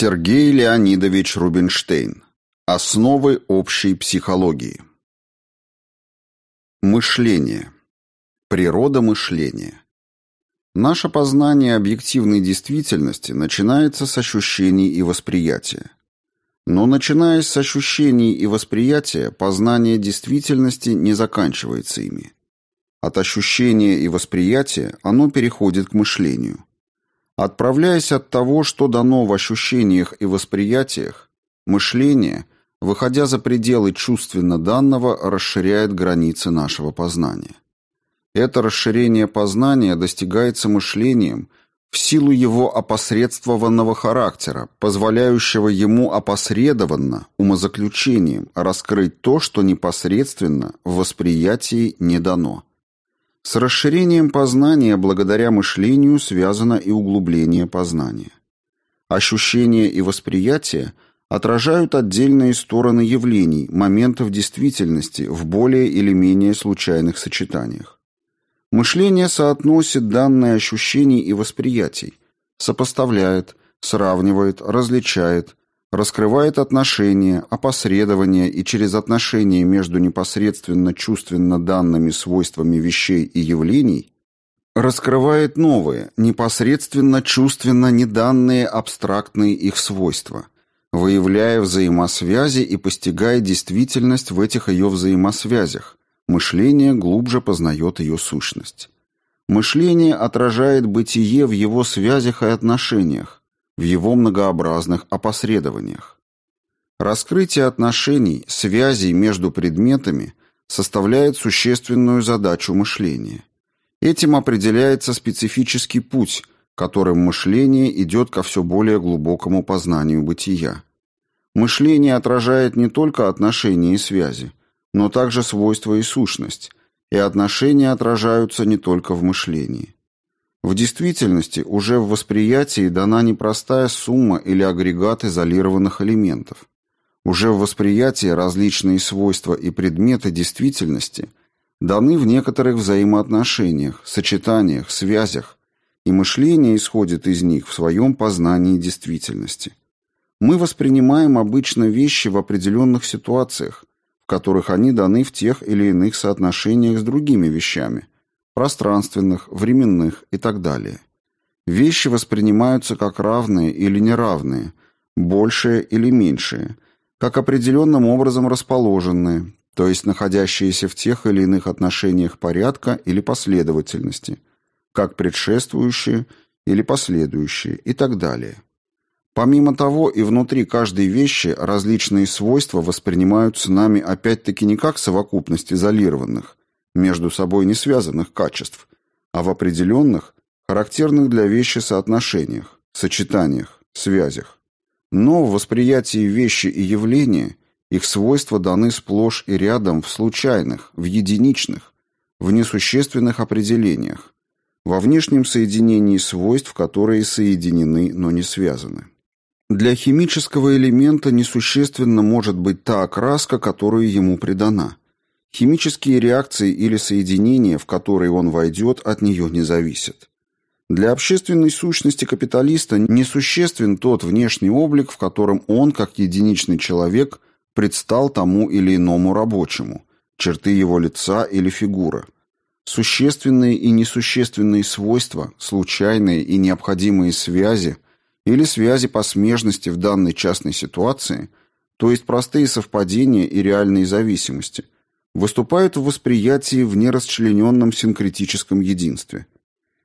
Сергей Леонидович Рубинштейн. Основы общей психологии. Мышление. Природа мышления. Наше познание объективной действительности начинается с ощущений и восприятия. Но начиная с ощущений и восприятия, познание действительности не заканчивается ими. От ощущения и восприятия оно переходит к мышлению. Отправляясь от того, что дано в ощущениях и восприятиях, мышление, выходя за пределы чувственно данного, расширяет границы нашего познания. Это расширение познания достигается мышлением в силу его опосредствованного характера, позволяющего ему опосредованно, умозаключением, раскрыть то, что непосредственно в восприятии не дано. С расширением познания благодаря мышлению связано и углубление познания. Ощущение и восприятие отражают отдельные стороны явлений, моментов действительности в более или менее случайных сочетаниях. Мышление соотносит данные ощущений и восприятий, сопоставляет, сравнивает, различает, раскрывает отношения, опосредование и через отношения между непосредственно чувственно данными свойствами вещей и явлений раскрывает новые, непосредственно чувственно неданные абстрактные их свойства, выявляя взаимосвязи и постигая действительность в этих ее взаимосвязях. Мышление глубже познает ее сущность. Мышление отражает бытие в его связях и отношениях, в его многообразных опосредованиях. Раскрытие отношений, связей между предметами составляет существенную задачу мышления. Этим определяется специфический путь, которым мышление идет ко все более глубокому познанию бытия. Мышление отражает не только отношения и связи, но также свойства и сущность, и отношения отражаются не только в мышлении. В действительности уже в восприятии дана непростая сумма или агрегат изолированных элементов. Уже в восприятии различные свойства и предметы действительности даны в некоторых взаимоотношениях, сочетаниях, связях, и мышление исходит из них в своем познании действительности. Мы воспринимаем обычно вещи в определенных ситуациях, в которых они даны в тех или иных соотношениях с другими вещами – пространственных, временных и так далее. Вещи воспринимаются как равные или неравные, большие или меньшие, как определенным образом расположенные, то есть находящиеся в тех или иных отношениях порядка или последовательности, как предшествующие или последующие и так далее. Помимо того, и внутри каждой вещи различные свойства воспринимаются нами опять-таки не как совокупность изолированных, между собой не связанных качеств, а в определенных, характерных для вещи соотношениях, сочетаниях, связях. Но в восприятии вещи и явления их свойства даны сплошь и рядом в случайных, в единичных, в несущественных определениях, во внешнем соединении свойств, которые соединены, но не связаны. Для химического элемента несущественно может быть та окраска, которую ему придана – Химические реакции или соединения, в которые он войдет, от нее не зависят. Для общественной сущности капиталиста несуществен тот внешний облик, в котором он, как единичный человек, предстал тому или иному рабочему, черты его лица или фигуры. Существенные и несущественные свойства, случайные и необходимые связи или связи по смежности в данной частной ситуации, то есть простые совпадения и реальные зависимости – выступают в восприятии в нерасчлененном синкретическом единстве.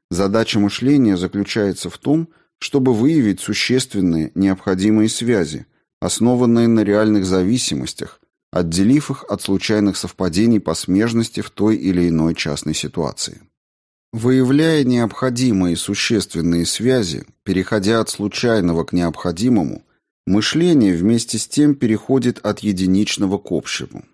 Задача мышления заключается в том, чтобы выявить существенные, необходимые связи, основанные на реальных зависимостях, отделив их от случайных совпадений по смежности в той или иной частной ситуации. Выявляя необходимые существенные связи, переходя от случайного к необходимому, мышление вместе с тем переходит от единичного к общему.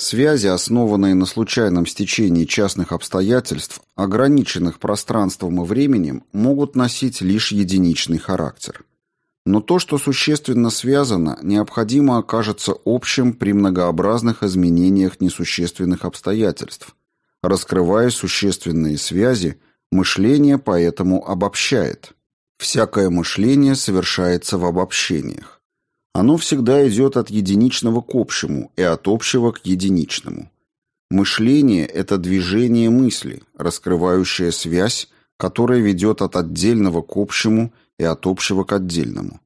Связи, основанные на случайном стечении частных обстоятельств, ограниченных пространством и временем, могут носить лишь единичный характер. Но то, что существенно связано, необходимо окажется общим при многообразных изменениях несущественных обстоятельств. Раскрывая существенные связи, мышление поэтому обобщает. Всякое мышление совершается в обобщениях. Оно всегда идет от единичного к общему и от общего к единичному. Мышление – это движение мысли, раскрывающее связь, которая ведет от отдельного к общему и от общего к отдельному.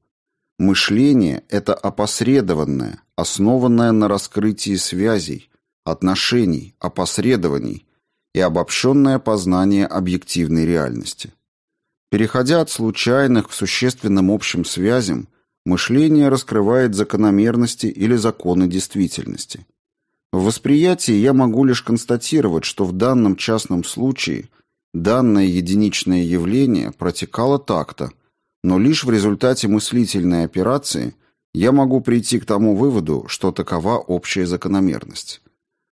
Мышление – это опосредованное, основанное на раскрытии связей, отношений, опосредований и обобщенное познание объективной реальности. Переходя от случайных к существенным общим связям, Мышление раскрывает закономерности или законы действительности. В восприятии я могу лишь констатировать, что в данном частном случае данное единичное явление протекало так-то, но лишь в результате мыслительной операции я могу прийти к тому выводу, что такова общая закономерность.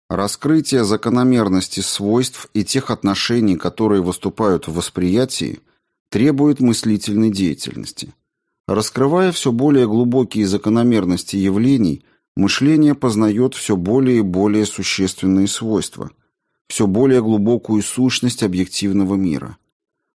Раскрытие закономерности свойств и тех отношений, которые выступают в восприятии, требует мыслительной деятельности – Раскрывая все более глубокие закономерности явлений, мышление познает все более и более существенные свойства, все более глубокую сущность объективного мира.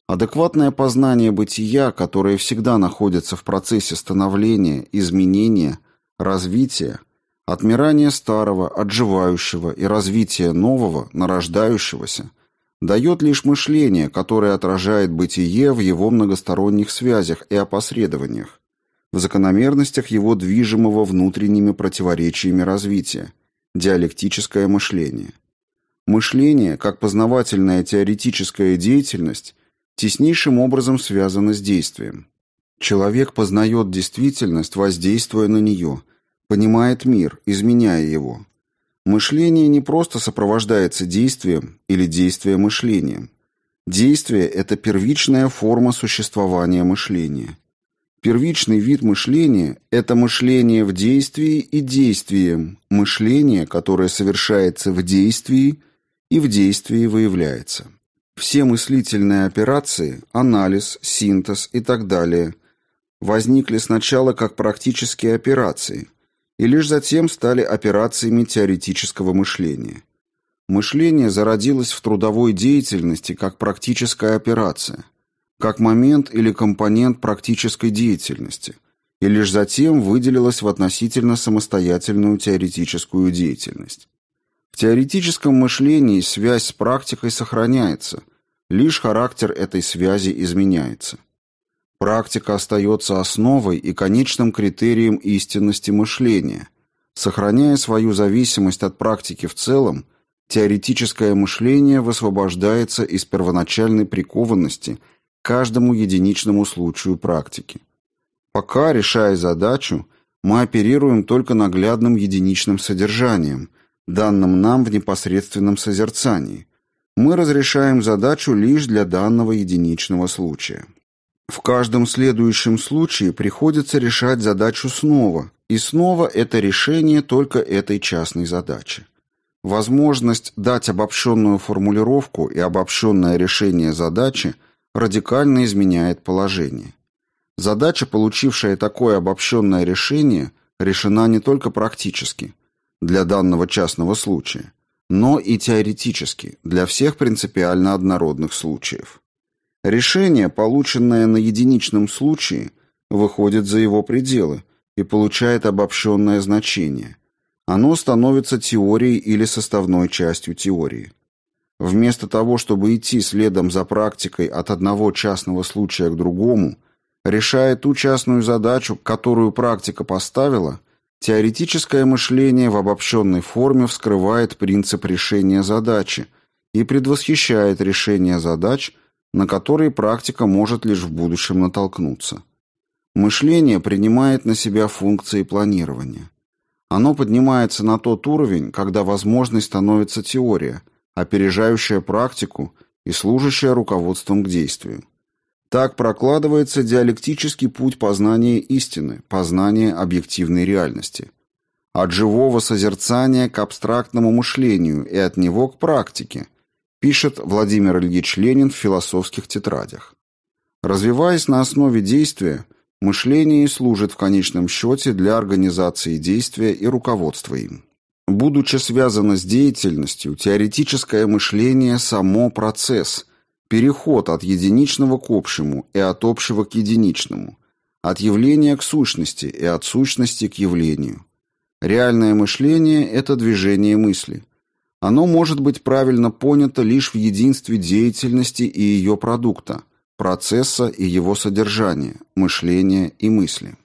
Адекватное познание бытия, которое всегда находится в процессе становления, изменения, развития, отмирания старого, отживающего и развития нового, нарождающегося – дает лишь мышление, которое отражает бытие в его многосторонних связях и опосредованиях, в закономерностях его движимого внутренними противоречиями развития, диалектическое мышление. Мышление, как познавательная теоретическая деятельность, теснейшим образом связано с действием. Человек познает действительность, воздействуя на нее, понимает мир, изменяя его, Мышление не просто сопровождается действием или действие мышлением. Действие – это первичная форма существования мышления. Первичный вид мышления – это мышление в действии и действием, мышление, которое совершается в действии и в действии выявляется. Все мыслительные операции, анализ, синтез и так далее возникли сначала как практические операции – и лишь затем стали операциями теоретического мышления. Мышление зародилось в трудовой деятельности как практическая операция, как момент или компонент практической деятельности, и лишь затем выделилось в относительно самостоятельную теоретическую деятельность. В теоретическом мышлении связь с практикой сохраняется, лишь характер этой связи изменяется. Практика остается основой и конечным критерием истинности мышления. Сохраняя свою зависимость от практики в целом, теоретическое мышление высвобождается из первоначальной прикованности каждому единичному случаю практики. Пока, решая задачу, мы оперируем только наглядным единичным содержанием, данным нам в непосредственном созерцании. Мы разрешаем задачу лишь для данного единичного случая. В каждом следующем случае приходится решать задачу снова, и снова это решение только этой частной задачи. Возможность дать обобщенную формулировку и обобщенное решение задачи радикально изменяет положение. Задача, получившая такое обобщенное решение, решена не только практически для данного частного случая, но и теоретически для всех принципиально однородных случаев. Решение, полученное на единичном случае, выходит за его пределы и получает обобщенное значение. Оно становится теорией или составной частью теории. Вместо того, чтобы идти следом за практикой от одного частного случая к другому, решая ту частную задачу, которую практика поставила, теоретическое мышление в обобщенной форме вскрывает принцип решения задачи и предвосхищает решение задач – на которые практика может лишь в будущем натолкнуться. Мышление принимает на себя функции планирования. Оно поднимается на тот уровень, когда возможной становится теория, опережающая практику и служащая руководством к действию. Так прокладывается диалектический путь познания истины, познания объективной реальности. От живого созерцания к абстрактному мышлению и от него к практике – пишет Владимир Ильич Ленин в философских тетрадях. Развиваясь на основе действия, мышление служит в конечном счете для организации действия и руководства им. Будучи связано с деятельностью, теоретическое мышление – само процесс, переход от единичного к общему и от общего к единичному, от явления к сущности и от сущности к явлению. Реальное мышление – это движение мысли – оно может быть правильно понято лишь в единстве деятельности и ее продукта, процесса и его содержания, мышления и мысли.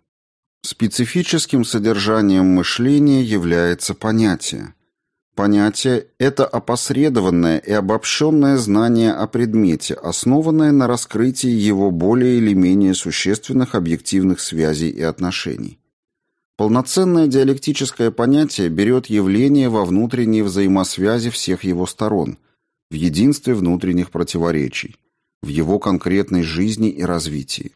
Специфическим содержанием мышления является понятие. Понятие – это опосредованное и обобщенное знание о предмете, основанное на раскрытии его более или менее существенных объективных связей и отношений. Полноценное диалектическое понятие берет явление во внутренней взаимосвязи всех его сторон, в единстве внутренних противоречий, в его конкретной жизни и развитии.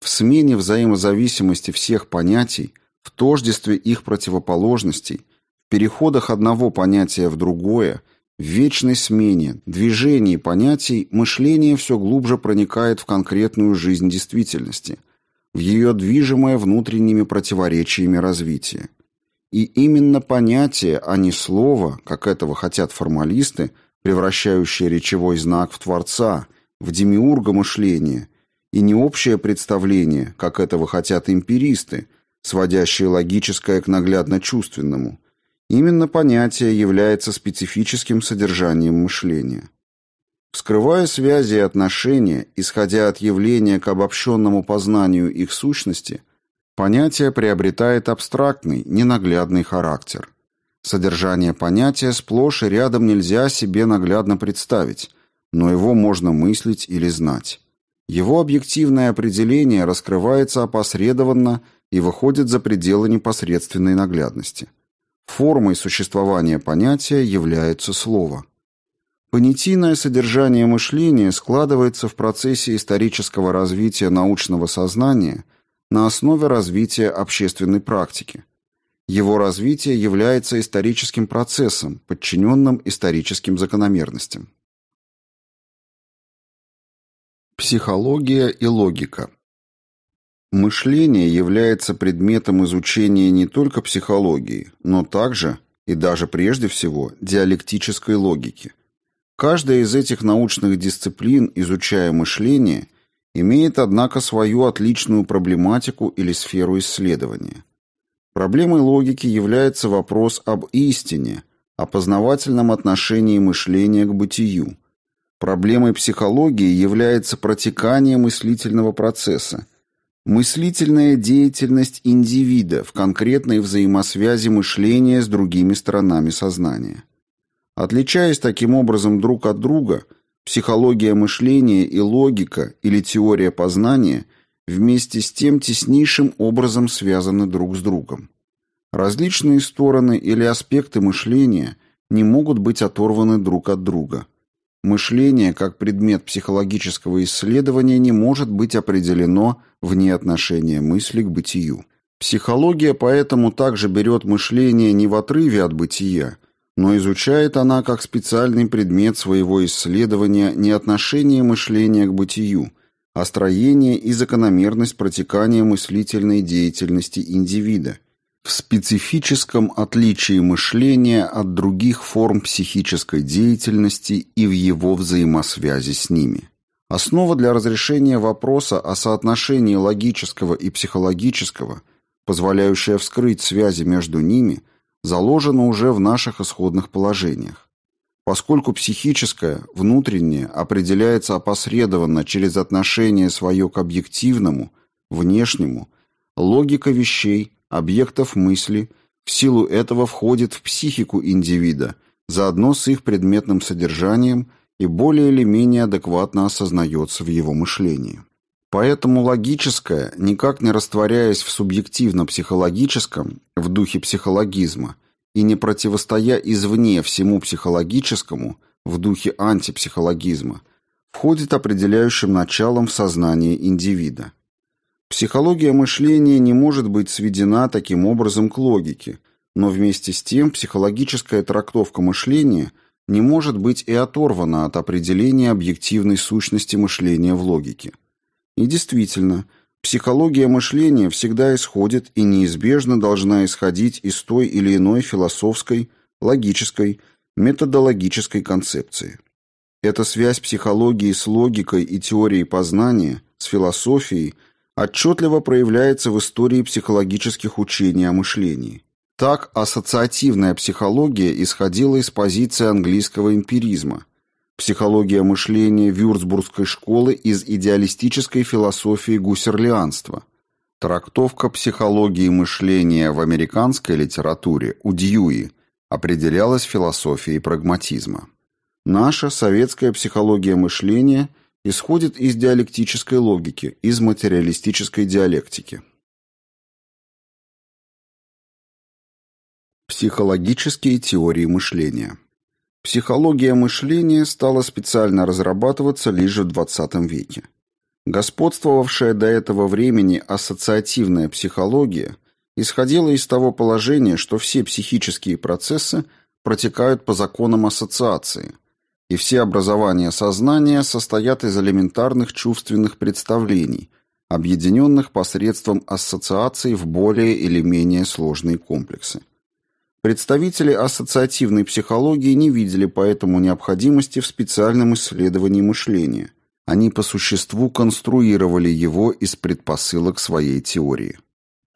В смене взаимозависимости всех понятий, в тождестве их противоположностей, в переходах одного понятия в другое – в вечной смене, движении понятий мышление все глубже проникает в конкретную жизнь действительности, в ее движимое внутренними противоречиями развитие. И именно понятие, а не слово, как этого хотят формалисты, превращающее речевой знак в Творца, в демиурга мышления, и не общее представление, как этого хотят эмпиристы, сводящие логическое к наглядно-чувственному. Именно понятие является специфическим содержанием мышления. Вскрывая связи и отношения, исходя от явления к обобщенному познанию их сущности, понятие приобретает абстрактный, ненаглядный характер. Содержание понятия сплошь и рядом нельзя себе наглядно представить, но его можно мыслить или знать. Его объективное определение раскрывается опосредованно и выходит за пределы непосредственной наглядности. Формой существования понятия является слово – Понятийное содержание мышления складывается в процессе исторического развития научного сознания на основе развития общественной практики. Его развитие является историческим процессом, подчиненным историческим закономерностям. Психология и логика Мышление является предметом изучения не только психологии, но также, и даже прежде всего, диалектической логики – Каждая из этих научных дисциплин, изучая мышление, имеет, однако, свою отличную проблематику или сферу исследования. Проблемой логики является вопрос об истине, о познавательном отношении мышления к бытию. Проблемой психологии является протекание мыслительного процесса, мыслительная деятельность индивида в конкретной взаимосвязи мышления с другими сторонами сознания. Отличаясь таким образом друг от друга, психология мышления и логика или теория познания вместе с тем теснейшим образом связаны друг с другом. Различные стороны или аспекты мышления не могут быть оторваны друг от друга. Мышление как предмет психологического исследования не может быть определено вне отношения мысли к бытию. Психология поэтому также берет мышление не в отрыве от бытия, но изучает она как специальный предмет своего исследования не отношение мышления к бытию, а строение и закономерность протекания мыслительной деятельности индивида в специфическом отличии мышления от других форм психической деятельности и в его взаимосвязи с ними. Основа для разрешения вопроса о соотношении логического и психологического, позволяющая вскрыть связи между ними, заложено уже в наших исходных положениях. Поскольку психическое, внутреннее определяется опосредованно через отношение свое к объективному, внешнему, логика вещей, объектов мысли в силу этого входит в психику индивида, заодно с их предметным содержанием и более или менее адекватно осознается в его мышлении. Поэтому логическое, никак не растворяясь в субъективно-психологическом, в духе психологизма, и не противостоя извне всему психологическому, в духе антипсихологизма, входит определяющим началом в сознание индивида. Психология мышления не может быть сведена таким образом к логике, но вместе с тем психологическая трактовка мышления не может быть и оторвана от определения объективной сущности мышления в логике. И действительно, психология мышления всегда исходит и неизбежно должна исходить из той или иной философской, логической, методологической концепции. Эта связь психологии с логикой и теорией познания, с философией, отчетливо проявляется в истории психологических учений о мышлении. Так ассоциативная психология исходила из позиции английского эмпиризма – Психология мышления Вюрцбургской школы из идеалистической философии гусерлианства. Трактовка психологии мышления в американской литературе у Дьюи определялась философией прагматизма. Наша советская психология мышления исходит из диалектической логики, из материалистической диалектики. Психологические теории мышления Психология мышления стала специально разрабатываться лишь в XX веке. Господствовавшая до этого времени ассоциативная психология исходила из того положения, что все психические процессы протекают по законам ассоциации, и все образования сознания состоят из элементарных чувственных представлений, объединенных посредством ассоциаций в более или менее сложные комплексы. Представители ассоциативной психологии не видели поэтому необходимости в специальном исследовании мышления. Они по существу конструировали его из предпосылок своей теории.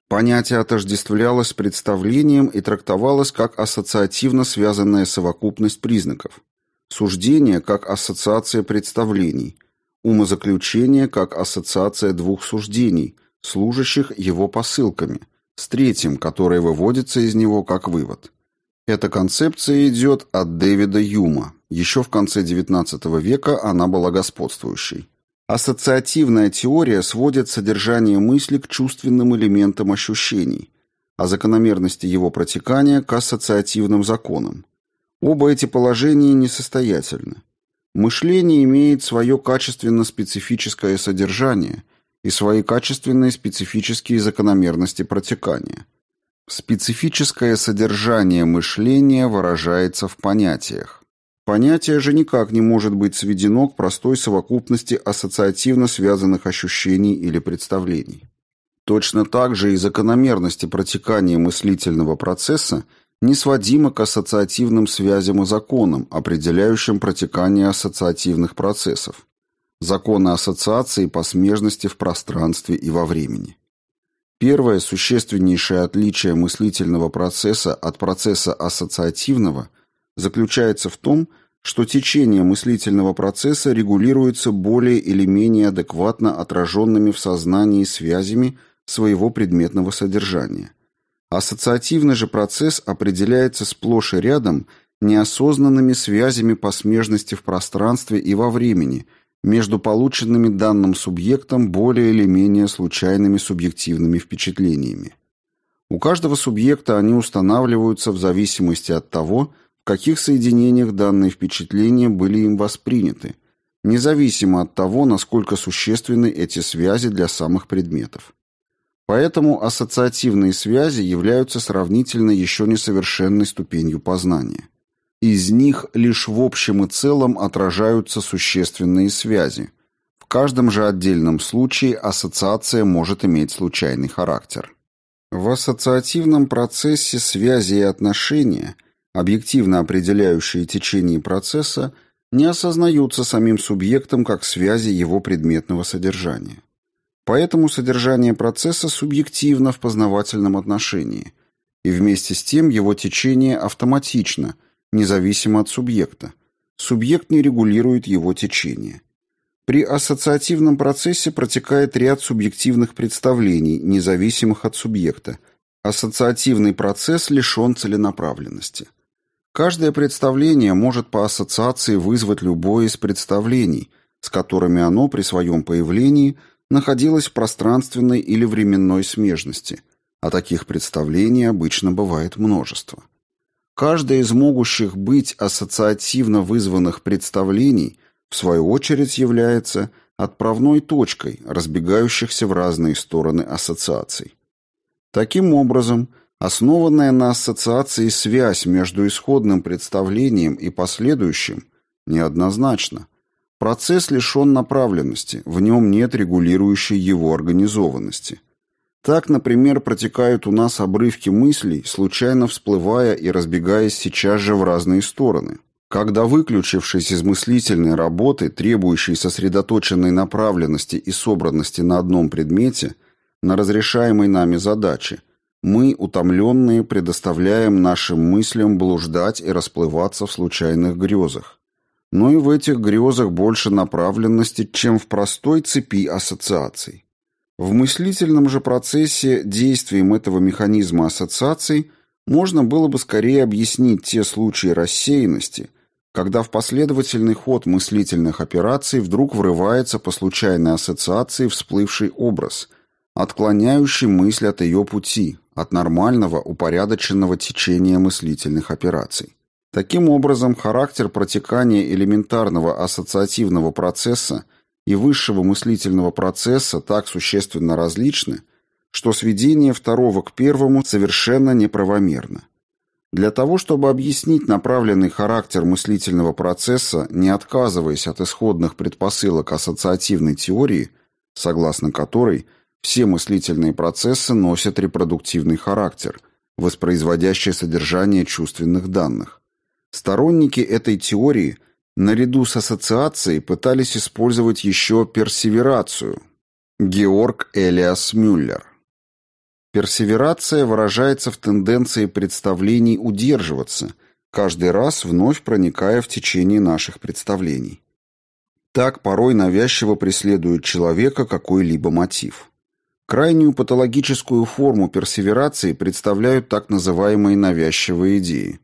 Понятие отождествлялось представлением и трактовалось как ассоциативно связанная совокупность признаков, суждение как ассоциация представлений, умозаключение как ассоциация двух суждений, служащих его посылками – с третьим, который выводится из него как вывод. Эта концепция идет от Дэвида Юма. Еще в конце XIX века она была господствующей. Ассоциативная теория сводит содержание мысли к чувственным элементам ощущений, а закономерности его протекания к ассоциативным законам. Оба эти положения несостоятельны. Мышление имеет свое качественно специфическое содержание – и свои качественные специфические закономерности протекания. Специфическое содержание мышления выражается в понятиях. Понятие же никак не может быть сведено к простой совокупности ассоциативно связанных ощущений или представлений. Точно так же и закономерности протекания мыслительного процесса не сводимы к ассоциативным связям и законам, определяющим протекание ассоциативных процессов. Законы ассоциации по смежности в пространстве и во времени. Первое существеннейшее отличие мыслительного процесса от процесса ассоциативного заключается в том, что течение мыслительного процесса регулируется более или менее адекватно отраженными в сознании связями своего предметного содержания. Ассоциативный же процесс определяется сплошь и рядом неосознанными связями по смежности в пространстве и во времени – между полученными данным субъектом более или менее случайными субъективными впечатлениями. У каждого субъекта они устанавливаются в зависимости от того, в каких соединениях данные впечатления были им восприняты, независимо от того, насколько существенны эти связи для самых предметов. Поэтому ассоциативные связи являются сравнительно еще несовершенной ступенью познания. Из них лишь в общем и целом отражаются существенные связи. В каждом же отдельном случае ассоциация может иметь случайный характер. В ассоциативном процессе связи и отношения, объективно определяющие течение процесса, не осознаются самим субъектом как связи его предметного содержания. Поэтому содержание процесса субъективно в познавательном отношении, и вместе с тем его течение автоматично, независимо от субъекта. Субъект не регулирует его течение. При ассоциативном процессе протекает ряд субъективных представлений, независимых от субъекта. Ассоциативный процесс лишен целенаправленности. Каждое представление может по ассоциации вызвать любое из представлений, с которыми оно при своем появлении находилось в пространственной или временной смежности, а таких представлений обычно бывает множество. Каждое из могущих быть ассоциативно вызванных представлений, в свою очередь, является отправной точкой разбегающихся в разные стороны ассоциаций. Таким образом, основанная на ассоциации связь между исходным представлением и последующим неоднозначна. Процесс лишен направленности, в нем нет регулирующей его организованности – так, например, протекают у нас обрывки мыслей, случайно всплывая и разбегаясь сейчас же в разные стороны. Когда, выключившись из мыслительной работы, требующей сосредоточенной направленности и собранности на одном предмете, на разрешаемой нами задаче, мы, утомленные, предоставляем нашим мыслям блуждать и расплываться в случайных грезах. Но и в этих грезах больше направленности, чем в простой цепи ассоциаций. В мыслительном же процессе действием этого механизма ассоциаций можно было бы скорее объяснить те случаи рассеянности, когда в последовательный ход мыслительных операций вдруг врывается по случайной ассоциации всплывший образ, отклоняющий мысль от ее пути, от нормального, упорядоченного течения мыслительных операций. Таким образом, характер протекания элементарного ассоциативного процесса – и высшего мыслительного процесса так существенно различны, что сведение второго к первому совершенно неправомерно. Для того, чтобы объяснить направленный характер мыслительного процесса, не отказываясь от исходных предпосылок ассоциативной теории, согласно которой все мыслительные процессы носят репродуктивный характер, воспроизводящий содержание чувственных данных. Сторонники этой теории наряду с ассоциацией пытались использовать еще персеверацию. Георг Элиас Мюллер. Персеверация выражается в тенденции представлений удерживаться, каждый раз вновь проникая в течение наших представлений. Так порой навязчиво преследует человека какой-либо мотив. Крайнюю патологическую форму персеверации представляют так называемые навязчивые идеи.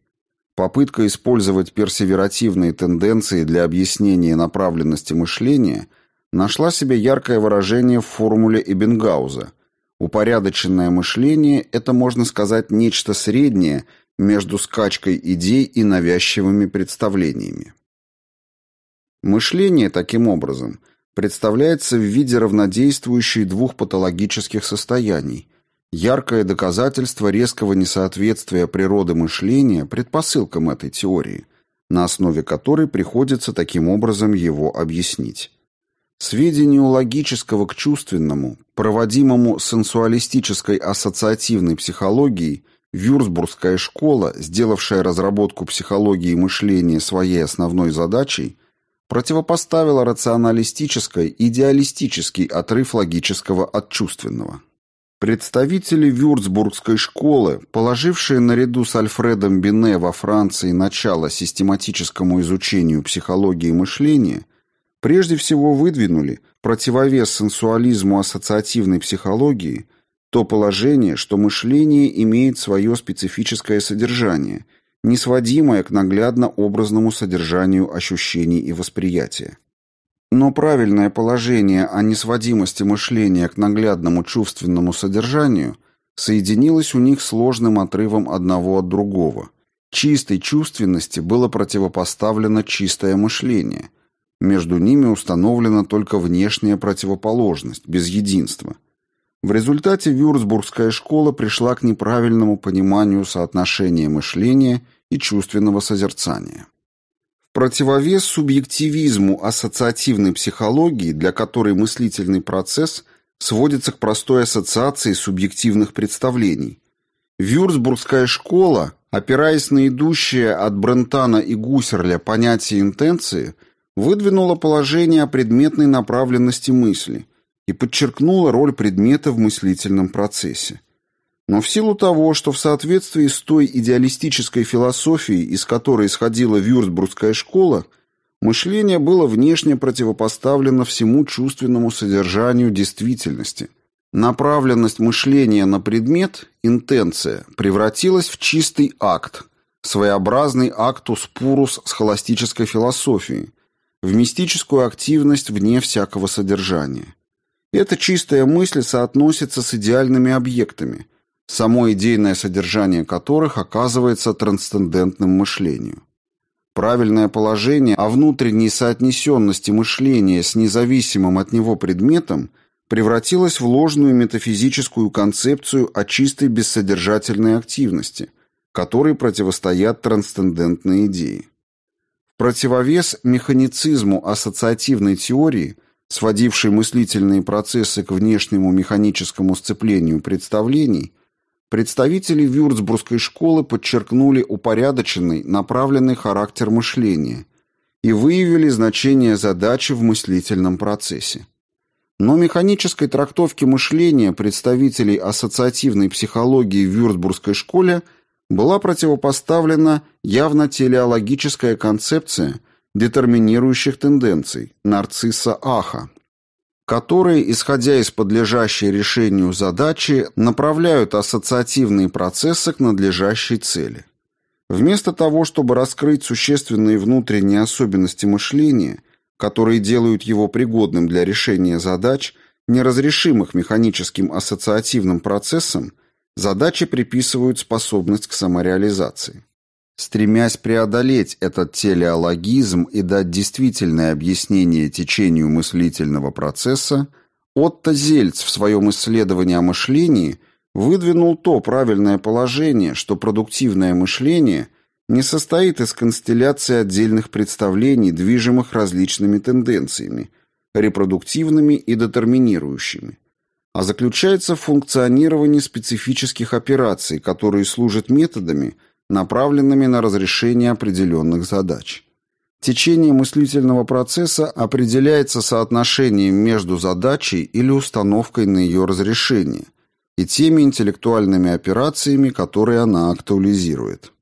Попытка использовать персеверативные тенденции для объяснения направленности мышления нашла себе яркое выражение в формуле Эббингауза. Упорядоченное мышление – это, можно сказать, нечто среднее между скачкой идей и навязчивыми представлениями. Мышление, таким образом, представляется в виде равнодействующей двух патологических состояний, Яркое доказательство резкого несоответствия природы мышления предпосылкам этой теории, на основе которой приходится таким образом его объяснить. Сведению логического к чувственному, проводимому сенсуалистической ассоциативной психологией, Вюрсбургская школа, сделавшая разработку психологии мышления своей основной задачей, противопоставила рационалистической идеалистический отрыв логического от чувственного. Представители Вюрцбургской школы, положившие наряду с Альфредом Бине во Франции начало систематическому изучению психологии мышления, прежде всего выдвинули противовес сенсуализму ассоциативной психологии то положение, что мышление имеет свое специфическое содержание, не сводимое к наглядно-образному содержанию ощущений и восприятия. Но правильное положение о несводимости мышления к наглядному чувственному содержанию соединилось у них сложным отрывом одного от другого. Чистой чувственности было противопоставлено чистое мышление. Между ними установлена только внешняя противоположность, без единства. В результате Вюрцбургская школа пришла к неправильному пониманию соотношения мышления и чувственного созерцания противовес субъективизму ассоциативной психологии, для которой мыслительный процесс сводится к простой ассоциации субъективных представлений. Вюрцбургская школа, опираясь на идущее от Брентана и Гусерля понятие интенции, выдвинула положение о предметной направленности мысли и подчеркнула роль предмета в мыслительном процессе. Но в силу того, что в соответствии с той идеалистической философией, из которой исходила Вюртбургская школа, мышление было внешне противопоставлено всему чувственному содержанию действительности. Направленность мышления на предмет, интенция, превратилась в чистый акт, своеобразный актус пурус схоластической философии, в мистическую активность вне всякого содержания. Эта чистая мысль соотносится с идеальными объектами – само идейное содержание которых оказывается трансцендентным мышлению. Правильное положение о внутренней соотнесенности мышления с независимым от него предметом превратилось в ложную метафизическую концепцию о чистой бессодержательной активности, которой противостоят трансцендентные идеи. В противовес механицизму ассоциативной теории – сводившей мыслительные процессы к внешнему механическому сцеплению представлений, Представители Вюрцбургской школы подчеркнули упорядоченный, направленный характер мышления и выявили значение задачи в мыслительном процессе. Но механической трактовке мышления представителей ассоциативной психологии в Вюрцбургской школе была противопоставлена явно телеологическая концепция детерминирующих тенденций нарцисса Аха, которые, исходя из подлежащей решению задачи, направляют ассоциативные процессы к надлежащей цели. Вместо того, чтобы раскрыть существенные внутренние особенности мышления, которые делают его пригодным для решения задач, неразрешимых механическим ассоциативным процессом, задачи приписывают способность к самореализации. Стремясь преодолеть этот телеологизм и дать действительное объяснение течению мыслительного процесса, Отто Зельц в своем исследовании о мышлении выдвинул то правильное положение, что продуктивное мышление не состоит из констелляции отдельных представлений, движимых различными тенденциями, репродуктивными и детерминирующими, а заключается в функционировании специфических операций, которые служат методами – направленными на разрешение определенных задач. Течение мыслительного процесса определяется соотношением между задачей или установкой на ее разрешение и теми интеллектуальными операциями, которые она актуализирует.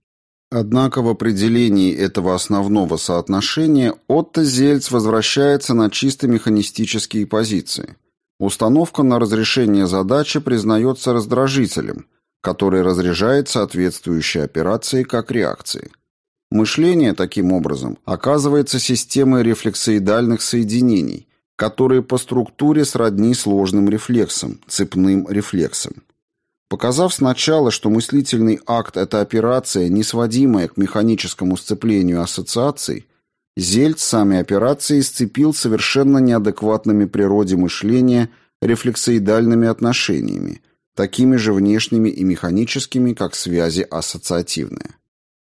Однако в определении этого основного соотношения Отто Зельц возвращается на чисто механистические позиции. Установка на разрешение задачи признается раздражителем – который разряжает соответствующие операции как реакции. Мышление, таким образом, оказывается системой рефлексоидальных соединений, которые по структуре сродни сложным рефлексам, цепным рефлексам. Показав сначала, что мыслительный акт – это операция, не сводимая к механическому сцеплению ассоциаций, Зельц сами операции сцепил совершенно неадекватными природе мышления рефлексоидальными отношениями, такими же внешними и механическими, как связи ассоциативные.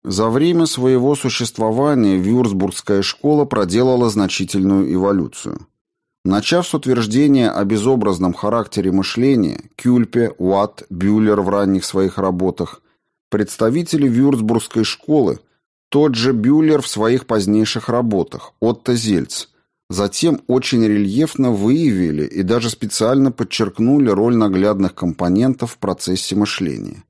За время своего существования Вюрцбургская школа проделала значительную эволюцию. Начав с утверждения о безобразном характере мышления, Кюльпе, Уатт, Бюллер в ранних своих работах, представители Вюрцбургской школы, тот же Бюллер в своих позднейших работах, Отто Зельц – Затем очень рельефно выявили и даже специально подчеркнули роль наглядных компонентов в процессе мышления.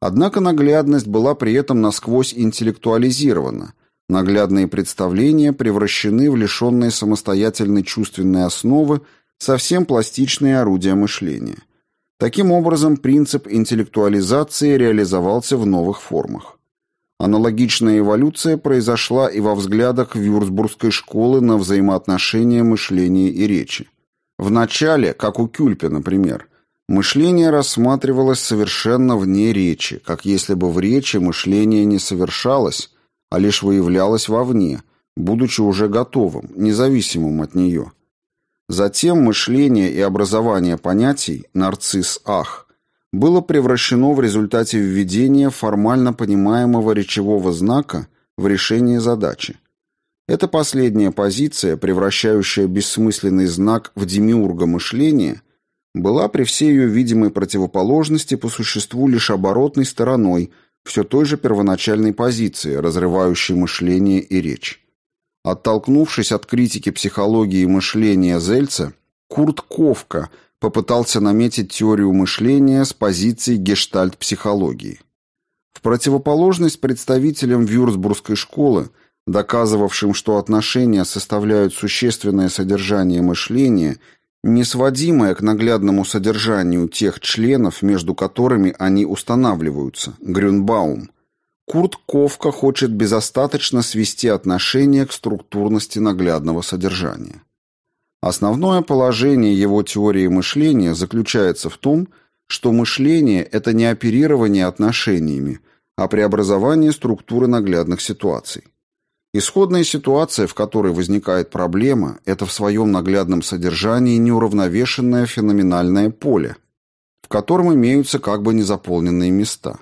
Однако наглядность была при этом насквозь интеллектуализирована. Наглядные представления превращены в лишенные самостоятельной чувственной основы совсем пластичные орудия мышления. Таким образом, принцип интеллектуализации реализовался в новых формах. Аналогичная эволюция произошла и во взглядах Вюрцбургской школы на взаимоотношения мышления и речи. Вначале, как у Кюльпе, например, мышление рассматривалось совершенно вне речи, как если бы в речи мышление не совершалось, а лишь выявлялось вовне, будучи уже готовым, независимым от нее. Затем мышление и образование понятий, нарцисс-ах, было превращено в результате введения формально понимаемого речевого знака в решение задачи. Эта последняя позиция, превращающая бессмысленный знак в демиурга мышления, была при всей ее видимой противоположности по существу лишь оборотной стороной все той же первоначальной позиции, разрывающей мышление и речь. Оттолкнувшись от критики психологии мышления Зельца, Курт Ковка – попытался наметить теорию мышления с позиции гештальт-психологии. В противоположность представителям Вюрцбургской школы, доказывавшим, что отношения составляют существенное содержание мышления, не сводимое к наглядному содержанию тех членов, между которыми они устанавливаются, Грюнбаум, Курт Ковка хочет безостаточно свести отношение к структурности наглядного содержания. Основное положение его теории мышления заключается в том, что мышление – это не оперирование отношениями, а преобразование структуры наглядных ситуаций. Исходная ситуация, в которой возникает проблема, это в своем наглядном содержании неуравновешенное феноменальное поле, в котором имеются как бы незаполненные места.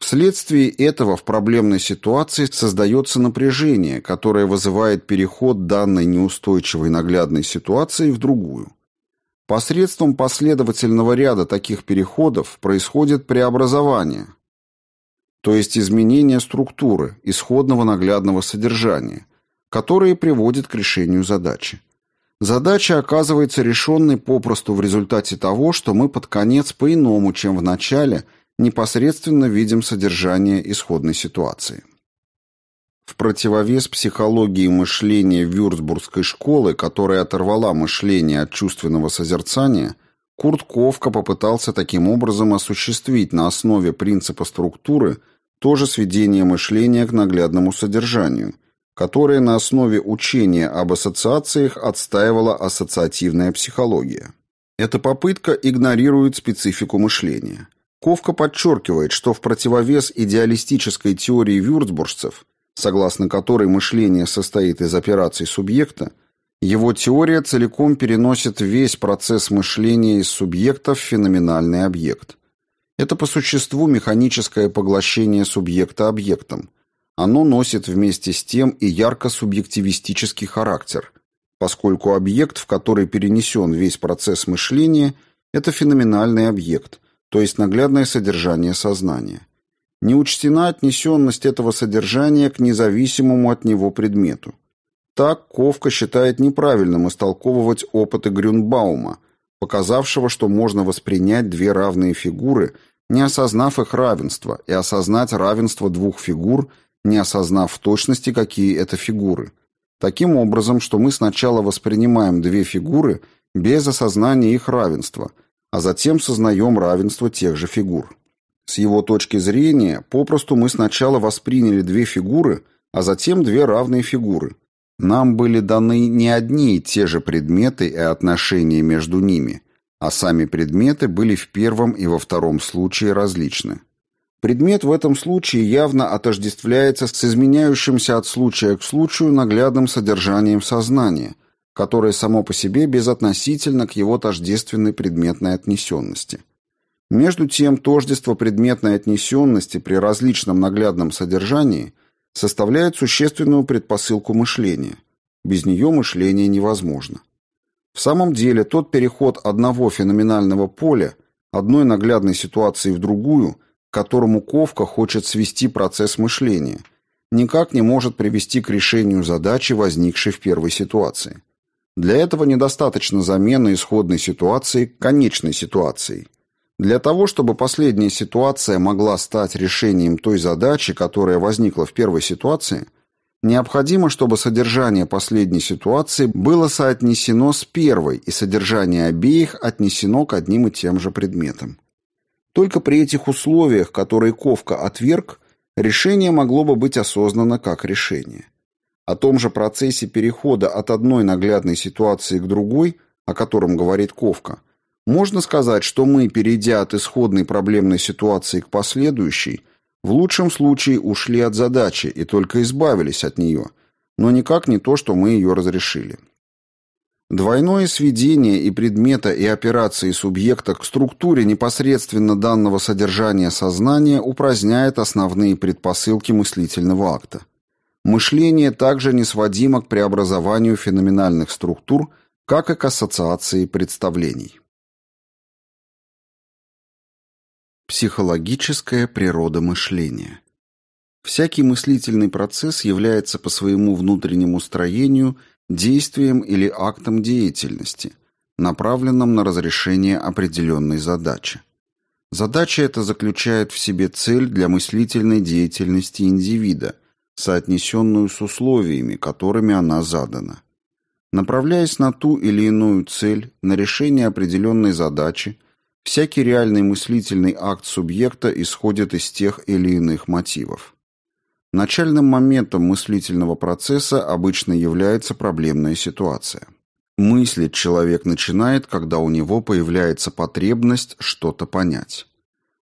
Вследствие этого в проблемной ситуации создается напряжение, которое вызывает переход данной неустойчивой наглядной ситуации в другую. Посредством последовательного ряда таких переходов происходит преобразование, то есть изменение структуры, исходного наглядного содержания, которое приводит к решению задачи. Задача оказывается решенной попросту в результате того, что мы под конец по-иному, чем в начале – непосредственно видим содержание исходной ситуации. В противовес психологии мышления Вюрцбургской школы, которая оторвала мышление от чувственного созерцания, Курт Ковка попытался таким образом осуществить на основе принципа структуры тоже сведение мышления к наглядному содержанию, которое на основе учения об ассоциациях отстаивала ассоциативная психология. Эта попытка игнорирует специфику мышления – Ковка подчеркивает, что в противовес идеалистической теории вюртбуржцев, согласно которой мышление состоит из операций субъекта, его теория целиком переносит весь процесс мышления из субъекта в феноменальный объект. Это по существу механическое поглощение субъекта объектом. Оно носит вместе с тем и ярко-субъективистический характер, поскольку объект, в который перенесен весь процесс мышления, это феноменальный объект – то есть наглядное содержание сознания. Не учтена отнесенность этого содержания к независимому от него предмету. Так Ковка считает неправильным истолковывать опыты Грюнбаума, показавшего, что можно воспринять две равные фигуры, не осознав их равенство, и осознать равенство двух фигур, не осознав в точности, какие это фигуры. Таким образом, что мы сначала воспринимаем две фигуры без осознания их равенства – а затем сознаем равенство тех же фигур. С его точки зрения, попросту мы сначала восприняли две фигуры, а затем две равные фигуры. Нам были даны не одни и те же предметы и отношения между ними, а сами предметы были в первом и во втором случае различны. Предмет в этом случае явно отождествляется с изменяющимся от случая к случаю наглядным содержанием сознания – которое само по себе безотносительно к его тождественной предметной отнесенности. Между тем, тождество предметной отнесенности при различном наглядном содержании составляет существенную предпосылку мышления. Без нее мышление невозможно. В самом деле, тот переход одного феноменального поля, одной наглядной ситуации в другую, к которому Ковка хочет свести процесс мышления, никак не может привести к решению задачи, возникшей в первой ситуации. Для этого недостаточно замены исходной ситуации конечной ситуацией. Для того, чтобы последняя ситуация могла стать решением той задачи, которая возникла в первой ситуации, необходимо, чтобы содержание последней ситуации было соотнесено с первой и содержание обеих отнесено к одним и тем же предметам. Только при этих условиях, которые Ковка отверг, решение могло бы быть осознано как решение. О том же процессе перехода от одной наглядной ситуации к другой, о котором говорит Ковка, можно сказать, что мы, перейдя от исходной проблемной ситуации к последующей, в лучшем случае ушли от задачи и только избавились от нее, но никак не то, что мы ее разрешили. Двойное сведение и предмета и операции субъекта к структуре непосредственно данного содержания сознания упраздняет основные предпосылки мыслительного акта. Мышление также не сводимо к преобразованию феноменальных структур, как и к ассоциации представлений. Психологическая природа мышления. Всякий мыслительный процесс является по своему внутреннему строению действием или актом деятельности, направленным на разрешение определенной задачи. Задача эта заключает в себе цель для мыслительной деятельности индивида – соотнесенную с условиями, которыми она задана. Направляясь на ту или иную цель, на решение определенной задачи, всякий реальный мыслительный акт субъекта исходит из тех или иных мотивов. Начальным моментом мыслительного процесса обычно является проблемная ситуация. Мыслить человек начинает, когда у него появляется потребность что-то понять.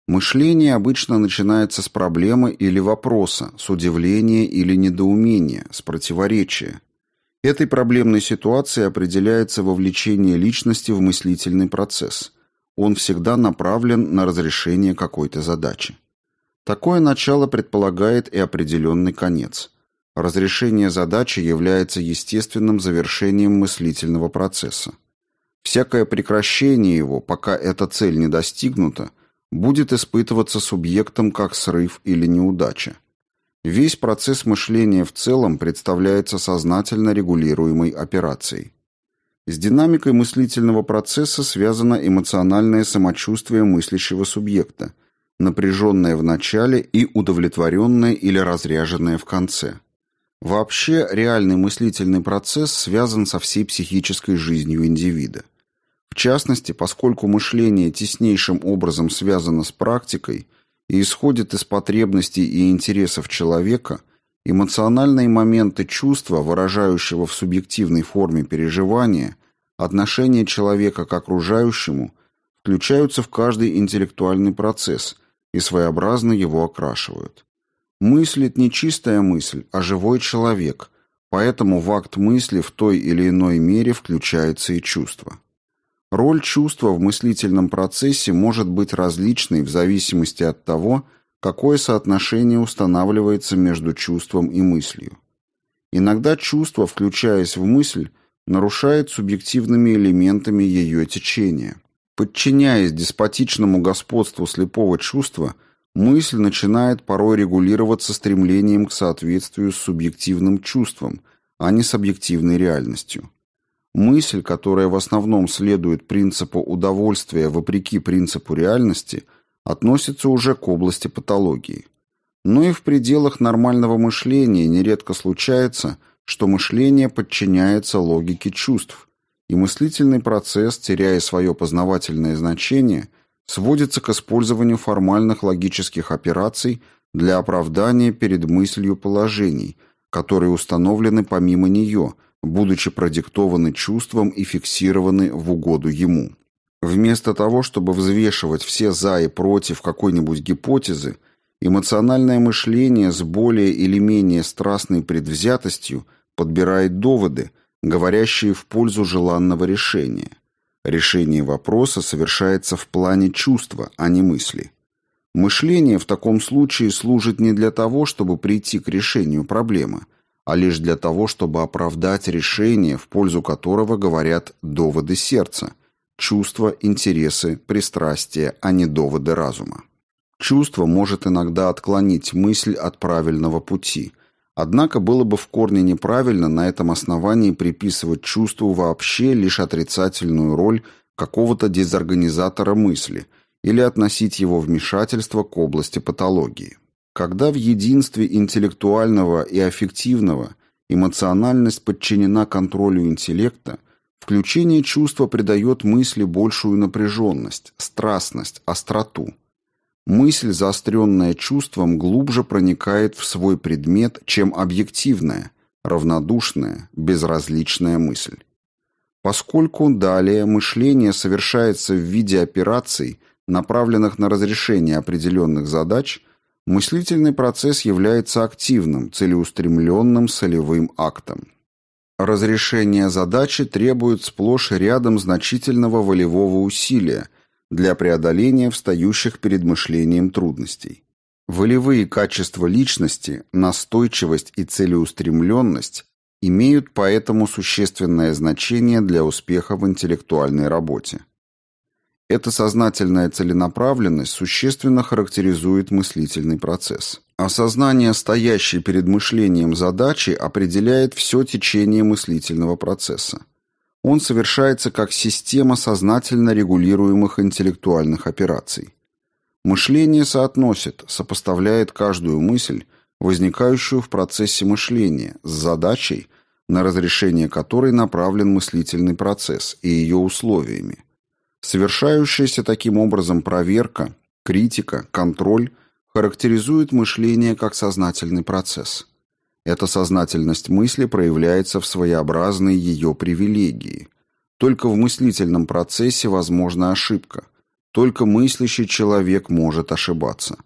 Мышление обычно начинается с проблемы или вопроса, с удивления или недоумения, с противоречия. Этой проблемной ситуацией определяется вовлечение личности в мыслительный процесс. Он всегда направлен на разрешение какой-то задачи. Такое начало предполагает и определенный конец. Разрешение задачи является естественным завершением мыслительного процесса. Всякое прекращение его, пока эта цель не достигнута, будет испытываться субъектом как срыв или неудача. Весь процесс мышления в целом представляется сознательно регулируемой операцией. С динамикой мыслительного процесса связано эмоциональное самочувствие мыслящего субъекта, напряженное в начале и удовлетворенное или разряженное в конце. Вообще, реальный мыслительный процесс связан со всей психической жизнью индивида – в частности, поскольку мышление теснейшим образом связано с практикой и исходит из потребностей и интересов человека, эмоциональные моменты чувства, выражающего в субъективной форме переживания, отношение человека к окружающему, включаются в каждый интеллектуальный процесс и своеобразно его окрашивают. Мыслит не чистая мысль, а живой человек, поэтому в акт мысли в той или иной мере включается и чувство. Роль чувства в мыслительном процессе может быть различной в зависимости от того, какое соотношение устанавливается между чувством и мыслью. Иногда чувство, включаясь в мысль, нарушает субъективными элементами ее течения. Подчиняясь деспотичному господству слепого чувства, мысль начинает порой регулироваться стремлением к соответствию с субъективным чувством, а не с объективной реальностью мысль, которая в основном следует принципу удовольствия вопреки принципу реальности, относится уже к области патологии. Но и в пределах нормального мышления нередко случается, что мышление подчиняется логике чувств, и мыслительный процесс, теряя свое познавательное значение, сводится к использованию формальных логических операций для оправдания перед мыслью положений, которые установлены помимо нее – будучи продиктованы чувством и фиксированы в угоду ему. Вместо того, чтобы взвешивать все «за» и «против» какой-нибудь гипотезы, эмоциональное мышление с более или менее страстной предвзятостью подбирает доводы, говорящие в пользу желанного решения. Решение вопроса совершается в плане чувства, а не мысли. Мышление в таком случае служит не для того, чтобы прийти к решению проблемы – а лишь для того, чтобы оправдать решение, в пользу которого говорят доводы сердца, чувства, интересы, пристрастия, а не доводы разума. Чувство может иногда отклонить мысль от правильного пути. Однако было бы в корне неправильно на этом основании приписывать чувству вообще лишь отрицательную роль какого-то дезорганизатора мысли или относить его вмешательство к области патологии. Когда в единстве интеллектуального и аффективного эмоциональность подчинена контролю интеллекта, включение чувства придает мысли большую напряженность, страстность, остроту. Мысль, заостренная чувством, глубже проникает в свой предмет, чем объективная, равнодушная, безразличная мысль. Поскольку далее мышление совершается в виде операций, направленных на разрешение определенных задач – Мыслительный процесс является активным, целеустремленным солевым актом. Разрешение задачи требует сплошь и рядом значительного волевого усилия для преодоления встающих перед мышлением трудностей. Волевые качества личности, настойчивость и целеустремленность имеют поэтому существенное значение для успеха в интеллектуальной работе. Эта сознательная целенаправленность существенно характеризует мыслительный процесс. Осознание стоящей перед мышлением задачи определяет все течение мыслительного процесса. Он совершается как система сознательно регулируемых интеллектуальных операций. Мышление соотносит, сопоставляет каждую мысль, возникающую в процессе мышления, с задачей, на разрешение которой направлен мыслительный процесс и ее условиями. Совершающаяся таким образом проверка, критика, контроль характеризует мышление как сознательный процесс. Эта сознательность мысли проявляется в своеобразной ее привилегии. Только в мыслительном процессе возможна ошибка. Только мыслящий человек может ошибаться.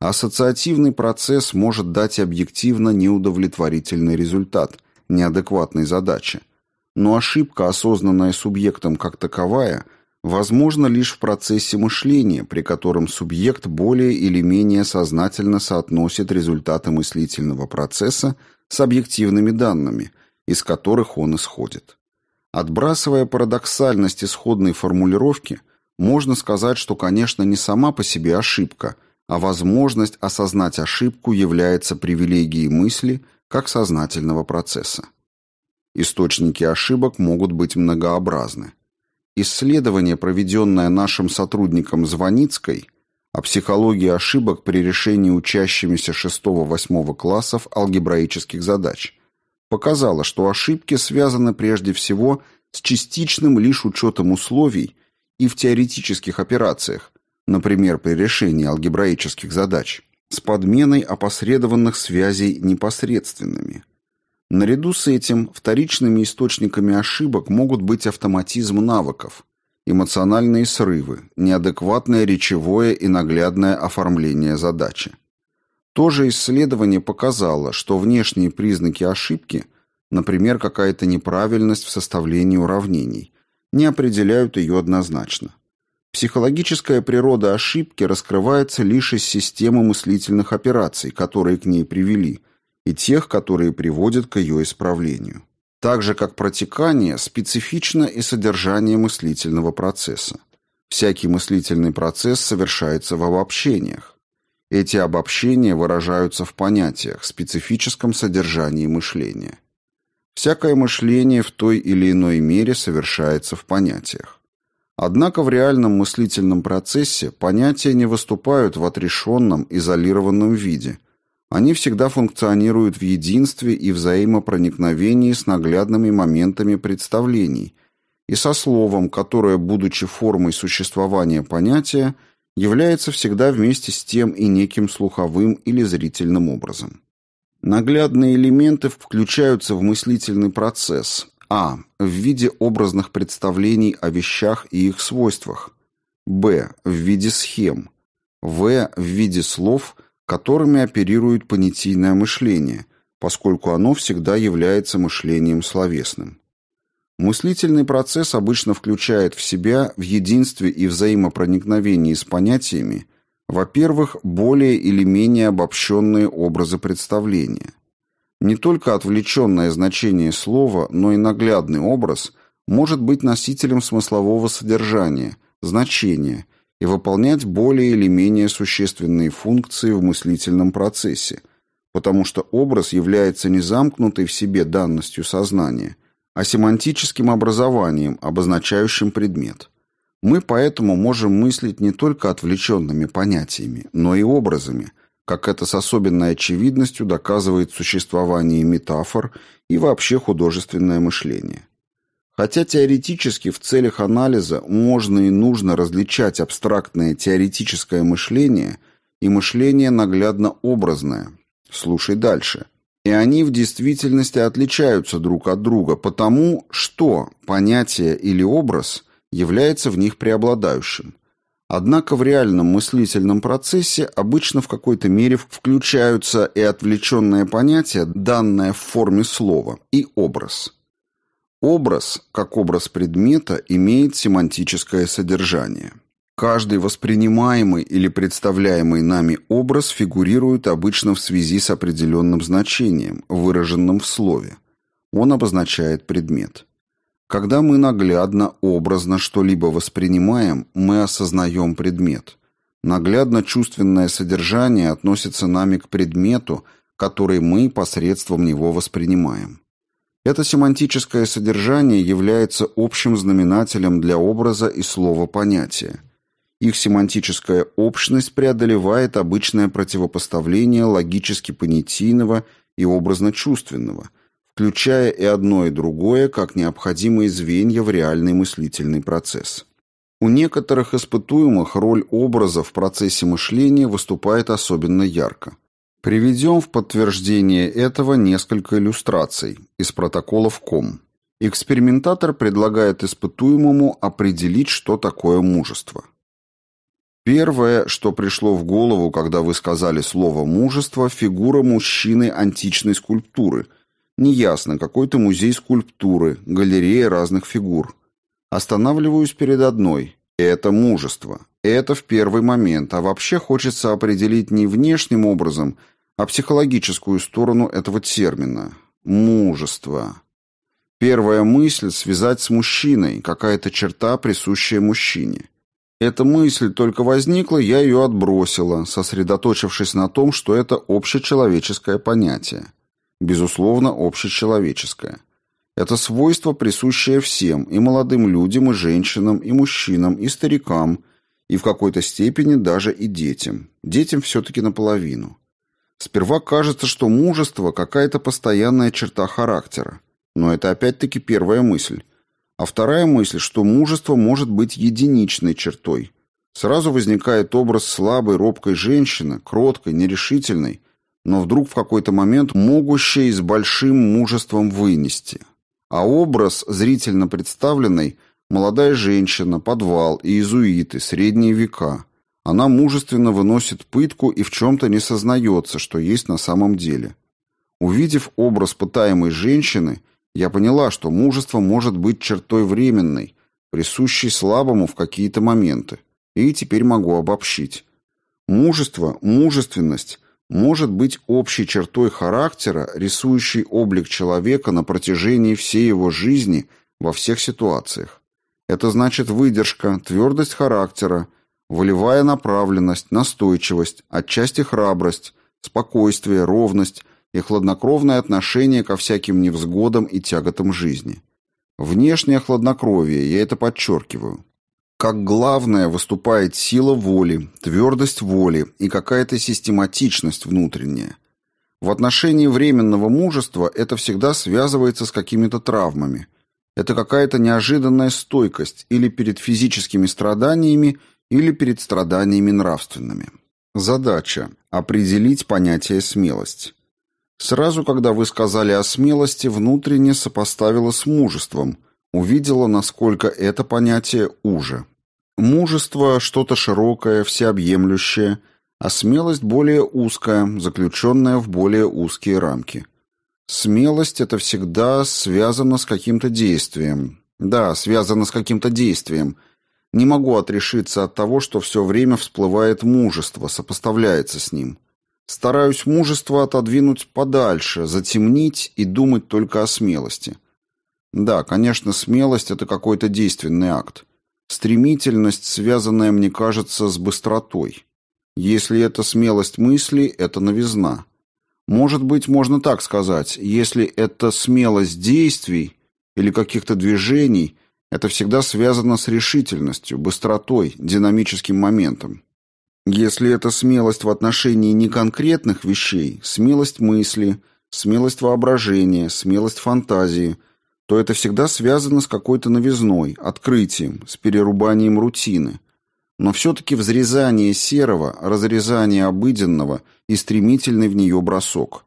Ассоциативный процесс может дать объективно неудовлетворительный результат, неадекватной задаче. Но ошибка, осознанная субъектом как таковая – возможно лишь в процессе мышления, при котором субъект более или менее сознательно соотносит результаты мыслительного процесса с объективными данными, из которых он исходит. Отбрасывая парадоксальность исходной формулировки, можно сказать, что, конечно, не сама по себе ошибка, а возможность осознать ошибку является привилегией мысли как сознательного процесса. Источники ошибок могут быть многообразны. Исследование, проведенное нашим сотрудником Звоницкой о психологии ошибок при решении учащимися 6-8 классов алгебраических задач, показало, что ошибки связаны прежде всего с частичным лишь учетом условий и в теоретических операциях, например, при решении алгебраических задач, с подменой опосредованных связей непосредственными – Наряду с этим вторичными источниками ошибок могут быть автоматизм навыков, эмоциональные срывы, неадекватное речевое и наглядное оформление задачи. То же исследование показало, что внешние признаки ошибки, например, какая-то неправильность в составлении уравнений, не определяют ее однозначно. Психологическая природа ошибки раскрывается лишь из системы мыслительных операций, которые к ней привели, и тех, которые приводят к ее исправлению. Так же, как протекание, специфично и содержание мыслительного процесса. Всякий мыслительный процесс совершается в обобщениях. Эти обобщения выражаются в понятиях, специфическом содержании мышления. Всякое мышление в той или иной мере совершается в понятиях. Однако в реальном мыслительном процессе понятия не выступают в отрешенном, изолированном виде, они всегда функционируют в единстве и взаимопроникновении с наглядными моментами представлений и со словом, которое, будучи формой существования понятия, является всегда вместе с тем и неким слуховым или зрительным образом. Наглядные элементы включаются в мыслительный процесс а. в виде образных представлений о вещах и их свойствах, б. в виде схем, в. в виде слов – которыми оперирует понятийное мышление, поскольку оно всегда является мышлением словесным. Мыслительный процесс обычно включает в себя в единстве и взаимопроникновении с понятиями, во-первых, более или менее обобщенные образы представления. Не только отвлеченное значение слова, но и наглядный образ может быть носителем смыслового содержания, значения, и выполнять более или менее существенные функции в мыслительном процессе, потому что образ является не замкнутой в себе данностью сознания, а семантическим образованием, обозначающим предмет. Мы поэтому можем мыслить не только отвлеченными понятиями, но и образами, как это с особенной очевидностью доказывает существование метафор и вообще художественное мышление. Хотя теоретически в целях анализа можно и нужно различать абстрактное теоретическое мышление и мышление наглядно-образное. Слушай дальше. И они в действительности отличаются друг от друга потому, что понятие или образ является в них преобладающим. Однако в реальном мыслительном процессе обычно в какой-то мере включаются и отвлеченное понятие, данное в форме слова, и образ – Образ, как образ предмета, имеет семантическое содержание. Каждый воспринимаемый или представляемый нами образ фигурирует обычно в связи с определенным значением, выраженным в слове. Он обозначает предмет. Когда мы наглядно, образно что-либо воспринимаем, мы осознаем предмет. Наглядно-чувственное содержание относится нами к предмету, который мы посредством него воспринимаем. Это семантическое содержание является общим знаменателем для образа и слова понятия. Их семантическая общность преодолевает обычное противопоставление логически-понятийного и образно-чувственного, включая и одно и другое как необходимые звенья в реальный мыслительный процесс. У некоторых испытуемых роль образа в процессе мышления выступает особенно ярко – Приведем в подтверждение этого несколько иллюстраций из протоколов КОМ. Экспериментатор предлагает испытуемому определить, что такое мужество. Первое, что пришло в голову, когда вы сказали слово «мужество», фигура мужчины античной скульптуры. Неясно, какой-то музей скульптуры, галерея разных фигур. Останавливаюсь перед одной. Это мужество. Это в первый момент, а вообще хочется определить не внешним образом, а психологическую сторону этого термина. Мужество. Первая мысль – связать с мужчиной, какая-то черта, присущая мужчине. Эта мысль только возникла, я ее отбросила, сосредоточившись на том, что это общечеловеческое понятие. Безусловно, общечеловеческое. Это свойство, присущее всем, и молодым людям, и женщинам, и мужчинам, и старикам, и в какой-то степени даже и детям. Детям все-таки наполовину. Сперва кажется, что мужество – какая-то постоянная черта характера. Но это опять-таки первая мысль. А вторая мысль, что мужество может быть единичной чертой. Сразу возникает образ слабой, робкой женщины, кроткой, нерешительной, но вдруг в какой-то момент могущей с большим мужеством вынести. А образ, зрительно представленный, Молодая женщина, подвал, иезуиты, средние века. Она мужественно выносит пытку и в чем-то не сознается, что есть на самом деле. Увидев образ пытаемой женщины, я поняла, что мужество может быть чертой временной, присущей слабому в какие-то моменты. И теперь могу обобщить. Мужество, мужественность может быть общей чертой характера, рисующей облик человека на протяжении всей его жизни во всех ситуациях. Это значит выдержка, твердость характера, волевая направленность, настойчивость, отчасти храбрость, спокойствие, ровность и хладнокровное отношение ко всяким невзгодам и тяготам жизни. Внешнее хладнокровие, я это подчеркиваю. Как главное выступает сила воли, твердость воли и какая-то систематичность внутренняя. В отношении временного мужества это всегда связывается с какими-то травмами – это какая-то неожиданная стойкость или перед физическими страданиями, или перед страданиями нравственными. Задача – определить понятие смелость. Сразу, когда вы сказали о смелости, внутренне сопоставила с мужеством, увидела, насколько это понятие уже. Мужество – что-то широкое, всеобъемлющее, а смелость более узкая, заключенная в более узкие рамки – Смелость — это всегда связано с каким-то действием. Да, связано с каким-то действием. Не могу отрешиться от того, что все время всплывает мужество, сопоставляется с ним. Стараюсь мужество отодвинуть подальше, затемнить и думать только о смелости. Да, конечно, смелость — это какой-то действенный акт. Стремительность, связанная, мне кажется, с быстротой. Если это смелость мысли, это новизна. Может быть, можно так сказать, если это смелость действий или каких-то движений, это всегда связано с решительностью, быстротой, динамическим моментом. Если это смелость в отношении не конкретных вещей, смелость мысли, смелость воображения, смелость фантазии, то это всегда связано с какой-то новизной, открытием, с перерубанием рутины – но все-таки взрезание серого, разрезание обыденного и стремительный в нее бросок.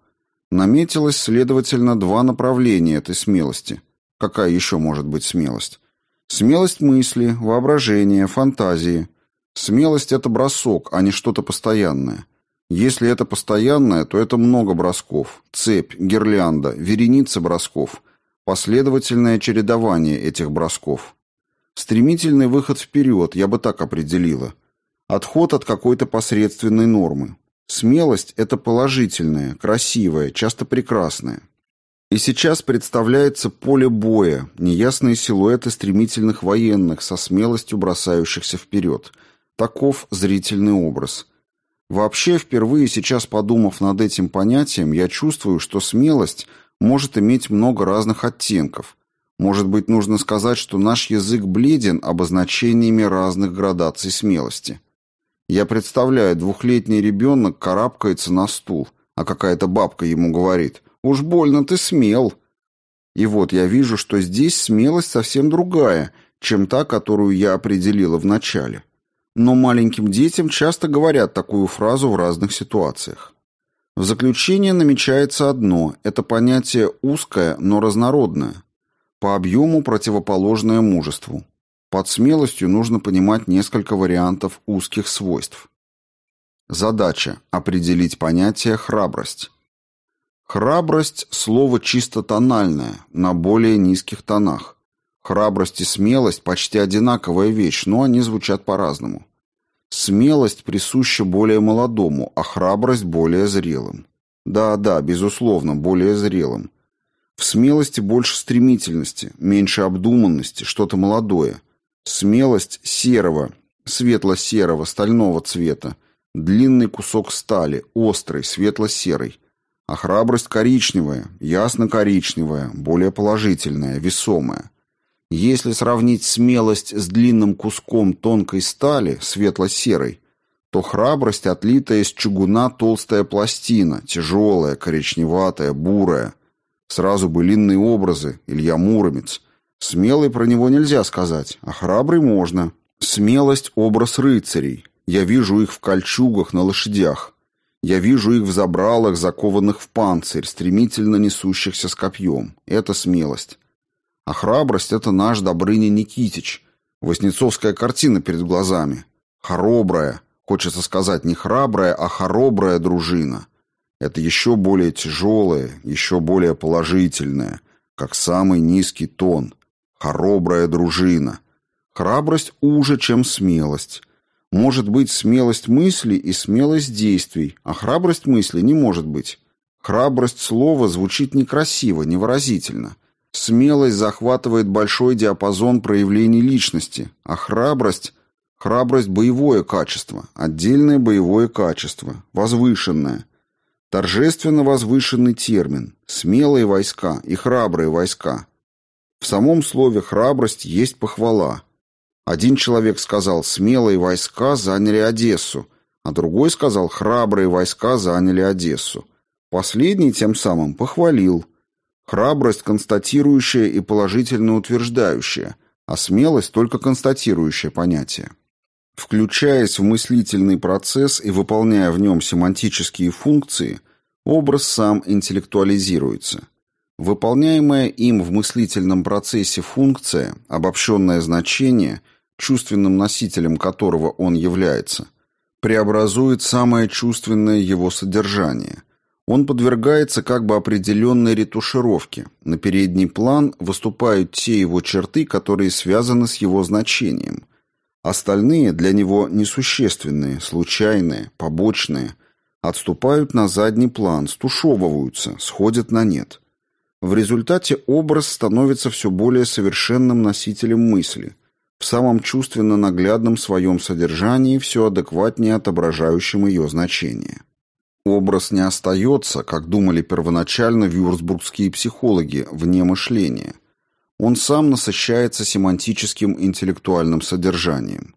Наметилось, следовательно, два направления этой смелости. Какая еще может быть смелость? Смелость мысли, воображения, фантазии. Смелость – это бросок, а не что-то постоянное. Если это постоянное, то это много бросков, цепь, гирлянда, вереница бросков, последовательное чередование этих бросков. Стремительный выход вперед, я бы так определила. Отход от какой-то посредственной нормы. Смелость – это положительное, красивое, часто прекрасное. И сейчас представляется поле боя, неясные силуэты стремительных военных со смелостью бросающихся вперед. Таков зрительный образ. Вообще, впервые сейчас подумав над этим понятием, я чувствую, что смелость может иметь много разных оттенков – может быть, нужно сказать, что наш язык бледен обозначениями разных градаций смелости. Я представляю, двухлетний ребенок карабкается на стул, а какая-то бабка ему говорит «Уж больно ты смел». И вот я вижу, что здесь смелость совсем другая, чем та, которую я определила в начале. Но маленьким детям часто говорят такую фразу в разных ситуациях. В заключение намечается одно – это понятие узкое, но разнородное – по объему противоположное мужеству. Под смелостью нужно понимать несколько вариантов узких свойств. Задача – определить понятие «храбрость». Храбрость – слово чисто тональное, на более низких тонах. Храбрость и смелость – почти одинаковая вещь, но они звучат по-разному. Смелость присуща более молодому, а храбрость – более зрелым. Да-да, безусловно, более зрелым – в смелости больше стремительности, меньше обдуманности, что-то молодое. Смелость серого, светло-серого, стального цвета. Длинный кусок стали, острый, светло-серый. А храбрость коричневая, ясно-коричневая, более положительная, весомая. Если сравнить смелость с длинным куском тонкой стали, светло-серой, то храбрость, отлитая из чугуна толстая пластина, тяжелая, коричневатая, бурая, Сразу былинные образы, Илья Муромец. Смелый про него нельзя сказать, а храбрый можно. Смелость – образ рыцарей. Я вижу их в кольчугах на лошадях. Я вижу их в забралах, закованных в панцирь, стремительно несущихся с копьем. Это смелость. А храбрость – это наш Добрыня Никитич. Воснецовская картина перед глазами. Хоробрая, хочется сказать, не храбрая, а хоробрая дружина. Это еще более тяжелое, еще более положительное, как самый низкий тон. Хоробрая дружина. Храбрость уже, чем смелость. Может быть смелость мысли и смелость действий, а храбрость мысли не может быть. Храбрость слова звучит некрасиво, невыразительно. Смелость захватывает большой диапазон проявлений личности, а храбрость Храбрость – боевое качество, отдельное боевое качество, возвышенное, Торжественно возвышенный термин «смелые войска» и «храбрые войска». В самом слове «храбрость» есть похвала. Один человек сказал «смелые войска заняли Одессу», а другой сказал «храбрые войска заняли Одессу». Последний тем самым похвалил. Храбрость констатирующая и положительно утверждающая, а смелость только констатирующее понятие. Включаясь в мыслительный процесс и выполняя в нем семантические функции, образ сам интеллектуализируется. Выполняемая им в мыслительном процессе функция, обобщенное значение, чувственным носителем которого он является, преобразует самое чувственное его содержание – он подвергается как бы определенной ретушировке. На передний план выступают те его черты, которые связаны с его значением, Остальные для него несущественные, случайные, побочные, отступают на задний план, стушевываются, сходят на нет. В результате образ становится все более совершенным носителем мысли, в самом чувственно наглядном своем содержании все адекватнее отображающим ее значение. Образ не остается, как думали первоначально вюрсбургские психологи, вне мышления, он сам насыщается семантическим интеллектуальным содержанием.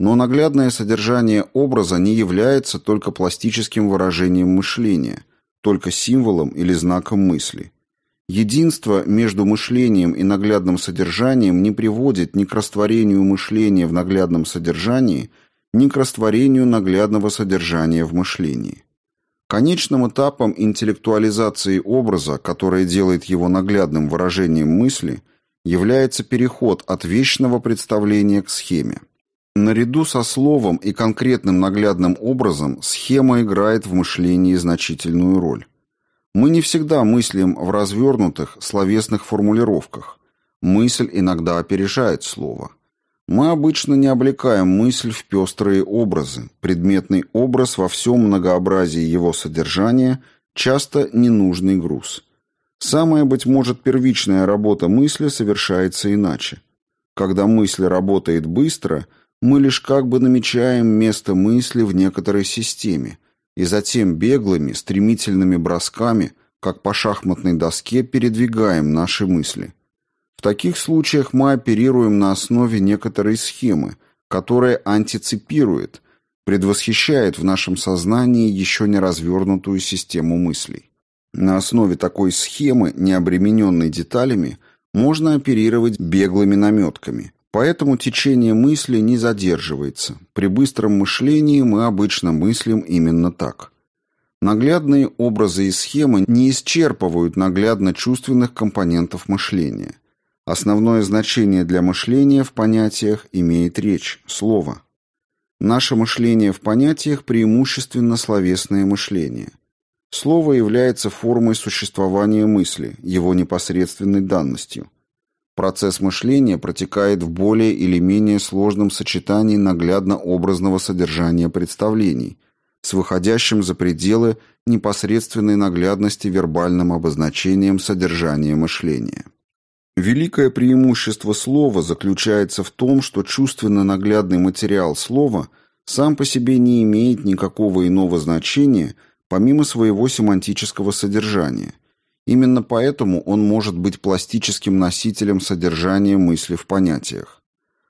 Но наглядное содержание образа не является только пластическим выражением мышления, только символом или знаком мысли. Единство между мышлением и наглядным содержанием не приводит ни к растворению мышления в наглядном содержании, ни к растворению наглядного содержания в мышлении. Конечным этапом интеллектуализации образа, которая делает его наглядным выражением мысли – является переход от вечного представления к схеме. Наряду со словом и конкретным наглядным образом схема играет в мышлении значительную роль. Мы не всегда мыслим в развернутых словесных формулировках. Мысль иногда опережает слово. Мы обычно не облекаем мысль в пестрые образы. Предметный образ во всем многообразии его содержания – часто ненужный груз. Самая, быть может, первичная работа мысли совершается иначе. Когда мысль работает быстро, мы лишь как бы намечаем место мысли в некоторой системе, и затем беглыми, стремительными бросками, как по шахматной доске, передвигаем наши мысли. В таких случаях мы оперируем на основе некоторой схемы, которая антиципирует, предвосхищает в нашем сознании еще не развернутую систему мыслей. На основе такой схемы, не обремененной деталями, можно оперировать беглыми наметками. Поэтому течение мысли не задерживается. При быстром мышлении мы обычно мыслим именно так. Наглядные образы и схемы не исчерпывают наглядно-чувственных компонентов мышления. Основное значение для мышления в понятиях имеет речь, слово. Наше мышление в понятиях преимущественно словесное мышление – Слово является формой существования мысли, его непосредственной данностью. Процесс мышления протекает в более или менее сложном сочетании наглядно-образного содержания представлений, с выходящим за пределы непосредственной наглядности вербальным обозначением содержания мышления. Великое преимущество слова заключается в том, что чувственно-наглядный материал слова сам по себе не имеет никакого иного значения – помимо своего семантического содержания. Именно поэтому он может быть пластическим носителем содержания мысли в понятиях.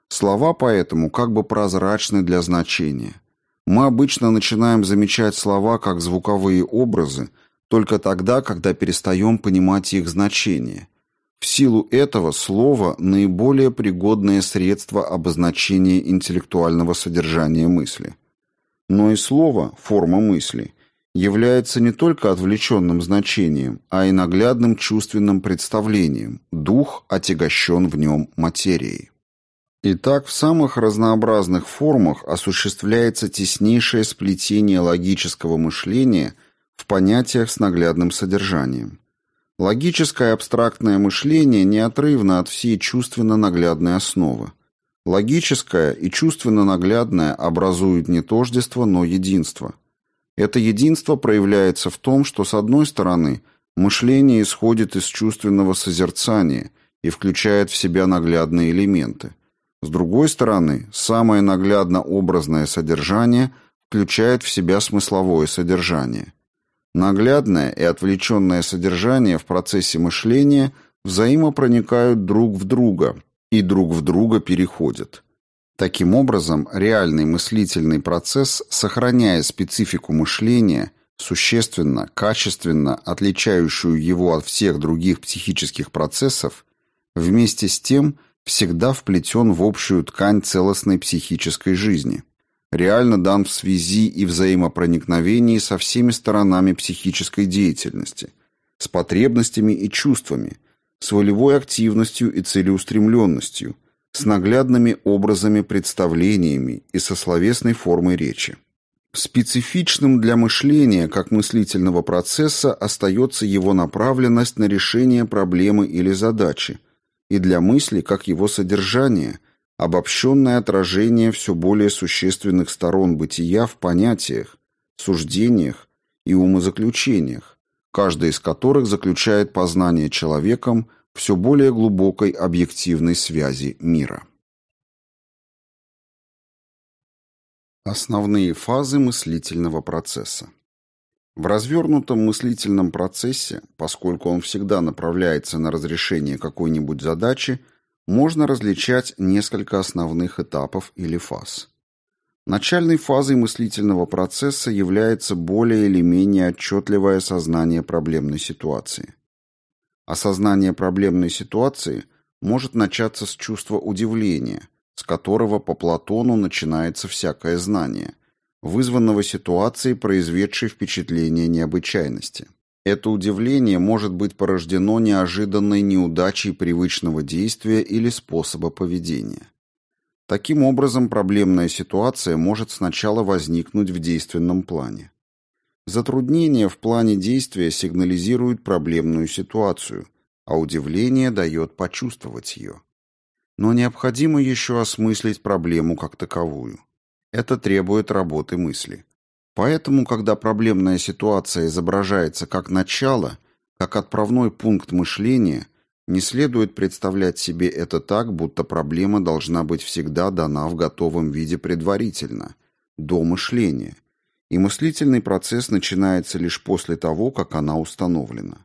Слова поэтому как бы прозрачны для значения. Мы обычно начинаем замечать слова как звуковые образы только тогда, когда перестаем понимать их значение. В силу этого слово – наиболее пригодное средство обозначения интеллектуального содержания мысли. Но и слово – форма мысли является не только отвлеченным значением, а и наглядным чувственным представлением, дух отягощен в нем материей. Итак, в самых разнообразных формах осуществляется теснейшее сплетение логического мышления в понятиях с наглядным содержанием. Логическое абстрактное мышление неотрывно от всей чувственно-наглядной основы. Логическое и чувственно-наглядное образуют не тождество, но единство – это единство проявляется в том, что, с одной стороны, мышление исходит из чувственного созерцания и включает в себя наглядные элементы. С другой стороны, самое наглядно-образное содержание включает в себя смысловое содержание. Наглядное и отвлечённое содержание в процессе мышления взаимопроникают друг в друга и друг в друга переходят – Таким образом, реальный мыслительный процесс, сохраняя специфику мышления, существенно, качественно отличающую его от всех других психических процессов, вместе с тем всегда вплетен в общую ткань целостной психической жизни. Реально дан в связи и взаимопроникновении со всеми сторонами психической деятельности, с потребностями и чувствами, с волевой активностью и целеустремленностью – с наглядными образами представлениями и со словесной формой речи. Специфичным для мышления как мыслительного процесса остается его направленность на решение проблемы или задачи, и для мысли как его содержание, обобщенное отражение все более существенных сторон бытия в понятиях, суждениях и умозаключениях, каждая из которых заключает познание человеком все более глубокой объективной связи мира. Основные фазы мыслительного процесса. В развернутом мыслительном процессе, поскольку он всегда направляется на разрешение какой-нибудь задачи, можно различать несколько основных этапов или фаз. Начальной фазой мыслительного процесса является более или менее отчетливое сознание проблемной ситуации – Осознание проблемной ситуации может начаться с чувства удивления, с которого по Платону начинается всякое знание, вызванного ситуацией, произведшей впечатление необычайности. Это удивление может быть порождено неожиданной неудачей привычного действия или способа поведения. Таким образом, проблемная ситуация может сначала возникнуть в действенном плане. Затруднение в плане действия сигнализирует проблемную ситуацию, а удивление дает почувствовать ее. Но необходимо еще осмыслить проблему как таковую. Это требует работы мысли. Поэтому, когда проблемная ситуация изображается как начало, как отправной пункт мышления, не следует представлять себе это так, будто проблема должна быть всегда дана в готовом виде предварительно, до мышления – и мыслительный процесс начинается лишь после того, как она установлена.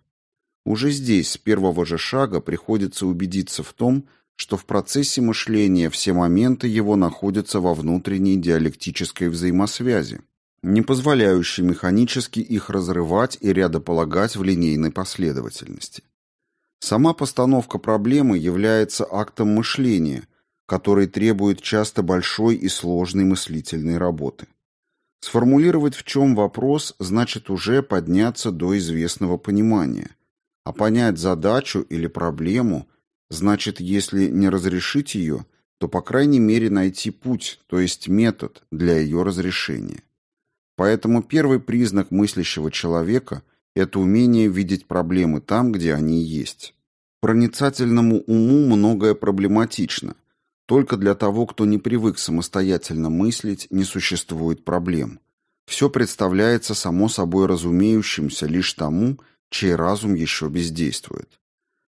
Уже здесь, с первого же шага, приходится убедиться в том, что в процессе мышления все моменты его находятся во внутренней диалектической взаимосвязи, не позволяющей механически их разрывать и рядополагать в линейной последовательности. Сама постановка проблемы является актом мышления, который требует часто большой и сложной мыслительной работы. Сформулировать, в чем вопрос, значит уже подняться до известного понимания. А понять задачу или проблему, значит, если не разрешить ее, то, по крайней мере, найти путь, то есть метод для ее разрешения. Поэтому первый признак мыслящего человека – это умение видеть проблемы там, где они есть. Проницательному уму многое проблематично, только для того, кто не привык самостоятельно мыслить, не существует проблем. Все представляется само собой разумеющимся лишь тому, чей разум еще бездействует.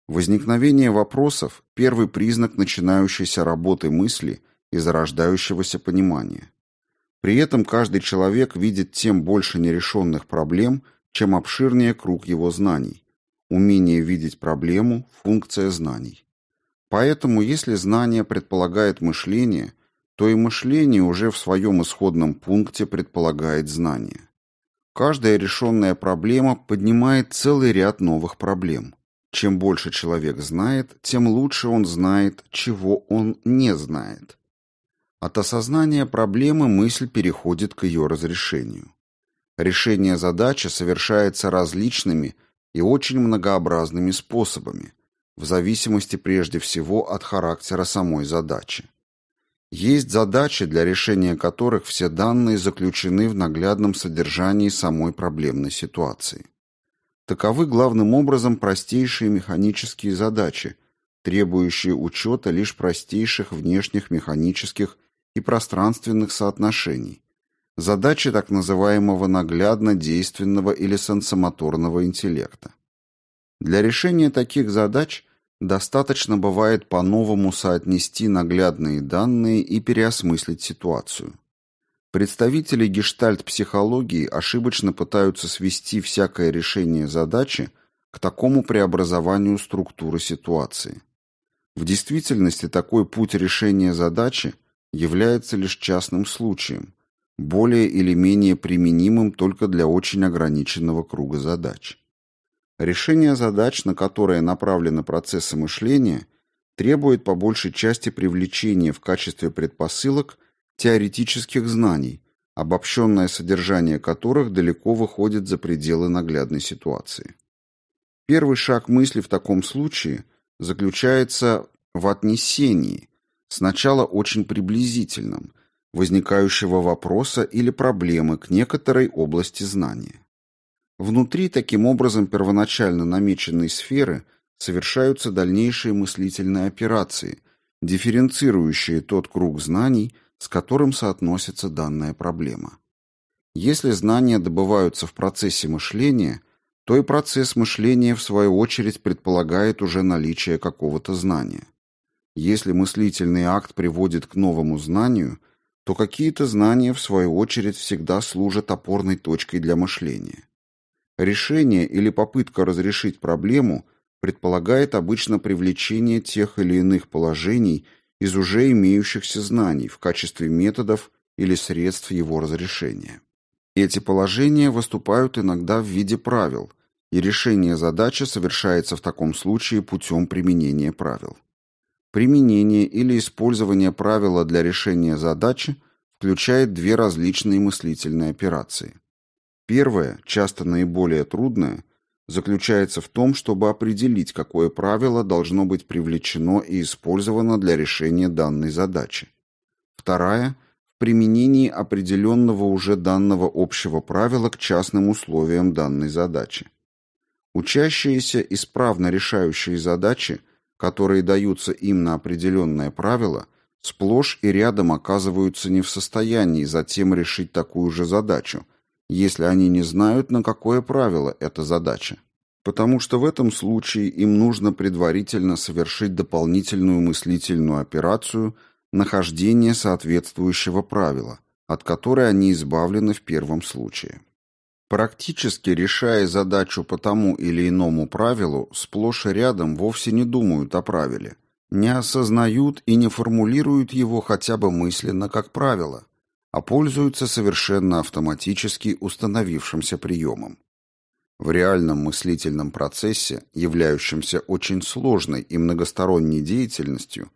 Возникновение вопросов – первый признак начинающейся работы мысли и зарождающегося понимания. При этом каждый человек видит тем больше нерешенных проблем, чем обширнее круг его знаний. Умение видеть проблему – функция знаний. Поэтому, если знание предполагает мышление, то и мышление уже в своем исходном пункте предполагает знание. Каждая решенная проблема поднимает целый ряд новых проблем. Чем больше человек знает, тем лучше он знает, чего он не знает. От осознания проблемы мысль переходит к ее разрешению. Решение задачи совершается различными и очень многообразными способами – в зависимости прежде всего от характера самой задачи. Есть задачи, для решения которых все данные заключены в наглядном содержании самой проблемной ситуации. Таковы главным образом простейшие механические задачи, требующие учета лишь простейших внешних механических и пространственных соотношений, задачи так называемого наглядно-действенного или сенсомоторного интеллекта. Для решения таких задач достаточно бывает по-новому соотнести наглядные данные и переосмыслить ситуацию. Представители гештальт-психологии ошибочно пытаются свести всякое решение задачи к такому преобразованию структуры ситуации. В действительности такой путь решения задачи является лишь частным случаем, более или менее применимым только для очень ограниченного круга задач. Решение задач, на которые направлены процессы мышления, требует по большей части привлечения в качестве предпосылок теоретических знаний, обобщенное содержание которых далеко выходит за пределы наглядной ситуации. Первый шаг мысли в таком случае заключается в отнесении, сначала очень приблизительном, возникающего вопроса или проблемы к некоторой области знания. Внутри таким образом первоначально намеченной сферы совершаются дальнейшие мыслительные операции, дифференцирующие тот круг знаний, с которым соотносится данная проблема. Если знания добываются в процессе мышления, то и процесс мышления, в свою очередь, предполагает уже наличие какого-то знания. Если мыслительный акт приводит к новому знанию, то какие-то знания, в свою очередь, всегда служат опорной точкой для мышления. Решение или попытка разрешить проблему предполагает обычно привлечение тех или иных положений из уже имеющихся знаний в качестве методов или средств его разрешения. Эти положения выступают иногда в виде правил, и решение задачи совершается в таком случае путем применения правил. Применение или использование правила для решения задачи включает две различные мыслительные операции. Первое, часто наиболее трудное, заключается в том, чтобы определить, какое правило должно быть привлечено и использовано для решения данной задачи. Второе — в применении определенного уже данного общего правила к частным условиям данной задачи. Учащиеся, исправно решающие задачи, которые даются им на определенное правило, сплошь и рядом оказываются не в состоянии затем решить такую же задачу – если они не знают, на какое правило эта задача. Потому что в этом случае им нужно предварительно совершить дополнительную мыслительную операцию нахождения соответствующего правила, от которой они избавлены в первом случае. Практически решая задачу по тому или иному правилу, сплошь и рядом вовсе не думают о правиле, не осознают и не формулируют его хотя бы мысленно как правило, а пользуются совершенно автоматически установившимся приемом. В реальном мыслительном процессе, являющемся очень сложной и многосторонней деятельностью,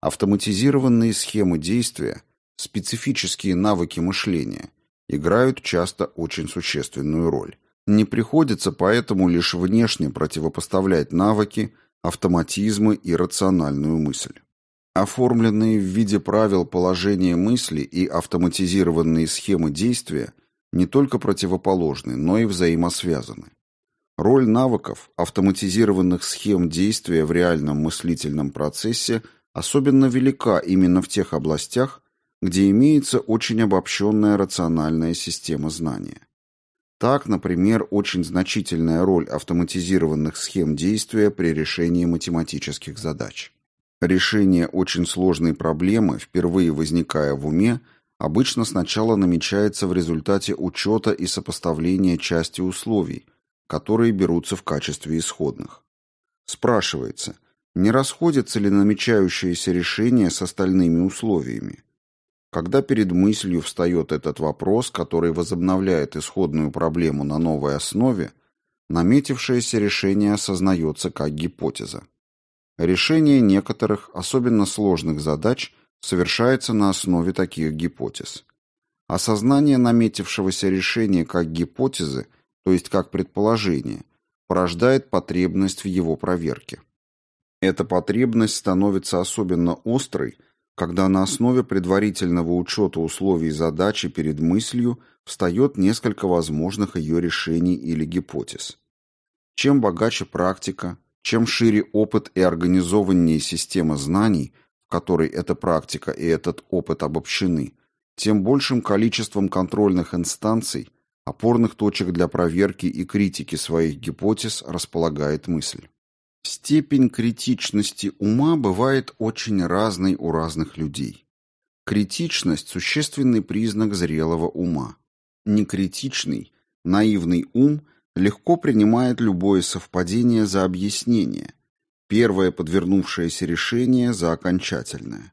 автоматизированные схемы действия, специфические навыки мышления играют часто очень существенную роль. Не приходится поэтому лишь внешне противопоставлять навыки, автоматизмы и рациональную мысль. Оформленные в виде правил положения мысли и автоматизированные схемы действия не только противоположны, но и взаимосвязаны. Роль навыков, автоматизированных схем действия в реальном мыслительном процессе особенно велика именно в тех областях, где имеется очень обобщенная рациональная система знания. Так, например, очень значительная роль автоматизированных схем действия при решении математических задач. Решение очень сложной проблемы, впервые возникая в уме, обычно сначала намечается в результате учета и сопоставления части условий, которые берутся в качестве исходных. Спрашивается, не расходится ли намечающееся решение с остальными условиями? Когда перед мыслью встает этот вопрос, который возобновляет исходную проблему на новой основе, наметившееся решение осознается как гипотеза. Решение некоторых, особенно сложных задач, совершается на основе таких гипотез. Осознание наметившегося решения как гипотезы, то есть как предположения, порождает потребность в его проверке. Эта потребность становится особенно острой, когда на основе предварительного учета условий задачи перед мыслью встает несколько возможных ее решений или гипотез. Чем богаче практика, чем шире опыт и организованнее система знаний, в которой эта практика и этот опыт обобщены, тем большим количеством контрольных инстанций, опорных точек для проверки и критики своих гипотез располагает мысль. Степень критичности ума бывает очень разной у разных людей. Критичность – существенный признак зрелого ума. Некритичный, наивный ум легко принимает любое совпадение за объяснение, первое подвернувшееся решение за окончательное.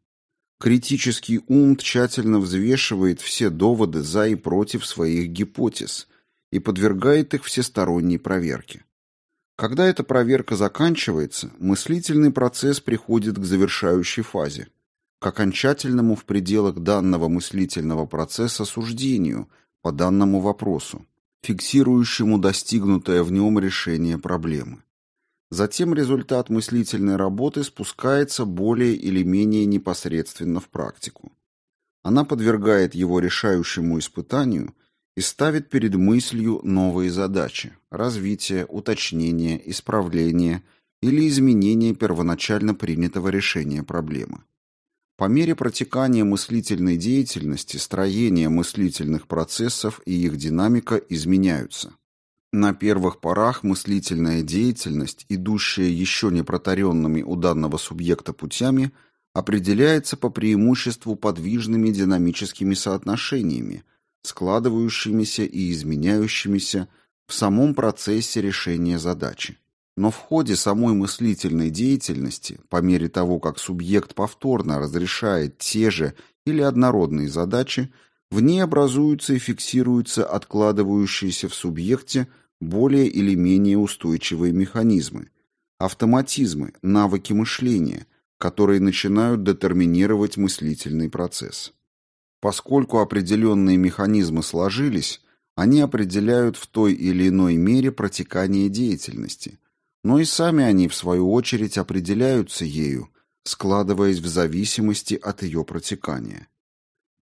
Критический ум тщательно взвешивает все доводы за и против своих гипотез и подвергает их всесторонней проверке. Когда эта проверка заканчивается, мыслительный процесс приходит к завершающей фазе, к окончательному в пределах данного мыслительного процесса суждению по данному вопросу, фиксирующему достигнутое в нем решение проблемы. Затем результат мыслительной работы спускается более или менее непосредственно в практику. Она подвергает его решающему испытанию и ставит перед мыслью новые задачи – развитие, уточнение, исправление или изменение первоначально принятого решения проблемы. По мере протекания мыслительной деятельности строение мыслительных процессов и их динамика изменяются. На первых порах мыслительная деятельность, идущая еще не протаренными у данного субъекта путями, определяется по преимуществу подвижными динамическими соотношениями, складывающимися и изменяющимися в самом процессе решения задачи. Но в ходе самой мыслительной деятельности, по мере того, как субъект повторно разрешает те же или однородные задачи, в ней образуются и фиксируются откладывающиеся в субъекте более или менее устойчивые механизмы, автоматизмы, навыки мышления, которые начинают детерминировать мыслительный процесс. Поскольку определенные механизмы сложились, они определяют в той или иной мере протекание деятельности, но и сами они, в свою очередь, определяются ею, складываясь в зависимости от ее протекания.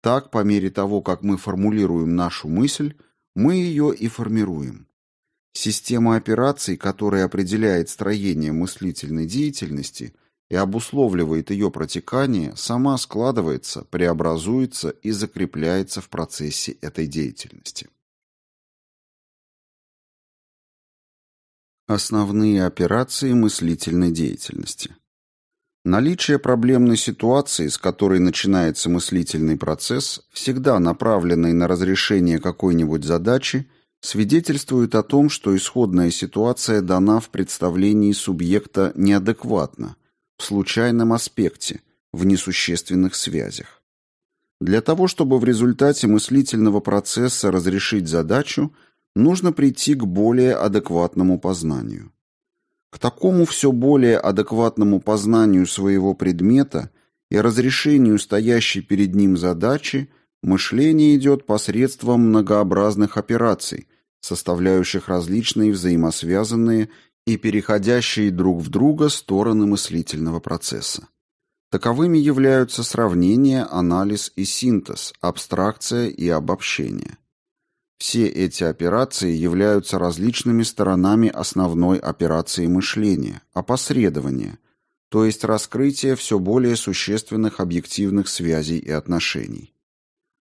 Так, по мере того, как мы формулируем нашу мысль, мы ее и формируем. Система операций, которая определяет строение мыслительной деятельности и обусловливает ее протекание, сама складывается, преобразуется и закрепляется в процессе этой деятельности. Основные операции мыслительной деятельности. Наличие проблемной ситуации, с которой начинается мыслительный процесс, всегда направленный на разрешение какой-нибудь задачи, свидетельствует о том, что исходная ситуация дана в представлении субъекта неадекватно, в случайном аспекте, в несущественных связях. Для того, чтобы в результате мыслительного процесса разрешить задачу – нужно прийти к более адекватному познанию. К такому все более адекватному познанию своего предмета и разрешению стоящей перед ним задачи мышление идет посредством многообразных операций, составляющих различные взаимосвязанные и переходящие друг в друга стороны мыслительного процесса. Таковыми являются сравнение, анализ и синтез, абстракция и обобщение. Все эти операции являются различными сторонами основной операции мышления – опосредования, то есть раскрытие все более существенных объективных связей и отношений.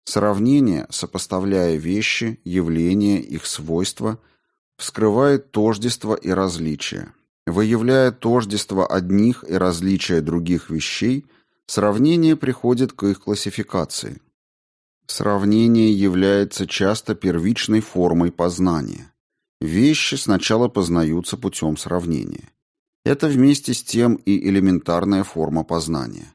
Сравнение, сопоставляя вещи, явления, их свойства, вскрывает тождество и различия. Выявляя тождество одних и различия других вещей, сравнение приходит к их классификации. Сравнение является часто первичной формой познания. Вещи сначала познаются путем сравнения. Это вместе с тем и элементарная форма познания.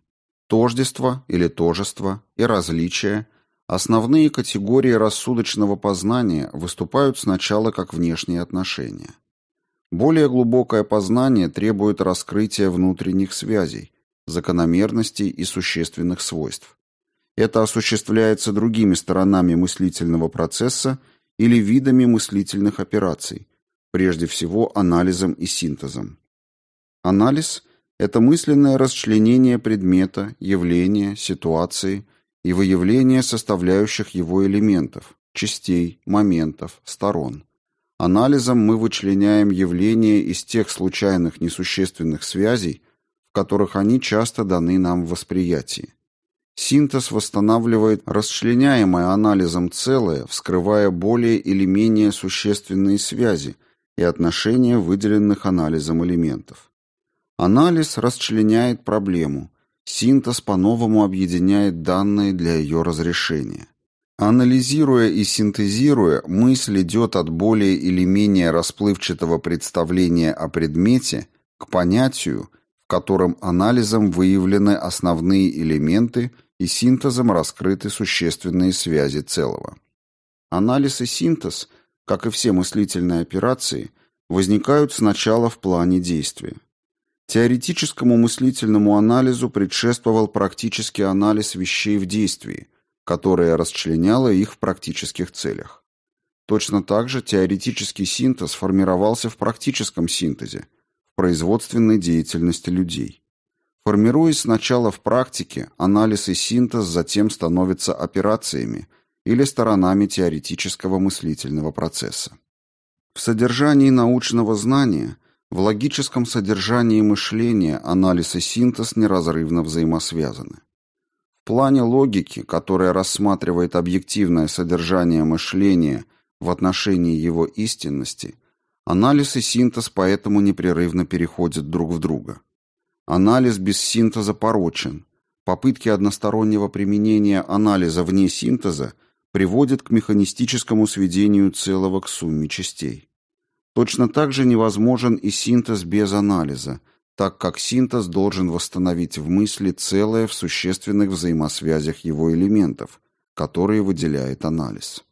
Тождество или тожество и различие – основные категории рассудочного познания выступают сначала как внешние отношения. Более глубокое познание требует раскрытия внутренних связей, закономерностей и существенных свойств. Это осуществляется другими сторонами мыслительного процесса или видами мыслительных операций, прежде всего анализом и синтезом. Анализ – это мысленное расчленение предмета, явления, ситуации и выявление составляющих его элементов, частей, моментов, сторон. Анализом мы вычленяем явления из тех случайных несущественных связей, в которых они часто даны нам в восприятии. Синтез восстанавливает расчленяемое анализом целое, вскрывая более или менее существенные связи и отношения выделенных анализом элементов. Анализ расчленяет проблему, синтез по-новому объединяет данные для ее разрешения. Анализируя и синтезируя, мысль идет от более или менее расплывчатого представления о предмете к понятию, в котором анализом выявлены основные элементы – и синтезом раскрыты существенные связи целого. Анализ и синтез, как и все мыслительные операции, возникают сначала в плане действия. Теоретическому мыслительному анализу предшествовал практический анализ вещей в действии, которое расчленяло их в практических целях. Точно так же теоретический синтез формировался в практическом синтезе, в производственной деятельности людей. Формируясь сначала в практике, анализ и синтез затем становятся операциями или сторонами теоретического мыслительного процесса. В содержании научного знания, в логическом содержании мышления анализ и синтез неразрывно взаимосвязаны. В плане логики, которая рассматривает объективное содержание мышления в отношении его истинности, анализ и синтез поэтому непрерывно переходят друг в друга – Анализ без синтеза порочен. Попытки одностороннего применения анализа вне синтеза приводят к механистическому сведению целого к сумме частей. Точно так же невозможен и синтез без анализа, так как синтез должен восстановить в мысли целое в существенных взаимосвязях его элементов, которые выделяет анализ.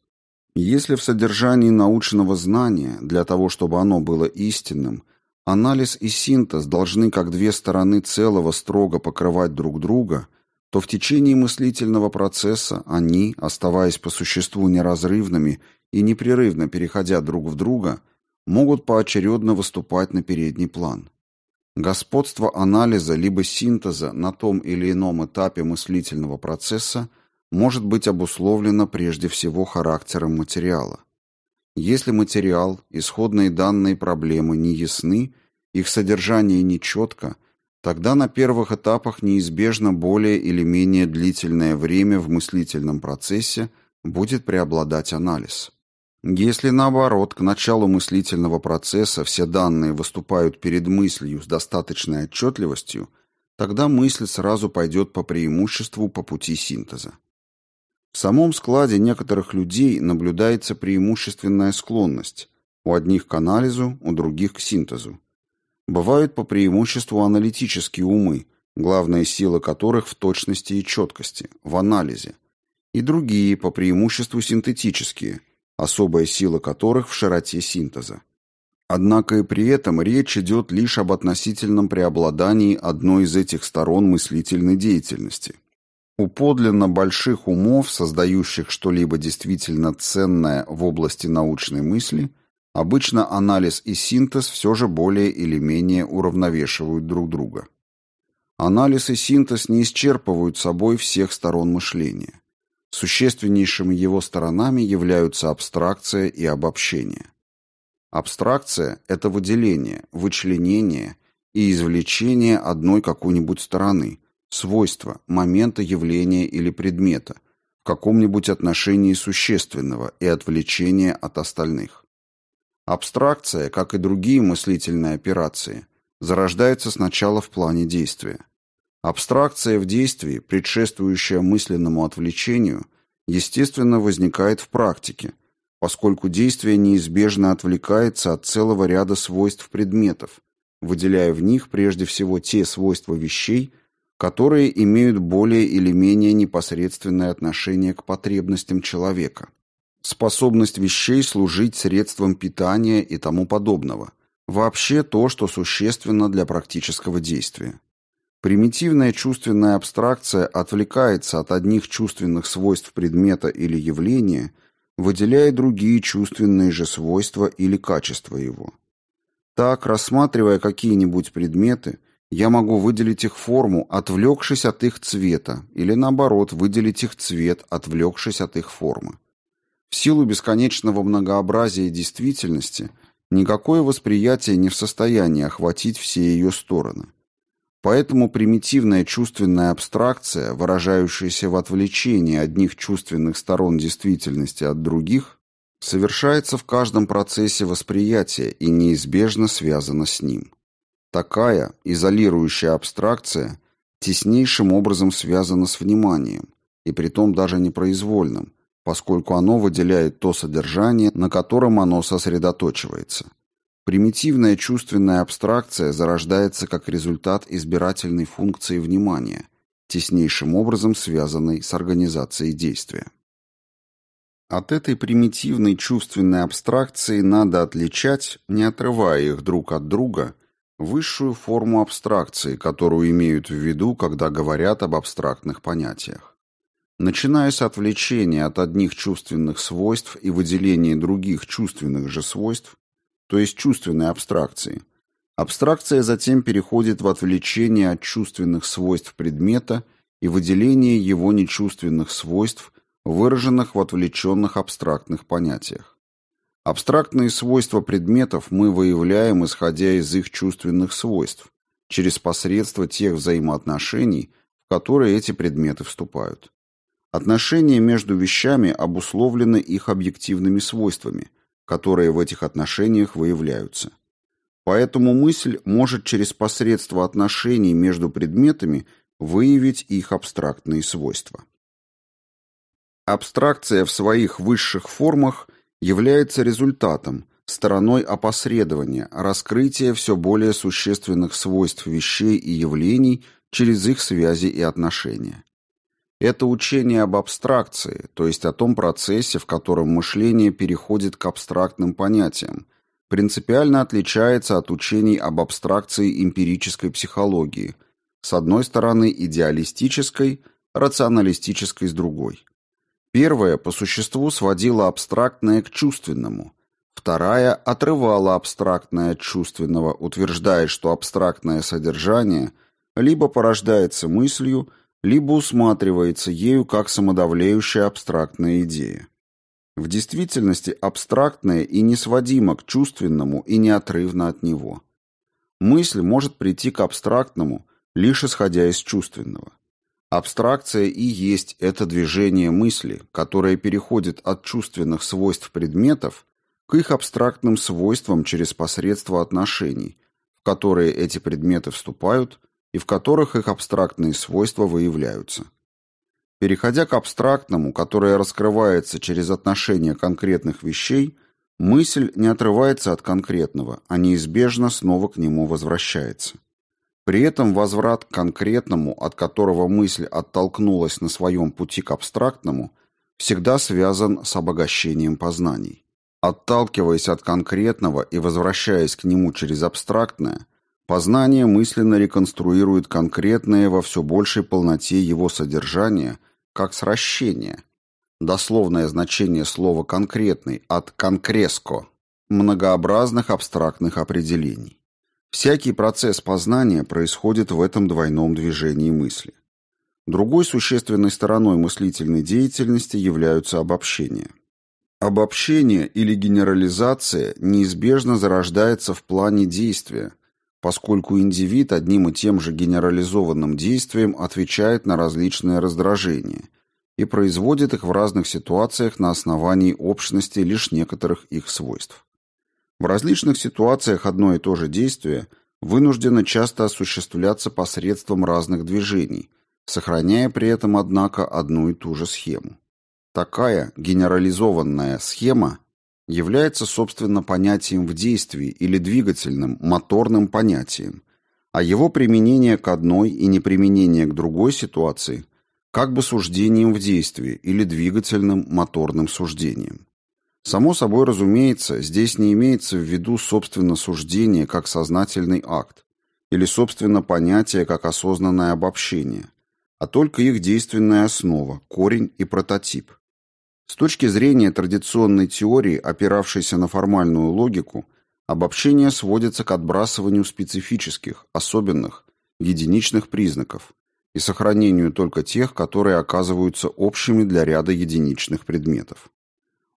Если в содержании научного знания, для того чтобы оно было истинным, анализ и синтез должны как две стороны целого строго покрывать друг друга, то в течение мыслительного процесса они, оставаясь по существу неразрывными и непрерывно переходя друг в друга, могут поочередно выступать на передний план. Господство анализа либо синтеза на том или ином этапе мыслительного процесса может быть обусловлено прежде всего характером материала. Если материал, исходные данные проблемы не ясны, их содержание нечетко, тогда на первых этапах неизбежно более или менее длительное время в мыслительном процессе будет преобладать анализ. Если наоборот, к началу мыслительного процесса все данные выступают перед мыслью с достаточной отчетливостью, тогда мысль сразу пойдет по преимуществу по пути синтеза. В самом складе некоторых людей наблюдается преимущественная склонность, у одних к анализу, у других к синтезу. Бывают по преимуществу аналитические умы, главная сила которых в точности и четкости, в анализе, и другие по преимуществу синтетические, особая сила которых в широте синтеза. Однако и при этом речь идет лишь об относительном преобладании одной из этих сторон мыслительной деятельности – у подлинно больших умов, создающих что-либо действительно ценное в области научной мысли, обычно анализ и синтез все же более или менее уравновешивают друг друга. Анализ и синтез не исчерпывают собой всех сторон мышления. Существеннейшими его сторонами являются абстракция и обобщение. Абстракция – это выделение, вычленение и извлечение одной какой-нибудь стороны – свойства, момента, явления или предмета, в каком-нибудь отношении существенного и отвлечения от остальных. Абстракция, как и другие мыслительные операции, зарождается сначала в плане действия. Абстракция в действии, предшествующая мысленному отвлечению, естественно, возникает в практике, поскольку действие неизбежно отвлекается от целого ряда свойств предметов, выделяя в них прежде всего те свойства вещей, которые имеют более или менее непосредственное отношение к потребностям человека, способность вещей служить средством питания и тому подобного, вообще то, что существенно для практического действия. Примитивная чувственная абстракция отвлекается от одних чувственных свойств предмета или явления, выделяя другие чувственные же свойства или качества его. Так, рассматривая какие-нибудь предметы, я могу выделить их форму, отвлекшись от их цвета, или наоборот, выделить их цвет, отвлекшись от их формы. В силу бесконечного многообразия действительности никакое восприятие не в состоянии охватить все ее стороны. Поэтому примитивная чувственная абстракция, выражающаяся в отвлечении одних чувственных сторон действительности от других, совершается в каждом процессе восприятия и неизбежно связана с ним. Такая изолирующая абстракция теснейшим образом связана с вниманием, и притом даже непроизвольным, поскольку оно выделяет то содержание, на котором оно сосредотачивается. Примитивная чувственная абстракция зарождается как результат избирательной функции внимания, теснейшим образом связанной с организацией действия. От этой примитивной чувственной абстракции надо отличать, не отрывая их друг от друга – высшую форму абстракции, которую имеют в виду, когда говорят об абстрактных понятиях. Начиная с отвлечения от одних чувственных свойств и выделения других чувственных же свойств, то есть чувственной абстракции, абстракция затем переходит в отвлечение от чувственных свойств предмета и выделение его нечувственных свойств, выраженных в отвлеченных абстрактных понятиях. Абстрактные свойства предметов мы выявляем, исходя из их чувственных свойств, через посредство тех взаимоотношений, в которые эти предметы вступают. Отношения между вещами обусловлены их объективными свойствами, которые в этих отношениях выявляются. Поэтому мысль может через посредство отношений между предметами выявить их абстрактные свойства. Абстракция в своих высших формах является результатом, стороной опосредования, раскрытия все более существенных свойств вещей и явлений через их связи и отношения. Это учение об абстракции, то есть о том процессе, в котором мышление переходит к абстрактным понятиям, принципиально отличается от учений об абстракции эмпирической психологии, с одной стороны идеалистической, рационалистической с другой. Первая по существу сводила абстрактное к чувственному, вторая отрывала абстрактное от чувственного, утверждая, что абстрактное содержание либо порождается мыслью, либо усматривается ею как самодавлеющая абстрактная идея. В действительности абстрактное и не сводимо к чувственному и неотрывно от него. Мысль может прийти к абстрактному, лишь исходя из чувственного. Абстракция и есть это движение мысли, которое переходит от чувственных свойств предметов к их абстрактным свойствам через посредство отношений, в которые эти предметы вступают и в которых их абстрактные свойства выявляются. Переходя к абстрактному, которое раскрывается через отношения конкретных вещей, мысль не отрывается от конкретного, а неизбежно снова к нему возвращается. При этом возврат к конкретному, от которого мысль оттолкнулась на своем пути к абстрактному, всегда связан с обогащением познаний. Отталкиваясь от конкретного и возвращаясь к нему через абстрактное, познание мысленно реконструирует конкретное во все большей полноте его содержания, как сращение. Дословное значение слова «конкретный» от «конкреско» – многообразных абстрактных определений. Всякий процесс познания происходит в этом двойном движении мысли. Другой существенной стороной мыслительной деятельности являются обобщения. Обобщение или генерализация неизбежно зарождается в плане действия, поскольку индивид одним и тем же генерализованным действием отвечает на различные раздражения и производит их в разных ситуациях на основании общности лишь некоторых их свойств. В различных ситуациях одно и то же действие вынуждено часто осуществляться посредством разных движений, сохраняя при этом, однако, одну и ту же схему. Такая генерализованная схема является, собственно, понятием в действии или двигательным, моторным понятием, а его применение к одной и неприменение к другой ситуации как бы суждением в действии или двигательным, моторным суждением. Само собой разумеется, здесь не имеется в виду собственно суждение как сознательный акт или собственно понятие как осознанное обобщение, а только их действенная основа, корень и прототип. С точки зрения традиционной теории, опиравшейся на формальную логику, обобщение сводится к отбрасыванию специфических, особенных, единичных признаков и сохранению только тех, которые оказываются общими для ряда единичных предметов.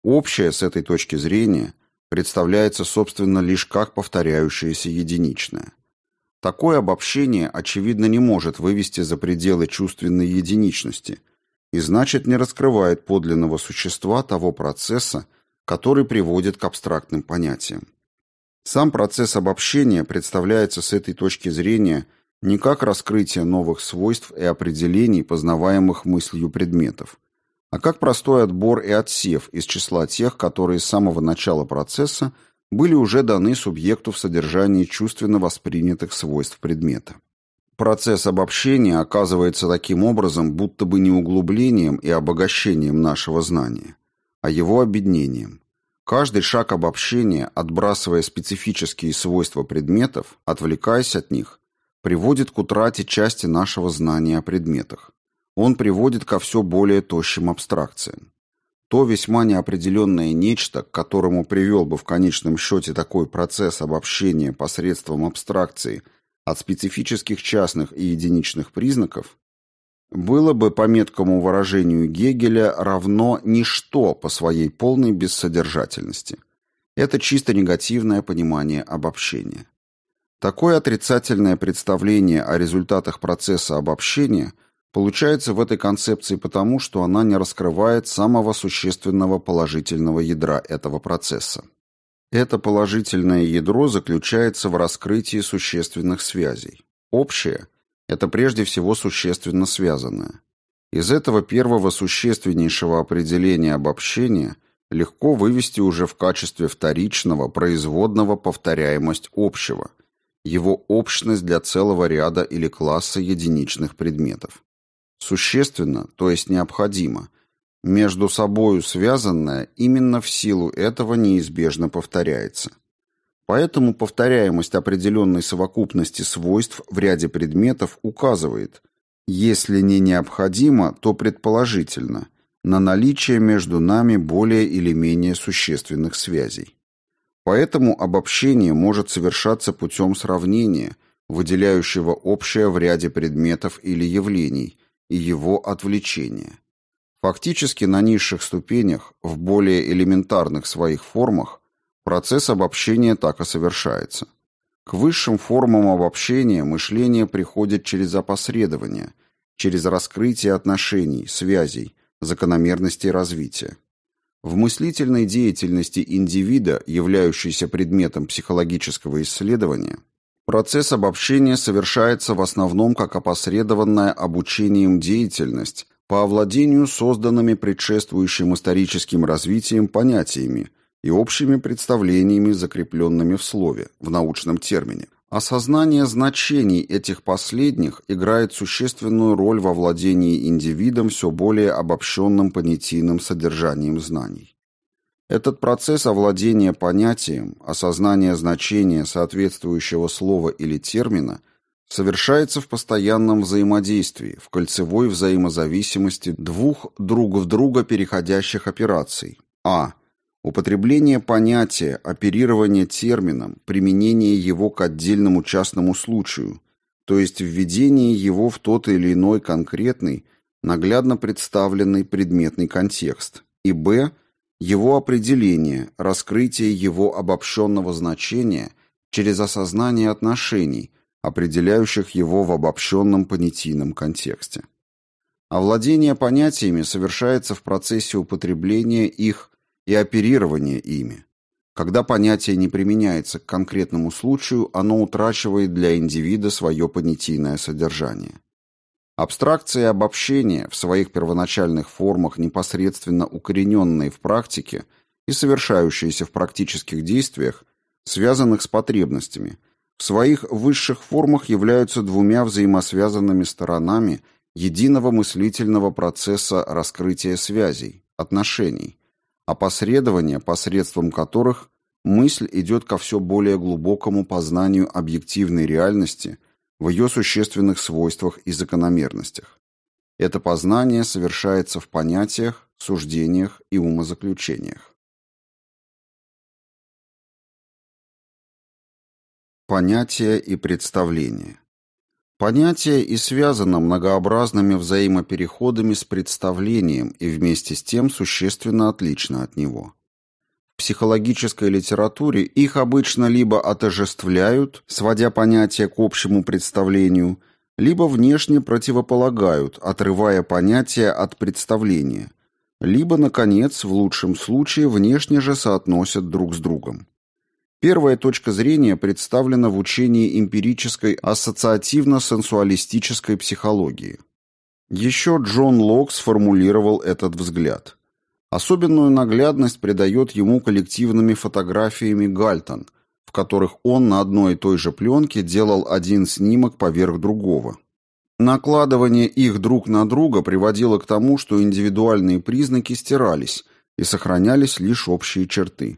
Общее с этой точки зрения представляется, собственно, лишь как повторяющееся единичное. Такое обобщение, очевидно, не может вывести за пределы чувственной единичности и, значит, не раскрывает подлинного существа того процесса, который приводит к абстрактным понятиям. Сам процесс обобщения представляется с этой точки зрения не как раскрытие новых свойств и определений, познаваемых мыслью предметов, а как простой отбор и отсев из числа тех, которые с самого начала процесса были уже даны субъекту в содержании чувственно воспринятых свойств предмета. Процесс обобщения оказывается таким образом будто бы не углублением и обогащением нашего знания, а его обеднением. Каждый шаг обобщения, отбрасывая специфические свойства предметов, отвлекаясь от них, приводит к утрате части нашего знания о предметах он приводит ко все более тощим абстракциям. То весьма неопределенное нечто, к которому привел бы в конечном счете такой процесс обобщения посредством абстракции от специфических частных и единичных признаков, было бы, по меткому выражению Гегеля, равно ничто по своей полной бессодержательности. Это чисто негативное понимание обобщения. Такое отрицательное представление о результатах процесса обобщения – Получается в этой концепции потому, что она не раскрывает самого существенного положительного ядра этого процесса. Это положительное ядро заключается в раскрытии существенных связей. Общее – это прежде всего существенно связанное. Из этого первого существеннейшего определения обобщения легко вывести уже в качестве вторичного, производного повторяемость общего, его общность для целого ряда или класса единичных предметов существенно, то есть необходимо, между собою связанное именно в силу этого неизбежно повторяется. Поэтому повторяемость определенной совокупности свойств в ряде предметов указывает, если не необходимо, то предположительно, на наличие между нами более или менее существенных связей. Поэтому обобщение может совершаться путем сравнения, выделяющего общее в ряде предметов или явлений, и его отвлечение. Фактически на низших ступенях, в более элементарных своих формах, процесс обобщения так и совершается. К высшим формам обобщения мышление приходит через опосредование, через раскрытие отношений, связей, закономерностей развития. В мыслительной деятельности индивида, являющейся предметом психологического исследования, Процесс обобщения совершается в основном как опосредованная обучением деятельность по овладению созданными предшествующим историческим развитием понятиями и общими представлениями, закрепленными в слове, в научном термине. Осознание значений этих последних играет существенную роль во владении индивидом все более обобщенным понятийным содержанием знаний. Этот процесс овладения понятием, осознания значения соответствующего слова или термина совершается в постоянном взаимодействии, в кольцевой взаимозависимости двух друг в друга переходящих операций. А. Употребление понятия, оперирование термином, применение его к отдельному частному случаю, то есть введение его в тот или иной конкретный, наглядно представленный предметный контекст. И Б. Его определение, раскрытие его обобщенного значения через осознание отношений, определяющих его в обобщенном понятийном контексте. Овладение понятиями совершается в процессе употребления их и оперирования ими. Когда понятие не применяется к конкретному случаю, оно утрачивает для индивида свое понятийное содержание. Абстракция и обобщение в своих первоначальных формах непосредственно укорененные в практике и совершающиеся в практических действиях, связанных с потребностями, в своих высших формах являются двумя взаимосвязанными сторонами единого мыслительного процесса раскрытия связей, отношений, опосредования, посредством которых мысль идет ко все более глубокому познанию объективной реальности – в ее существенных свойствах и закономерностях. Это познание совершается в понятиях, суждениях и умозаключениях. Понятия и представления. Понятие и связано многообразными взаимопереходами с представлением и вместе с тем существенно отлично от него психологической литературе их обычно либо отожествляют, сводя понятие к общему представлению, либо внешне противополагают, отрывая понятие от представления, либо, наконец, в лучшем случае, внешне же соотносят друг с другом. Первая точка зрения представлена в учении эмпирической ассоциативно-сенсуалистической психологии. Еще Джон Локс сформулировал этот взгляд – Особенную наглядность придает ему коллективными фотографиями Гальтон, в которых он на одной и той же пленке делал один снимок поверх другого. Накладывание их друг на друга приводило к тому, что индивидуальные признаки стирались и сохранялись лишь общие черты.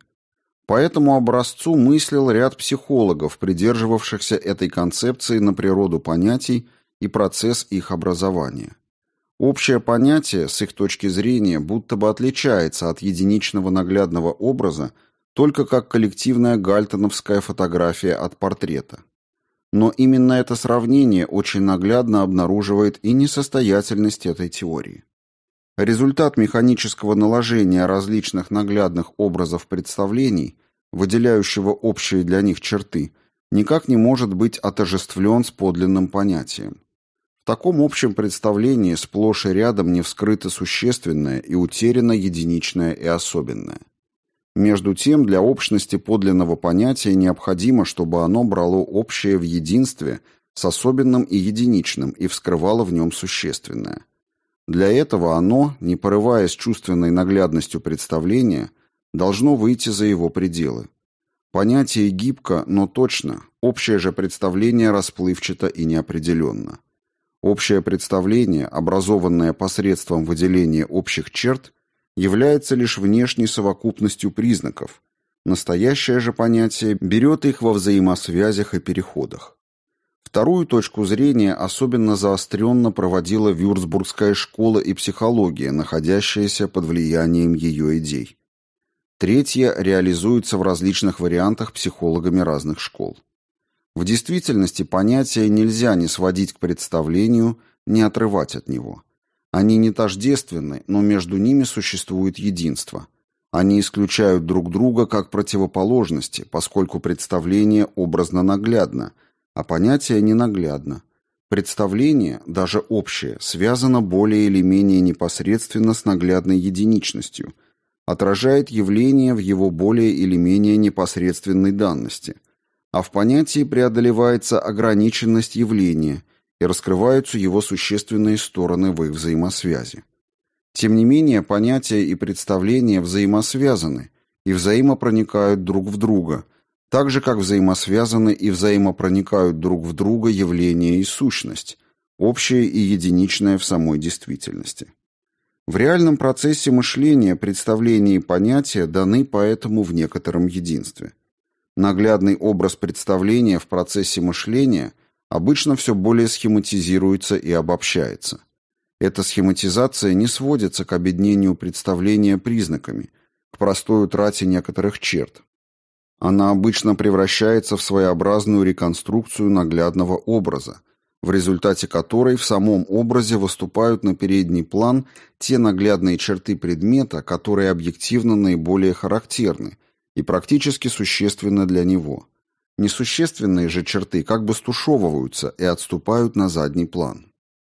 По этому образцу мыслил ряд психологов, придерживавшихся этой концепции на природу понятий и процесс их образования. Общее понятие, с их точки зрения, будто бы отличается от единичного наглядного образа только как коллективная гальтоновская фотография от портрета. Но именно это сравнение очень наглядно обнаруживает и несостоятельность этой теории. Результат механического наложения различных наглядных образов представлений, выделяющего общие для них черты, никак не может быть отождествлен с подлинным понятием. В таком общем представлении сплошь и рядом не вскрыто существенное и утеряно единичное и особенное. Между тем, для общности подлинного понятия необходимо, чтобы оно брало общее в единстве с особенным и единичным и вскрывало в нем существенное. Для этого оно, не порываясь чувственной наглядностью представления, должно выйти за его пределы. Понятие гибко, но точно, общее же представление расплывчато и неопределенно. Общее представление, образованное посредством выделения общих черт, является лишь внешней совокупностью признаков. Настоящее же понятие берет их во взаимосвязях и переходах. Вторую точку зрения особенно заостренно проводила Вюрцбургская школа и психология, находящаяся под влиянием ее идей. Третья реализуется в различных вариантах психологами разных школ. В действительности понятия нельзя не сводить к представлению, не отрывать от него. Они не тождественны, но между ними существует единство. Они исключают друг друга как противоположности, поскольку представление образно наглядно, а понятие ненаглядно. Представление, даже общее, связано более или менее непосредственно с наглядной единичностью, отражает явление в его более или менее непосредственной данности – а в понятии преодолевается ограниченность явления и раскрываются его существенные стороны в их взаимосвязи. Тем не менее, понятия и представления взаимосвязаны и взаимопроникают друг в друга, так же, как взаимосвязаны и взаимопроникают друг в друга явление и сущность, общее и единичное в самой действительности. В реальном процессе мышления представления и понятия даны поэтому в некотором единстве. Наглядный образ представления в процессе мышления обычно все более схематизируется и обобщается. Эта схематизация не сводится к обеднению представления признаками, к простой утрате некоторых черт. Она обычно превращается в своеобразную реконструкцию наглядного образа, в результате которой в самом образе выступают на передний план те наглядные черты предмета, которые объективно наиболее характерны – и практически существенно для него. Несущественные же черты как бы стушевываются и отступают на задний план.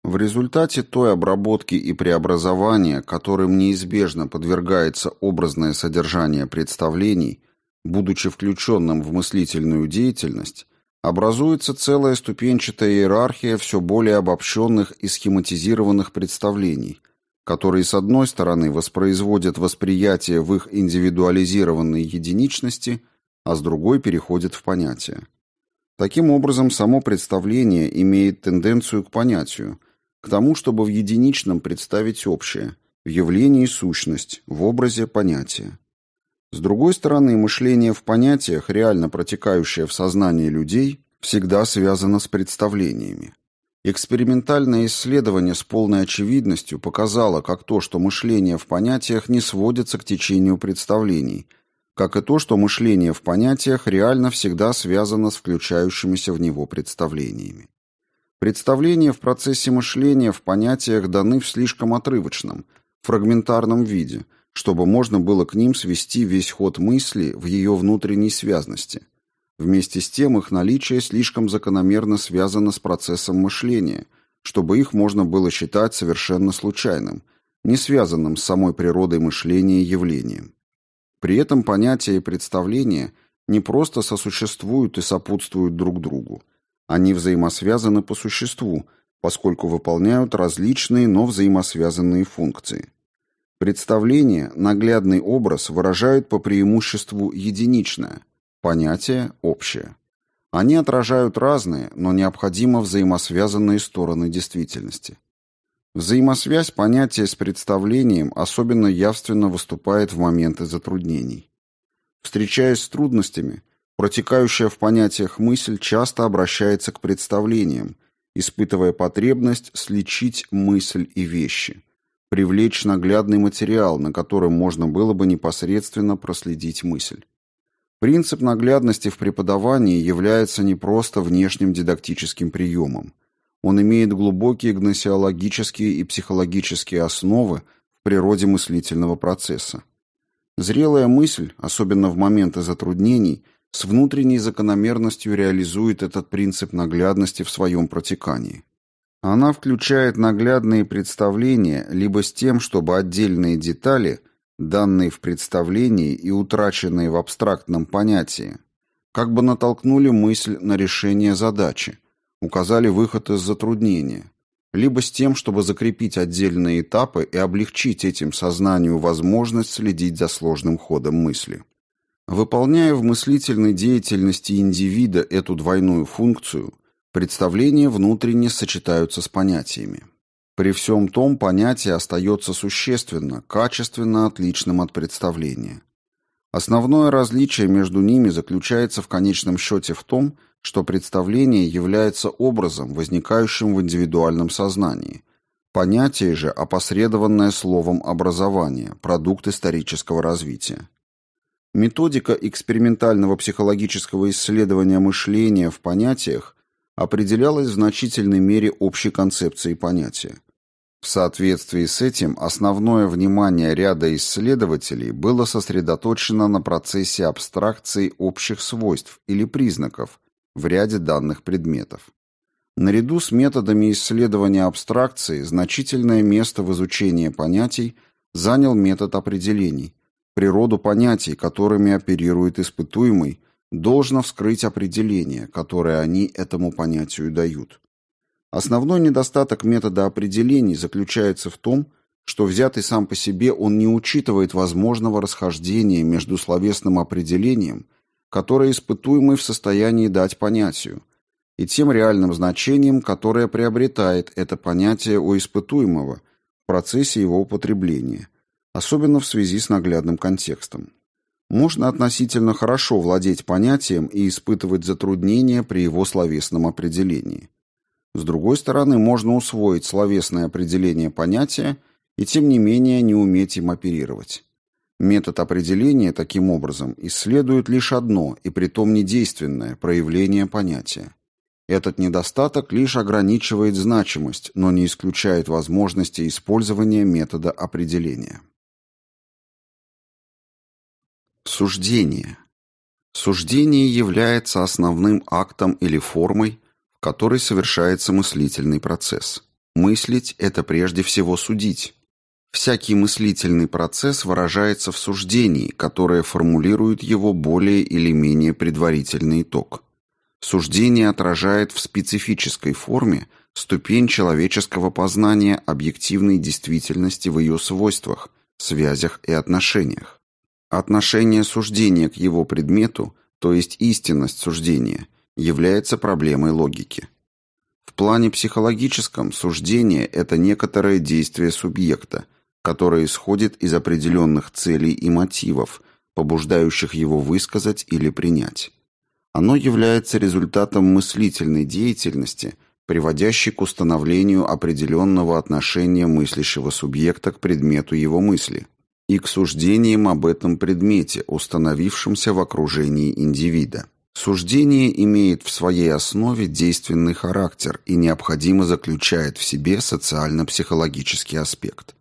В результате той обработки и преобразования, которым неизбежно подвергается образное содержание представлений, будучи включенным в мыслительную деятельность, образуется целая ступенчатая иерархия все более обобщенных и схематизированных представлений – которые, с одной стороны, воспроизводят восприятие в их индивидуализированной единичности, а с другой переходят в понятие. Таким образом, само представление имеет тенденцию к понятию, к тому, чтобы в единичном представить общее, в явлении сущность, в образе понятие. С другой стороны, мышление в понятиях, реально протекающее в сознании людей, всегда связано с представлениями. Экспериментальное исследование с полной очевидностью показало, как то, что мышление в понятиях не сводится к течению представлений, как и то, что мышление в понятиях реально всегда связано с включающимися в него представлениями. Представления в процессе мышления в понятиях даны в слишком отрывочном, фрагментарном виде, чтобы можно было к ним свести весь ход мысли в ее внутренней связности. Вместе с тем их наличие слишком закономерно связано с процессом мышления, чтобы их можно было считать совершенно случайным, не связанным с самой природой мышления явлением. При этом понятия и представления не просто сосуществуют и сопутствуют друг другу. Они взаимосвязаны по существу, поскольку выполняют различные, но взаимосвязанные функции. Представление, наглядный образ выражают по преимуществу единичное – Понятия общие. Они отражают разные, но необходимо взаимосвязанные стороны действительности. Взаимосвязь понятия с представлением особенно явственно выступает в моменты затруднений. Встречаясь с трудностями, протекающая в понятиях мысль часто обращается к представлениям, испытывая потребность сличить мысль и вещи, привлечь наглядный материал, на котором можно было бы непосредственно проследить мысль. Принцип наглядности в преподавании является не просто внешним дидактическим приемом. Он имеет глубокие гносеологические и психологические основы в природе мыслительного процесса. Зрелая мысль, особенно в моменты затруднений, с внутренней закономерностью реализует этот принцип наглядности в своем протекании. Она включает наглядные представления либо с тем, чтобы отдельные детали – данные в представлении и утраченные в абстрактном понятии, как бы натолкнули мысль на решение задачи, указали выход из затруднения, либо с тем, чтобы закрепить отдельные этапы и облегчить этим сознанию возможность следить за сложным ходом мысли. Выполняя в мыслительной деятельности индивида эту двойную функцию, представления внутренне сочетаются с понятиями. При всем том понятие остается существенно, качественно отличным от представления. Основное различие между ними заключается в конечном счете в том, что представление является образом, возникающим в индивидуальном сознании. Понятие же опосредованное словом образование, продукт исторического развития. Методика экспериментального психологического исследования мышления в понятиях определялось в значительной мере общей концепцией понятия. В соответствии с этим основное внимание ряда исследователей было сосредоточено на процессе абстракции общих свойств или признаков в ряде данных предметов. Наряду с методами исследования абстракции значительное место в изучении понятий занял метод определений, природу понятий, которыми оперирует испытуемый – должно вскрыть определение, которое они этому понятию дают. Основной недостаток метода определений заключается в том, что взятый сам по себе он не учитывает возможного расхождения между словесным определением, которое испытуемый в состоянии дать понятию, и тем реальным значением, которое приобретает это понятие у испытуемого в процессе его употребления, особенно в связи с наглядным контекстом можно относительно хорошо владеть понятием и испытывать затруднения при его словесном определении. С другой стороны, можно усвоить словесное определение понятия и тем не менее не уметь им оперировать. Метод определения таким образом исследует лишь одно и притом недейственное проявление понятия. Этот недостаток лишь ограничивает значимость, но не исключает возможности использования метода определения. Суждение. Суждение является основным актом или формой, в которой совершается мыслительный процесс. Мыслить – это прежде всего судить. Всякий мыслительный процесс выражается в суждении, которое формулирует его более или менее предварительный итог. Суждение отражает в специфической форме ступень человеческого познания объективной действительности в ее свойствах, связях и отношениях. Отношение суждения к его предмету, то есть истинность суждения, является проблемой логики. В плане психологическом суждение – это некоторое действие субъекта, которое исходит из определенных целей и мотивов, побуждающих его высказать или принять. Оно является результатом мыслительной деятельности, приводящей к установлению определенного отношения мыслящего субъекта к предмету его мысли, и к суждениям об этом предмете, установившемся в окружении индивида. Суждение имеет в своей основе действенный характер и необходимо заключает в себе социально-психологический аспект.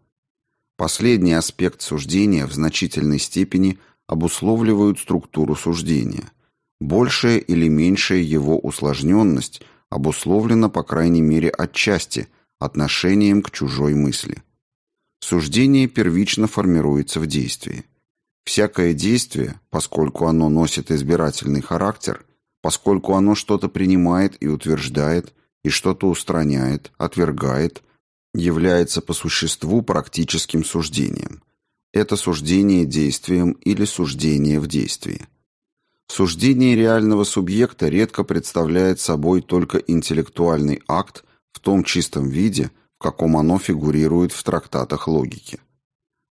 Последний аспект суждения в значительной степени обусловливают структуру суждения. Большая или меньшая его усложненность обусловлена, по крайней мере, отчасти отношением к чужой мысли – Суждение первично формируется в действии. Всякое действие, поскольку оно носит избирательный характер, поскольку оно что-то принимает и утверждает, и что-то устраняет, отвергает, является по существу практическим суждением. Это суждение действием или суждение в действии. Суждение реального субъекта редко представляет собой только интеллектуальный акт в том чистом виде, в каком оно фигурирует в трактатах логики.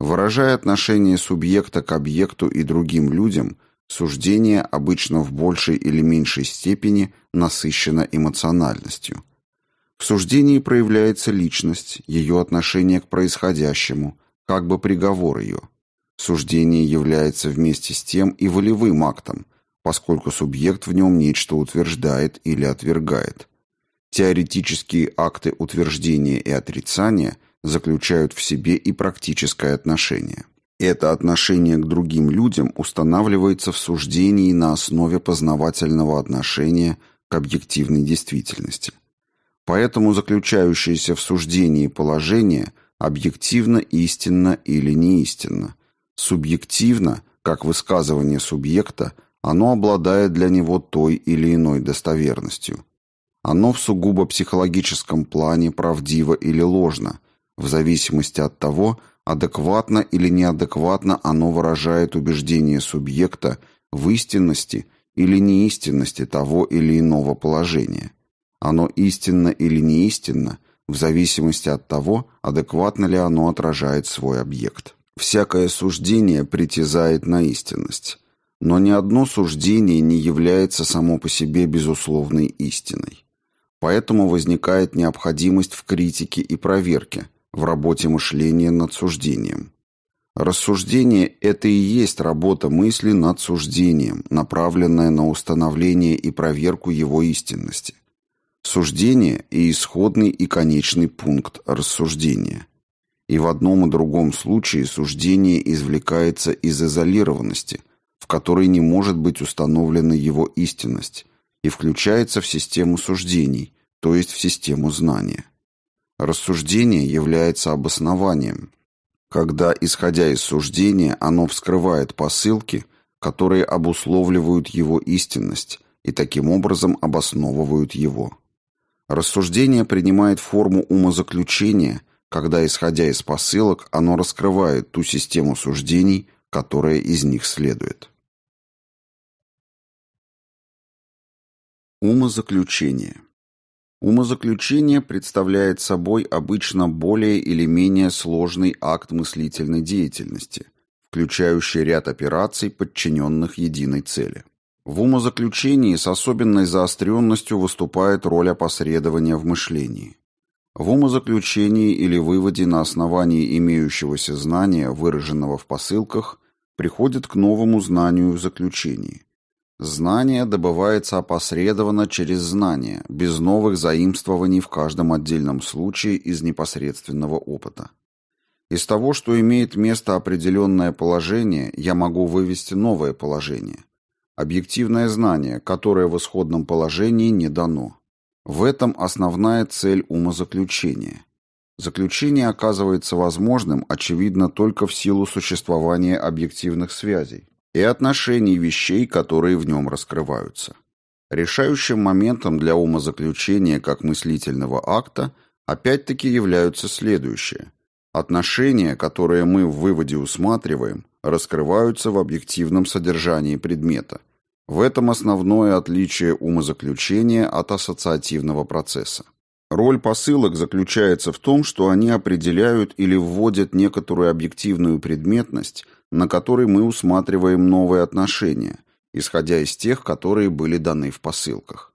Выражая отношение субъекта к объекту и другим людям, суждение обычно в большей или меньшей степени насыщено эмоциональностью. В суждении проявляется личность, ее отношение к происходящему, как бы приговор ее. Суждение является вместе с тем и волевым актом, поскольку субъект в нем нечто утверждает или отвергает – Теоретические акты утверждения и отрицания заключают в себе и практическое отношение. Это отношение к другим людям устанавливается в суждении на основе познавательного отношения к объективной действительности. Поэтому заключающееся в суждении положение объективно истинно или неистинно. Субъективно, как высказывание субъекта, оно обладает для него той или иной достоверностью. Оно в сугубо психологическом плане правдиво или ложно, в зависимости от того, адекватно или неадекватно оно выражает убеждение субъекта в истинности или неистинности того или иного положения. Оно истинно или неистинно в зависимости от того, адекватно ли оно отражает свой объект. Всякое суждение притязает на истинность. Но ни одно суждение не является само по себе безусловной истиной. Поэтому возникает необходимость в критике и проверке, в работе мышления над суждением. Рассуждение – это и есть работа мысли над суждением, направленная на установление и проверку его истинности. Суждение – и исходный и конечный пункт рассуждения. И в одном и другом случае суждение извлекается из изолированности, в которой не может быть установлена его истинность, и включается в систему суждений, то есть в систему знания. Рассуждение является обоснованием, когда, исходя из суждения, оно вскрывает посылки, которые обусловливают его истинность и таким образом обосновывают его. Рассуждение принимает форму умозаключения, когда, исходя из посылок, оно раскрывает ту систему суждений, которая из них следует. Умозаключение. Умозаключение представляет собой обычно более или менее сложный акт мыслительной деятельности, включающий ряд операций, подчиненных единой цели. В умозаключении с особенной заостренностью выступает роль опосредования в мышлении. В умозаключении или выводе на основании имеющегося знания, выраженного в посылках, приходит к новому знанию в заключении – Знание добывается опосредованно через знание, без новых заимствований в каждом отдельном случае из непосредственного опыта. Из того, что имеет место определенное положение, я могу вывести новое положение. Объективное знание, которое в исходном положении не дано. В этом основная цель умозаключения. Заключение оказывается возможным, очевидно, только в силу существования объективных связей, и отношений вещей, которые в нем раскрываются. Решающим моментом для умозаключения как мыслительного акта опять-таки являются следующие. Отношения, которые мы в выводе усматриваем, раскрываются в объективном содержании предмета. В этом основное отличие умозаключения от ассоциативного процесса. Роль посылок заключается в том, что они определяют или вводят некоторую объективную предметность на который мы усматриваем новые отношения, исходя из тех, которые были даны в посылках.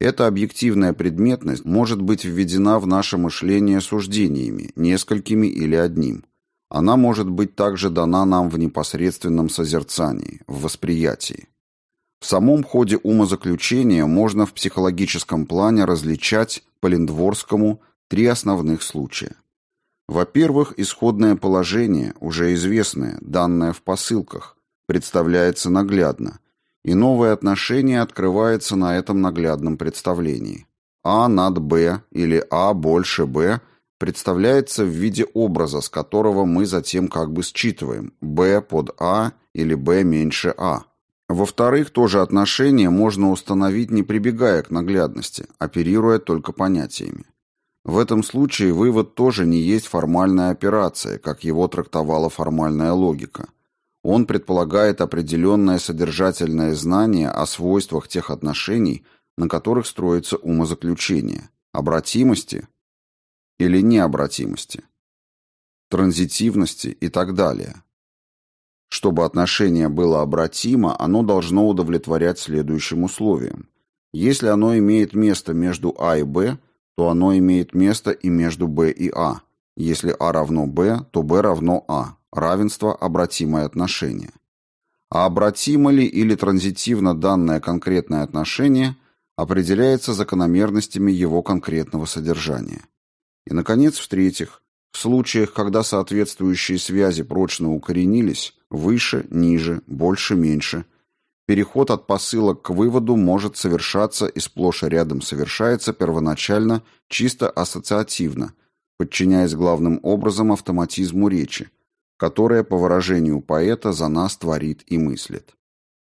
Эта объективная предметность может быть введена в наше мышление суждениями, несколькими или одним. Она может быть также дана нам в непосредственном созерцании, в восприятии. В самом ходе умозаключения можно в психологическом плане различать по Линдворскому три основных случая. Во-первых, исходное положение, уже известное, данное в посылках, представляется наглядно, и новое отношение открывается на этом наглядном представлении. А над Б или А больше Б представляется в виде образа, с которого мы затем как бы считываем Б под А или Б меньше А. Во-вторых, то же отношение можно установить, не прибегая к наглядности, оперируя только понятиями. В этом случае вывод тоже не есть формальная операция, как его трактовала формальная логика. Он предполагает определенное содержательное знание о свойствах тех отношений, на которых строится умозаключение, обратимости или необратимости, транзитивности и так далее. Чтобы отношение было обратимо, оно должно удовлетворять следующим условиям. Если оно имеет место между А и Б – то оно имеет место и между b и a. «а». Если a «а» равно b, то b равно a. «а» равенство – обратимое отношение. А обратимо ли или транзитивно данное конкретное отношение определяется закономерностями его конкретного содержания. И, наконец, в-третьих, в случаях, когда соответствующие связи прочно укоренились, выше, ниже, больше, меньше – Переход от посылок к выводу может совершаться и сплошь и рядом совершается первоначально чисто ассоциативно, подчиняясь главным образом автоматизму речи, которая, по выражению поэта, за нас творит и мыслит.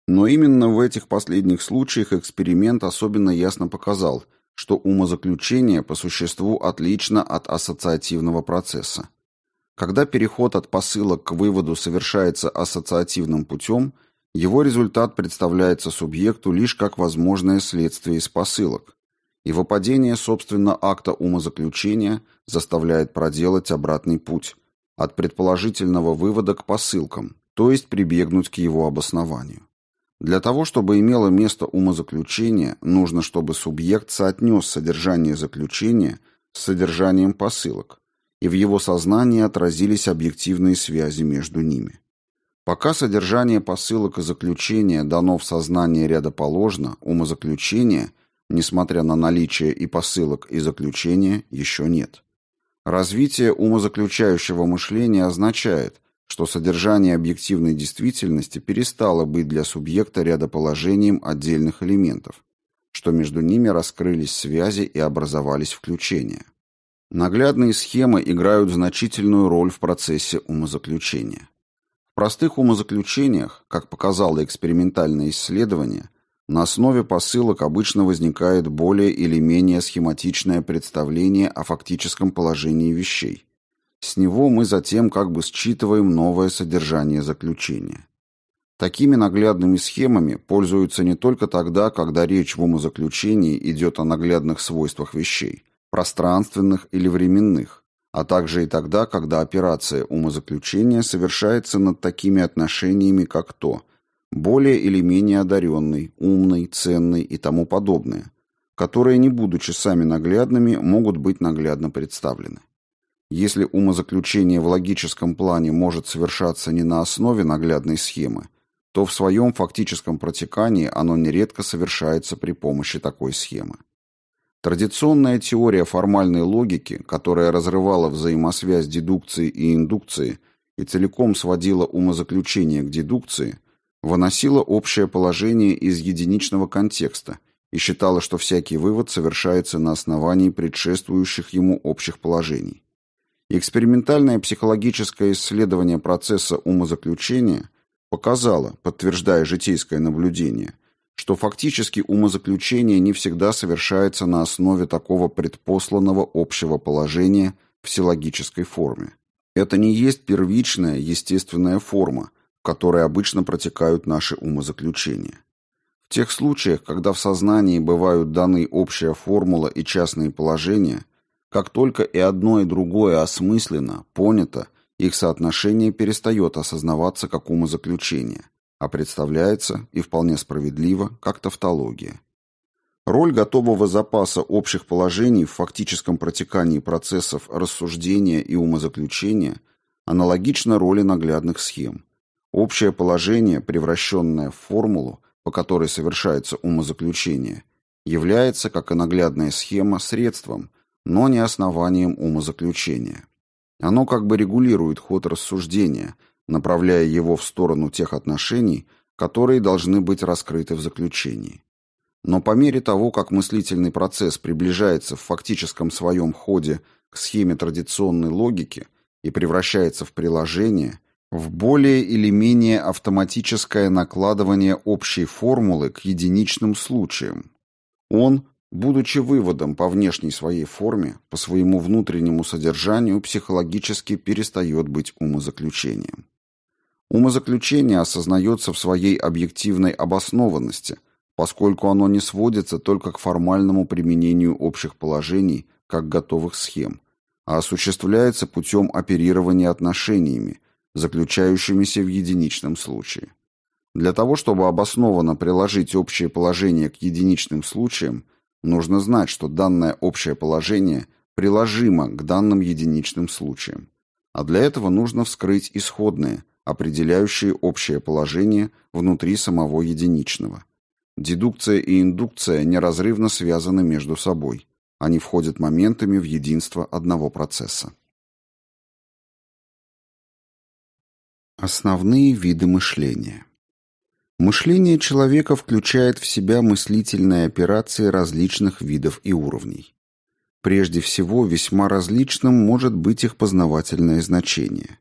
Но именно в этих последних случаях эксперимент особенно ясно показал, что умозаключение по существу отлично от ассоциативного процесса. Когда переход от посылок к выводу совершается ассоциативным путем – его результат представляется субъекту лишь как возможное следствие из посылок, и выпадение, собственно, акта умозаключения заставляет проделать обратный путь от предположительного вывода к посылкам, то есть прибегнуть к его обоснованию. Для того, чтобы имело место умозаключение, нужно, чтобы субъект соотнес содержание заключения с содержанием посылок, и в его сознании отразились объективные связи между ними. Пока содержание посылок и заключения дано в сознание рядоположно, умозаключения, несмотря на наличие и посылок, и заключения, еще нет. Развитие умозаключающего мышления означает, что содержание объективной действительности перестало быть для субъекта рядоположением отдельных элементов, что между ними раскрылись связи и образовались включения. Наглядные схемы играют значительную роль в процессе умозаключения простых умозаключениях, как показало экспериментальное исследование, на основе посылок обычно возникает более или менее схематичное представление о фактическом положении вещей. С него мы затем как бы считываем новое содержание заключения. Такими наглядными схемами пользуются не только тогда, когда речь в умозаключении идет о наглядных свойствах вещей, пространственных или временных, а также и тогда, когда операция умозаключения совершается над такими отношениями, как то более или менее одаренный, умный, ценный и тому подобное, которые, не будучи сами наглядными, могут быть наглядно представлены. Если умозаключение в логическом плане может совершаться не на основе наглядной схемы, то в своем фактическом протекании оно нередко совершается при помощи такой схемы. Традиционная теория формальной логики, которая разрывала взаимосвязь дедукции и индукции и целиком сводила умозаключение к дедукции, выносила общее положение из единичного контекста и считала, что всякий вывод совершается на основании предшествующих ему общих положений. Экспериментальное психологическое исследование процесса умозаключения показало, подтверждая житейское наблюдение, что фактически умозаключение не всегда совершается на основе такого предпосланного общего положения в силлогической форме. Это не есть первичная, естественная форма, в которой обычно протекают наши умозаключения. В тех случаях, когда в сознании бывают даны общая формула и частные положения, как только и одно и другое осмысленно, понято, их соотношение перестает осознаваться как умозаключение, а представляется, и вполне справедливо, как тавтология. Роль готового запаса общих положений в фактическом протекании процессов рассуждения и умозаключения аналогична роли наглядных схем. Общее положение, превращенное в формулу, по которой совершается умозаключение, является, как и наглядная схема, средством, но не основанием умозаключения. Оно как бы регулирует ход рассуждения – направляя его в сторону тех отношений, которые должны быть раскрыты в заключении. Но по мере того, как мыслительный процесс приближается в фактическом своем ходе к схеме традиционной логики и превращается в приложение, в более или менее автоматическое накладывание общей формулы к единичным случаям, он, будучи выводом по внешней своей форме, по своему внутреннему содержанию психологически перестает быть умозаключением. Умозаключение осознается в своей объективной обоснованности, поскольку оно не сводится только к формальному применению общих положений как готовых схем, а осуществляется путем оперирования отношениями, заключающимися в единичном случае. Для того, чтобы обоснованно приложить общее положение к единичным случаям, нужно знать, что данное общее положение приложимо к данным единичным случаям. А для этого нужно вскрыть исходные, определяющие общее положение внутри самого единичного. Дедукция и индукция неразрывно связаны между собой. Они входят моментами в единство одного процесса. Основные виды мышления. Мышление человека включает в себя мыслительные операции различных видов и уровней. Прежде всего, весьма различным может быть их познавательное значение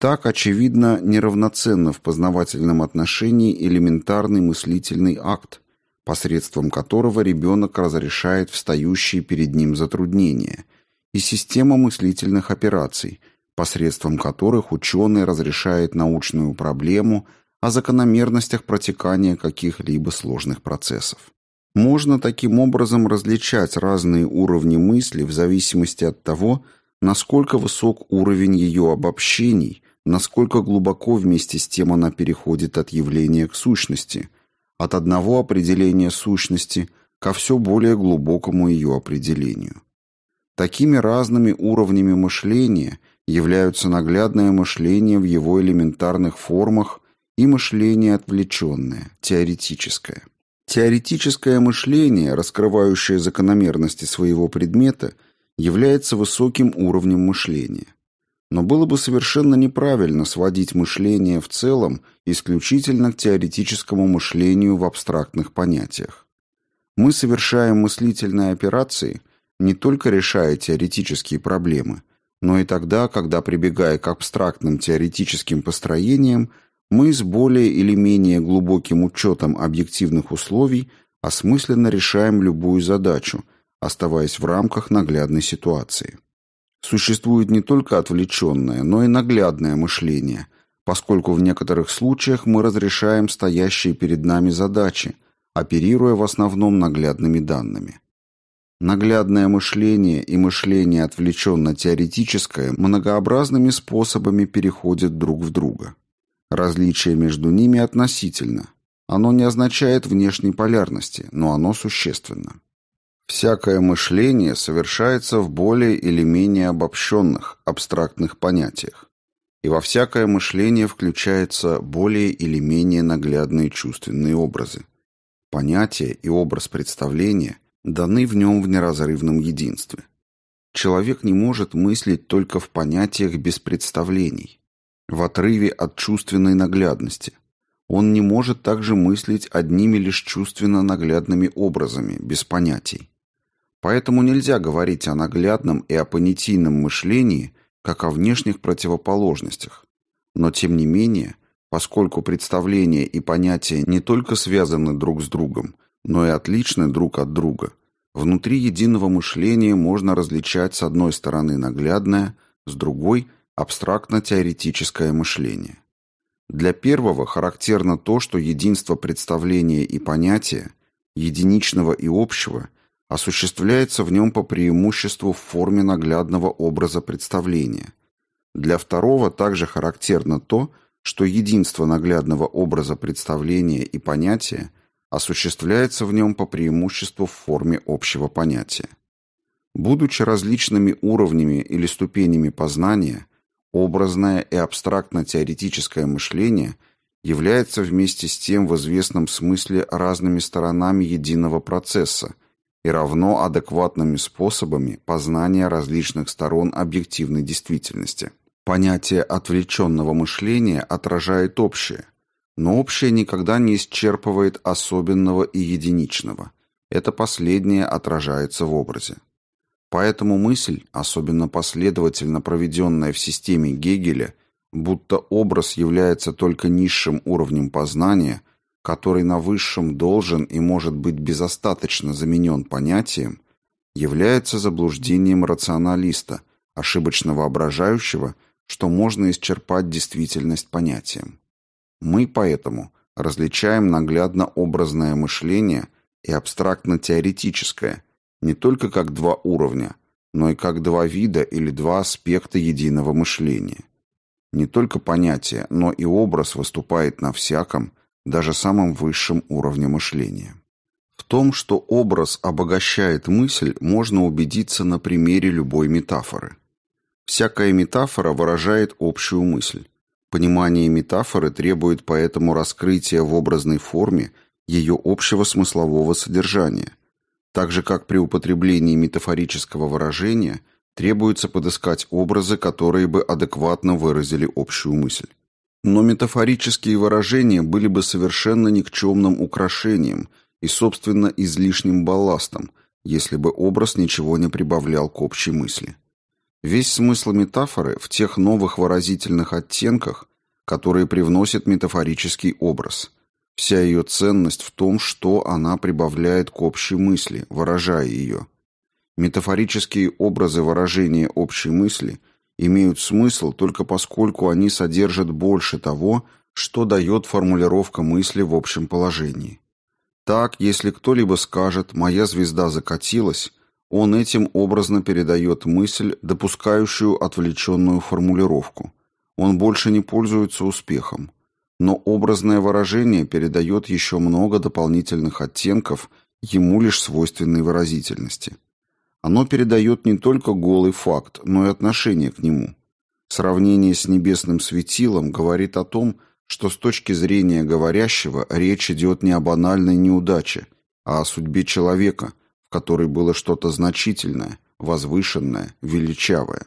так, очевидно, неравноценно в познавательном отношении элементарный мыслительный акт, посредством которого ребенок разрешает встающие перед ним затруднения, и система мыслительных операций, посредством которых ученый разрешает научную проблему о закономерностях протекания каких-либо сложных процессов. Можно таким образом различать разные уровни мысли в зависимости от того, насколько высок уровень ее обобщений – насколько глубоко вместе с тем она переходит от явления к сущности, от одного определения сущности ко все более глубокому ее определению. Такими разными уровнями мышления являются наглядное мышление в его элементарных формах и мышление отвлеченное, теоретическое. Теоретическое мышление, раскрывающее закономерности своего предмета, является высоким уровнем мышления – но было бы совершенно неправильно сводить мышление в целом исключительно к теоретическому мышлению в абстрактных понятиях. Мы совершаем мыслительные операции, не только решая теоретические проблемы, но и тогда, когда, прибегая к абстрактным теоретическим построениям, мы с более или менее глубоким учетом объективных условий осмысленно решаем любую задачу, оставаясь в рамках наглядной ситуации. Существует не только отвлеченное, но и наглядное мышление, поскольку в некоторых случаях мы разрешаем стоящие перед нами задачи, оперируя в основном наглядными данными. Наглядное мышление и мышление отвлеченно-теоретическое многообразными способами переходят друг в друга. Различие между ними относительно. Оно не означает внешней полярности, но оно существенно. Всякое мышление совершается в более или менее обобщенных, абстрактных понятиях. И во всякое мышление включаются более или менее наглядные чувственные образы. Понятие и образ представления даны в нем в неразрывном единстве. Человек не может мыслить только в понятиях без представлений, в отрыве от чувственной наглядности. Он не может также мыслить одними лишь чувственно-наглядными образами, без понятий. Поэтому нельзя говорить о наглядном и о понятийном мышлении как о внешних противоположностях. Но тем не менее, поскольку представления и понятия не только связаны друг с другом, но и отличны друг от друга, внутри единого мышления можно различать с одной стороны наглядное, с другой – абстрактно-теоретическое мышление. Для первого характерно то, что единство представления и понятия, единичного и общего – осуществляется в нем по преимуществу в форме наглядного образа представления. Для второго также характерно то, что единство наглядного образа представления и понятия осуществляется в нем по преимуществу в форме общего понятия. Будучи различными уровнями или ступенями познания, образное и абстрактно-теоретическое мышление является вместе с тем в известном смысле разными сторонами единого процесса – и равно адекватными способами познания различных сторон объективной действительности. Понятие отвлеченного мышления отражает общее, но общее никогда не исчерпывает особенного и единичного. Это последнее отражается в образе. Поэтому мысль, особенно последовательно проведенная в системе Гегеля, будто образ является только низшим уровнем познания, который на высшем должен и может быть безостаточно заменен понятием, является заблуждением рационалиста, ошибочно воображающего, что можно исчерпать действительность понятием. Мы поэтому различаем наглядно-образное мышление и абстрактно-теоретическое не только как два уровня, но и как два вида или два аспекта единого мышления. Не только понятие, но и образ выступает на всяком – даже самым высшим уровнем мышления. В том, что образ обогащает мысль, можно убедиться на примере любой метафоры. Всякая метафора выражает общую мысль. Понимание метафоры требует поэтому раскрытия в образной форме ее общего смыслового содержания, так же как при употреблении метафорического выражения требуется подыскать образы, которые бы адекватно выразили общую мысль. Но метафорические выражения были бы совершенно никчемным украшением и, собственно, излишним балластом, если бы образ ничего не прибавлял к общей мысли. Весь смысл метафоры в тех новых выразительных оттенках, которые привносит метафорический образ. Вся ее ценность в том, что она прибавляет к общей мысли, выражая ее. Метафорические образы выражения общей мысли имеют смысл только поскольку они содержат больше того, что дает формулировка мысли в общем положении. Так, если кто-либо скажет «моя звезда закатилась», он этим образно передает мысль, допускающую отвлеченную формулировку. Он больше не пользуется успехом. Но образное выражение передает еще много дополнительных оттенков ему лишь свойственной выразительности. Оно передает не только голый факт, но и отношение к нему. Сравнение с небесным светилом говорит о том, что с точки зрения говорящего речь идет не о банальной неудаче, а о судьбе человека, в которой было что-то значительное, возвышенное, величавое.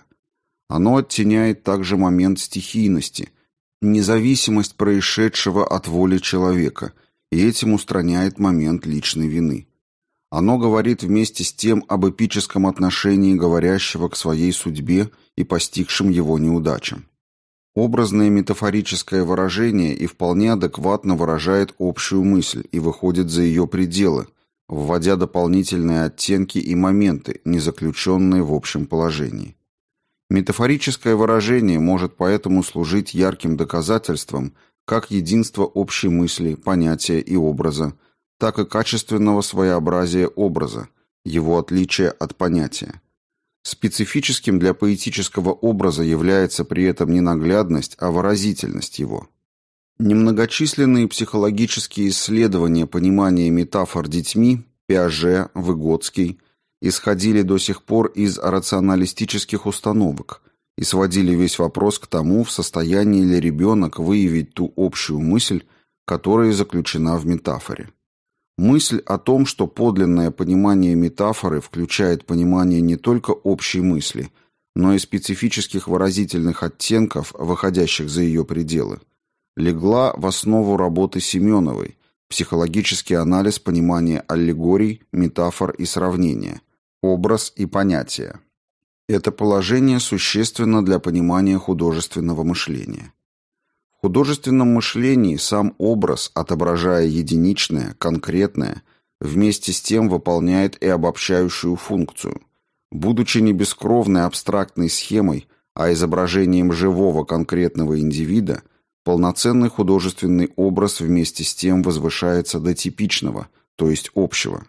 Оно оттеняет также момент стихийности, независимость происшедшего от воли человека, и этим устраняет момент личной вины. Оно говорит вместе с тем об эпическом отношении говорящего к своей судьбе и постигшим его неудачам. Образное метафорическое выражение и вполне адекватно выражает общую мысль и выходит за ее пределы, вводя дополнительные оттенки и моменты, не заключенные в общем положении. Метафорическое выражение может поэтому служить ярким доказательством как единства общей мысли, понятия и образа, так и качественного своеобразия образа, его отличия от понятия. Специфическим для поэтического образа является при этом не наглядность, а выразительность его. Немногочисленные психологические исследования понимания метафор детьми Пиаже, Выгодский исходили до сих пор из рационалистических установок и сводили весь вопрос к тому, в состоянии ли ребенок выявить ту общую мысль, которая заключена в метафоре. Мысль о том, что подлинное понимание метафоры включает понимание не только общей мысли, но и специфических выразительных оттенков, выходящих за ее пределы, легла в основу работы Семеновой «Психологический анализ понимания аллегорий, метафор и сравнения. Образ и понятие». Это положение существенно для понимания художественного мышления художественном мышлении сам образ, отображая единичное, конкретное, вместе с тем выполняет и обобщающую функцию. Будучи не бескровной абстрактной схемой, а изображением живого конкретного индивида, полноценный художественный образ вместе с тем возвышается до типичного, то есть общего.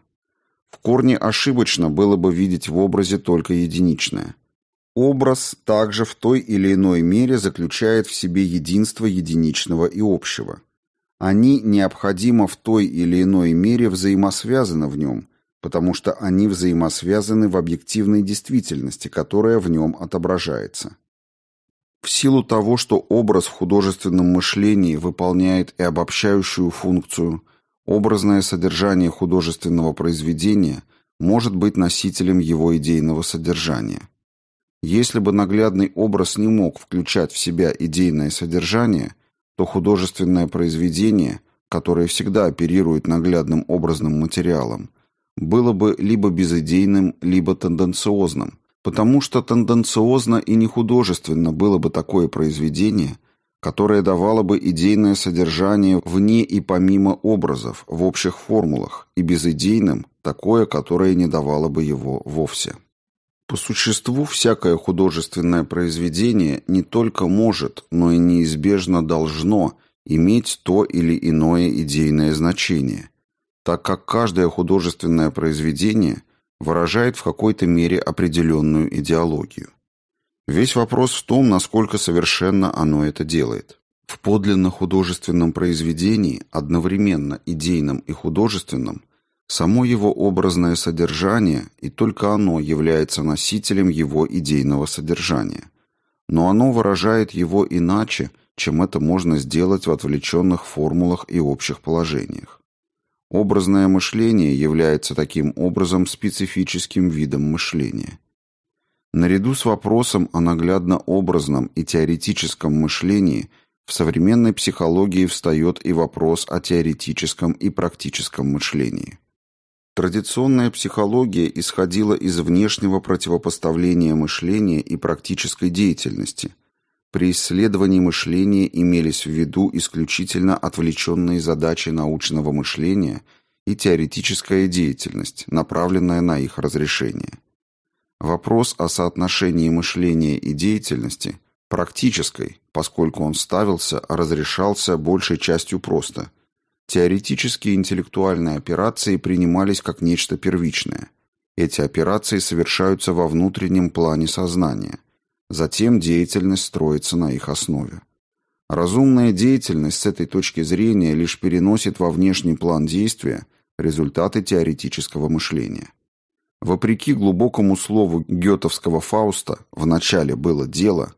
В корне ошибочно было бы видеть в образе только единичное – Образ также в той или иной мере заключает в себе единство единичного и общего. Они необходимо в той или иной мере взаимосвязаны в нем, потому что они взаимосвязаны в объективной действительности, которая в нем отображается. В силу того, что образ в художественном мышлении выполняет и обобщающую функцию, образное содержание художественного произведения может быть носителем его идейного содержания – если бы наглядный образ не мог включать в себя идейное содержание, то художественное произведение, которое всегда оперирует наглядным образным материалом, было бы либо безидейным, либо тенденциозным, потому что тенденциозно и не художественно было бы такое произведение, которое давало бы идейное содержание вне и помимо образов, в общих формулах, и безидейным такое, которое не давало бы его вовсе. По существу, всякое художественное произведение не только может, но и неизбежно должно иметь то или иное идейное значение, так как каждое художественное произведение выражает в какой-то мере определенную идеологию. Весь вопрос в том, насколько совершенно оно это делает. В подлинно художественном произведении, одновременно идейном и художественном, Само его образное содержание, и только оно является носителем его идейного содержания. Но оно выражает его иначе, чем это можно сделать в отвлеченных формулах и общих положениях. Образное мышление является таким образом специфическим видом мышления. Наряду с вопросом о наглядно-образном и теоретическом мышлении в современной психологии встает и вопрос о теоретическом и практическом мышлении. Традиционная психология исходила из внешнего противопоставления мышления и практической деятельности. При исследовании мышления имелись в виду исключительно отвлеченные задачи научного мышления и теоретическая деятельность, направленная на их разрешение. Вопрос о соотношении мышления и деятельности, практической, поскольку он ставился, разрешался большей частью просто – Теоретические интеллектуальные операции принимались как нечто первичное. Эти операции совершаются во внутреннем плане сознания. Затем деятельность строится на их основе. Разумная деятельность с этой точки зрения лишь переносит во внешний план действия результаты теоретического мышления. Вопреки глубокому слову Гётовского Фауста «в начале было дело»,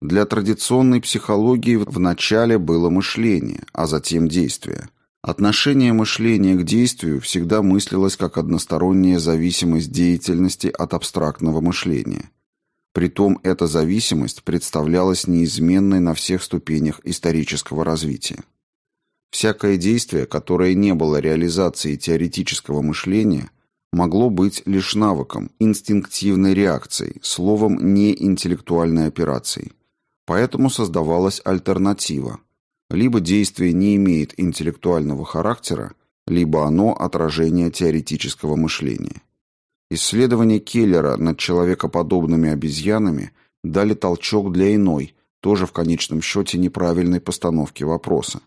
для традиционной психологии в начале было мышление, а затем действие – Отношение мышления к действию всегда мыслилось как односторонняя зависимость деятельности от абстрактного мышления. Притом эта зависимость представлялась неизменной на всех ступенях исторического развития. Всякое действие, которое не было реализацией теоретического мышления, могло быть лишь навыком, инстинктивной реакцией, словом, не интеллектуальной операцией. Поэтому создавалась альтернатива, либо действие не имеет интеллектуального характера, либо оно отражение теоретического мышления. Исследования Келлера над человекоподобными обезьянами дали толчок для иной, тоже в конечном счете неправильной постановки вопроса.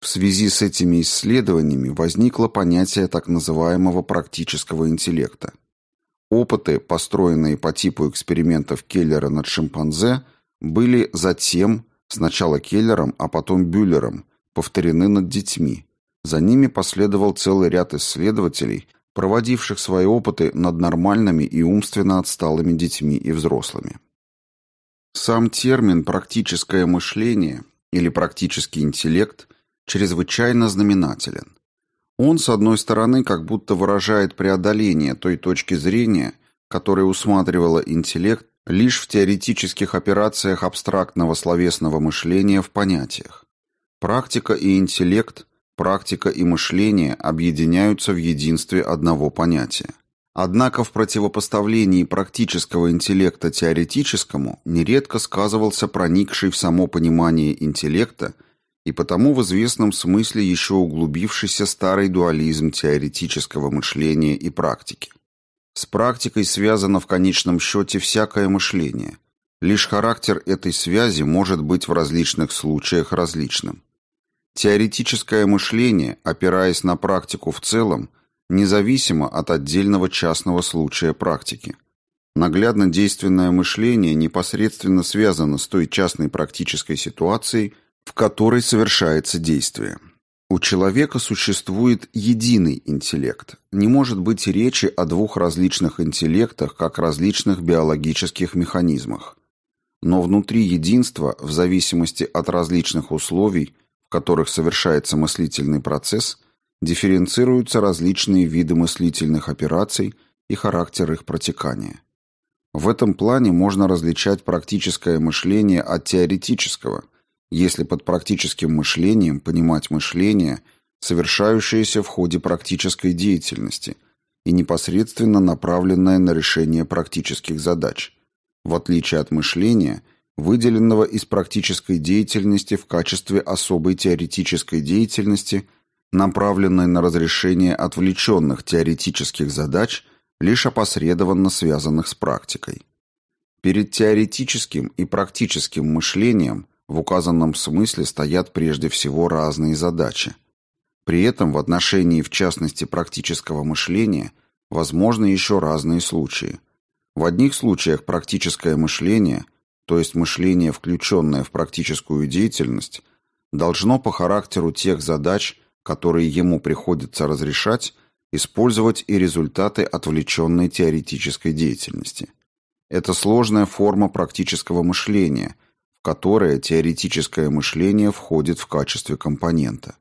В связи с этими исследованиями возникло понятие так называемого практического интеллекта. Опыты, построенные по типу экспериментов Келлера над шимпанзе, были затем сначала Келлером, а потом Бюллером, повторены над детьми. За ними последовал целый ряд исследователей, проводивших свои опыты над нормальными и умственно отсталыми детьми и взрослыми. Сам термин «практическое мышление» или «практический интеллект» чрезвычайно знаменателен. Он, с одной стороны, как будто выражает преодоление той точки зрения, которая усматривала интеллект лишь в теоретических операциях абстрактного словесного мышления в понятиях. Практика и интеллект, практика и мышление объединяются в единстве одного понятия. Однако в противопоставлении практического интеллекта теоретическому нередко сказывался проникший в само понимание интеллекта и потому в известном смысле еще углубившийся старый дуализм теоретического мышления и практики. С практикой связано в конечном счете всякое мышление. Лишь характер этой связи может быть в различных случаях различным. Теоретическое мышление, опираясь на практику в целом, независимо от отдельного частного случая практики. Наглядно действенное мышление непосредственно связано с той частной практической ситуацией, в которой совершается действие. У человека существует единый интеллект. Не может быть речи о двух различных интеллектах как различных биологических механизмах. Но внутри единства, в зависимости от различных условий, в которых совершается мыслительный процесс, дифференцируются различные виды мыслительных операций и характер их протекания. В этом плане можно различать практическое мышление от теоретического – если под практическим мышлением понимать мышление, совершающееся в ходе практической деятельности и непосредственно направленное на решение практических задач, в отличие от мышления, выделенного из практической деятельности в качестве особой теоретической деятельности, направленной на разрешение отвлеченных теоретических задач, лишь опосредованно связанных с практикой. Перед теоретическим и практическим мышлением в указанном смысле стоят прежде всего разные задачи. При этом в отношении, в частности, практического мышления, возможны еще разные случаи. В одних случаях практическое мышление, то есть мышление, включенное в практическую деятельность, должно по характеру тех задач, которые ему приходится разрешать, использовать и результаты отвлеченной теоретической деятельности. Это сложная форма практического мышления, которое теоретическое мышление входит в качестве компонента.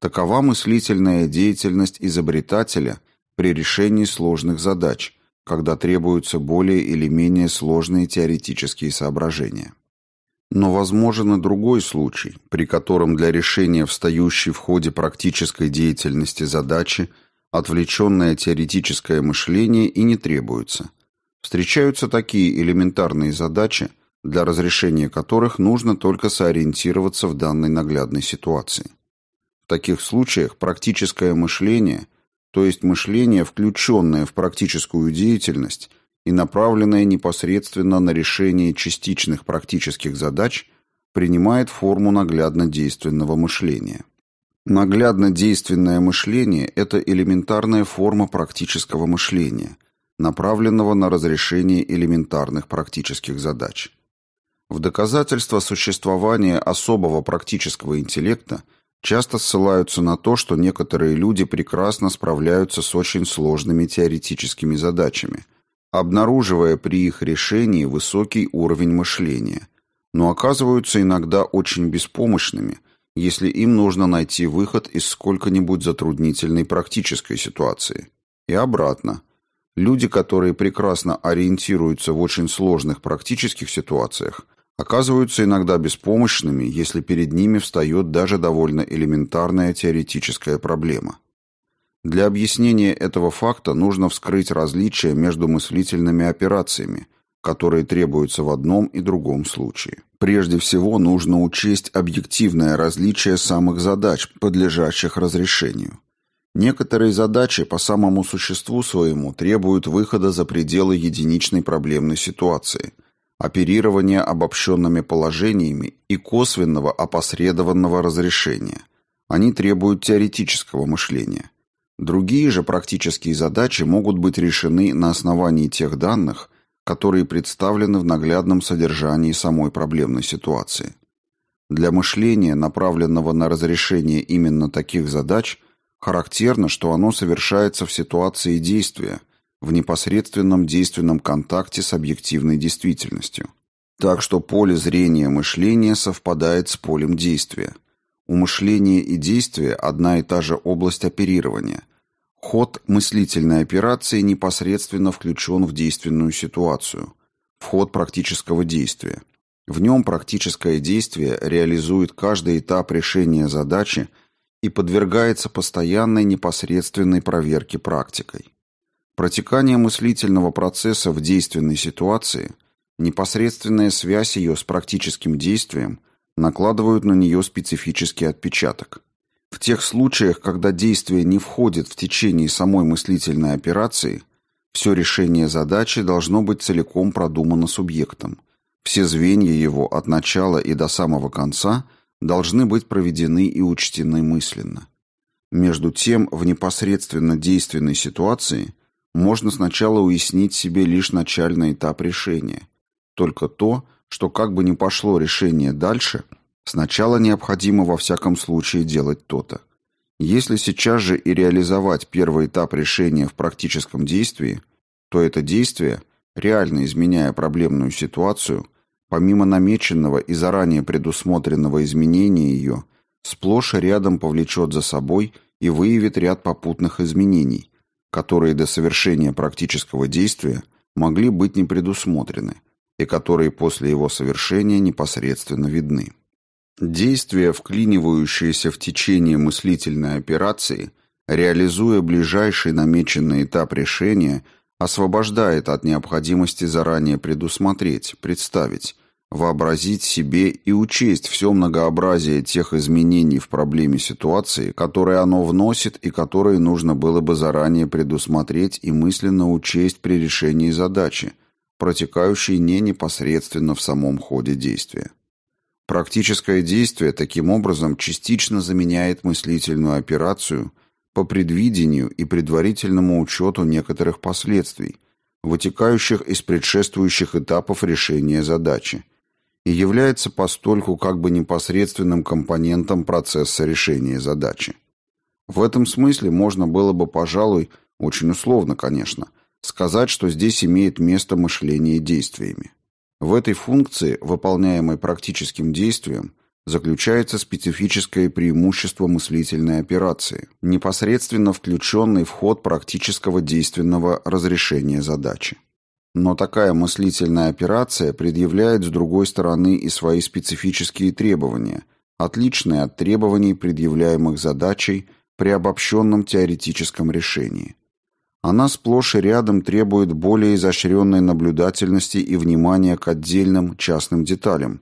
Такова мыслительная деятельность изобретателя при решении сложных задач, когда требуются более или менее сложные теоретические соображения. Но возможен и другой случай, при котором для решения встающей в ходе практической деятельности задачи отвлеченное теоретическое мышление и не требуется. Встречаются такие элементарные задачи, для разрешения которых нужно только сориентироваться в данной наглядной ситуации. В таких случаях практическое мышление, то есть мышление, включенное в практическую деятельность и направленное непосредственно на решение частичных практических задач, принимает форму наглядно-действенного мышления. Наглядно-действенное мышление – это элементарная форма практического мышления, направленного на разрешение элементарных практических задач – в доказательство существования особого практического интеллекта часто ссылаются на то, что некоторые люди прекрасно справляются с очень сложными теоретическими задачами, обнаруживая при их решении высокий уровень мышления, но оказываются иногда очень беспомощными, если им нужно найти выход из сколько-нибудь затруднительной практической ситуации. И обратно – Люди, которые прекрасно ориентируются в очень сложных практических ситуациях, оказываются иногда беспомощными, если перед ними встает даже довольно элементарная теоретическая проблема. Для объяснения этого факта нужно вскрыть различия между мыслительными операциями, которые требуются в одном и другом случае. Прежде всего нужно учесть объективное различие самых задач, подлежащих разрешению. Некоторые задачи по самому существу своему требуют выхода за пределы единичной проблемной ситуации – оперирования обобщенными положениями и косвенного опосредованного разрешения. Они требуют теоретического мышления. Другие же практические задачи могут быть решены на основании тех данных, которые представлены в наглядном содержании самой проблемной ситуации. Для мышления, направленного на разрешение именно таких задач, характерно, что оно совершается в ситуации действия – в непосредственном действенном контакте с объективной действительностью. Так что поле зрения мышления совпадает с полем действия. У мышления и действия одна и та же область оперирования. Ход мыслительной операции непосредственно включен в действенную ситуацию, вход практического действия. В нем практическое действие реализует каждый этап решения задачи и подвергается постоянной непосредственной проверке практикой. Протекание мыслительного процесса в действенной ситуации, непосредственная связь ее с практическим действием накладывают на нее специфический отпечаток. В тех случаях, когда действие не входит в течение самой мыслительной операции, все решение задачи должно быть целиком продумано субъектом. Все звенья его от начала и до самого конца должны быть проведены и учтены мысленно. Между тем, в непосредственно действенной ситуации можно сначала уяснить себе лишь начальный этап решения. Только то, что как бы ни пошло решение дальше, сначала необходимо во всяком случае делать то-то. Если сейчас же и реализовать первый этап решения в практическом действии, то это действие, реально изменяя проблемную ситуацию, помимо намеченного и заранее предусмотренного изменения ее, сплошь и рядом повлечет за собой и выявит ряд попутных изменений, которые до совершения практического действия могли быть не предусмотрены и которые после его совершения непосредственно видны. Действия, вклинивающиеся в течение мыслительной операции, реализуя ближайший намеченный этап решения, освобождает от необходимости заранее предусмотреть, представить, вообразить себе и учесть все многообразие тех изменений в проблеме ситуации, которые оно вносит и которые нужно было бы заранее предусмотреть и мысленно учесть при решении задачи, протекающей не непосредственно в самом ходе действия. Практическое действие таким образом частично заменяет мыслительную операцию по предвидению и предварительному учету некоторых последствий, вытекающих из предшествующих этапов решения задачи, и является постольку как бы непосредственным компонентом процесса решения задачи. В этом смысле можно было бы, пожалуй, очень условно, конечно, сказать, что здесь имеет место мышление действиями. В этой функции, выполняемой практическим действием, заключается специфическое преимущество мыслительной операции, непосредственно включенный в ход практического действенного разрешения задачи. Но такая мыслительная операция предъявляет с другой стороны и свои специфические требования, отличные от требований, предъявляемых задачей при обобщенном теоретическом решении. Она сплошь и рядом требует более изощренной наблюдательности и внимания к отдельным частным деталям,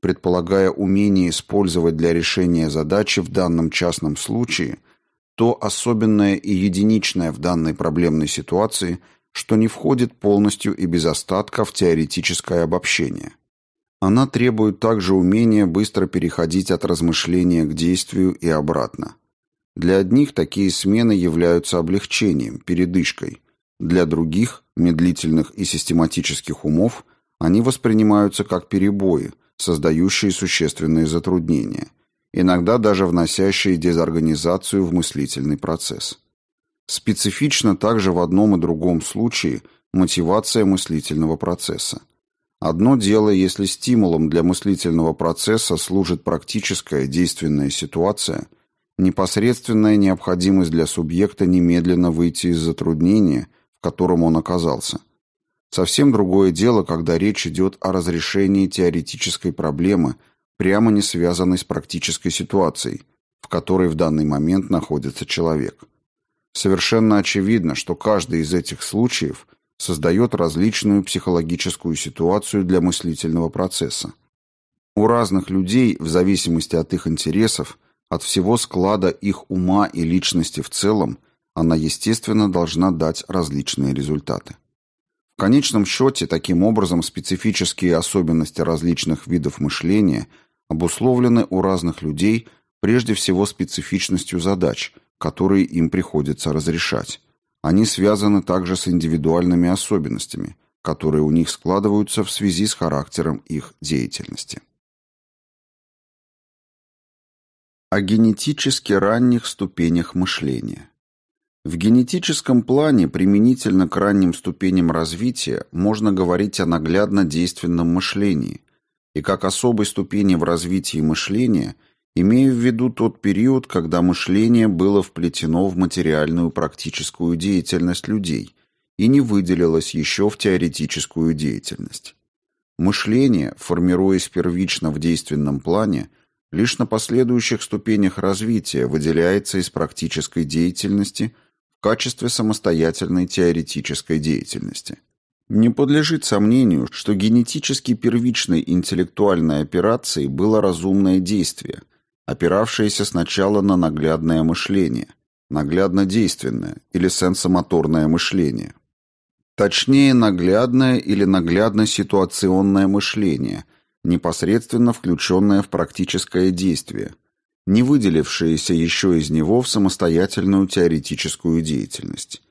предполагая умение использовать для решения задачи в данном частном случае то особенное и единичное в данной проблемной ситуации – что не входит полностью и без остатка в теоретическое обобщение. Она требует также умения быстро переходить от размышления к действию и обратно. Для одних такие смены являются облегчением, передышкой. Для других, медлительных и систематических умов, они воспринимаются как перебои, создающие существенные затруднения, иногда даже вносящие дезорганизацию в мыслительный процесс. Специфично также в одном и другом случае мотивация мыслительного процесса. Одно дело, если стимулом для мыслительного процесса служит практическая действенная ситуация, непосредственная необходимость для субъекта немедленно выйти из затруднения, в котором он оказался. Совсем другое дело, когда речь идет о разрешении теоретической проблемы, прямо не связанной с практической ситуацией, в которой в данный момент находится человек. Совершенно очевидно, что каждый из этих случаев создает различную психологическую ситуацию для мыслительного процесса. У разных людей, в зависимости от их интересов, от всего склада их ума и личности в целом, она, естественно, должна дать различные результаты. В конечном счете, таким образом, специфические особенности различных видов мышления обусловлены у разных людей прежде всего специфичностью задач – которые им приходится разрешать. Они связаны также с индивидуальными особенностями, которые у них складываются в связи с характером их деятельности. О генетически ранних ступенях мышления. В генетическом плане применительно к ранним ступеням развития можно говорить о наглядно действенном мышлении и как особой ступени в развитии мышления – имея в виду тот период, когда мышление было вплетено в материальную практическую деятельность людей и не выделилось еще в теоретическую деятельность. Мышление, формируясь первично в действенном плане, лишь на последующих ступенях развития выделяется из практической деятельности в качестве самостоятельной теоретической деятельности. Не подлежит сомнению, что генетически первичной интеллектуальной операцией было разумное действие – опиравшееся сначала на наглядное мышление, наглядно-действенное или сенсомоторное мышление. Точнее, наглядное или наглядно-ситуационное мышление, непосредственно включенное в практическое действие, не выделившееся еще из него в самостоятельную теоретическую деятельность.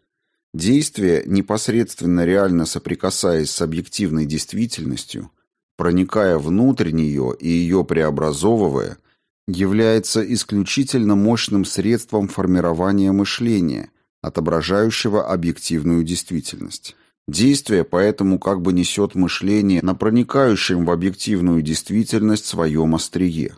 Действие, непосредственно реально соприкасаясь с объективной действительностью, проникая внутрь нее и ее преобразовывая – является исключительно мощным средством формирования мышления, отображающего объективную действительность. Действие поэтому как бы несет мышление на проникающем в объективную действительность своем острие.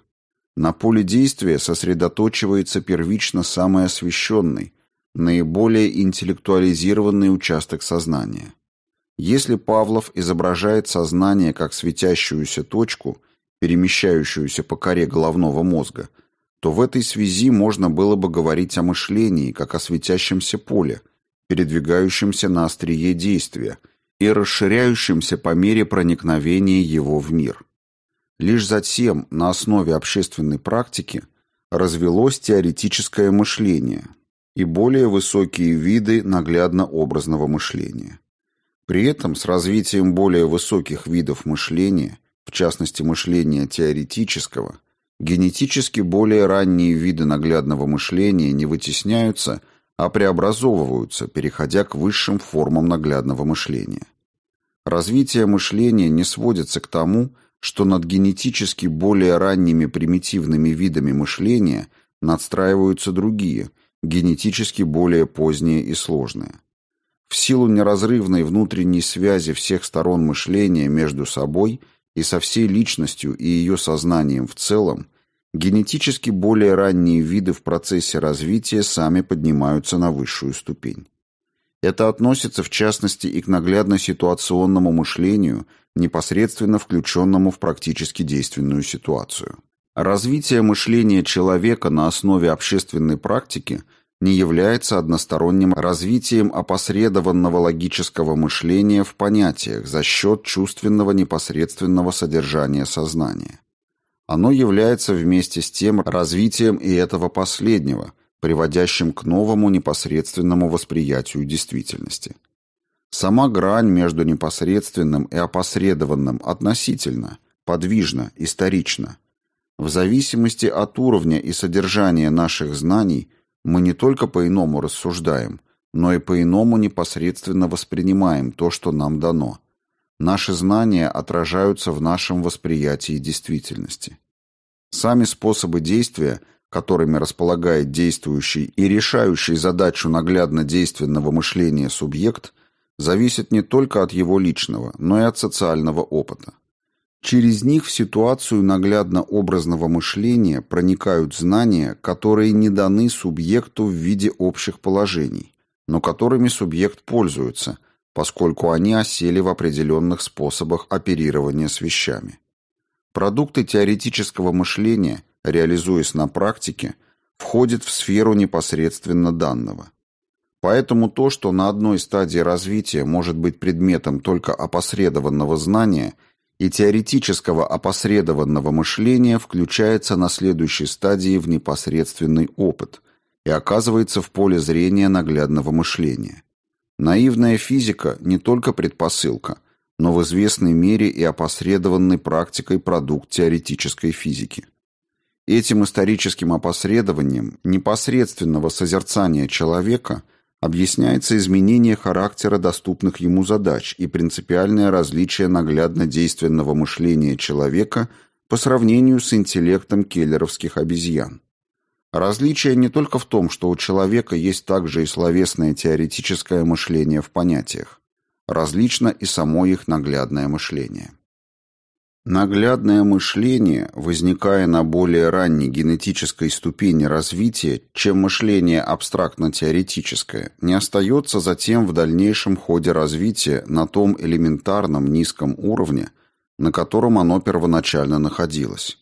На поле действия сосредоточивается первично самый освещенный, наиболее интеллектуализированный участок сознания. Если Павлов изображает сознание как светящуюся точку – перемещающуюся по коре головного мозга, то в этой связи можно было бы говорить о мышлении как о светящемся поле, передвигающемся на острие действия и расширяющемся по мере проникновения его в мир. Лишь затем, на основе общественной практики, развелось теоретическое мышление и более высокие виды наглядно-образного мышления. При этом с развитием более высоких видов мышления – в частности мышления теоретического, генетически более ранние виды наглядного мышления не вытесняются, а преобразовываются, переходя к высшим формам наглядного мышления. Развитие мышления не сводится к тому, что над генетически более ранними примитивными видами мышления надстраиваются другие, генетически более поздние и сложные. В силу неразрывной внутренней связи всех сторон мышления между собой – и со всей личностью и ее сознанием в целом, генетически более ранние виды в процессе развития сами поднимаются на высшую ступень. Это относится в частности и к наглядно-ситуационному мышлению, непосредственно включенному в практически действенную ситуацию. Развитие мышления человека на основе общественной практики – не является односторонним развитием опосредованного логического мышления в понятиях за счет чувственного непосредственного содержания сознания. Оно является вместе с тем развитием и этого последнего, приводящим к новому непосредственному восприятию действительности. Сама грань между непосредственным и опосредованным относительно, подвижна, исторична. В зависимости от уровня и содержания наших знаний – мы не только по-иному рассуждаем, но и по-иному непосредственно воспринимаем то, что нам дано. Наши знания отражаются в нашем восприятии действительности. Сами способы действия, которыми располагает действующий и решающий задачу наглядно действенного мышления субъект, зависят не только от его личного, но и от социального опыта. Через них в ситуацию наглядно-образного мышления проникают знания, которые не даны субъекту в виде общих положений, но которыми субъект пользуется, поскольку они осели в определенных способах оперирования с вещами. Продукты теоретического мышления, реализуясь на практике, входят в сферу непосредственно данного. Поэтому то, что на одной стадии развития может быть предметом только опосредованного знания – и теоретического опосредованного мышления включается на следующей стадии в непосредственный опыт и оказывается в поле зрения наглядного мышления. Наивная физика – не только предпосылка, но в известной мере и опосредованный практикой продукт теоретической физики. Этим историческим опосредованием непосредственного созерцания человека – объясняется изменение характера доступных ему задач и принципиальное различие наглядно-действенного мышления человека по сравнению с интеллектом келлеровских обезьян. Различие не только в том, что у человека есть также и словесное теоретическое мышление в понятиях. Различно и само их наглядное мышление. Наглядное мышление, возникая на более ранней генетической ступени развития, чем мышление абстрактно-теоретическое, не остается затем в дальнейшем ходе развития на том элементарном низком уровне, на котором оно первоначально находилось.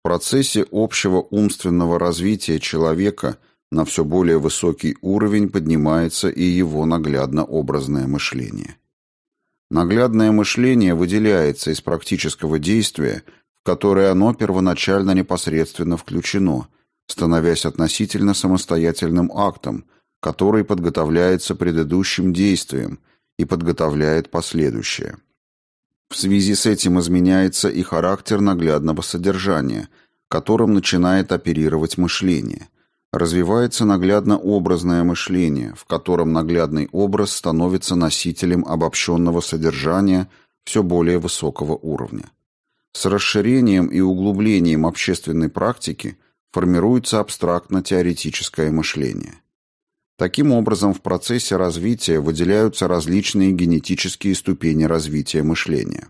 В процессе общего умственного развития человека на все более высокий уровень поднимается и его наглядно-образное мышление. Наглядное мышление выделяется из практического действия, в которое оно первоначально непосредственно включено, становясь относительно самостоятельным актом, который подготавливается предыдущим действием и подготовляет последующее. В связи с этим изменяется и характер наглядного содержания, которым начинает оперировать мышление – развивается наглядно-образное мышление, в котором наглядный образ становится носителем обобщенного содержания все более высокого уровня. С расширением и углублением общественной практики формируется абстрактно-теоретическое мышление. Таким образом, в процессе развития выделяются различные генетические ступени развития мышления.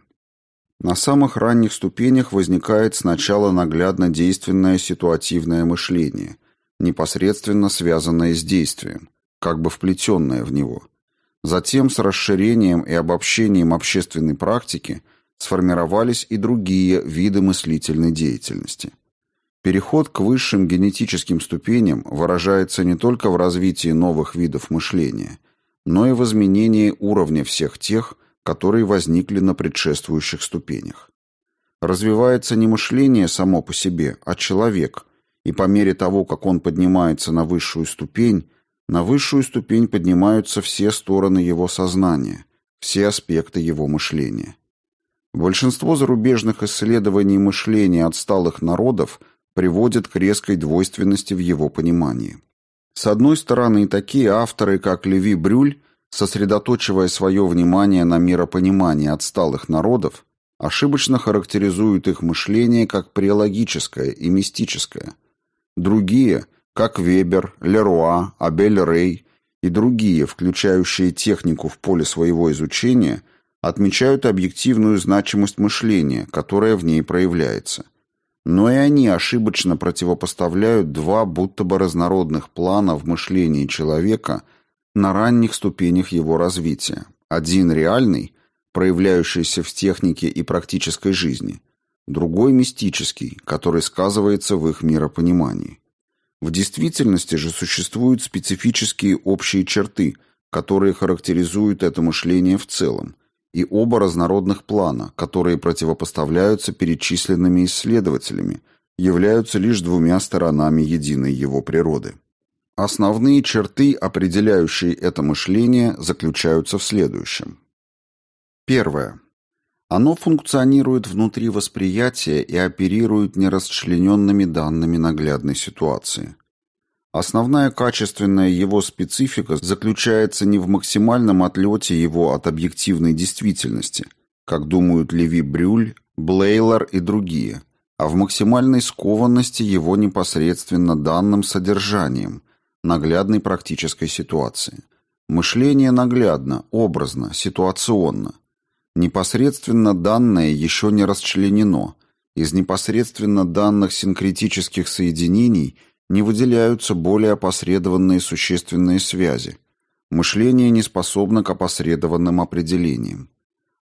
На самых ранних ступенях возникает сначала наглядно действенное ситуативное мышление – непосредственно связанное с действием, как бы вплетенное в него. Затем с расширением и обобщением общественной практики сформировались и другие виды мыслительной деятельности. Переход к высшим генетическим ступеням выражается не только в развитии новых видов мышления, но и в изменении уровня всех тех, которые возникли на предшествующих ступенях. Развивается не мышление само по себе, а человек – и по мере того, как он поднимается на высшую ступень, на высшую ступень поднимаются все стороны его сознания, все аспекты его мышления. Большинство зарубежных исследований мышления отсталых народов приводит к резкой двойственности в его понимании. С одной стороны, такие авторы, как Леви Брюль, сосредоточивая свое внимание на миропонимании отсталых народов, ошибочно характеризуют их мышление как прелогическое и мистическое – Другие, как Вебер, Леруа, Абель Рей и другие, включающие технику в поле своего изучения, отмечают объективную значимость мышления, которая в ней проявляется. Но и они ошибочно противопоставляют два будто бы разнородных плана в мышлении человека на ранних ступенях его развития. Один реальный, проявляющийся в технике и практической жизни, другой мистический, который сказывается в их миропонимании. В действительности же существуют специфические общие черты, которые характеризуют это мышление в целом, и оба разнородных плана, которые противопоставляются перечисленными исследователями, являются лишь двумя сторонами единой его природы. Основные черты, определяющие это мышление, заключаются в следующем. Первое. Оно функционирует внутри восприятия и оперирует нерасчлененными данными наглядной ситуации. Основная качественная его специфика заключается не в максимальном отлете его от объективной действительности, как думают Леви Брюль, Блейлор и другие, а в максимальной скованности его непосредственно данным содержанием, наглядной практической ситуации. Мышление наглядно, образно, ситуационно – Непосредственно данное еще не расчленено. Из непосредственно данных синкретических соединений не выделяются более опосредованные существенные связи. Мышление не способно к опосредованным определениям.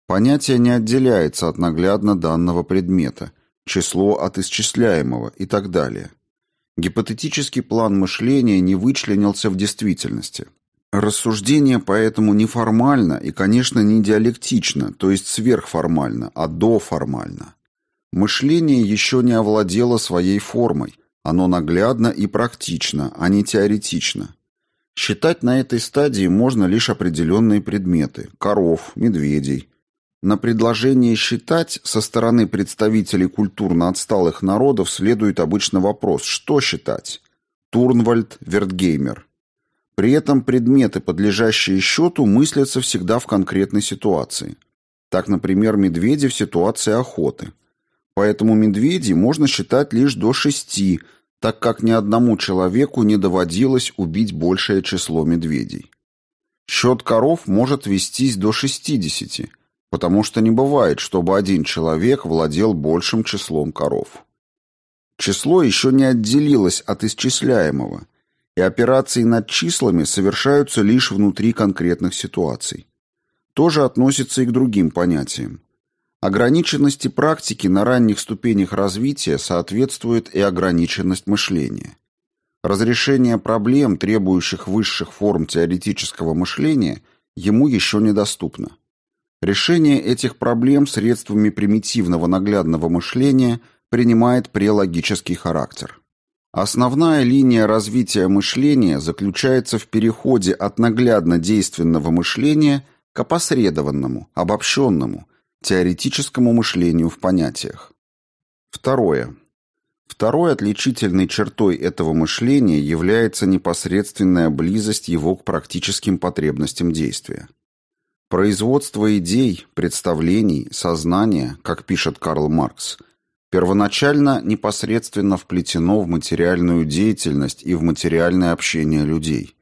Понятие не отделяется от наглядно данного предмета, число от исчисляемого и так далее. Гипотетический план мышления не вычленился в действительности – Рассуждение поэтому не формально и, конечно, не диалектично, то есть сверхформально, а доформально. Мышление еще не овладело своей формой, оно наглядно и практично, а не теоретично. Считать на этой стадии можно лишь определенные предметы – коров, медведей. На предложение «считать» со стороны представителей культурно отсталых народов следует обычно вопрос «что считать?» Турнвальд, Вертгеймер – при этом предметы, подлежащие счету, мыслятся всегда в конкретной ситуации. Так, например, медведи в ситуации охоты. Поэтому медведи можно считать лишь до шести, так как ни одному человеку не доводилось убить большее число медведей. Счет коров может вестись до шестидесяти, потому что не бывает, чтобы один человек владел большим числом коров. Число еще не отделилось от исчисляемого, и операции над числами совершаются лишь внутри конкретных ситуаций. То же относится и к другим понятиям. Ограниченности практики на ранних ступенях развития соответствует и ограниченность мышления. Разрешение проблем, требующих высших форм теоретического мышления, ему еще недоступно. Решение этих проблем средствами примитивного наглядного мышления принимает прелогический характер. Основная линия развития мышления заключается в переходе от наглядно действенного мышления к опосредованному, обобщенному, теоретическому мышлению в понятиях. Второе. Второй отличительной чертой этого мышления является непосредственная близость его к практическим потребностям действия. Производство идей, представлений, сознания, как пишет Карл Маркс – первоначально непосредственно вплетено в материальную деятельность и в материальное общение людей,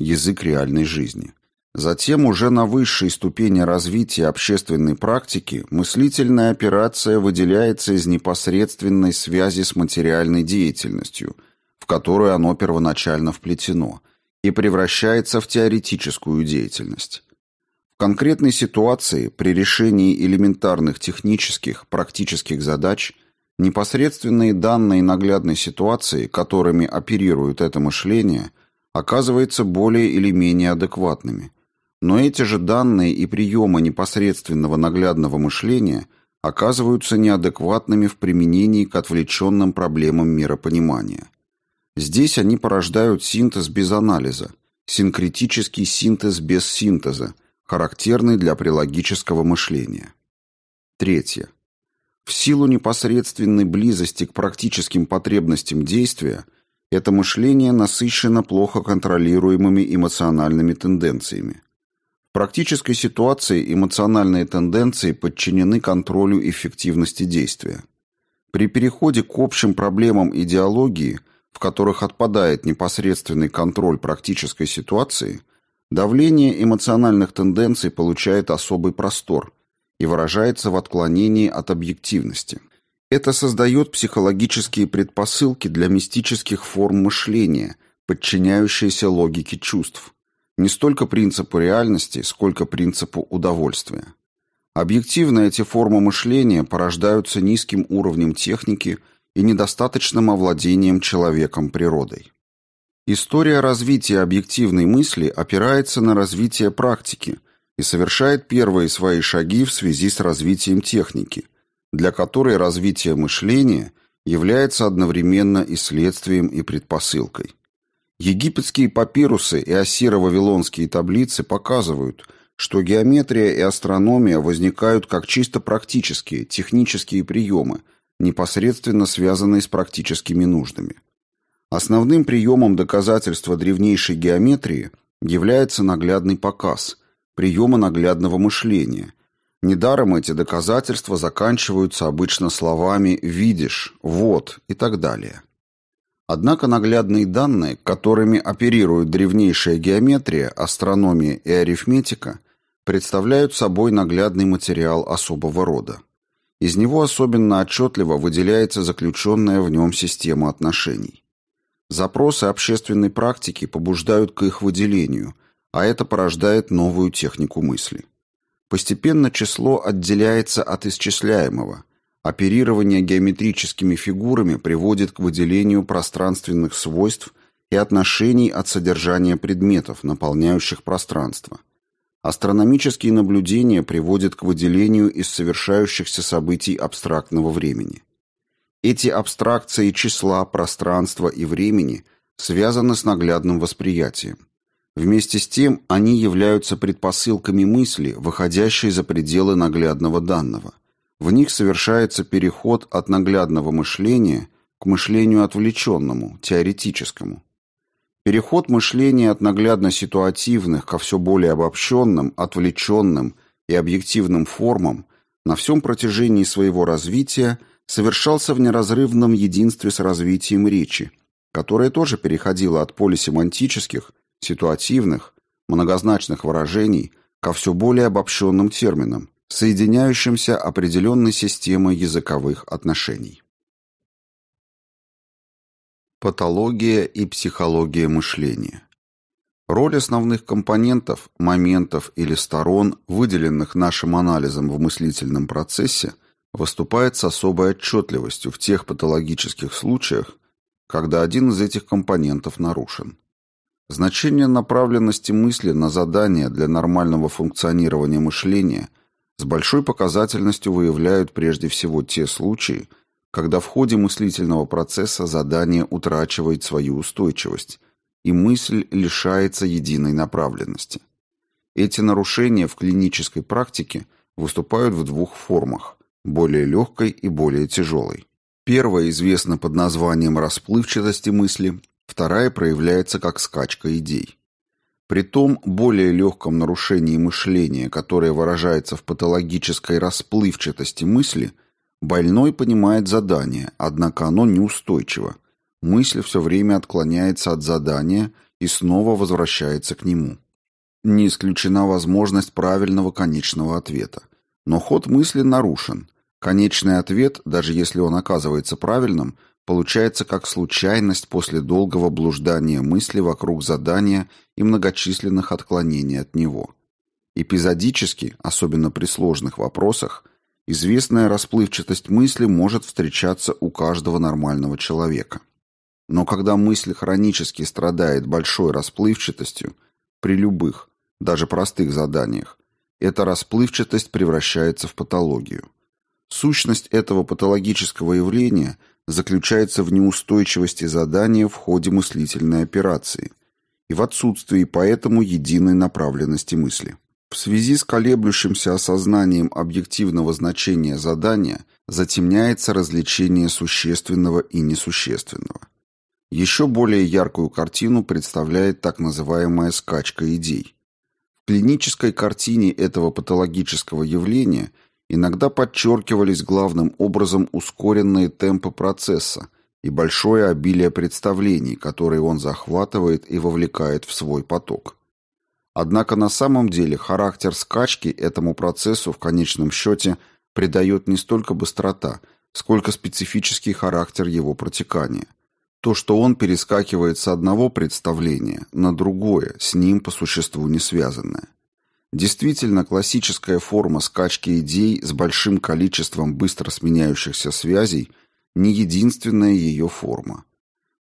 язык реальной жизни. Затем уже на высшей ступени развития общественной практики мыслительная операция выделяется из непосредственной связи с материальной деятельностью, в которую оно первоначально вплетено, и превращается в теоретическую деятельность. В конкретной ситуации при решении элементарных технических, практических задач – Непосредственные данные наглядной ситуации, которыми оперирует это мышление, оказываются более или менее адекватными. Но эти же данные и приемы непосредственного наглядного мышления оказываются неадекватными в применении к отвлеченным проблемам миропонимания. Здесь они порождают синтез без анализа, синкретический синтез без синтеза, характерный для прилогического мышления. Третье. В силу непосредственной близости к практическим потребностям действия это мышление насыщено плохо контролируемыми эмоциональными тенденциями. В практической ситуации эмоциональные тенденции подчинены контролю эффективности действия. При переходе к общим проблемам идеологии, в которых отпадает непосредственный контроль практической ситуации, давление эмоциональных тенденций получает особый простор – и выражается в отклонении от объективности. Это создает психологические предпосылки для мистических форм мышления, подчиняющиеся логике чувств. Не столько принципу реальности, сколько принципу удовольствия. Объективно эти формы мышления порождаются низким уровнем техники и недостаточным овладением человеком природой. История развития объективной мысли опирается на развитие практики, и совершает первые свои шаги в связи с развитием техники, для которой развитие мышления является одновременно и следствием, и предпосылкой. Египетские папирусы и ассиро-вавилонские таблицы показывают, что геометрия и астрономия возникают как чисто практические, технические приемы, непосредственно связанные с практическими нуждами. Основным приемом доказательства древнейшей геометрии является наглядный показ – приема наглядного мышления. Недаром эти доказательства заканчиваются обычно словами «видишь», «вот» и так далее. Однако наглядные данные, которыми оперируют древнейшая геометрия, астрономия и арифметика, представляют собой наглядный материал особого рода. Из него особенно отчетливо выделяется заключенная в нем система отношений. Запросы общественной практики побуждают к их выделению, а это порождает новую технику мысли. Постепенно число отделяется от исчисляемого. Оперирование геометрическими фигурами приводит к выделению пространственных свойств и отношений от содержания предметов, наполняющих пространство. Астрономические наблюдения приводят к выделению из совершающихся событий абстрактного времени. Эти абстракции числа, пространства и времени связаны с наглядным восприятием. Вместе с тем они являются предпосылками мысли, выходящей за пределы наглядного данного. В них совершается переход от наглядного мышления к мышлению отвлеченному, теоретическому. Переход мышления от наглядно-ситуативных ко все более обобщенным, отвлеченным и объективным формам на всем протяжении своего развития совершался в неразрывном единстве с развитием речи, которая тоже переходила от полисемантических – ситуативных, многозначных выражений ко все более обобщенным терминам, соединяющимся определенной системой языковых отношений. Патология и психология мышления. Роль основных компонентов, моментов или сторон, выделенных нашим анализом в мыслительном процессе, выступает с особой отчетливостью в тех патологических случаях, когда один из этих компонентов нарушен. Значение направленности мысли на задание для нормального функционирования мышления с большой показательностью выявляют прежде всего те случаи, когда в ходе мыслительного процесса задание утрачивает свою устойчивость, и мысль лишается единой направленности. Эти нарушения в клинической практике выступают в двух формах – более легкой и более тяжелой. Первая известна под названием расплывчатости мысли, вторая проявляется как скачка идей. При том более легком нарушении мышления, которое выражается в патологической расплывчатости мысли, больной понимает задание, однако оно неустойчиво. Мысль все время отклоняется от задания и снова возвращается к нему. Не исключена возможность правильного конечного ответа. Но ход мысли нарушен. Конечный ответ, даже если он оказывается правильным, получается как случайность после долгого блуждания мысли вокруг задания и многочисленных отклонений от него. Эпизодически, особенно при сложных вопросах, известная расплывчатость мысли может встречаться у каждого нормального человека. Но когда мысль хронически страдает большой расплывчатостью, при любых, даже простых заданиях, эта расплывчатость превращается в патологию. Сущность этого патологического явления – заключается в неустойчивости задания в ходе мыслительной операции и в отсутствии поэтому единой направленности мысли. В связи с колеблющимся осознанием объективного значения задания затемняется различение существенного и несущественного. Еще более яркую картину представляет так называемая скачка идей. В клинической картине этого патологического явления – иногда подчеркивались главным образом ускоренные темпы процесса и большое обилие представлений, которые он захватывает и вовлекает в свой поток. Однако на самом деле характер скачки этому процессу в конечном счете придает не столько быстрота, сколько специфический характер его протекания. То, что он перескакивает с одного представления на другое, с ним по существу не связанное. Действительно, классическая форма скачки идей с большим количеством быстро сменяющихся связей – не единственная ее форма.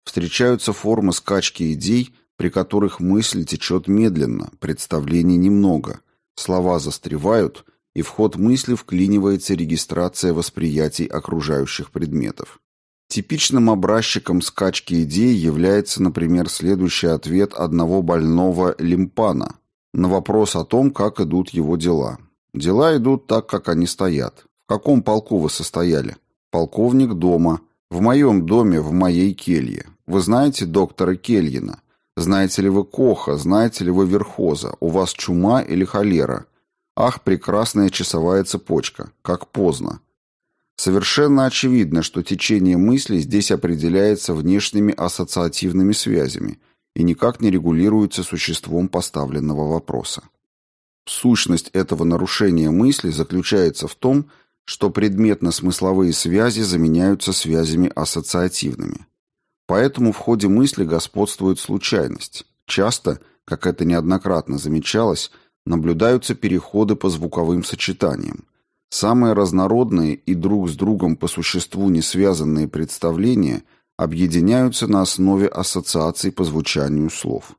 Встречаются формы скачки идей, при которых мысль течет медленно, представлений немного, слова застревают, и в ход мысли вклинивается регистрация восприятий окружающих предметов. Типичным образчиком скачки идей является, например, следующий ответ одного больного лимпана – на вопрос о том, как идут его дела. Дела идут так, как они стоят. В каком полку вы состояли? Полковник дома. В моем доме, в моей келье. Вы знаете доктора Кельина? Знаете ли вы Коха? Знаете ли вы Верхоза? У вас чума или холера? Ах, прекрасная часовая цепочка. Как поздно. Совершенно очевидно, что течение мысли здесь определяется внешними ассоциативными связями – и никак не регулируется существом поставленного вопроса. Сущность этого нарушения мысли заключается в том, что предметно-смысловые связи заменяются связями ассоциативными. Поэтому в ходе мысли господствует случайность. Часто, как это неоднократно замечалось, наблюдаются переходы по звуковым сочетаниям. Самые разнородные и друг с другом по существу не связанные представления – объединяются на основе ассоциаций по звучанию слов.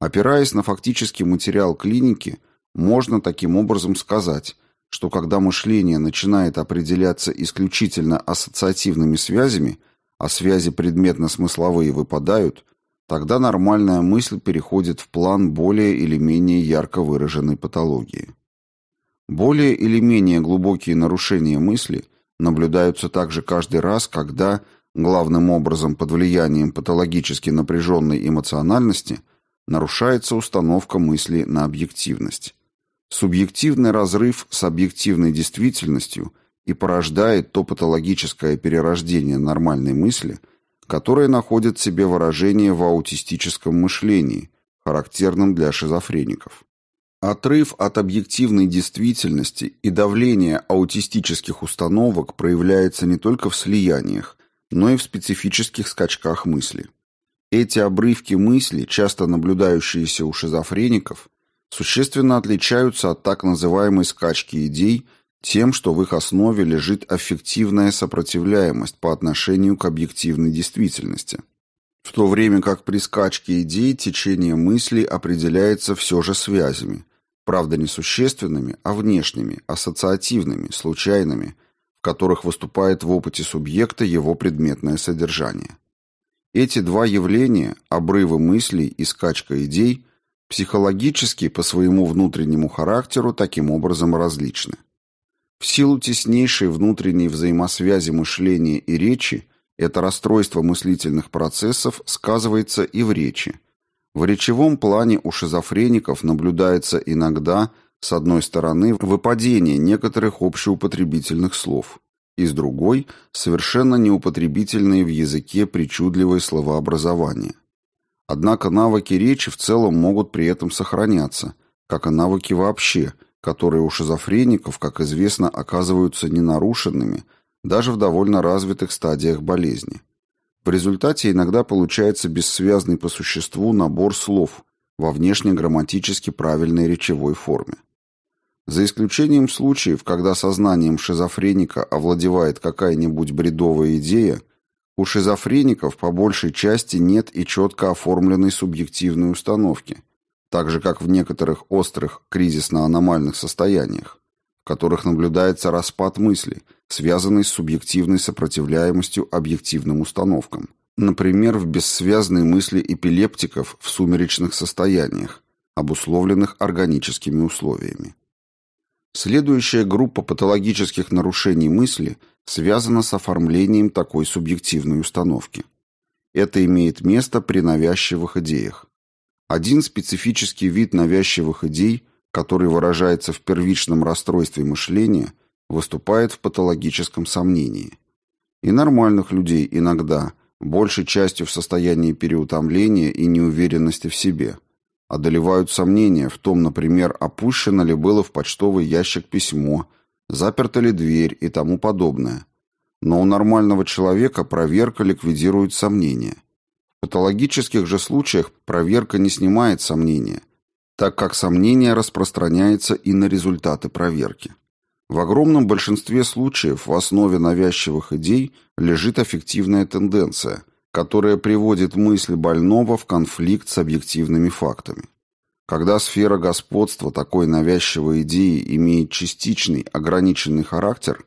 Опираясь на фактический материал клиники, можно таким образом сказать, что когда мышление начинает определяться исключительно ассоциативными связями, а связи предметно-смысловые выпадают, тогда нормальная мысль переходит в план более или менее ярко выраженной патологии. Более или менее глубокие нарушения мысли наблюдаются также каждый раз, когда главным образом под влиянием патологически напряженной эмоциональности, нарушается установка мысли на объективность. Субъективный разрыв с объективной действительностью и порождает то патологическое перерождение нормальной мысли, которое находит себе выражение в аутистическом мышлении, характерном для шизофреников. Отрыв от объективной действительности и давление аутистических установок проявляется не только в слияниях, но и в специфических скачках мысли. Эти обрывки мысли, часто наблюдающиеся у шизофреников, существенно отличаются от так называемой скачки идей тем, что в их основе лежит аффективная сопротивляемость по отношению к объективной действительности. В то время как при скачке идей течение мысли определяется все же связями, правда не существенными, а внешними, ассоциативными, случайными, которых выступает в опыте субъекта его предметное содержание. Эти два явления, обрывы мыслей и скачка идей, психологически по своему внутреннему характеру таким образом различны. В силу теснейшей внутренней взаимосвязи мышления и речи это расстройство мыслительных процессов сказывается и в речи. В речевом плане у шизофреников наблюдается иногда – с одной стороны, выпадение некоторых общеупотребительных слов, и с другой – совершенно неупотребительные в языке причудливые словообразования. Однако навыки речи в целом могут при этом сохраняться, как и навыки вообще, которые у шизофреников, как известно, оказываются ненарушенными даже в довольно развитых стадиях болезни. В результате иногда получается бессвязный по существу набор слов во внешне грамматически правильной речевой форме. За исключением случаев, когда сознанием шизофреника овладевает какая-нибудь бредовая идея, у шизофреников по большей части нет и четко оформленной субъективной установки, так же как в некоторых острых кризисно-аномальных состояниях, в которых наблюдается распад мысли, связанный с субъективной сопротивляемостью объективным установкам. Например, в бессвязной мысли эпилептиков в сумеречных состояниях, обусловленных органическими условиями. Следующая группа патологических нарушений мысли связана с оформлением такой субъективной установки. Это имеет место при навязчивых идеях. Один специфический вид навязчивых идей, который выражается в первичном расстройстве мышления, выступает в патологическом сомнении. И нормальных людей иногда, большей частью в состоянии переутомления и неуверенности в себе – Одолевают сомнения в том, например, опущено ли было в почтовый ящик письмо, заперта ли дверь и тому подобное. Но у нормального человека проверка ликвидирует сомнения. В патологических же случаях проверка не снимает сомнения, так как сомнение распространяется и на результаты проверки. В огромном большинстве случаев в основе навязчивых идей лежит аффективная тенденция – которая приводит мысль больного в конфликт с объективными фактами. Когда сфера господства такой навязчивой идеи имеет частичный, ограниченный характер,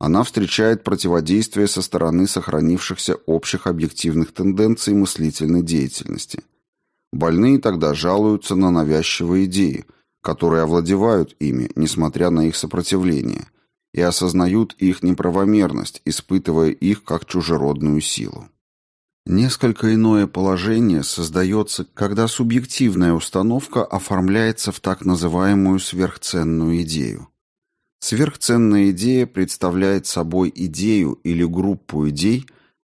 она встречает противодействие со стороны сохранившихся общих объективных тенденций мыслительной деятельности. Больные тогда жалуются на навязчивые идеи, которые овладевают ими, несмотря на их сопротивление, и осознают их неправомерность, испытывая их как чужеродную силу. Несколько иное положение создается, когда субъективная установка оформляется в так называемую сверхценную идею. Сверхценная идея представляет собой идею или группу идей,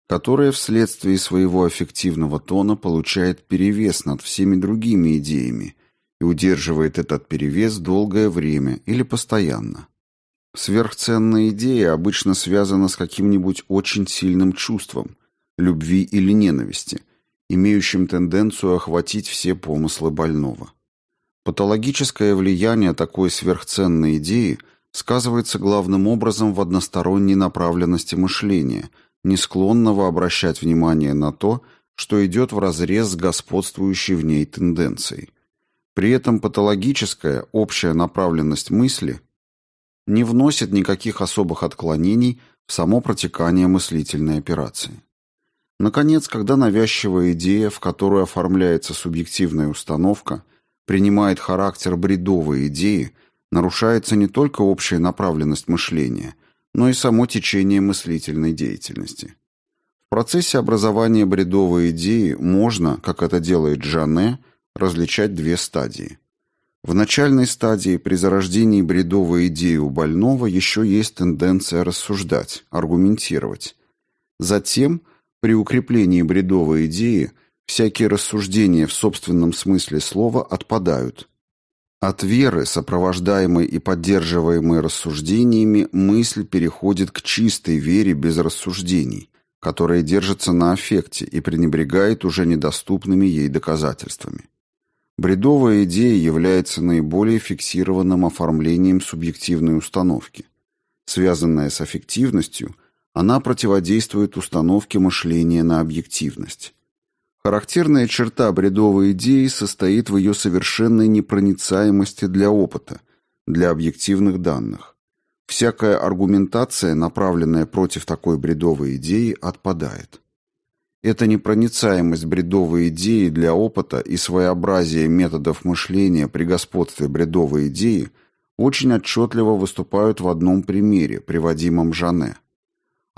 которая вследствие своего аффективного тона получает перевес над всеми другими идеями и удерживает этот перевес долгое время или постоянно. Сверхценная идея обычно связана с каким-нибудь очень сильным чувством, любви или ненависти, имеющим тенденцию охватить все помыслы больного. Патологическое влияние такой сверхценной идеи сказывается главным образом в односторонней направленности мышления, не склонного обращать внимание на то, что идет вразрез с господствующей в ней тенденцией. При этом патологическая общая направленность мысли не вносит никаких особых отклонений в само протекание мыслительной операции. Наконец, когда навязчивая идея, в которую оформляется субъективная установка, принимает характер бредовой идеи, нарушается не только общая направленность мышления, но и само течение мыслительной деятельности. В процессе образования бредовой идеи можно, как это делает Жанне, различать две стадии. В начальной стадии при зарождении бредовой идеи у больного еще есть тенденция рассуждать, аргументировать. Затем – при укреплении бредовой идеи всякие рассуждения в собственном смысле слова отпадают. От веры, сопровождаемой и поддерживаемой рассуждениями, мысль переходит к чистой вере без рассуждений, которая держится на аффекте и пренебрегает уже недоступными ей доказательствами. Бредовая идея является наиболее фиксированным оформлением субъективной установки. Связанная с аффективностью – она противодействует установке мышления на объективность. Характерная черта бредовой идеи состоит в ее совершенной непроницаемости для опыта, для объективных данных. Всякая аргументация, направленная против такой бредовой идеи, отпадает. Эта непроницаемость бредовой идеи для опыта и своеобразие методов мышления при господстве бредовой идеи очень отчетливо выступают в одном примере, приводимом Жанне.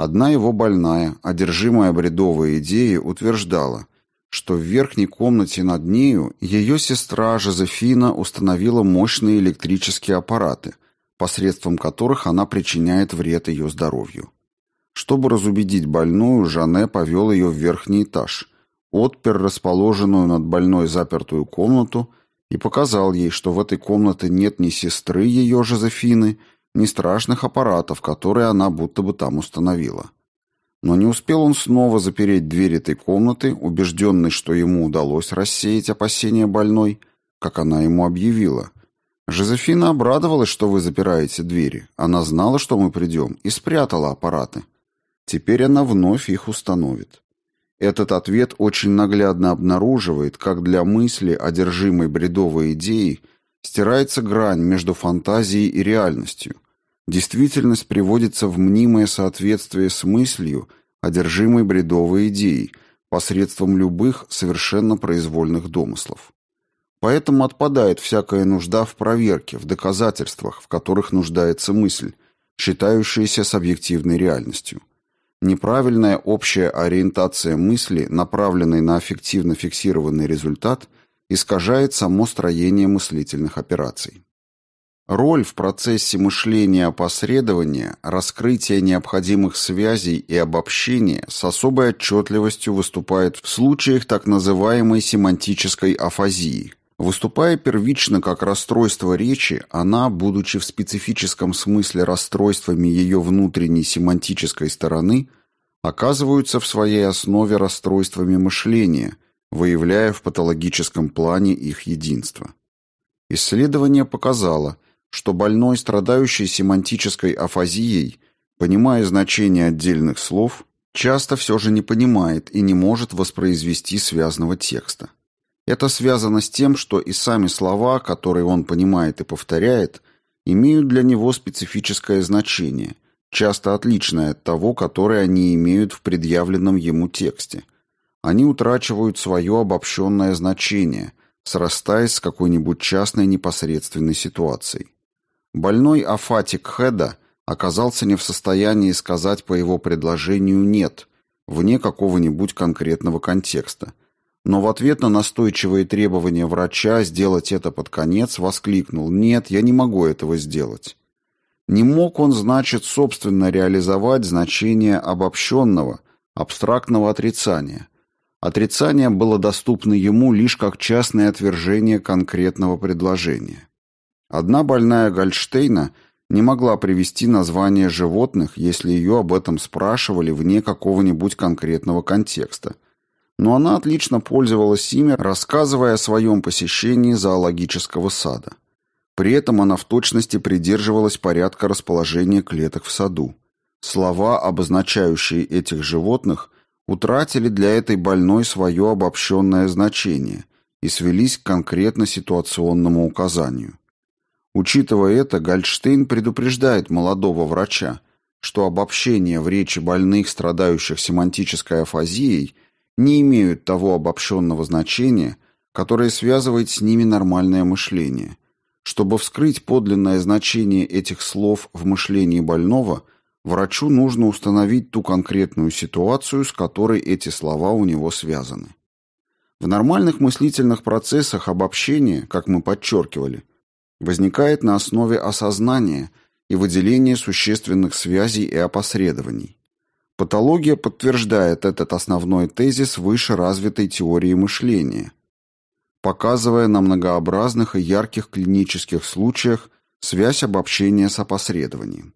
Одна его больная, одержимая бредовой идеей, утверждала, что в верхней комнате над нею ее сестра Жозефина установила мощные электрические аппараты, посредством которых она причиняет вред ее здоровью. Чтобы разубедить больную, Жанне повел ее в верхний этаж, отпер расположенную над больной запертую комнату и показал ей, что в этой комнате нет ни сестры ее Жозефины, ни страшных аппаратов, которые она будто бы там установила. Но не успел он снова запереть дверь этой комнаты, убежденный, что ему удалось рассеять опасения больной, как она ему объявила. Жозефина обрадовалась, что вы запираете двери. Она знала, что мы придем, и спрятала аппараты. Теперь она вновь их установит. Этот ответ очень наглядно обнаруживает, как для мысли, одержимой бредовой идеей, Стирается грань между фантазией и реальностью. Действительность приводится в мнимое соответствие с мыслью, одержимой бредовой идеей, посредством любых совершенно произвольных домыслов. Поэтому отпадает всякая нужда в проверке, в доказательствах, в которых нуждается мысль, считающаяся с объективной реальностью. Неправильная общая ориентация мысли, направленной на эффективно фиксированный результат – искажает само строение мыслительных операций. Роль в процессе мышления опосредования, раскрытия необходимых связей и обобщения с особой отчетливостью выступает в случаях так называемой семантической афазии. Выступая первично как расстройство речи, она, будучи в специфическом смысле расстройствами ее внутренней семантической стороны, оказывается в своей основе расстройствами мышления – выявляя в патологическом плане их единство. Исследование показало, что больной, страдающий семантической афазией, понимая значение отдельных слов, часто все же не понимает и не может воспроизвести связанного текста. Это связано с тем, что и сами слова, которые он понимает и повторяет, имеют для него специфическое значение, часто отличное от того, которое они имеют в предъявленном ему тексте они утрачивают свое обобщенное значение, срастаясь с какой-нибудь частной непосредственной ситуацией. Больной Афатик Хеда оказался не в состоянии сказать по его предложению «нет», вне какого-нибудь конкретного контекста. Но в ответ на настойчивые требования врача сделать это под конец воскликнул «нет, я не могу этого сделать». Не мог он, значит, собственно реализовать значение обобщенного, абстрактного отрицания, Отрицание было доступно ему лишь как частное отвержение конкретного предложения. Одна больная Гольштейна не могла привести название животных, если ее об этом спрашивали вне какого-нибудь конкретного контекста. Но она отлично пользовалась ими, рассказывая о своем посещении зоологического сада. При этом она в точности придерживалась порядка расположения клеток в саду. Слова, обозначающие этих животных – утратили для этой больной свое обобщенное значение и свелись к конкретно ситуационному указанию. Учитывая это, Гальштейн предупреждает молодого врача, что обобщения в речи больных, страдающих семантической афазией, не имеют того обобщенного значения, которое связывает с ними нормальное мышление. Чтобы вскрыть подлинное значение этих слов в мышлении больного – Врачу нужно установить ту конкретную ситуацию, с которой эти слова у него связаны. В нормальных мыслительных процессах обобщение, как мы подчеркивали, возникает на основе осознания и выделения существенных связей и опосредований. Патология подтверждает этот основной тезис выше развитой теории мышления, показывая на многообразных и ярких клинических случаях связь обобщения с опосредованием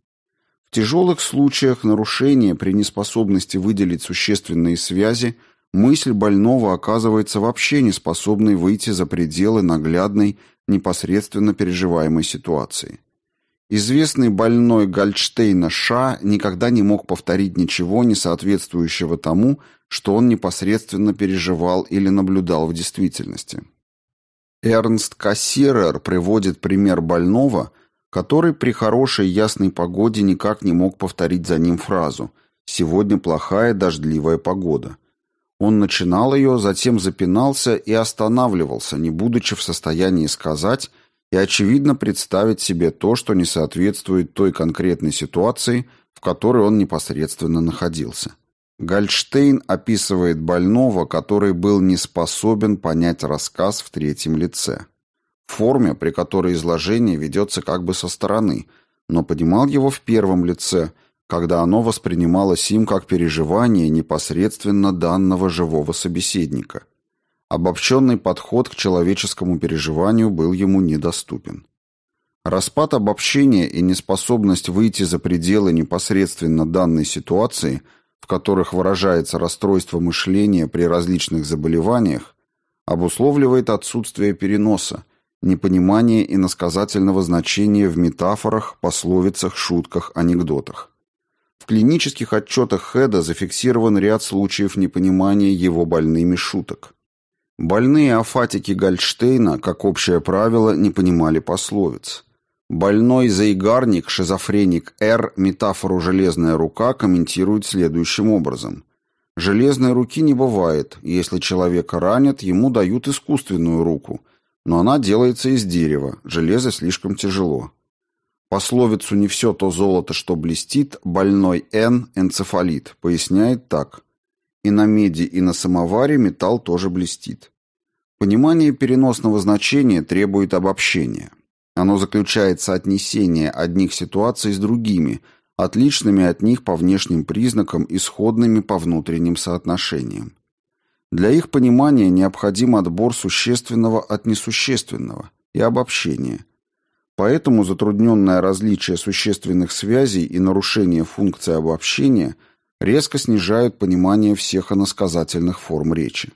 тяжелых случаях нарушения при неспособности выделить существенные связи мысль больного оказывается вообще неспособной выйти за пределы наглядной, непосредственно переживаемой ситуации. Известный больной Гальштейна Ша никогда не мог повторить ничего, не соответствующего тому, что он непосредственно переживал или наблюдал в действительности. Эрнст Кассирер приводит пример больного – который при хорошей ясной погоде никак не мог повторить за ним фразу «Сегодня плохая дождливая погода». Он начинал ее, затем запинался и останавливался, не будучи в состоянии сказать и, очевидно, представить себе то, что не соответствует той конкретной ситуации, в которой он непосредственно находился. Гальштейн описывает больного, который был не способен понять рассказ в третьем лице форме, при которой изложение ведется как бы со стороны, но понимал его в первом лице, когда оно воспринималось им как переживание непосредственно данного живого собеседника. Обобщенный подход к человеческому переживанию был ему недоступен. Распад обобщения и неспособность выйти за пределы непосредственно данной ситуации, в которых выражается расстройство мышления при различных заболеваниях, обусловливает отсутствие переноса, непонимание иносказательного значения в метафорах, пословицах, шутках, анекдотах. В клинических отчетах Хеда зафиксирован ряд случаев непонимания его больными шуток. Больные афатики Гальштейна, как общее правило, не понимали пословиц. Больной заигарник, шизофреник Р, метафору «железная рука» комментирует следующим образом. «Железной руки не бывает. Если человека ранят, ему дают искусственную руку – но она делается из дерева, железо слишком тяжело. Пословицу «не все то золото, что блестит» больной Н, энцефалит, поясняет так. И на меди, и на самоваре металл тоже блестит. Понимание переносного значения требует обобщения. Оно заключается отнесение одних ситуаций с другими, отличными от них по внешним признакам и сходными по внутренним соотношениям. Для их понимания необходим отбор существенного от несущественного и обобщение. Поэтому затрудненное различие существенных связей и нарушение функции обобщения резко снижают понимание всех иносказательных форм речи.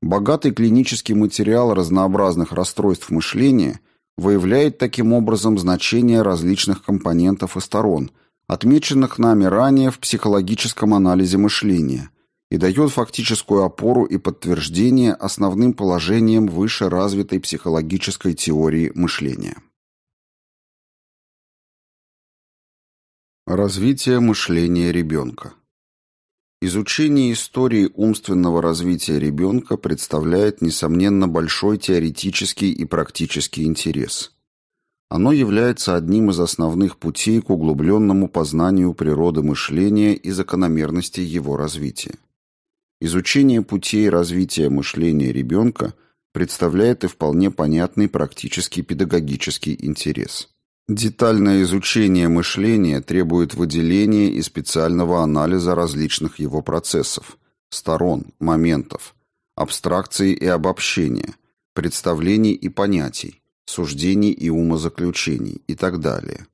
Богатый клинический материал разнообразных расстройств мышления выявляет таким образом значение различных компонентов и сторон, отмеченных нами ранее в психологическом анализе мышления – и дает фактическую опору и подтверждение основным положениям выше развитой психологической теории мышления. Развитие мышления ребенка Изучение истории умственного развития ребенка представляет, несомненно, большой теоретический и практический интерес. Оно является одним из основных путей к углубленному познанию природы мышления и закономерностей его развития. Изучение путей развития мышления ребенка представляет и вполне понятный практический педагогический интерес. Детальное изучение мышления требует выделения и специального анализа различных его процессов, сторон, моментов, абстракции и обобщения, представлений и понятий, суждений и умозаключений и так далее,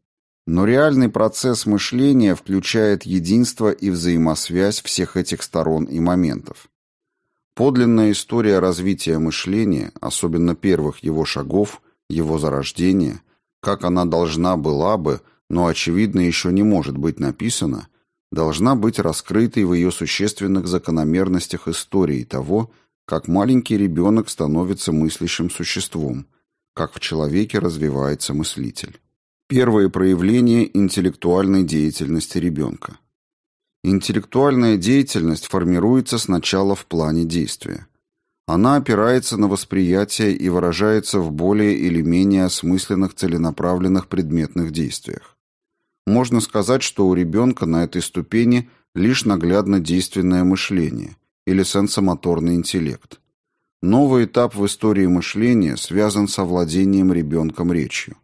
но реальный процесс мышления включает единство и взаимосвязь всех этих сторон и моментов. Подлинная история развития мышления, особенно первых его шагов, его зарождения, как она должна была бы, но, очевидно, еще не может быть написана, должна быть раскрытой в ее существенных закономерностях истории того, как маленький ребенок становится мыслящим существом, как в человеке развивается мыслитель. Первые проявления интеллектуальной деятельности ребенка. Интеллектуальная деятельность формируется сначала в плане действия. Она опирается на восприятие и выражается в более или менее осмысленных целенаправленных предметных действиях. Можно сказать, что у ребенка на этой ступени лишь наглядно действенное мышление или сенсомоторный интеллект. Новый этап в истории мышления связан с овладением ребенком речью.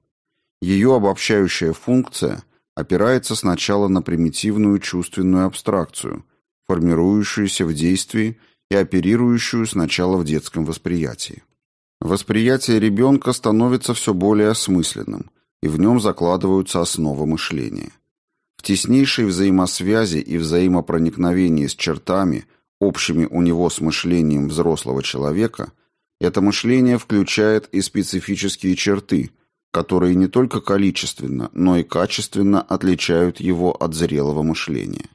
Ее обобщающая функция опирается сначала на примитивную чувственную абстракцию, формирующуюся в действии и оперирующую сначала в детском восприятии. Восприятие ребенка становится все более осмысленным, и в нем закладываются основы мышления. В теснейшей взаимосвязи и взаимопроникновении с чертами, общими у него с мышлением взрослого человека, это мышление включает и специфические черты – которые не только количественно, но и качественно отличают его от зрелого мышления.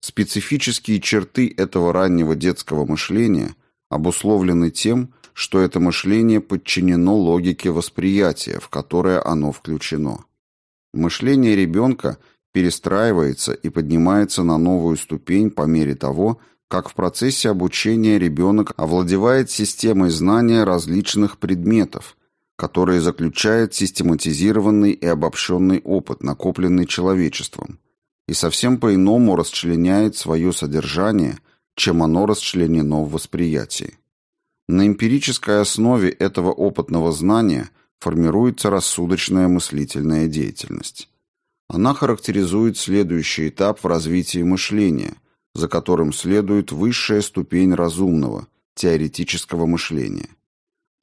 Специфические черты этого раннего детского мышления обусловлены тем, что это мышление подчинено логике восприятия, в которое оно включено. Мышление ребенка перестраивается и поднимается на новую ступень по мере того, как в процессе обучения ребенок овладевает системой знания различных предметов, которое заключает систематизированный и обобщенный опыт, накопленный человечеством, и совсем по-иному расчленяет свое содержание, чем оно расчленено в восприятии. На эмпирической основе этого опытного знания формируется рассудочная мыслительная деятельность. Она характеризует следующий этап в развитии мышления, за которым следует высшая ступень разумного, теоретического мышления –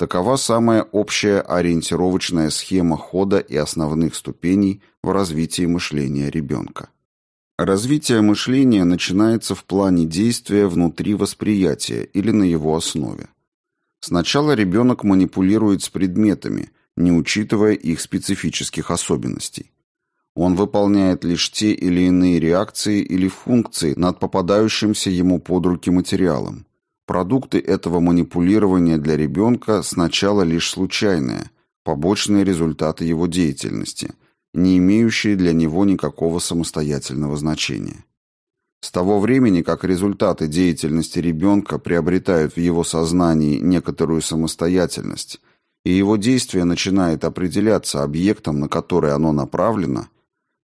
Такова самая общая ориентировочная схема хода и основных ступеней в развитии мышления ребенка. Развитие мышления начинается в плане действия внутри восприятия или на его основе. Сначала ребенок манипулирует с предметами, не учитывая их специфических особенностей. Он выполняет лишь те или иные реакции или функции над попадающимся ему под руки материалом, Продукты этого манипулирования для ребенка сначала лишь случайные, побочные результаты его деятельности, не имеющие для него никакого самостоятельного значения. С того времени, как результаты деятельности ребенка приобретают в его сознании некоторую самостоятельность, и его действие начинает определяться объектом, на который оно направлено,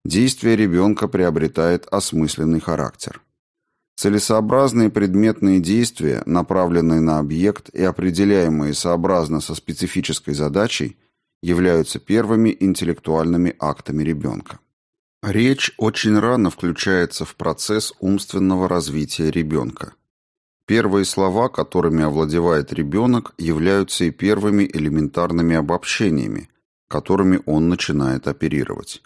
действие ребенка приобретает осмысленный характер. Целесообразные предметные действия, направленные на объект и определяемые сообразно со специфической задачей, являются первыми интеллектуальными актами ребенка. Речь очень рано включается в процесс умственного развития ребенка. Первые слова, которыми овладевает ребенок, являются и первыми элементарными обобщениями, которыми он начинает оперировать.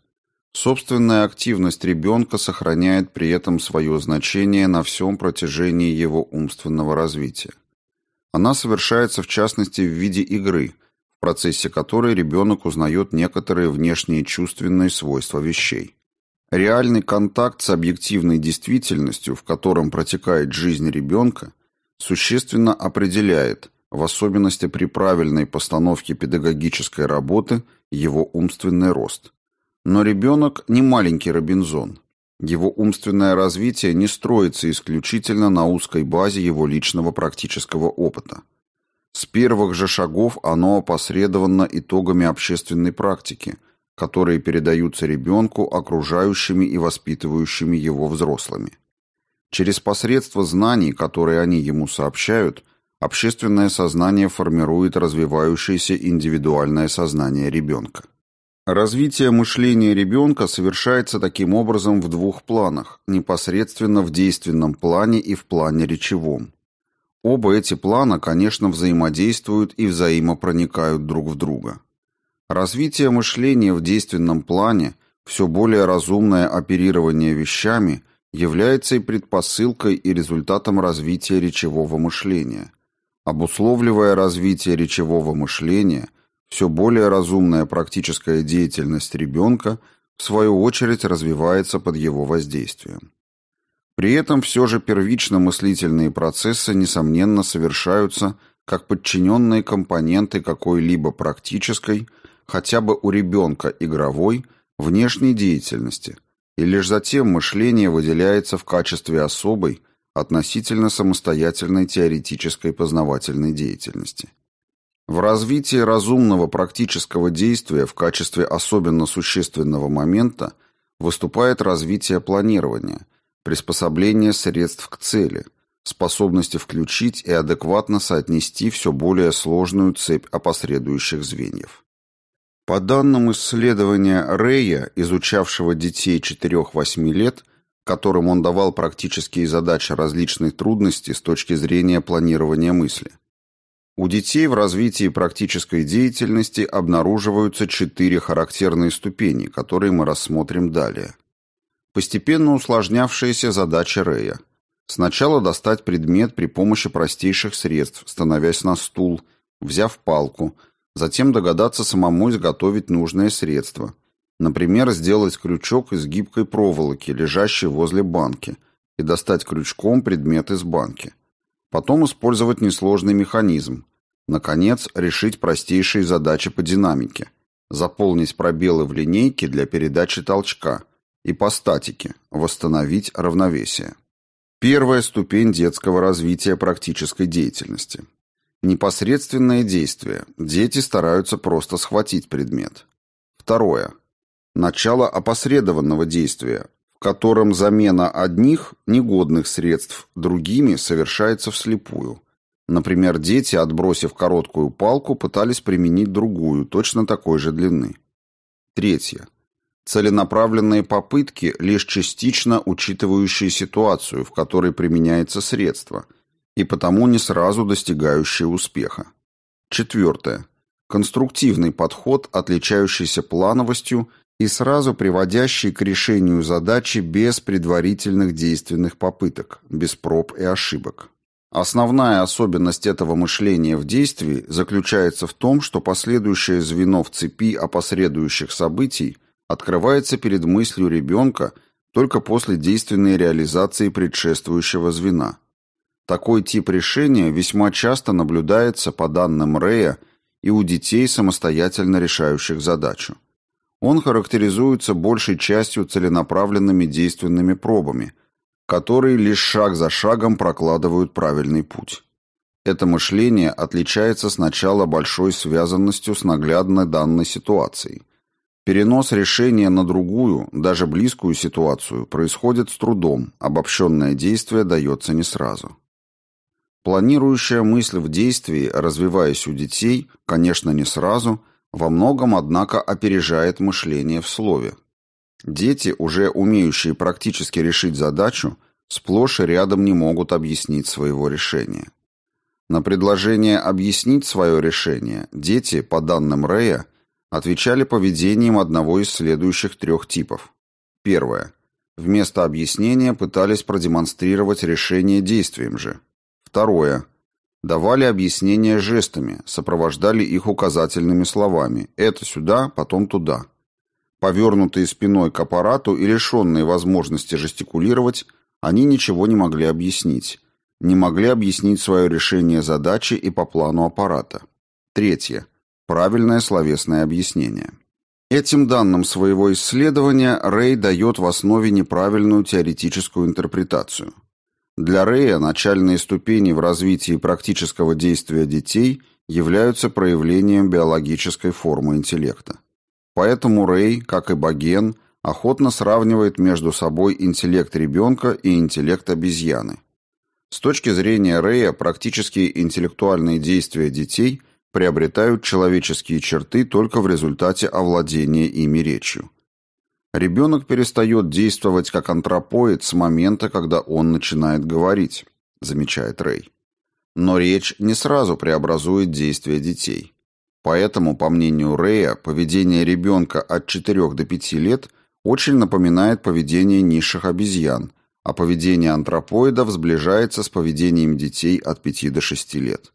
Собственная активность ребенка сохраняет при этом свое значение на всем протяжении его умственного развития. Она совершается в частности в виде игры, в процессе которой ребенок узнает некоторые внешние чувственные свойства вещей. Реальный контакт с объективной действительностью, в котором протекает жизнь ребенка, существенно определяет, в особенности при правильной постановке педагогической работы, его умственный рост – но ребенок не маленький Робинзон. Его умственное развитие не строится исключительно на узкой базе его личного практического опыта. С первых же шагов оно опосредовано итогами общественной практики, которые передаются ребенку окружающими и воспитывающими его взрослыми. Через посредство знаний, которые они ему сообщают, общественное сознание формирует развивающееся индивидуальное сознание ребенка. Развитие мышления ребенка совершается таким образом в двух планах, непосредственно в действенном плане и в плане речевом. Оба эти плана, конечно, взаимодействуют и взаимопроникают друг в друга. Развитие мышления в действенном плане, все более разумное оперирование вещами, является и предпосылкой и результатом развития речевого мышления. Обусловливая развитие речевого мышления – все более разумная практическая деятельность ребенка, в свою очередь, развивается под его воздействием. При этом все же первично мыслительные процессы, несомненно, совершаются как подчиненные компоненты какой-либо практической, хотя бы у ребенка игровой, внешней деятельности, и лишь затем мышление выделяется в качестве особой, относительно самостоятельной теоретической познавательной деятельности. В развитии разумного практического действия в качестве особенно существенного момента выступает развитие планирования, приспособление средств к цели, способности включить и адекватно соотнести все более сложную цепь опосредующих звеньев. По данным исследования Рэя, изучавшего детей 4-8 лет, которым он давал практические задачи различной трудности с точки зрения планирования мысли, у детей в развитии практической деятельности обнаруживаются четыре характерные ступени, которые мы рассмотрим далее. Постепенно усложнявшаяся задача Рея. Сначала достать предмет при помощи простейших средств, становясь на стул, взяв палку, затем догадаться самому изготовить нужное средство. Например, сделать крючок из гибкой проволоки, лежащей возле банки, и достать крючком предмет из банки. Потом использовать несложный механизм, Наконец, решить простейшие задачи по динамике. Заполнить пробелы в линейке для передачи толчка. И по статике. Восстановить равновесие. Первая ступень детского развития практической деятельности. Непосредственное действие. Дети стараются просто схватить предмет. Второе. Начало опосредованного действия, в котором замена одних, негодных средств, другими совершается вслепую – Например, дети, отбросив короткую палку, пытались применить другую, точно такой же длины. Третье. Целенаправленные попытки, лишь частично учитывающие ситуацию, в которой применяется средство, и потому не сразу достигающие успеха. Четвертое. Конструктивный подход, отличающийся плановостью и сразу приводящий к решению задачи без предварительных действенных попыток, без проб и ошибок. Основная особенность этого мышления в действии заключается в том, что последующее звено в цепи опосредующих событий открывается перед мыслью ребенка только после действенной реализации предшествующего звена. Такой тип решения весьма часто наблюдается, по данным Рея, и у детей, самостоятельно решающих задачу. Он характеризуется большей частью целенаправленными действенными пробами – которые лишь шаг за шагом прокладывают правильный путь. Это мышление отличается сначала большой связанностью с наглядной данной ситуацией. Перенос решения на другую, даже близкую ситуацию, происходит с трудом, обобщенное действие дается не сразу. Планирующая мысль в действии, развиваясь у детей, конечно, не сразу, во многом, однако, опережает мышление в слове. Дети, уже умеющие практически решить задачу, сплошь и рядом не могут объяснить своего решения. На предложение объяснить свое решение дети, по данным Рэя, отвечали поведением одного из следующих трех типов. Первое. Вместо объяснения пытались продемонстрировать решение действием же. Второе. Давали объяснения жестами, сопровождали их указательными словами «это сюда, потом туда». Повернутые спиной к аппарату и лишенные возможности жестикулировать, они ничего не могли объяснить. Не могли объяснить свое решение задачи и по плану аппарата. Третье. Правильное словесное объяснение. Этим данным своего исследования Рэй дает в основе неправильную теоретическую интерпретацию. Для Рэя начальные ступени в развитии практического действия детей являются проявлением биологической формы интеллекта. Поэтому Рэй, как и Баген, охотно сравнивает между собой интеллект ребенка и интеллект обезьяны. С точки зрения Рэя, практические интеллектуальные действия детей приобретают человеческие черты только в результате овладения ими речью. Ребенок перестает действовать как антропоид с момента, когда он начинает говорить, замечает Рэй. Но речь не сразу преобразует действия детей. Поэтому, по мнению Рея, поведение ребенка от 4 до 5 лет очень напоминает поведение низших обезьян, а поведение антропоидов сближается с поведением детей от 5 до 6 лет.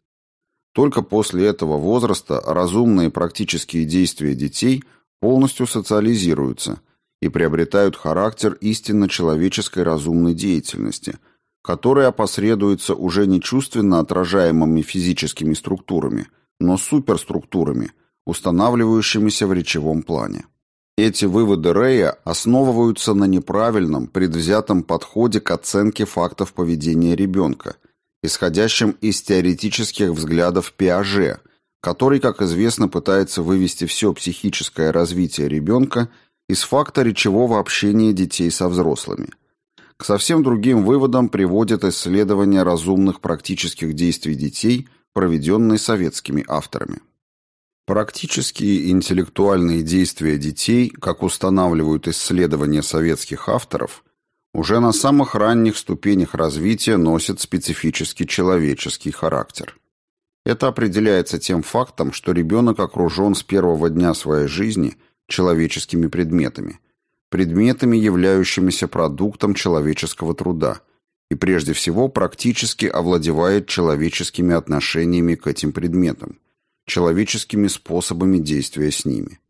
Только после этого возраста разумные практические действия детей полностью социализируются и приобретают характер истинно человеческой разумной деятельности, которая опосредуется уже не чувственно отражаемыми физическими структурами – но суперструктурами, устанавливающимися в речевом плане. Эти выводы Рея основываются на неправильном, предвзятом подходе к оценке фактов поведения ребенка, исходящем из теоретических взглядов Пиаже, который, как известно, пытается вывести все психическое развитие ребенка из факта речевого общения детей со взрослыми. К совсем другим выводам приводит исследование разумных практических действий детей проведенный советскими авторами. Практические интеллектуальные действия детей, как устанавливают исследования советских авторов, уже на самых ранних ступенях развития носят специфический человеческий характер. Это определяется тем фактом, что ребенок окружен с первого дня своей жизни человеческими предметами, предметами, являющимися продуктом человеческого труда – и прежде всего практически овладевает человеческими отношениями к этим предметам, человеческими способами действия с ними.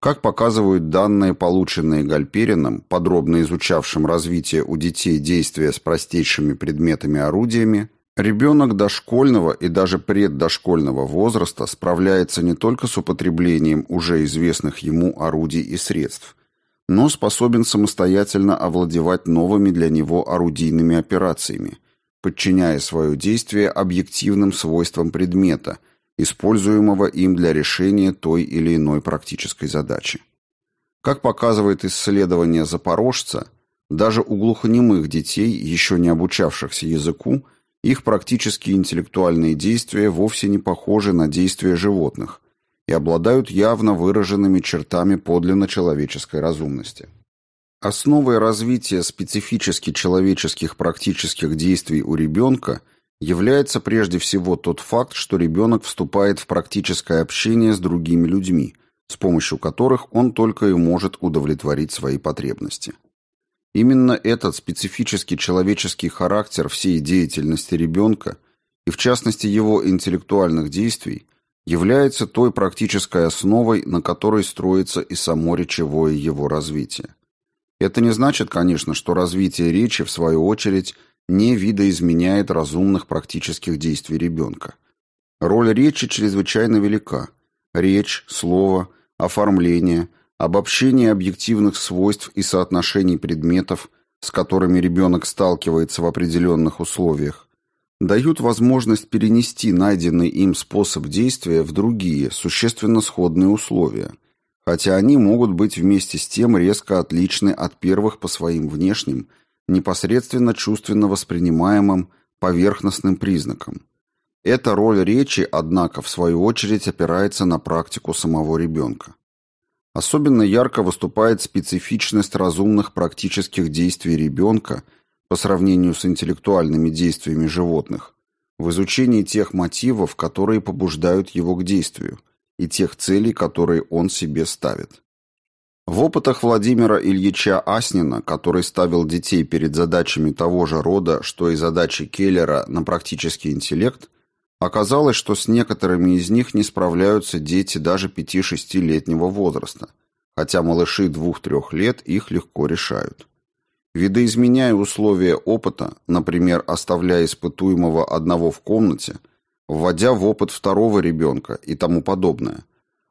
Как показывают данные, полученные Гальперином, подробно изучавшим развитие у детей действия с простейшими предметами-орудиями, ребенок дошкольного и даже преддошкольного возраста справляется не только с употреблением уже известных ему орудий и средств, но способен самостоятельно овладевать новыми для него орудийными операциями, подчиняя свое действие объективным свойствам предмета, используемого им для решения той или иной практической задачи. Как показывает исследование Запорожца, даже у глухонемых детей, еще не обучавшихся языку, их практические интеллектуальные действия вовсе не похожи на действия животных – и обладают явно выраженными чертами подлинно человеческой разумности. Основой развития специфически человеческих практических действий у ребенка является прежде всего тот факт, что ребенок вступает в практическое общение с другими людьми, с помощью которых он только и может удовлетворить свои потребности. Именно этот специфический человеческий характер всей деятельности ребенка и, в частности, его интеллектуальных действий – является той практической основой, на которой строится и само речевое его развитие. Это не значит, конечно, что развитие речи, в свою очередь, не видоизменяет разумных практических действий ребенка. Роль речи чрезвычайно велика. Речь, слово, оформление, обобщение объективных свойств и соотношений предметов, с которыми ребенок сталкивается в определенных условиях, дают возможность перенести найденный им способ действия в другие, существенно сходные условия, хотя они могут быть вместе с тем резко отличны от первых по своим внешним, непосредственно чувственно воспринимаемым поверхностным признакам. Эта роль речи, однако, в свою очередь опирается на практику самого ребенка. Особенно ярко выступает специфичность разумных практических действий ребенка – по сравнению с интеллектуальными действиями животных, в изучении тех мотивов, которые побуждают его к действию, и тех целей, которые он себе ставит. В опытах Владимира Ильича Аснина, который ставил детей перед задачами того же рода, что и задачи Келлера на практический интеллект, оказалось, что с некоторыми из них не справляются дети даже 5-6-летнего возраста, хотя малыши 2-3 лет их легко решают. Видоизменяя условия опыта, например, оставляя испытуемого одного в комнате, вводя в опыт второго ребенка и тому подобное,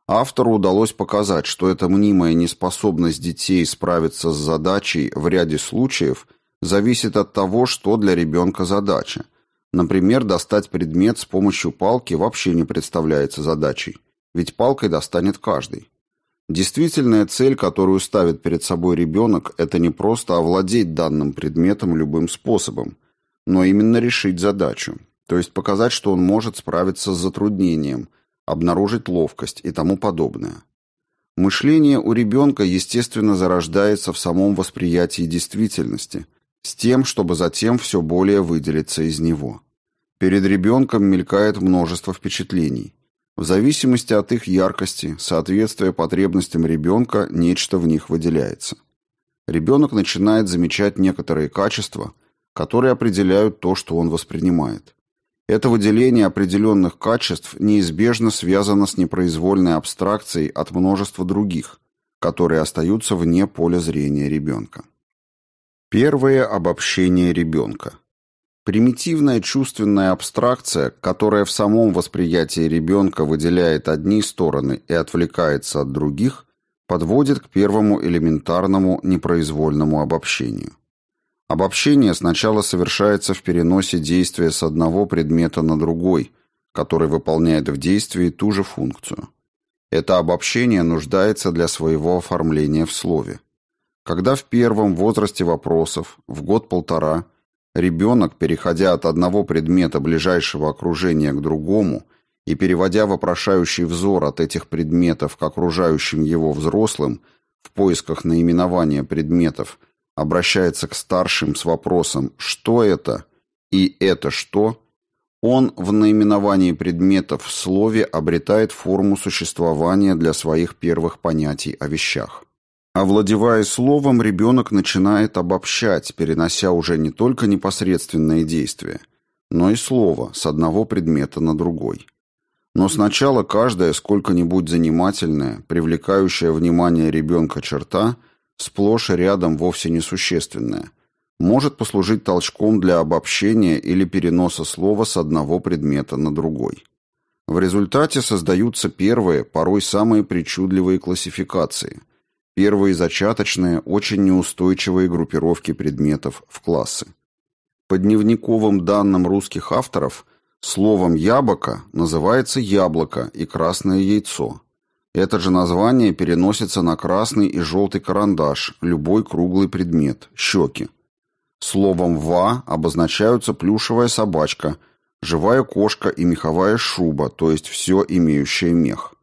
автору удалось показать, что эта мнимая неспособность детей справиться с задачей в ряде случаев зависит от того, что для ребенка задача. Например, достать предмет с помощью палки вообще не представляется задачей, ведь палкой достанет каждый. Действительная цель, которую ставит перед собой ребенок, это не просто овладеть данным предметом любым способом, но именно решить задачу, то есть показать, что он может справиться с затруднением, обнаружить ловкость и тому подобное. Мышление у ребенка, естественно, зарождается в самом восприятии действительности, с тем, чтобы затем все более выделиться из него. Перед ребенком мелькает множество впечатлений. В зависимости от их яркости, соответствия потребностям ребенка, нечто в них выделяется. Ребенок начинает замечать некоторые качества, которые определяют то, что он воспринимает. Это выделение определенных качеств неизбежно связано с непроизвольной абстракцией от множества других, которые остаются вне поля зрения ребенка. Первое обобщение ребенка. Примитивная чувственная абстракция, которая в самом восприятии ребенка выделяет одни стороны и отвлекается от других, подводит к первому элементарному непроизвольному обобщению. Обобщение сначала совершается в переносе действия с одного предмета на другой, который выполняет в действии ту же функцию. Это обобщение нуждается для своего оформления в слове. Когда в первом возрасте вопросов, в год-полтора – Ребенок, переходя от одного предмета ближайшего окружения к другому и переводя вопрошающий взор от этих предметов к окружающим его взрослым в поисках наименования предметов, обращается к старшим с вопросом «что это?» и «это что?», он в наименовании предметов в слове обретает форму существования для своих первых понятий о вещах. Овладевая словом, ребенок начинает обобщать, перенося уже не только непосредственные действия, но и слово с одного предмета на другой. Но сначала каждая сколько-нибудь занимательная, привлекающая внимание ребенка черта, сплошь и рядом вовсе несущественная, может послужить толчком для обобщения или переноса слова с одного предмета на другой. В результате создаются первые, порой самые причудливые классификации – Первые зачаточные, очень неустойчивые группировки предметов в классы. По дневниковым данным русских авторов, словом «яблоко» называется яблоко и красное яйцо. Это же название переносится на красный и желтый карандаш, любой круглый предмет, щеки. Словом «ва» обозначаются плюшевая собачка, живая кошка и меховая шуба, то есть все, имеющее мех.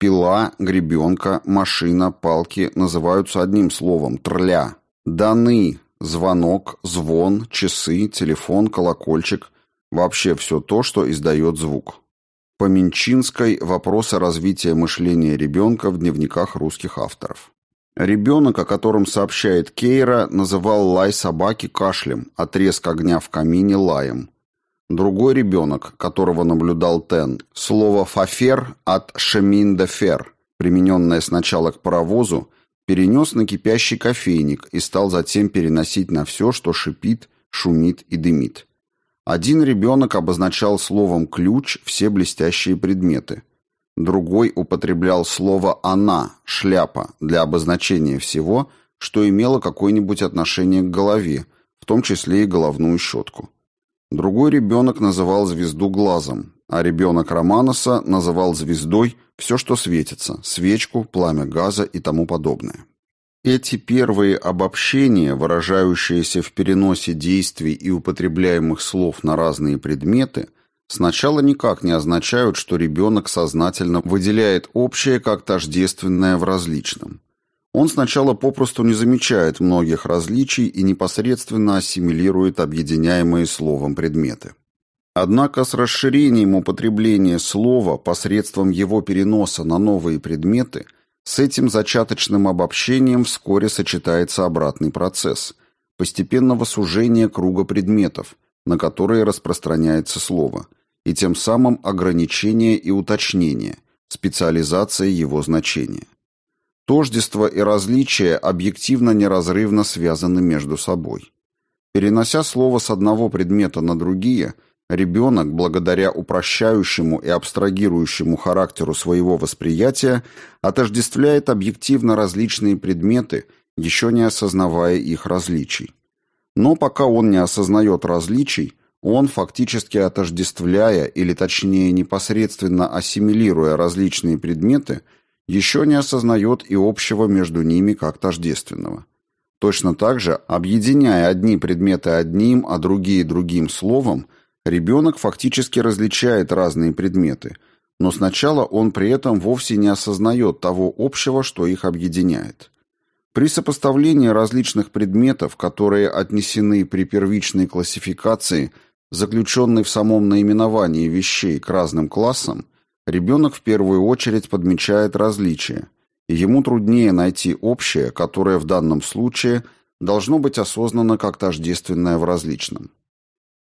Пила, гребенка, машина, палки называются одним словом – трля. Даны – звонок, звон, часы, телефон, колокольчик – вообще все то, что издает звук. По Менчинской «Вопросы развития мышления ребенка в дневниках русских авторов». Ребенок, о котором сообщает Кейра, называл лай собаки кашлем, отрезк огня в камине лаем – Другой ребенок, которого наблюдал Тен, слово «фафер» от «шеминдафер», примененное сначала к паровозу, перенес на кипящий кофейник и стал затем переносить на все, что шипит, шумит и дымит. Один ребенок обозначал словом «ключ» все блестящие предметы. Другой употреблял слово «она» — «шляпа» для обозначения всего, что имело какое-нибудь отношение к голове, в том числе и головную щетку. Другой ребенок называл звезду глазом, а ребенок Романоса называл звездой все, что светится, свечку, пламя газа и тому подобное. Эти первые обобщения, выражающиеся в переносе действий и употребляемых слов на разные предметы, сначала никак не означают, что ребенок сознательно выделяет общее как тождественное в различном он сначала попросту не замечает многих различий и непосредственно ассимилирует объединяемые словом предметы. Однако с расширением употребления слова посредством его переноса на новые предметы с этим зачаточным обобщением вскоре сочетается обратный процесс – постепенного сужения круга предметов, на которые распространяется слово, и тем самым ограничение и уточнение, специализация его значения. Тождество и различие объективно неразрывно связаны между собой. Перенося слово с одного предмета на другие, ребенок, благодаря упрощающему и абстрагирующему характеру своего восприятия, отождествляет объективно различные предметы, еще не осознавая их различий. Но пока он не осознает различий, он, фактически отождествляя или точнее непосредственно ассимилируя различные предметы – еще не осознает и общего между ними как тождественного. Точно так же, объединяя одни предметы одним, а другие другим словом, ребенок фактически различает разные предметы, но сначала он при этом вовсе не осознает того общего, что их объединяет. При сопоставлении различных предметов, которые отнесены при первичной классификации, заключенной в самом наименовании вещей к разным классам, Ребенок в первую очередь подмечает различия, ему труднее найти общее, которое в данном случае должно быть осознано как тождественное в различном.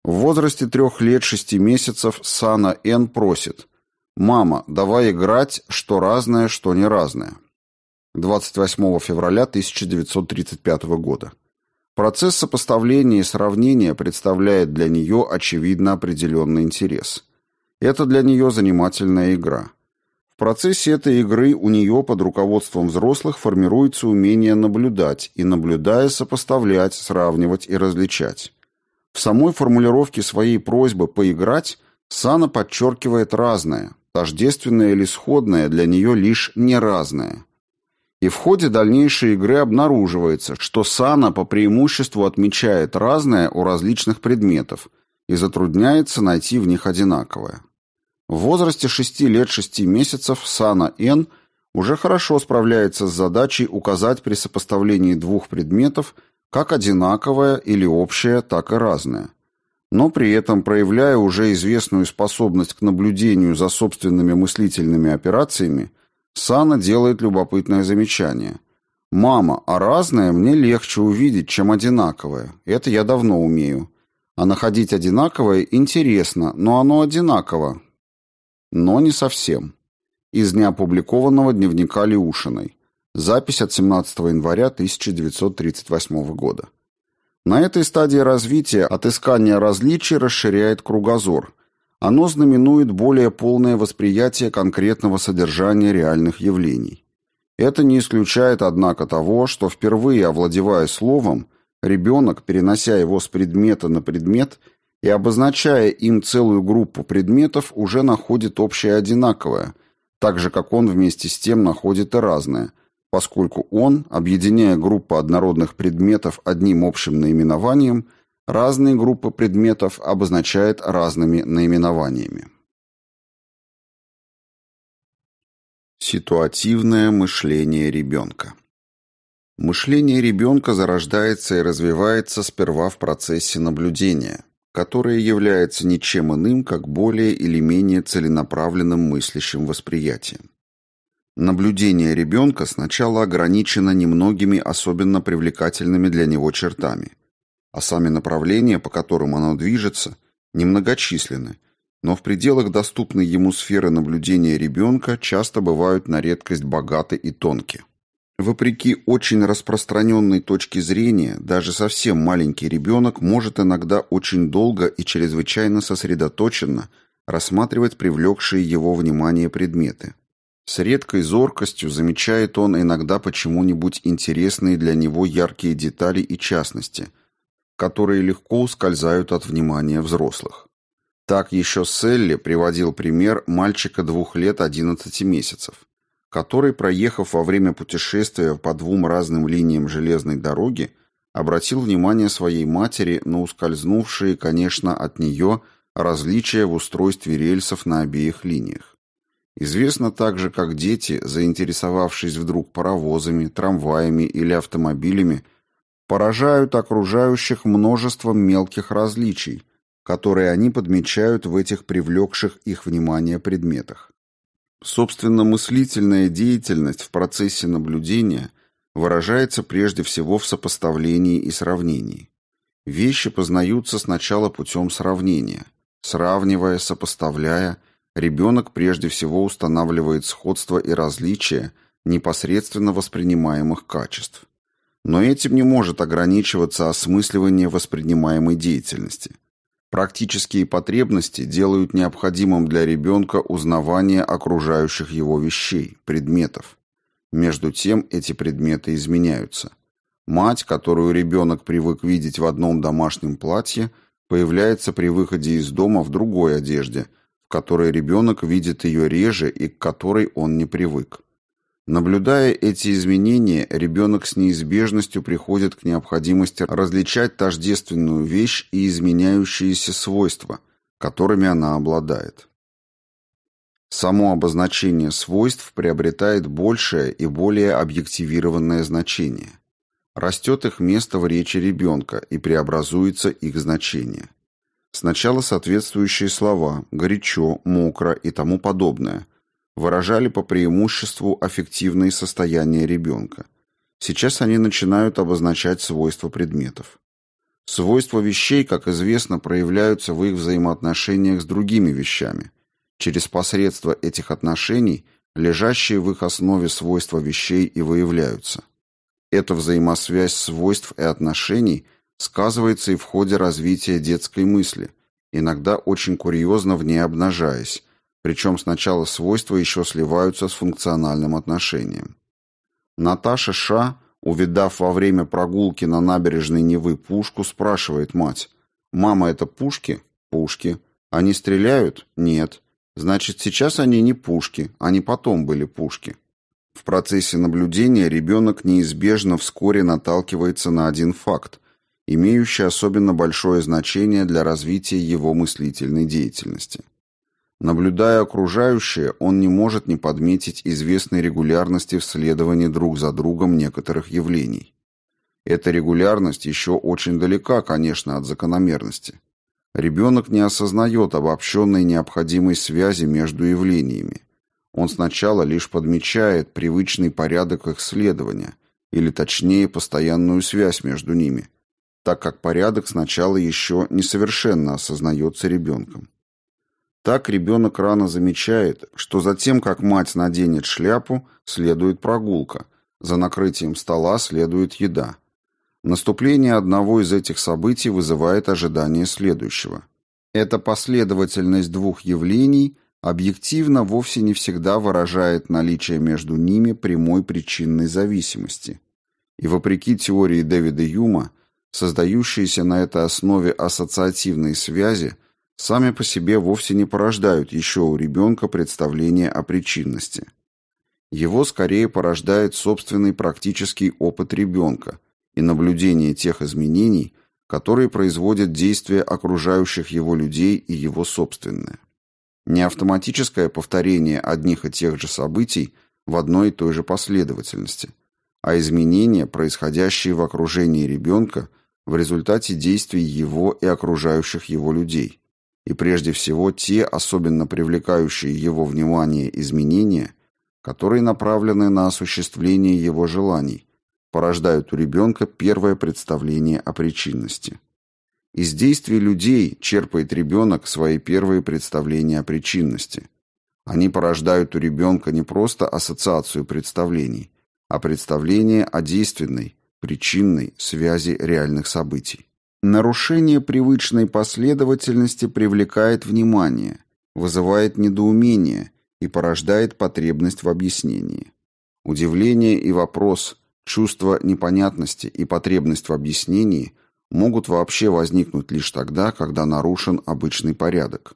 В возрасте трех лет шести месяцев Сана Н просит «Мама, давай играть, что разное, что не разное». 28 февраля 1935 года. Процесс сопоставления и сравнения представляет для нее очевидно определенный интерес – это для нее занимательная игра. В процессе этой игры у нее под руководством взрослых формируется умение наблюдать и, наблюдая, сопоставлять, сравнивать и различать. В самой формулировке своей просьбы «поиграть» Сана подчеркивает разное, тождественное или сходное для нее лишь не разное. И в ходе дальнейшей игры обнаруживается, что Сана по преимуществу отмечает разное у различных предметов и затрудняется найти в них одинаковое. В возрасте 6 лет 6 месяцев Сана Н уже хорошо справляется с задачей указать при сопоставлении двух предметов как одинаковое или общее, так и разное, но при этом проявляя уже известную способность к наблюдению за собственными мыслительными операциями, Сана делает любопытное замечание. «Мама, а разное мне легче увидеть, чем одинаковое. Это я давно умею. А находить одинаковое интересно, но оно одинаково, но не совсем. Из неопубликованного дневника Леушиной. Запись от 17 января 1938 года. На этой стадии развития отыскание различий расширяет кругозор. Оно знаменует более полное восприятие конкретного содержания реальных явлений. Это не исключает, однако, того, что впервые овладевая словом, ребенок, перенося его с предмета на предмет – и, обозначая им целую группу предметов, уже находит общее одинаковое, так же, как он вместе с тем находит и разное, поскольку он, объединяя группу однородных предметов одним общим наименованием, разные группы предметов обозначает разными наименованиями. Ситуативное мышление ребенка. Мышление ребенка зарождается и развивается сперва в процессе наблюдения, которое является ничем иным, как более или менее целенаправленным мыслящим восприятием. Наблюдение ребенка сначала ограничено немногими особенно привлекательными для него чертами, а сами направления, по которым оно движется, немногочисленны, но в пределах доступной ему сферы наблюдения ребенка часто бывают на редкость богаты и тонкие. Вопреки очень распространенной точке зрения, даже совсем маленький ребенок может иногда очень долго и чрезвычайно сосредоточенно рассматривать привлекшие его внимание предметы. С редкой зоркостью замечает он иногда почему-нибудь интересные для него яркие детали и частности, которые легко ускользают от внимания взрослых. Так еще Селли приводил пример мальчика двух лет 11 месяцев, который, проехав во время путешествия по двум разным линиям железной дороги, обратил внимание своей матери на ускользнувшие, конечно, от нее различия в устройстве рельсов на обеих линиях. Известно также, как дети, заинтересовавшись вдруг паровозами, трамваями или автомобилями, поражают окружающих множеством мелких различий, которые они подмечают в этих привлекших их внимание предметах. Собственно, мыслительная деятельность в процессе наблюдения выражается прежде всего в сопоставлении и сравнении. Вещи познаются сначала путем сравнения. Сравнивая, сопоставляя, ребенок прежде всего устанавливает сходство и различия непосредственно воспринимаемых качеств. Но этим не может ограничиваться осмысливание воспринимаемой деятельности – Практические потребности делают необходимым для ребенка узнавание окружающих его вещей, предметов. Между тем эти предметы изменяются. Мать, которую ребенок привык видеть в одном домашнем платье, появляется при выходе из дома в другой одежде, в которой ребенок видит ее реже и к которой он не привык. Наблюдая эти изменения, ребенок с неизбежностью приходит к необходимости различать тождественную вещь и изменяющиеся свойства, которыми она обладает. Само обозначение свойств приобретает большее и более объективированное значение. Растет их место в речи ребенка и преобразуется их значение. Сначала соответствующие слова «горячо», «мокро» и тому подобное, выражали по преимуществу аффективные состояния ребенка. Сейчас они начинают обозначать свойства предметов. Свойства вещей, как известно, проявляются в их взаимоотношениях с другими вещами. Через посредство этих отношений лежащие в их основе свойства вещей и выявляются. Эта взаимосвязь свойств и отношений сказывается и в ходе развития детской мысли, иногда очень курьезно в ней обнажаясь, причем сначала свойства еще сливаются с функциональным отношением. Наташа Ша, увидав во время прогулки на набережной Невы пушку, спрашивает мать. «Мама, это пушки?» «Пушки. Они стреляют?» «Нет». «Значит, сейчас они не пушки, они потом были пушки». В процессе наблюдения ребенок неизбежно вскоре наталкивается на один факт, имеющий особенно большое значение для развития его мыслительной деятельности. Наблюдая окружающее, он не может не подметить известной регулярности в следовании друг за другом некоторых явлений. Эта регулярность еще очень далека, конечно, от закономерности. Ребенок не осознает обобщенной необходимой связи между явлениями. Он сначала лишь подмечает привычный порядок их следования, или точнее постоянную связь между ними, так как порядок сначала еще несовершенно осознается ребенком. Так ребенок рано замечает, что за тем, как мать наденет шляпу, следует прогулка, за накрытием стола следует еда. Наступление одного из этих событий вызывает ожидание следующего. Эта последовательность двух явлений объективно вовсе не всегда выражает наличие между ними прямой причинной зависимости. И вопреки теории Дэвида Юма, создающиеся на этой основе ассоциативные связи – сами по себе вовсе не порождают еще у ребенка представление о причинности. Его скорее порождает собственный практический опыт ребенка и наблюдение тех изменений, которые производят действия окружающих его людей и его собственное. Не автоматическое повторение одних и тех же событий в одной и той же последовательности, а изменения, происходящие в окружении ребенка в результате действий его и окружающих его людей, и прежде всего те, особенно привлекающие его внимание изменения, которые направлены на осуществление его желаний, порождают у ребенка первое представление о причинности. Из действий людей черпает ребенок свои первые представления о причинности. Они порождают у ребенка не просто ассоциацию представлений, а представление о действенной, причинной связи реальных событий. Нарушение привычной последовательности привлекает внимание, вызывает недоумение и порождает потребность в объяснении. Удивление и вопрос, чувство непонятности и потребность в объяснении могут вообще возникнуть лишь тогда, когда нарушен обычный порядок.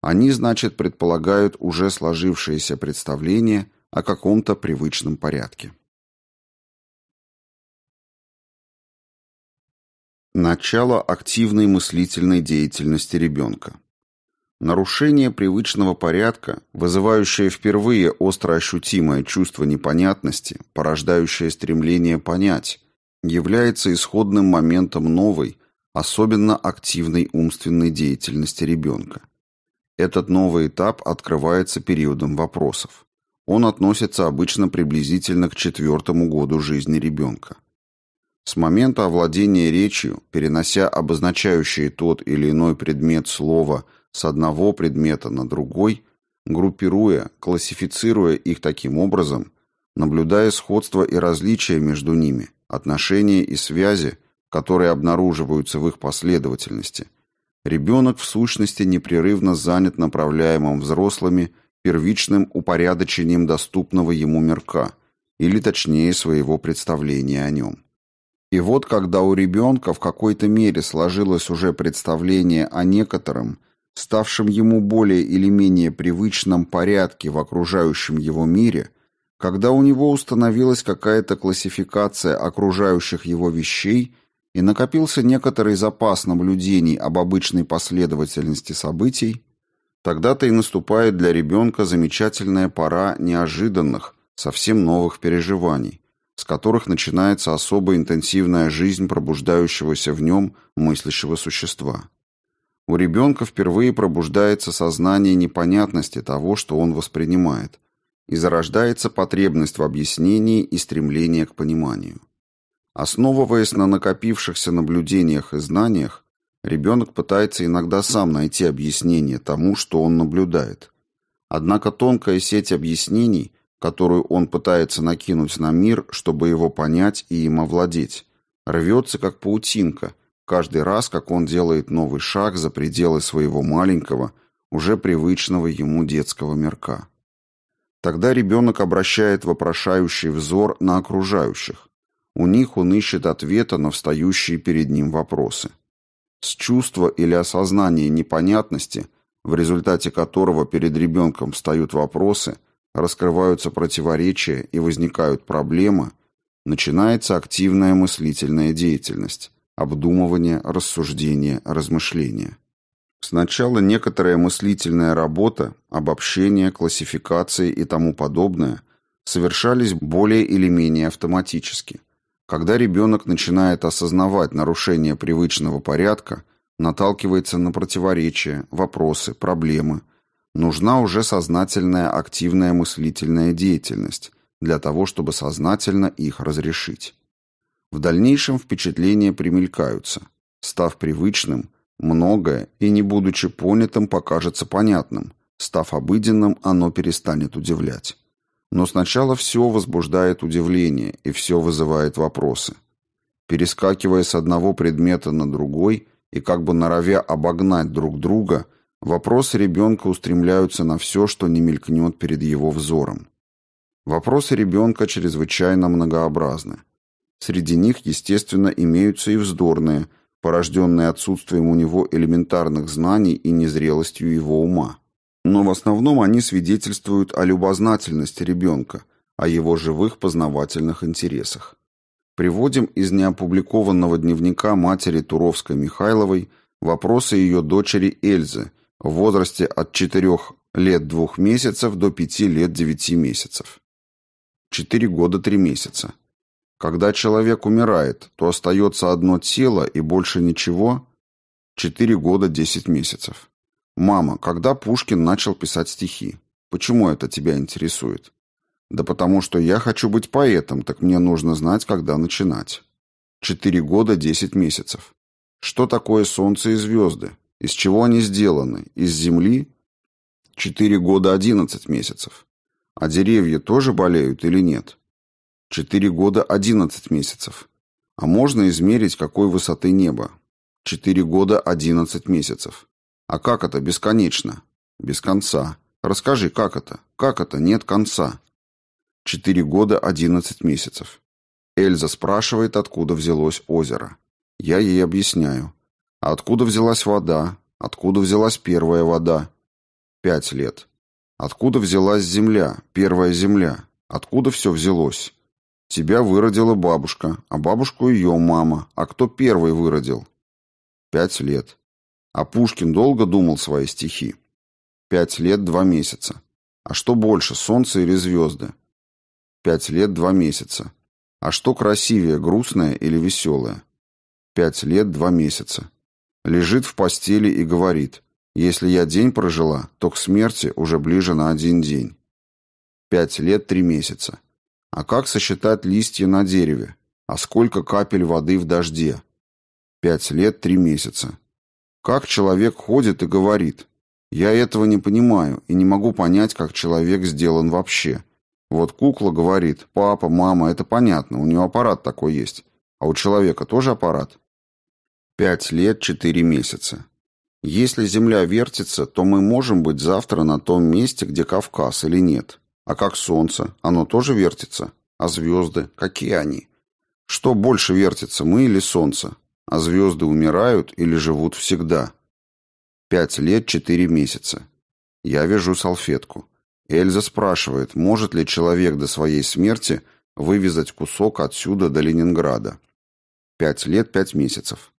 Они, значит, предполагают уже сложившееся представление о каком-то привычном порядке. Начало активной мыслительной деятельности ребенка. Нарушение привычного порядка, вызывающее впервые остро ощутимое чувство непонятности, порождающее стремление понять, является исходным моментом новой, особенно активной умственной деятельности ребенка. Этот новый этап открывается периодом вопросов. Он относится обычно приблизительно к четвертому году жизни ребенка. С момента овладения речью, перенося обозначающие тот или иной предмет слова с одного предмета на другой, группируя, классифицируя их таким образом, наблюдая сходство и различия между ними, отношения и связи, которые обнаруживаются в их последовательности, ребенок в сущности непрерывно занят направляемым взрослыми первичным упорядочением доступного ему мирка, или точнее своего представления о нем. И вот когда у ребенка в какой-то мере сложилось уже представление о некотором, ставшем ему более или менее привычном порядке в окружающем его мире, когда у него установилась какая-то классификация окружающих его вещей и накопился некоторый запас наблюдений об обычной последовательности событий, тогда-то и наступает для ребенка замечательная пора неожиданных, совсем новых переживаний – с которых начинается особо интенсивная жизнь пробуждающегося в нем мыслящего существа. У ребенка впервые пробуждается сознание непонятности того, что он воспринимает, и зарождается потребность в объяснении и стремление к пониманию. Основываясь на накопившихся наблюдениях и знаниях, ребенок пытается иногда сам найти объяснение тому, что он наблюдает. Однако тонкая сеть объяснений – которую он пытается накинуть на мир, чтобы его понять и им овладеть. Рвется, как паутинка, каждый раз, как он делает новый шаг за пределы своего маленького, уже привычного ему детского мирка. Тогда ребенок обращает вопрошающий взор на окружающих. У них он ищет ответа на встающие перед ним вопросы. С чувства или осознания непонятности, в результате которого перед ребенком встают вопросы – раскрываются противоречия и возникают проблемы, начинается активная мыслительная деятельность, обдумывание, рассуждение, размышление. Сначала некоторая мыслительная работа, обобщение, классификации и тому подобное совершались более или менее автоматически. Когда ребенок начинает осознавать нарушение привычного порядка, наталкивается на противоречия, вопросы, проблемы – нужна уже сознательная активная мыслительная деятельность для того, чтобы сознательно их разрешить. В дальнейшем впечатления примелькаются. Став привычным, многое и не будучи понятым покажется понятным. Став обыденным, оно перестанет удивлять. Но сначала все возбуждает удивление и все вызывает вопросы. Перескакивая с одного предмета на другой и как бы норовя обогнать друг друга – Вопросы ребенка устремляются на все, что не мелькнет перед его взором. Вопросы ребенка чрезвычайно многообразны. Среди них, естественно, имеются и вздорные, порожденные отсутствием у него элементарных знаний и незрелостью его ума. Но в основном они свидетельствуют о любознательности ребенка, о его живых познавательных интересах. Приводим из неопубликованного дневника матери Туровской Михайловой вопросы ее дочери Эльзы, в возрасте от 4 лет 2 месяцев до 5 лет 9 месяцев. 4 года 3 месяца. Когда человек умирает, то остается одно тело и больше ничего. 4 года 10 месяцев. Мама, когда Пушкин начал писать стихи? Почему это тебя интересует? Да потому что я хочу быть поэтом, так мне нужно знать, когда начинать. 4 года 10 месяцев. Что такое солнце и звезды? Из чего они сделаны? Из земли? Четыре года одиннадцать месяцев. А деревья тоже болеют или нет? Четыре года одиннадцать месяцев. А можно измерить, какой высоты небо? Четыре года одиннадцать месяцев. А как это бесконечно? Без конца. Расскажи, как это? Как это нет конца? Четыре года одиннадцать месяцев. Эльза спрашивает, откуда взялось озеро. Я ей объясняю. Откуда взялась вода? Откуда взялась первая вода? Пять лет. Откуда взялась земля, первая земля? Откуда все взялось? Тебя выродила бабушка, а бабушку ее мама. А кто первый выродил? Пять лет. А Пушкин долго думал свои стихи? Пять лет, два месяца. А что больше, солнце или звезды? Пять лет, два месяца. А что красивее, грустное или веселое? Пять лет, два месяца лежит в постели и говорит, если я день прожила, то к смерти уже ближе на один день. Пять лет, три месяца. А как сосчитать листья на дереве? А сколько капель воды в дожде? Пять лет, три месяца. Как человек ходит и говорит? Я этого не понимаю и не могу понять, как человек сделан вообще. Вот кукла говорит, папа, мама, это понятно, у нее аппарат такой есть. А у человека тоже аппарат? Пять лет, четыре месяца. Если Земля вертится, то мы можем быть завтра на том месте, где Кавказ, или нет? А как Солнце? Оно тоже вертится? А звезды? Какие они? Что больше вертится, мы или Солнце? А звезды умирают или живут всегда? Пять лет, четыре месяца. Я вяжу салфетку. Эльза спрашивает, может ли человек до своей смерти вывязать кусок отсюда до Ленинграда. Пять лет, пять месяцев.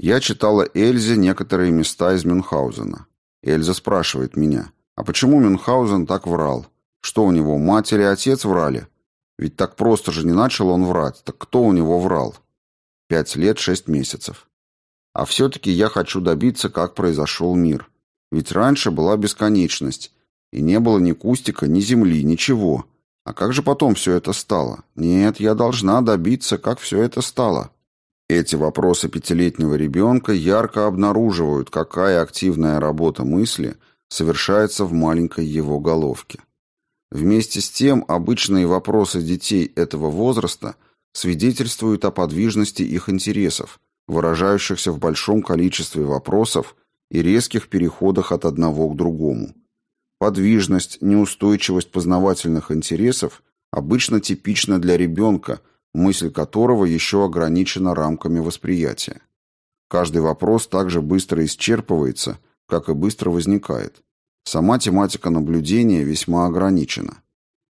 Я читала Эльзе некоторые места из Мюнхгаузена. Эльза спрашивает меня, а почему Мюнхгаузен так врал? Что у него, мать или отец врали? Ведь так просто же не начал он врать. Так кто у него врал? Пять лет, шесть месяцев. А все-таки я хочу добиться, как произошел мир. Ведь раньше была бесконечность, и не было ни кустика, ни земли, ничего. А как же потом все это стало? Нет, я должна добиться, как все это стало. Эти вопросы пятилетнего ребенка ярко обнаруживают, какая активная работа мысли совершается в маленькой его головке. Вместе с тем, обычные вопросы детей этого возраста свидетельствуют о подвижности их интересов, выражающихся в большом количестве вопросов и резких переходах от одного к другому. Подвижность, неустойчивость познавательных интересов обычно типична для ребенка – мысль которого еще ограничена рамками восприятия. Каждый вопрос также быстро исчерпывается, как и быстро возникает. Сама тематика наблюдения весьма ограничена.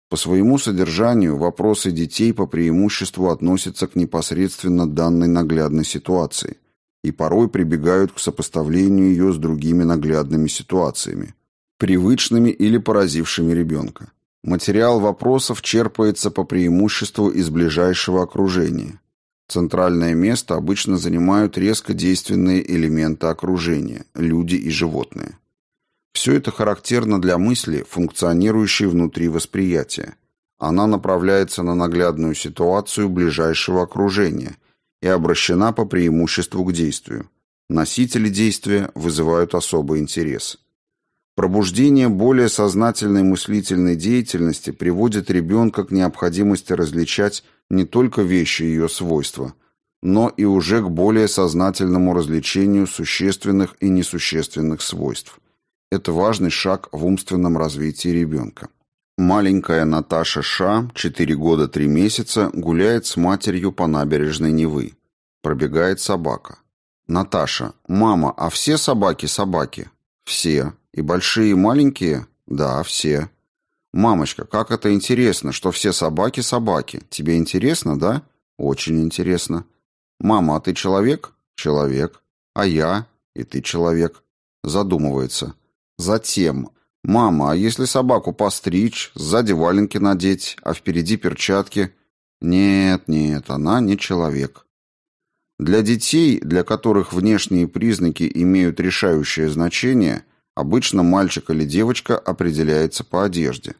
По своему содержанию вопросы детей по преимуществу относятся к непосредственно данной наглядной ситуации и порой прибегают к сопоставлению ее с другими наглядными ситуациями, привычными или поразившими ребенка. Материал вопросов черпается по преимуществу из ближайшего окружения. Центральное место обычно занимают резко действенные элементы окружения – люди и животные. Все это характерно для мысли, функционирующей внутри восприятия. Она направляется на наглядную ситуацию ближайшего окружения и обращена по преимуществу к действию. Носители действия вызывают особый интерес – Пробуждение более сознательной мыслительной деятельности приводит ребенка к необходимости различать не только вещи и ее свойства, но и уже к более сознательному различению существенных и несущественных свойств. Это важный шаг в умственном развитии ребенка. Маленькая Наташа Ша, 4 года 3 месяца, гуляет с матерью по набережной Невы. Пробегает собака. Наташа. «Мама, а все собаки собаки?» «Все. И большие, и маленькие? Да, все. Мамочка, как это интересно, что все собаки собаки. Тебе интересно, да? Очень интересно. Мама, а ты человек? Человек. А я? И ты человек. Задумывается. Затем. Мама, а если собаку постричь, сзади валенки надеть, а впереди перчатки? Нет, нет, она не человек. Для детей, для которых внешние признаки имеют решающее значение, Обычно мальчик или девочка определяется по одежде.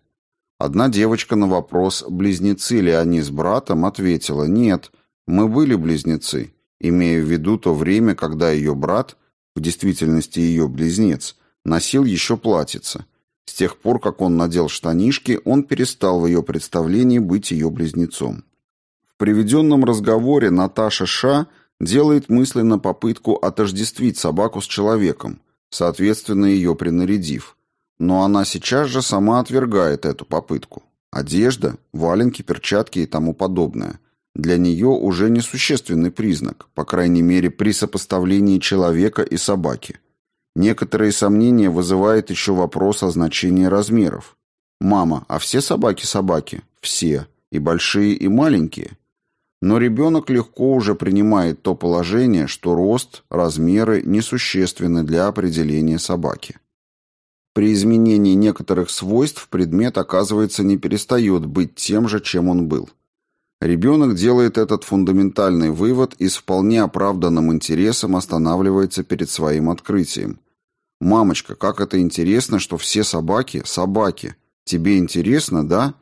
Одна девочка на вопрос, близнецы ли они с братом, ответила «нет, мы были близнецы», имея в виду то время, когда ее брат, в действительности ее близнец, носил еще платьице. С тех пор, как он надел штанишки, он перестал в ее представлении быть ее близнецом. В приведенном разговоре Наташа Ша делает мысленно попытку отождествить собаку с человеком – соответственно ее принарядив. Но она сейчас же сама отвергает эту попытку. Одежда, валенки, перчатки и тому подобное для нее уже несущественный признак, по крайней мере при сопоставлении человека и собаки. Некоторые сомнения вызывает еще вопрос о значении размеров. «Мама, а все собаки собаки?» «Все. И большие, и маленькие?» Но ребенок легко уже принимает то положение, что рост, размеры несущественны для определения собаки. При изменении некоторых свойств предмет, оказывается, не перестает быть тем же, чем он был. Ребенок делает этот фундаментальный вывод и с вполне оправданным интересом останавливается перед своим открытием. «Мамочка, как это интересно, что все собаки – собаки. Тебе интересно, да?»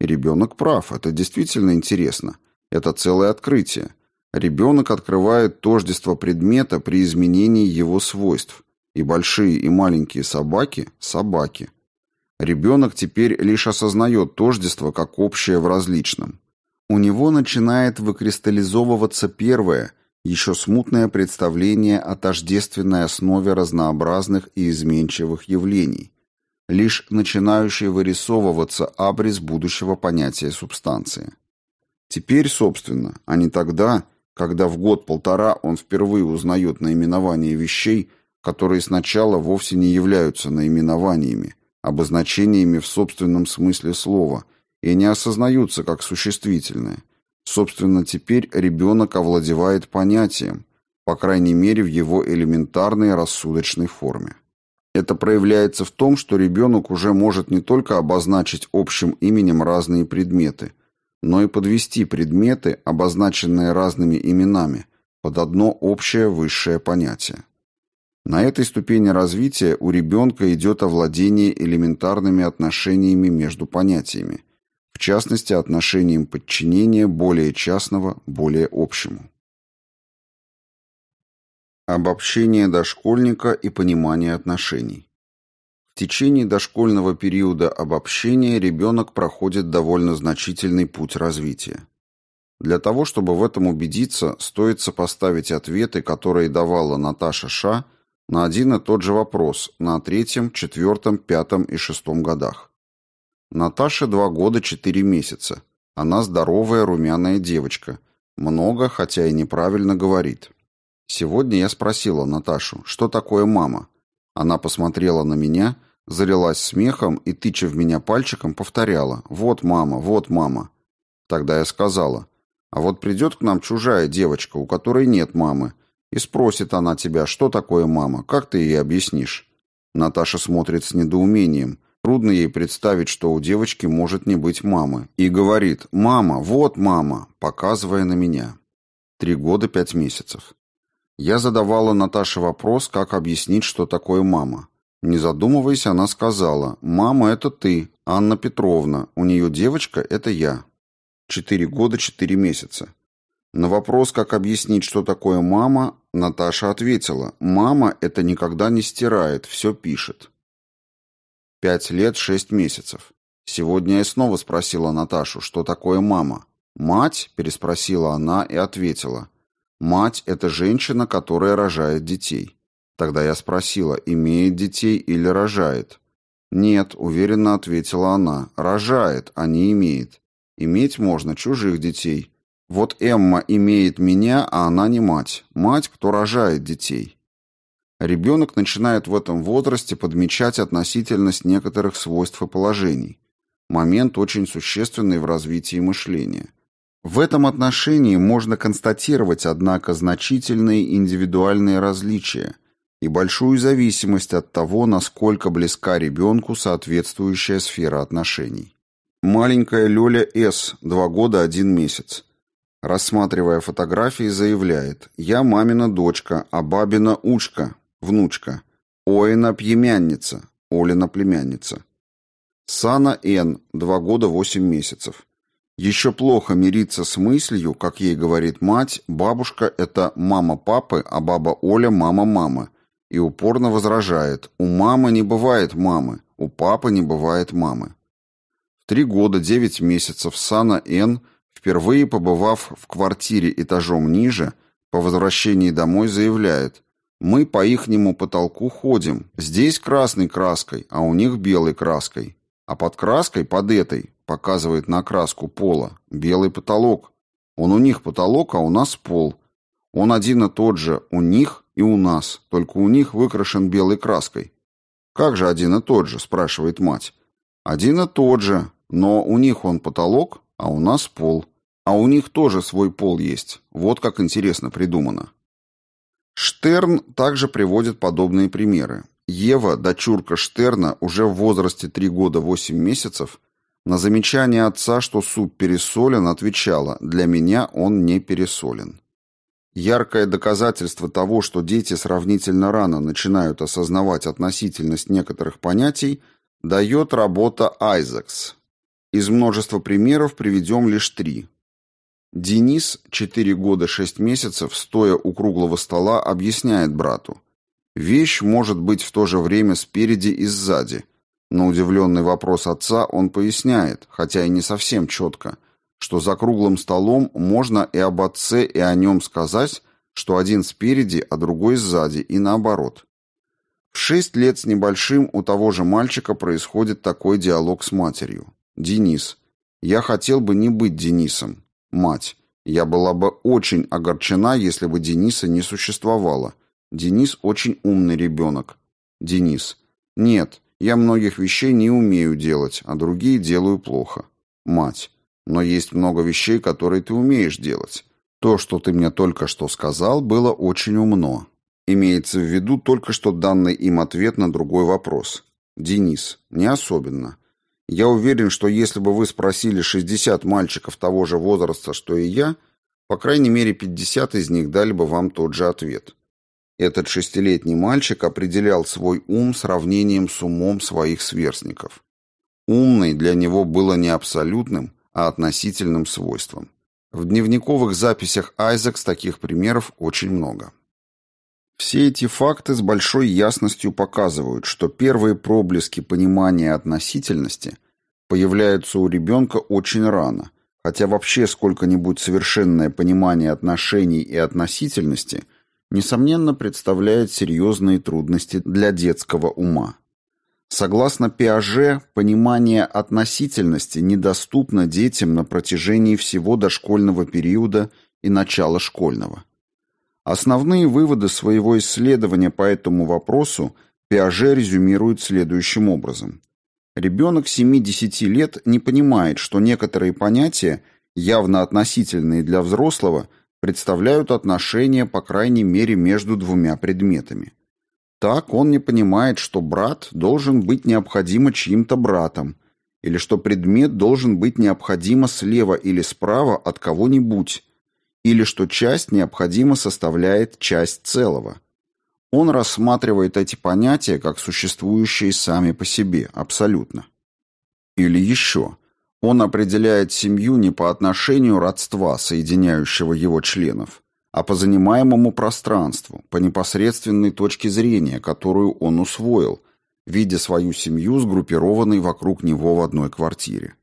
И ребенок прав, это действительно интересно – это целое открытие. Ребенок открывает тождество предмета при изменении его свойств. И большие, и маленькие собаки – собаки. Ребенок теперь лишь осознает тождество как общее в различном. У него начинает выкристаллизовываться первое, еще смутное представление о тождественной основе разнообразных и изменчивых явлений, лишь начинающий вырисовываться абрис будущего понятия субстанции. Теперь, собственно, а не тогда, когда в год-полтора он впервые узнает наименование вещей, которые сначала вовсе не являются наименованиями, обозначениями в собственном смысле слова и не осознаются как существительные. Собственно, теперь ребенок овладевает понятием, по крайней мере в его элементарной рассудочной форме. Это проявляется в том, что ребенок уже может не только обозначить общим именем разные предметы – но и подвести предметы, обозначенные разными именами, под одно общее высшее понятие. На этой ступени развития у ребенка идет овладение элементарными отношениями между понятиями, в частности, отношением подчинения более частного более общему. Обобщение дошкольника и понимание отношений. В течение дошкольного периода обобщения ребенок проходит довольно значительный путь развития. Для того, чтобы в этом убедиться, стоит сопоставить ответы, которые давала Наташа Ша на один и тот же вопрос на третьем, четвертом, пятом и шестом годах. Наташе два года четыре месяца. Она здоровая румяная девочка. Много, хотя и неправильно говорит. Сегодня я спросила Наташу, что такое мама. Она посмотрела на меня, залилась смехом и, тыча в меня пальчиком, повторяла «Вот мама, вот мама». Тогда я сказала «А вот придет к нам чужая девочка, у которой нет мамы, и спросит она тебя, что такое мама, как ты ей объяснишь?» Наташа смотрит с недоумением. Трудно ей представить, что у девочки может не быть мамы. И говорит «Мама, вот мама», показывая на меня. Три года пять месяцев. Я задавала Наташе вопрос, как объяснить, что такое мама. Не задумываясь, она сказала, «Мама, это ты, Анна Петровна, у нее девочка, это я». Четыре года, четыре месяца. На вопрос, как объяснить, что такое мама, Наташа ответила, «Мама это никогда не стирает, все пишет». Пять лет, шесть месяцев. Сегодня я снова спросила Наташу, что такое мама. «Мать?» – переспросила она и ответила, Мать – это женщина, которая рожает детей. Тогда я спросила, имеет детей или рожает. «Нет», – уверенно ответила она, – «рожает, а не имеет. Иметь можно чужих детей. Вот Эмма имеет меня, а она не мать. Мать, кто рожает детей». Ребенок начинает в этом возрасте подмечать относительность некоторых свойств и положений. Момент очень существенный в развитии мышления – в этом отношении можно констатировать, однако, значительные индивидуальные различия и большую зависимость от того, насколько близка ребенку соответствующая сфера отношений. Маленькая Лёля С, 2 года 1 месяц. Рассматривая фотографии, заявляет «Я мамина дочка, а бабина учка, внучка, Оина племянница, Олина племянница». Сана Н, 2 года 8 месяцев. Еще плохо мириться с мыслью, как ей говорит мать, бабушка – это мама папы, а баба Оля – мама мамы. И упорно возражает, у мамы не бывает мамы, у папы не бывает мамы. В три года девять месяцев Сана Н, впервые побывав в квартире этажом ниже, по возвращении домой заявляет, мы по ихнему потолку ходим, здесь красной краской, а у них белой краской. А под краской, под этой, показывает на краску пола. Белый потолок. Он у них потолок, а у нас пол. Он один и тот же у них и у нас, только у них выкрашен белой краской. Как же один и тот же, спрашивает мать. Один и тот же, но у них он потолок, а у нас пол. А у них тоже свой пол есть. Вот как интересно придумано. Штерн также приводит подобные примеры. Ева, дочурка Штерна, уже в возрасте 3 года 8 месяцев – на замечание отца, что суп пересолен, отвечала «Для меня он не пересолен». Яркое доказательство того, что дети сравнительно рано начинают осознавать относительность некоторых понятий, дает работа Айзекс. Из множества примеров приведем лишь три. Денис, 4 года 6 месяцев, стоя у круглого стола, объясняет брату. Вещь может быть в то же время спереди и сзади – на удивленный вопрос отца он поясняет, хотя и не совсем четко, что за круглым столом можно и об отце, и о нем сказать, что один спереди, а другой сзади, и наоборот. В шесть лет с небольшим у того же мальчика происходит такой диалог с матерью. «Денис. Я хотел бы не быть Денисом. Мать. Я была бы очень огорчена, если бы Дениса не существовало. Денис очень умный ребенок. Денис. Нет, я многих вещей не умею делать, а другие делаю плохо. Мать. Но есть много вещей, которые ты умеешь делать. То, что ты мне только что сказал, было очень умно. Имеется в виду только что данный им ответ на другой вопрос. Денис. Не особенно. Я уверен, что если бы вы спросили 60 мальчиков того же возраста, что и я, по крайней мере 50 из них дали бы вам тот же ответ. Этот шестилетний мальчик определял свой ум сравнением с умом своих сверстников. Умный для него было не абсолютным, а относительным свойством. В дневниковых записях Айзекс таких примеров очень много. Все эти факты с большой ясностью показывают, что первые проблески понимания относительности появляются у ребенка очень рано, хотя вообще сколько-нибудь совершенное понимание отношений и относительности несомненно, представляет серьезные трудности для детского ума. Согласно Пиаже, понимание относительности недоступно детям на протяжении всего дошкольного периода и начала школьного. Основные выводы своего исследования по этому вопросу Пиаже резюмирует следующим образом. Ребенок 7-10 лет не понимает, что некоторые понятия, явно относительные для взрослого – представляют отношения, по крайней мере, между двумя предметами. Так он не понимает, что брат должен быть необходимо чьим-то братом, или что предмет должен быть необходимо слева или справа от кого-нибудь, или что часть необходимо составляет часть целого. Он рассматривает эти понятия как существующие сами по себе, абсолютно. Или еще. Он определяет семью не по отношению родства, соединяющего его членов, а по занимаемому пространству, по непосредственной точке зрения, которую он усвоил, видя свою семью, сгруппированной вокруг него в одной квартире.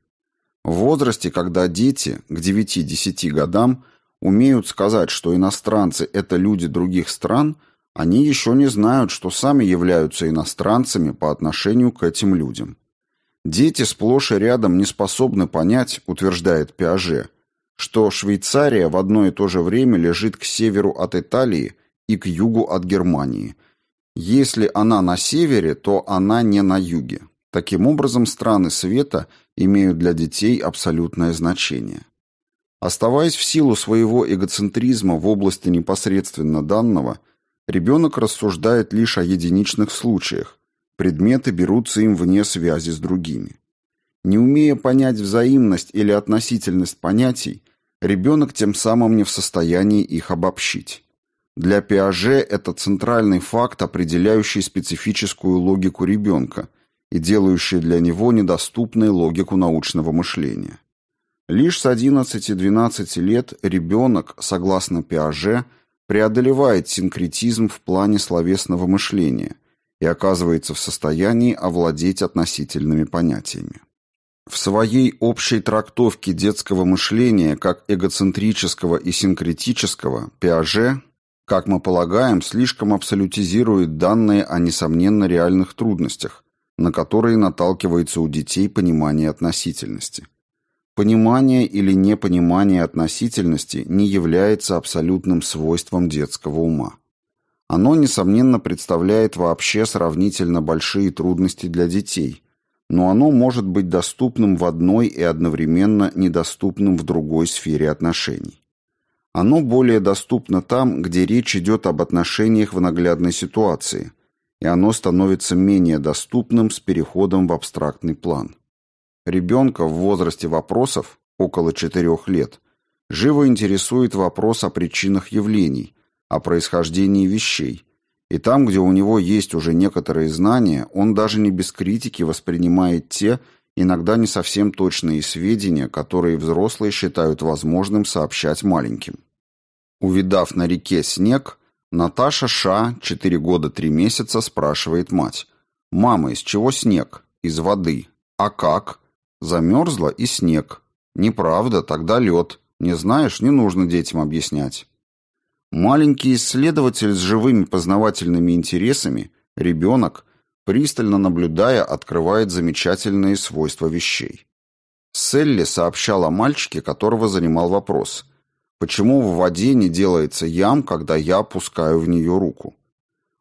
В возрасте, когда дети, к 9-10 годам, умеют сказать, что иностранцы – это люди других стран, они еще не знают, что сами являются иностранцами по отношению к этим людям. Дети сплошь и рядом не способны понять, утверждает Пиаже, что Швейцария в одно и то же время лежит к северу от Италии и к югу от Германии. Если она на севере, то она не на юге. Таким образом, страны света имеют для детей абсолютное значение. Оставаясь в силу своего эгоцентризма в области непосредственно данного, ребенок рассуждает лишь о единичных случаях, Предметы берутся им вне связи с другими. Не умея понять взаимность или относительность понятий, ребенок тем самым не в состоянии их обобщить. Для Пиаже это центральный факт, определяющий специфическую логику ребенка и делающий для него недоступной логику научного мышления. Лишь с 11-12 лет ребенок, согласно Пиаже, преодолевает синкретизм в плане словесного мышления и оказывается в состоянии овладеть относительными понятиями. В своей общей трактовке детского мышления как эгоцентрического и синкретического Пиаже, как мы полагаем, слишком абсолютизирует данные о несомненно реальных трудностях, на которые наталкивается у детей понимание относительности. Понимание или непонимание относительности не является абсолютным свойством детского ума. Оно, несомненно, представляет вообще сравнительно большие трудности для детей, но оно может быть доступным в одной и одновременно недоступным в другой сфере отношений. Оно более доступно там, где речь идет об отношениях в наглядной ситуации, и оно становится менее доступным с переходом в абстрактный план. Ребенка в возрасте вопросов, около 4 лет, живо интересует вопрос о причинах явлений – о происхождении вещей. И там, где у него есть уже некоторые знания, он даже не без критики воспринимает те, иногда не совсем точные сведения, которые взрослые считают возможным сообщать маленьким. Увидав на реке снег, Наташа Ша, 4 года 3 месяца, спрашивает мать. «Мама, из чего снег?» «Из воды». «А как?» «Замерзла и снег». «Неправда, тогда лед. Не знаешь, не нужно детям объяснять». Маленький исследователь с живыми познавательными интересами, ребенок, пристально наблюдая, открывает замечательные свойства вещей. Селли сообщала о мальчике, которого занимал вопрос. Почему в воде не делается ям, когда я опускаю в нее руку?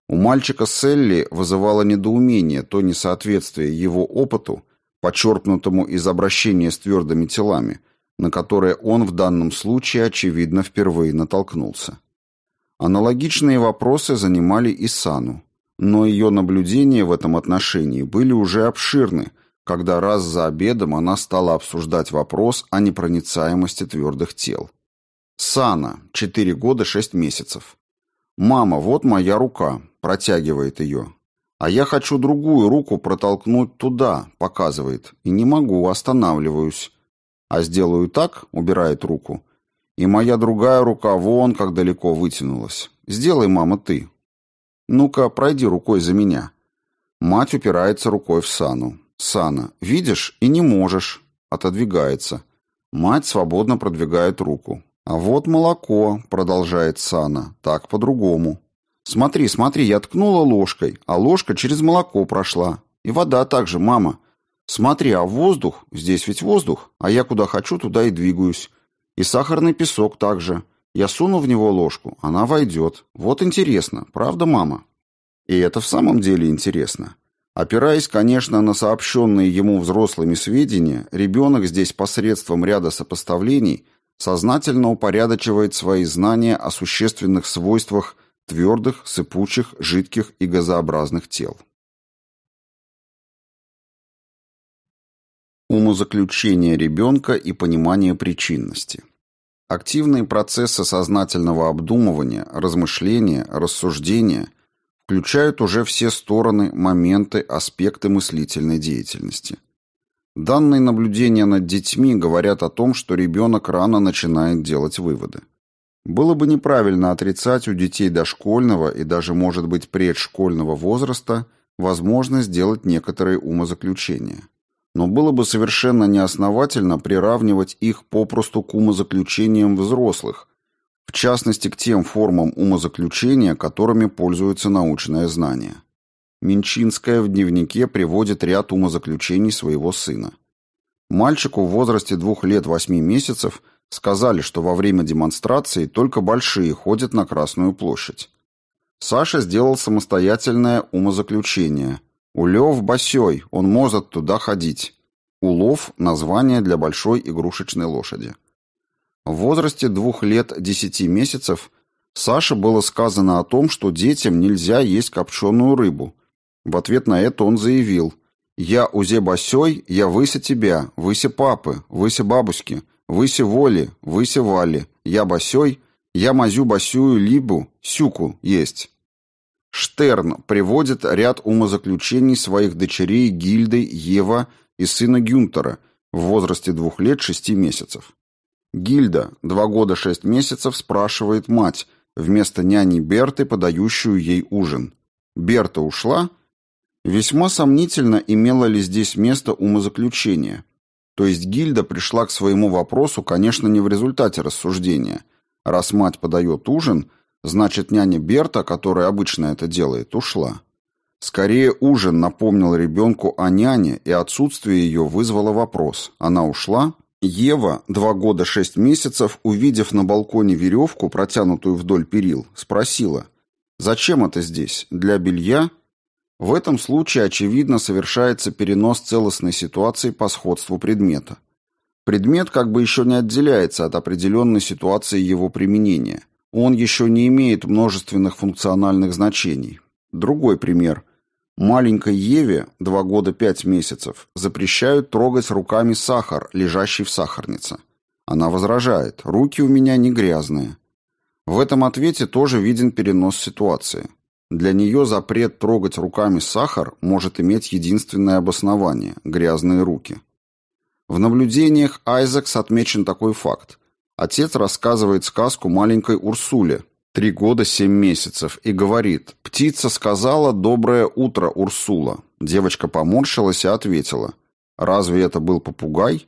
У мальчика Селли вызывало недоумение то несоответствие его опыту, почерпнутому из обращения с твердыми телами, на которое он в данном случае, очевидно, впервые натолкнулся. Аналогичные вопросы занимали и Сану, но ее наблюдения в этом отношении были уже обширны, когда раз за обедом она стала обсуждать вопрос о непроницаемости твердых тел. Сана, 4 года 6 месяцев. «Мама, вот моя рука», – протягивает ее. «А я хочу другую руку протолкнуть туда», – показывает. «И не могу, останавливаюсь». «А сделаю так», – убирает руку, и моя другая рука вон как далеко вытянулась. Сделай, мама, ты. Ну-ка, пройди рукой за меня. Мать упирается рукой в Сану. Сана, видишь и не можешь. Отодвигается. Мать свободно продвигает руку. А вот молоко, продолжает Сана. Так по-другому. Смотри, смотри, я ткнула ложкой, а ложка через молоко прошла. И вода также, мама. Смотри, а воздух, здесь ведь воздух, а я куда хочу, туда и двигаюсь. И сахарный песок также. Я суну в него ложку, она войдет. Вот интересно, правда, мама? И это в самом деле интересно. Опираясь, конечно, на сообщенные ему взрослыми сведения, ребенок здесь посредством ряда сопоставлений сознательно упорядочивает свои знания о существенных свойствах твердых, сыпучих, жидких и газообразных тел. Умозаключение ребенка и понимание причинности. Активные процессы сознательного обдумывания, размышления, рассуждения включают уже все стороны, моменты, аспекты мыслительной деятельности. Данные наблюдения над детьми говорят о том, что ребенок рано начинает делать выводы. Было бы неправильно отрицать у детей дошкольного и даже, может быть, предшкольного возраста возможность делать некоторые умозаключения но было бы совершенно неосновательно приравнивать их попросту к умозаключениям взрослых, в частности к тем формам умозаключения, которыми пользуется научное знание. Минчинская в дневнике приводит ряд умозаключений своего сына. Мальчику в возрасте двух лет восьми месяцев сказали, что во время демонстрации только большие ходят на Красную площадь. Саша сделал самостоятельное умозаключение – Улев босей, он может туда ходить. Улов – название для большой игрушечной лошади. В возрасте двух лет десяти месяцев Саше было сказано о том, что детям нельзя есть копченую рыбу. В ответ на это он заявил «Я узе босей, я выся тебя, выся папы, выся бабушки, выся воли, выся вали, я босей, я мазю босюю либу, сюку есть». Штерн приводит ряд умозаключений своих дочерей Гильды, Ева и сына Гюнтера в возрасте двух лет шести месяцев. Гильда, два года шесть месяцев, спрашивает мать, вместо няни Берты, подающую ей ужин. Берта ушла? Весьма сомнительно, имело ли здесь место умозаключение. То есть Гильда пришла к своему вопросу, конечно, не в результате рассуждения. Раз мать подает ужин – Значит, няня Берта, которая обычно это делает, ушла. Скорее, ужин напомнил ребенку о няне, и отсутствие ее вызвало вопрос. Она ушла? Ева, два года шесть месяцев, увидев на балконе веревку, протянутую вдоль перил, спросила, «Зачем это здесь? Для белья?» В этом случае, очевидно, совершается перенос целостной ситуации по сходству предмета. Предмет как бы еще не отделяется от определенной ситуации его применения – он еще не имеет множественных функциональных значений. Другой пример. Маленькой Еве, 2 года 5 месяцев, запрещают трогать руками сахар, лежащий в сахарнице. Она возражает, руки у меня не грязные. В этом ответе тоже виден перенос ситуации. Для нее запрет трогать руками сахар может иметь единственное обоснование – грязные руки. В наблюдениях Айзекс отмечен такой факт. Отец рассказывает сказку маленькой Урсуле, три года семь месяцев, и говорит «Птица сказала «Доброе утро, Урсула». Девочка поморщилась и ответила «Разве это был попугай?»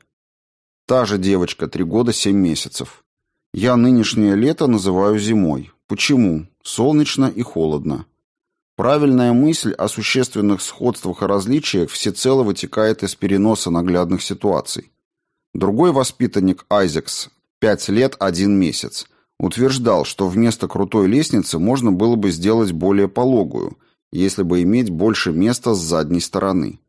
Та же девочка, три года семь месяцев. Я нынешнее лето называю зимой. Почему? Солнечно и холодно. Правильная мысль о существенных сходствах и различиях всецело вытекает из переноса наглядных ситуаций. Другой воспитанник Айзекс 5 лет 1 месяц, утверждал, что вместо крутой лестницы можно было бы сделать более пологую, если бы иметь больше места с задней стороны.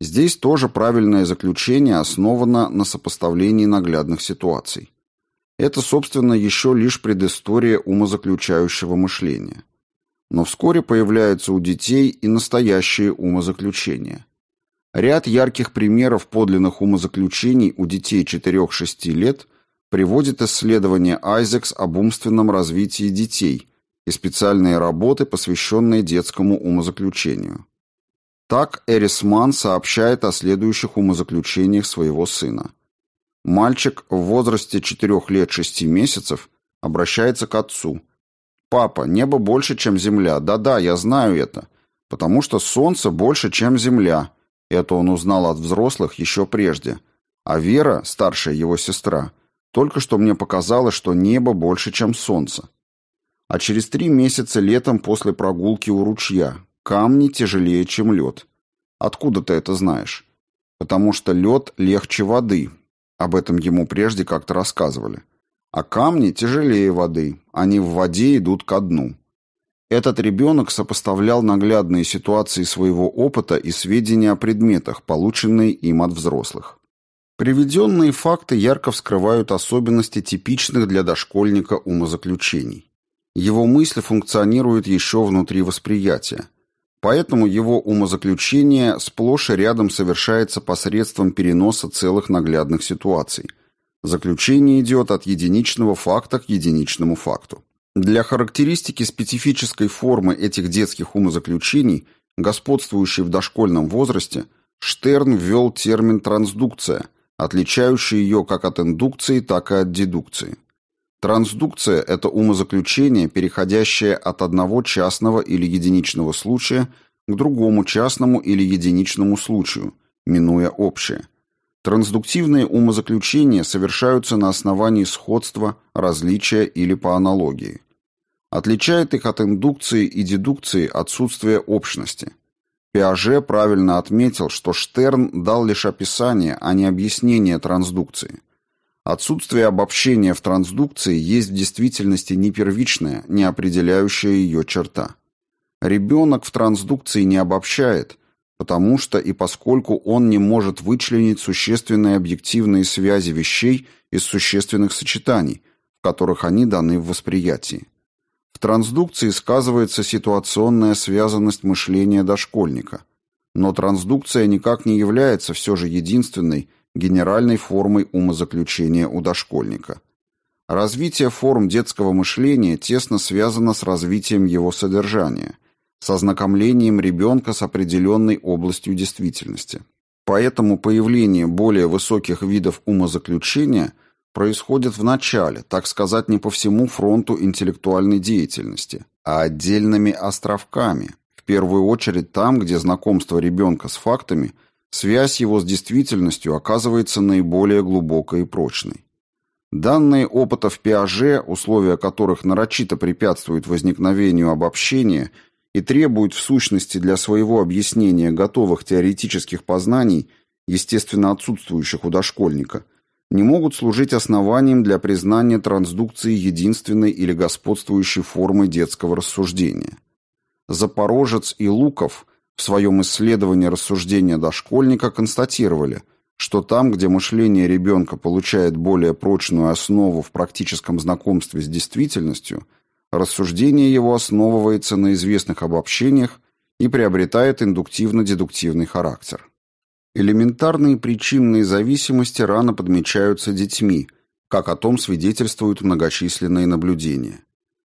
Здесь тоже правильное заключение основано на сопоставлении наглядных ситуаций. Это, собственно, еще лишь предыстория умозаключающего мышления. Но вскоре появляются у детей и настоящие умозаключения. Ряд ярких примеров подлинных умозаключений у детей 4-6 лет приводит исследование Айзекс об умственном развитии детей и специальные работы, посвященные детскому умозаключению. Так Эрисман сообщает о следующих умозаключениях своего сына. Мальчик в возрасте 4 лет 6 месяцев обращается к отцу. «Папа, небо больше, чем земля. Да-да, я знаю это. Потому что солнце больше, чем земля». Это он узнал от взрослых еще прежде. А Вера, старшая его сестра, — только что мне показалось, что небо больше, чем солнце. А через три месяца летом после прогулки у ручья камни тяжелее, чем лед. Откуда ты это знаешь? Потому что лед легче воды. Об этом ему прежде как-то рассказывали. А камни тяжелее воды. Они в воде идут ко дну. Этот ребенок сопоставлял наглядные ситуации своего опыта и сведения о предметах, полученные им от взрослых. Приведенные факты ярко вскрывают особенности типичных для дошкольника умозаключений. Его мысли функционируют еще внутри восприятия. Поэтому его умозаключение сплошь и рядом совершается посредством переноса целых наглядных ситуаций. Заключение идет от единичного факта к единичному факту. Для характеристики специфической формы этих детских умозаключений, господствующей в дошкольном возрасте, Штерн ввел термин «трансдукция», отличающие ее как от индукции, так и от дедукции. Трансдукция – это умозаключение, переходящее от одного частного или единичного случая к другому частному или единичному случаю, минуя общее. Трансдуктивные умозаключения совершаются на основании сходства, различия или по аналогии. Отличает их от индукции и дедукции отсутствие общности – Пиаже правильно отметил, что Штерн дал лишь описание, а не объяснение трансдукции. Отсутствие обобщения в трансдукции есть в действительности не первичная, не определяющая ее черта. Ребенок в трансдукции не обобщает, потому что и поскольку он не может вычленить существенные объективные связи вещей из существенных сочетаний, в которых они даны в восприятии трансдукции сказывается ситуационная связанность мышления дошкольника. Но трансдукция никак не является все же единственной генеральной формой умозаключения у дошкольника. Развитие форм детского мышления тесно связано с развитием его содержания, с ознакомлением ребенка с определенной областью действительности. Поэтому появление более высоких видов умозаключения – происходит в начале, так сказать, не по всему фронту интеллектуальной деятельности, а отдельными островками, в первую очередь там, где знакомство ребенка с фактами, связь его с действительностью оказывается наиболее глубокой и прочной. Данные опыта в Пиаже, условия которых нарочито препятствуют возникновению обобщения и требуют в сущности для своего объяснения готовых теоретических познаний, естественно отсутствующих у дошкольника – не могут служить основанием для признания трансдукции единственной или господствующей формы детского рассуждения. Запорожец и Луков в своем исследовании рассуждения дошкольника констатировали, что там, где мышление ребенка получает более прочную основу в практическом знакомстве с действительностью, рассуждение его основывается на известных обобщениях и приобретает индуктивно-дедуктивный характер. Элементарные причинные зависимости рано подмечаются детьми, как о том свидетельствуют многочисленные наблюдения.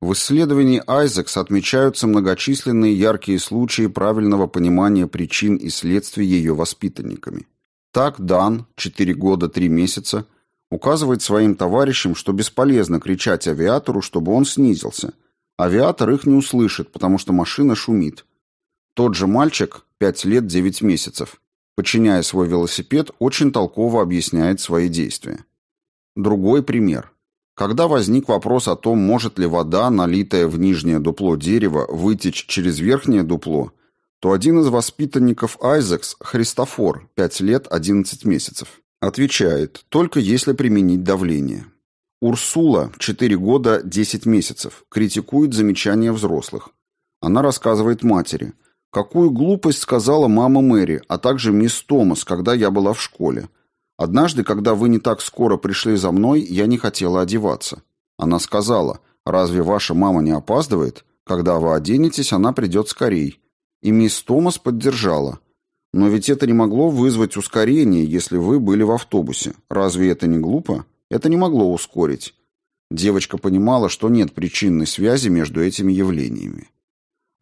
В исследовании Айзекс отмечаются многочисленные яркие случаи правильного понимания причин и следствий ее воспитанниками. Так Дан, 4 года 3 месяца, указывает своим товарищам, что бесполезно кричать авиатору, чтобы он снизился. Авиатор их не услышит, потому что машина шумит. Тот же мальчик, 5 лет 9 месяцев, Подчиняя свой велосипед, очень толково объясняет свои действия. Другой пример. Когда возник вопрос о том, может ли вода, налитая в нижнее дупло дерева, вытечь через верхнее дупло, то один из воспитанников Айзекс, Христофор, 5 лет 11 месяцев, отвечает, только если применить давление. Урсула, 4 года 10 месяцев, критикует замечания взрослых. Она рассказывает матери – Какую глупость сказала мама Мэри, а также мисс Томас, когда я была в школе. Однажды, когда вы не так скоро пришли за мной, я не хотела одеваться. Она сказала, разве ваша мама не опаздывает? Когда вы оденетесь, она придет скорей. И мисс Томас поддержала. Но ведь это не могло вызвать ускорение, если вы были в автобусе. Разве это не глупо? Это не могло ускорить. Девочка понимала, что нет причинной связи между этими явлениями.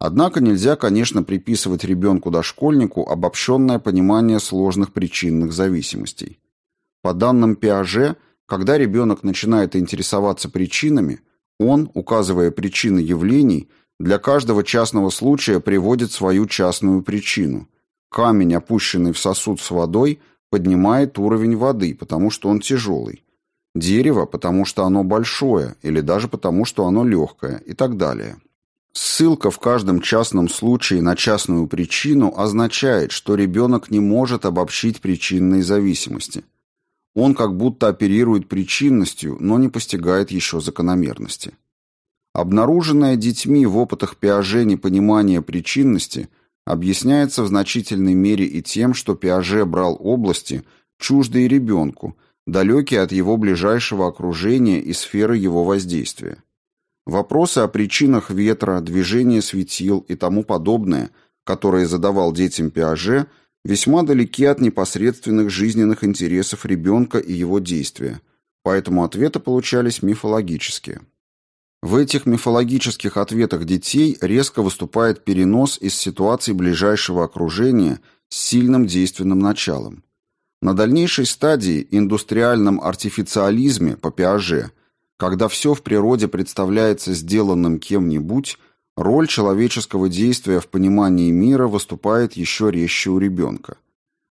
Однако нельзя, конечно, приписывать ребенку-дошкольнику обобщенное понимание сложных причинных зависимостей. По данным Пиаже, когда ребенок начинает интересоваться причинами, он, указывая причины явлений, для каждого частного случая приводит свою частную причину. Камень, опущенный в сосуд с водой, поднимает уровень воды, потому что он тяжелый. Дерево, потому что оно большое, или даже потому что оно легкое, и так далее. Ссылка в каждом частном случае на частную причину означает, что ребенок не может обобщить причинные зависимости. Он как будто оперирует причинностью, но не постигает еще закономерности. Обнаруженное детьми в опытах Пиаже непонимание причинности объясняется в значительной мере и тем, что Пиаже брал области, чуждые ребенку, далекие от его ближайшего окружения и сферы его воздействия. Вопросы о причинах ветра, движения светил и тому подобное, которые задавал детям Пиаже, весьма далеки от непосредственных жизненных интересов ребенка и его действия, поэтому ответы получались мифологические. В этих мифологических ответах детей резко выступает перенос из ситуации ближайшего окружения с сильным действенным началом. На дальнейшей стадии, индустриальном артифициализме по Пиаже – когда все в природе представляется сделанным кем-нибудь, роль человеческого действия в понимании мира выступает еще резче у ребенка.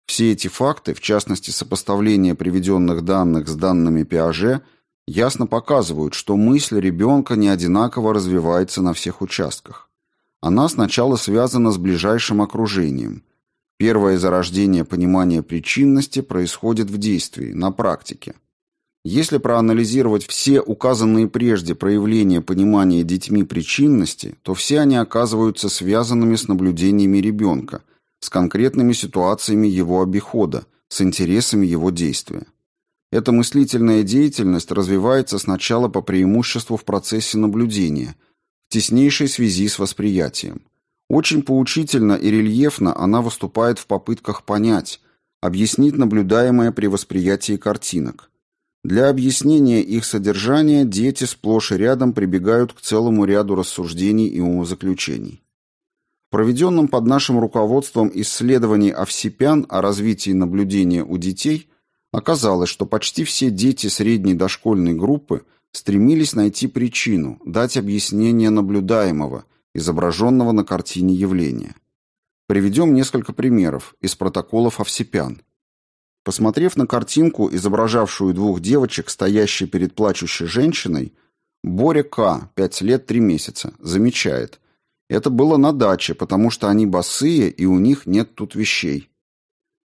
Все эти факты, в частности сопоставление приведенных данных с данными Пиаже, ясно показывают, что мысль ребенка не одинаково развивается на всех участках. Она сначала связана с ближайшим окружением. Первое зарождение понимания причинности происходит в действии, на практике. Если проанализировать все указанные прежде проявления понимания детьми причинности, то все они оказываются связанными с наблюдениями ребенка, с конкретными ситуациями его обихода, с интересами его действия. Эта мыслительная деятельность развивается сначала по преимуществу в процессе наблюдения, в теснейшей связи с восприятием. Очень поучительно и рельефно она выступает в попытках понять, объяснить наблюдаемое при восприятии картинок – для объяснения их содержания дети сплошь и рядом прибегают к целому ряду рассуждений и умозаключений. В проведенном под нашим руководством исследовании Овсипян о развитии наблюдения у детей оказалось, что почти все дети средней дошкольной группы стремились найти причину, дать объяснение наблюдаемого, изображенного на картине явления. Приведем несколько примеров из протоколов Овсипян – Посмотрев на картинку, изображавшую двух девочек, стоящих перед плачущей женщиной, Боря К., 5 лет 3 месяца, замечает. Это было на даче, потому что они босые и у них нет тут вещей.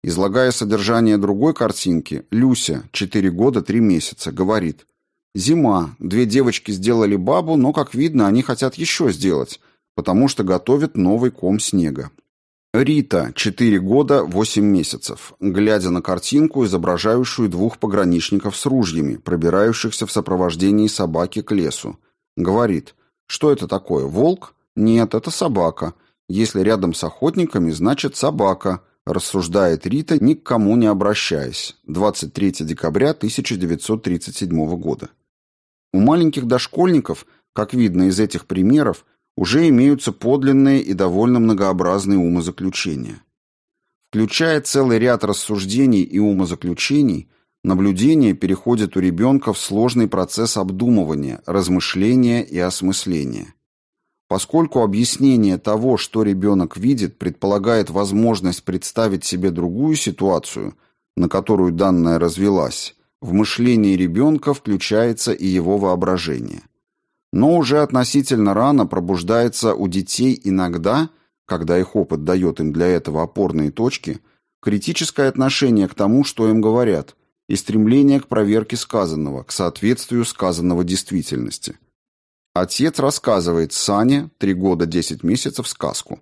Излагая содержание другой картинки, Люся, 4 года 3 месяца, говорит. «Зима. Две девочки сделали бабу, но, как видно, они хотят еще сделать, потому что готовят новый ком снега». Рита, 4 года, 8 месяцев, глядя на картинку, изображающую двух пограничников с ружьями, пробирающихся в сопровождении собаки к лесу, говорит, что это такое, волк? Нет, это собака. Если рядом с охотниками, значит собака, рассуждает Рита, ни к кому не обращаясь. 23 декабря 1937 года. У маленьких дошкольников, как видно из этих примеров, уже имеются подлинные и довольно многообразные умозаключения. Включая целый ряд рассуждений и умозаключений, наблюдение переходит у ребенка в сложный процесс обдумывания, размышления и осмысления. Поскольку объяснение того, что ребенок видит, предполагает возможность представить себе другую ситуацию, на которую данная развелась, в мышлении ребенка включается и его воображение. Но уже относительно рано пробуждается у детей иногда, когда их опыт дает им для этого опорные точки, критическое отношение к тому, что им говорят, и стремление к проверке сказанного, к соответствию сказанного действительности. Отец рассказывает Сане, три года 10 месяцев, сказку.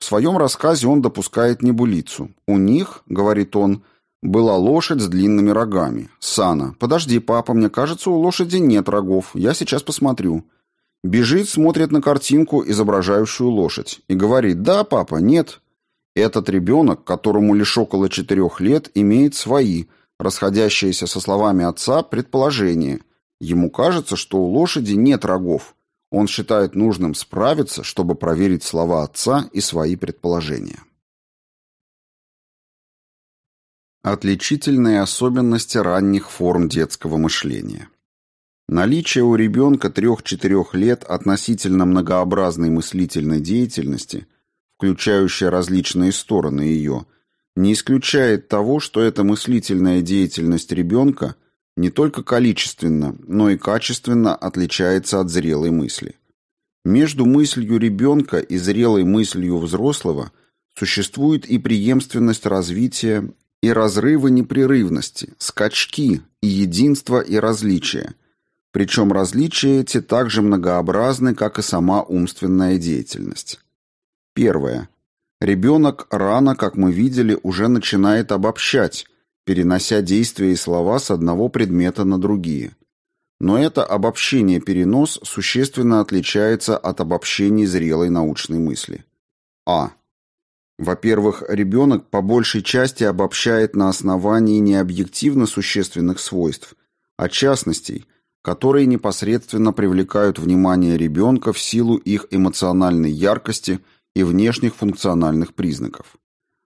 В своем рассказе он допускает небылицу. У них, говорит он, была лошадь с длинными рогами. Сана. «Подожди, папа, мне кажется, у лошади нет рогов. Я сейчас посмотрю». Бежит, смотрит на картинку, изображающую лошадь, и говорит «Да, папа, нет». Этот ребенок, которому лишь около четырех лет, имеет свои, расходящиеся со словами отца, предположения. Ему кажется, что у лошади нет рогов. Он считает нужным справиться, чтобы проверить слова отца и свои предположения. Отличительные особенности ранних форм детского мышления. Наличие у ребенка 3-4 лет относительно многообразной мыслительной деятельности, включающей различные стороны ее, не исключает того, что эта мыслительная деятельность ребенка не только количественно, но и качественно отличается от зрелой мысли. Между мыслью ребенка и зрелой мыслью взрослого существует и преемственность развития, и разрывы непрерывности, скачки и единство и различия. Причем различия эти также многообразны, как и сама умственная деятельность. Первое. Ребенок рано, как мы видели, уже начинает обобщать, перенося действия и слова с одного предмета на другие. Но это обобщение-перенос существенно отличается от обобщений зрелой научной мысли. А. Во-первых, ребенок по большей части обобщает на основании не объективно существенных свойств, а частностей, которые непосредственно привлекают внимание ребенка в силу их эмоциональной яркости и внешних функциональных признаков.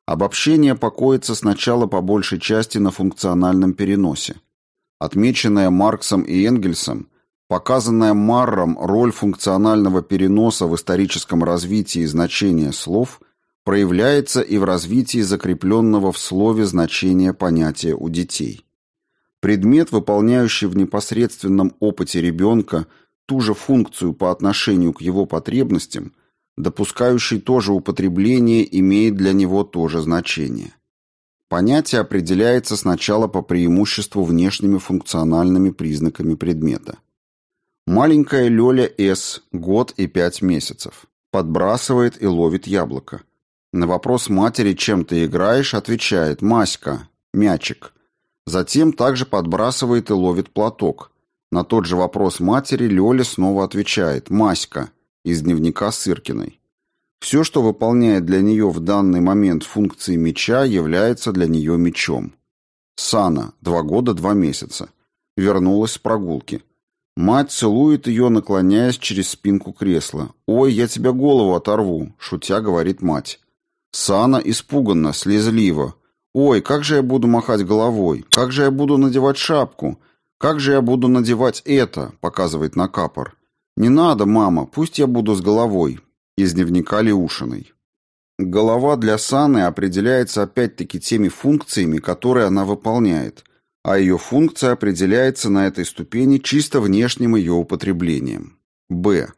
Обобщение покоится сначала по большей части на функциональном переносе. Отмеченная Марксом и Энгельсом, показанная Марром роль функционального переноса в историческом развитии значения слов – проявляется и в развитии закрепленного в слове значения понятия у детей. Предмет, выполняющий в непосредственном опыте ребенка ту же функцию по отношению к его потребностям, допускающий то же употребление, имеет для него то же значение. Понятие определяется сначала по преимуществу внешними функциональными признаками предмета. Маленькая Лёля С, год и пять месяцев, подбрасывает и ловит яблоко. На вопрос матери, чем ты играешь, отвечает «Маська», «Мячик». Затем также подбрасывает и ловит платок. На тот же вопрос матери Лёля снова отвечает «Маська» из дневника Сыркиной. Все, что выполняет для нее в данный момент функции меча, является для нее мечом. Сана, два года, два месяца. Вернулась с прогулки. Мать целует ее, наклоняясь через спинку кресла. «Ой, я тебя голову оторву», — шутя говорит мать. Сана испуганно, слезливо. «Ой, как же я буду махать головой? Как же я буду надевать шапку? Как же я буду надевать это?» – показывает на капор. «Не надо, мама, пусть я буду с головой». Из дневника Леушиной. Голова для Саны определяется опять-таки теми функциями, которые она выполняет, а ее функция определяется на этой ступени чисто внешним ее употреблением. Б.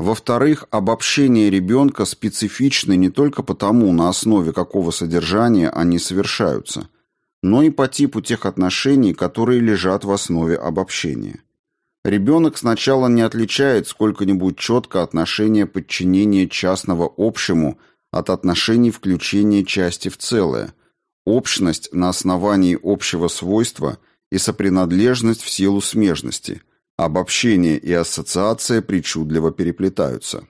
Во-вторых, обобщение ребенка специфичны не только потому, на основе какого содержания они совершаются, но и по типу тех отношений, которые лежат в основе обобщения. Ребенок сначала не отличает сколько-нибудь четко отношение подчинения частного общему от отношений включения части в целое, общность на основании общего свойства и сопринадлежность в силу смежности – Обобщение и ассоциация причудливо переплетаются.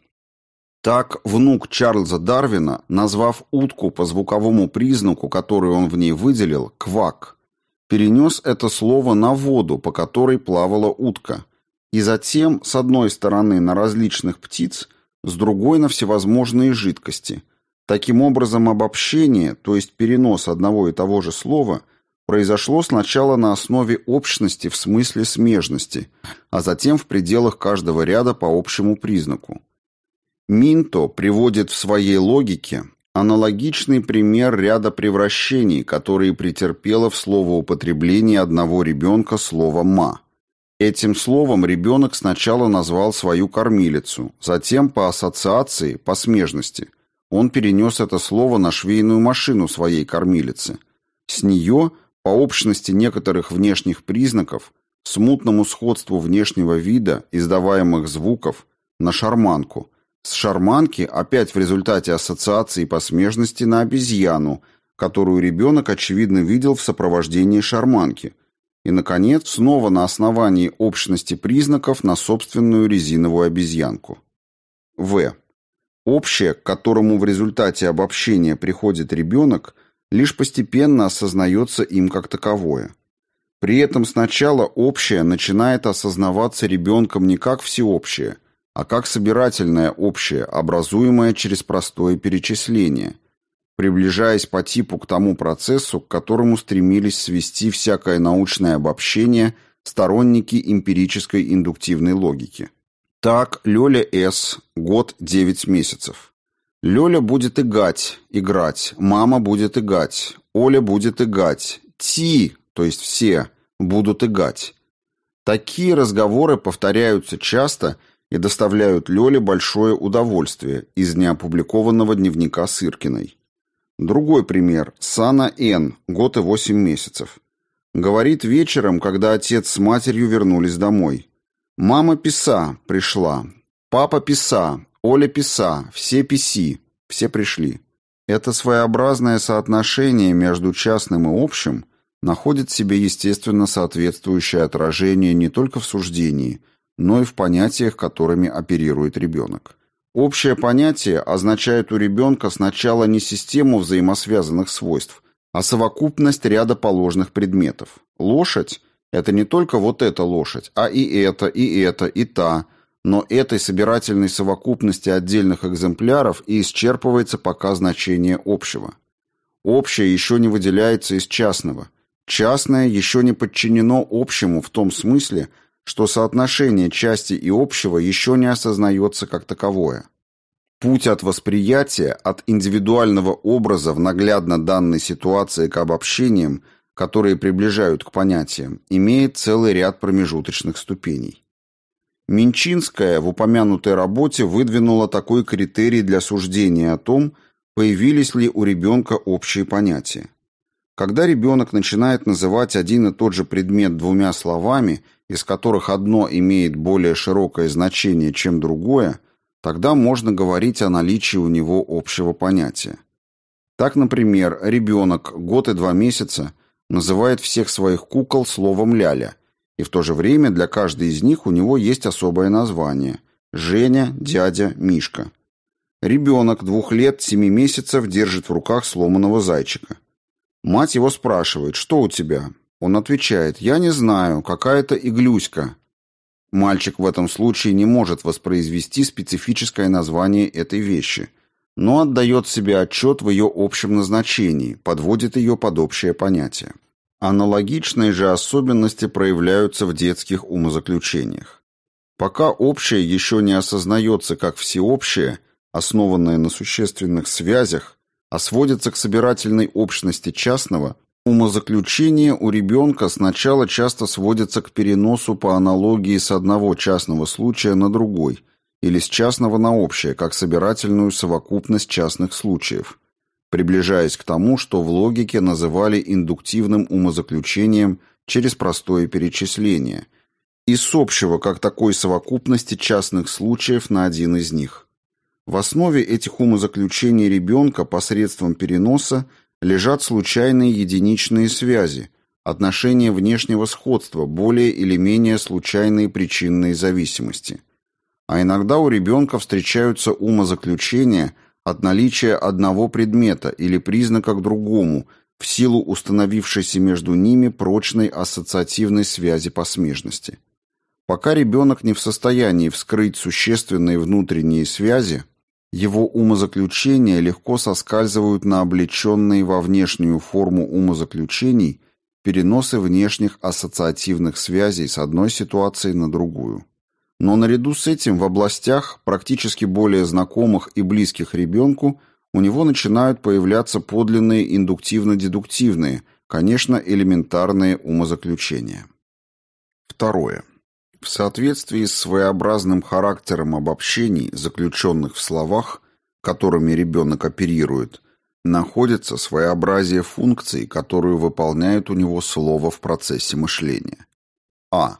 Так внук Чарльза Дарвина, назвав утку по звуковому признаку, который он в ней выделил, квак, перенес это слово на воду, по которой плавала утка, и затем с одной стороны на различных птиц, с другой на всевозможные жидкости. Таким образом, обобщение, то есть перенос одного и того же слова, произошло сначала на основе общности в смысле смежности, а затем в пределах каждого ряда по общему признаку. Минто приводит в своей логике аналогичный пример ряда превращений, которые претерпело в словоупотреблении одного ребенка слово «ма». Этим словом ребенок сначала назвал свою кормилицу, затем по ассоциации, по смежности. Он перенес это слово на швейную машину своей кормилицы. С нее по общности некоторых внешних признаков, смутному сходству внешнего вида, издаваемых звуков, на шарманку. С шарманки опять в результате ассоциации по смежности на обезьяну, которую ребенок, очевидно, видел в сопровождении шарманки. И, наконец, снова на основании общности признаков на собственную резиновую обезьянку. В. Общее, к которому в результате обобщения приходит ребенок – лишь постепенно осознается им как таковое. При этом сначала общее начинает осознаваться ребенком не как всеобщее, а как собирательное общее, образуемое через простое перечисление, приближаясь по типу к тому процессу, к которому стремились свести всякое научное обобщение сторонники эмпирической индуктивной логики. Так, Лёля С. Год 9 месяцев. Лёля будет игать, играть, мама будет игать, Оля будет игать, Ти, то есть все, будут играть. Такие разговоры повторяются часто и доставляют Лёле большое удовольствие из неопубликованного дневника Сыркиной. Другой пример. Сана Н. Год и восемь месяцев. Говорит вечером, когда отец с матерью вернулись домой. «Мама писа пришла. Папа писа. Оля писа, все писи, все пришли. Это своеобразное соотношение между частным и общим находит себе, естественно, соответствующее отражение не только в суждении, но и в понятиях, которыми оперирует ребенок. Общее понятие означает у ребенка сначала не систему взаимосвязанных свойств, а совокупность ряда положенных предметов. Лошадь – это не только вот эта лошадь, а и это, и это, и та – но этой собирательной совокупности отдельных экземпляров и исчерпывается пока значение общего. Общее еще не выделяется из частного. Частное еще не подчинено общему в том смысле, что соотношение части и общего еще не осознается как таковое. Путь от восприятия, от индивидуального образа в наглядно данной ситуации к обобщениям, которые приближают к понятиям, имеет целый ряд промежуточных ступеней. Минчинская в упомянутой работе выдвинула такой критерий для суждения о том, появились ли у ребенка общие понятия. Когда ребенок начинает называть один и тот же предмет двумя словами, из которых одно имеет более широкое значение, чем другое, тогда можно говорить о наличии у него общего понятия. Так, например, ребенок, год и два месяца, называет всех своих кукол словом «ляля», и в то же время для каждой из них у него есть особое название. Женя, дядя, Мишка. Ребенок двух лет, семи месяцев держит в руках сломанного зайчика. Мать его спрашивает, что у тебя? Он отвечает, я не знаю, какая-то иглюська. Мальчик в этом случае не может воспроизвести специфическое название этой вещи, но отдает себе отчет в ее общем назначении, подводит ее под общее понятие. Аналогичные же особенности проявляются в детских умозаключениях. Пока общее еще не осознается как всеобщее, основанное на существенных связях, а сводится к собирательной общности частного, умозаключение у ребенка сначала часто сводится к переносу по аналогии с одного частного случая на другой или с частного на общее, как собирательную совокупность частных случаев – приближаясь к тому, что в логике называли индуктивным умозаключением через простое перечисление, и с общего как такой совокупности частных случаев на один из них. В основе этих умозаключений ребенка посредством переноса лежат случайные единичные связи, отношения внешнего сходства, более или менее случайные причинные зависимости. А иногда у ребенка встречаются умозаключения – от наличия одного предмета или признака к другому в силу установившейся между ними прочной ассоциативной связи по смежности. Пока ребенок не в состоянии вскрыть существенные внутренние связи, его умозаключения легко соскальзывают на облеченные во внешнюю форму умозаключений переносы внешних ассоциативных связей с одной ситуации на другую. Но наряду с этим в областях, практически более знакомых и близких ребенку, у него начинают появляться подлинные индуктивно-дедуктивные, конечно, элементарные умозаключения. Второе. В соответствии с своеобразным характером обобщений, заключенных в словах, которыми ребенок оперирует, находится своеобразие функций, которую выполняет у него слово в процессе мышления. А.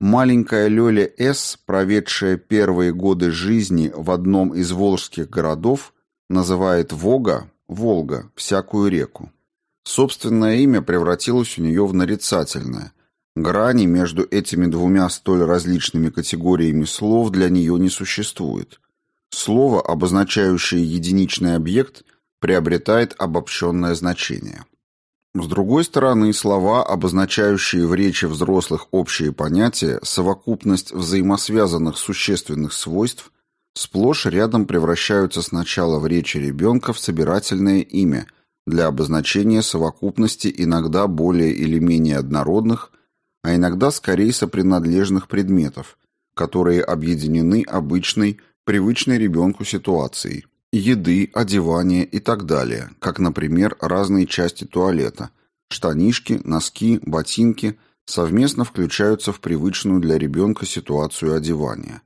Маленькая Лёля С., проведшая первые годы жизни в одном из волжских городов, называет Вога, Волга, всякую реку. Собственное имя превратилось у нее в нарицательное. Грани между этими двумя столь различными категориями слов для нее не существует. Слово, обозначающее единичный объект, приобретает обобщенное значение. С другой стороны, слова, обозначающие в речи взрослых общие понятия, совокупность взаимосвязанных существенных свойств, сплошь рядом превращаются сначала в речи ребенка в собирательное имя для обозначения совокупности иногда более или менее однородных, а иногда скорее сопринадлежных предметов, которые объединены обычной, привычной ребенку ситуацией еды, одевания и так далее, как, например, разные части туалета, штанишки, носки, ботинки совместно включаются в привычную для ребенка ситуацию одевания.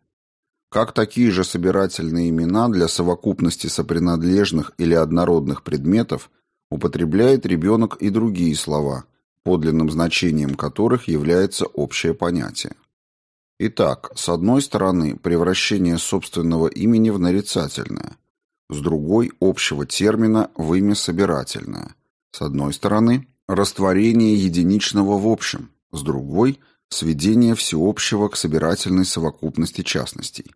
Как такие же собирательные имена для совокупности сопринадлежных или однородных предметов употребляет ребенок и другие слова, подлинным значением которых является общее понятие. Итак, с одной стороны, превращение собственного имени в нарицательное – с другой общего термина вымя-собирательное. С одной стороны, растворение единичного в общем, с другой – сведение всеобщего к собирательной совокупности частностей.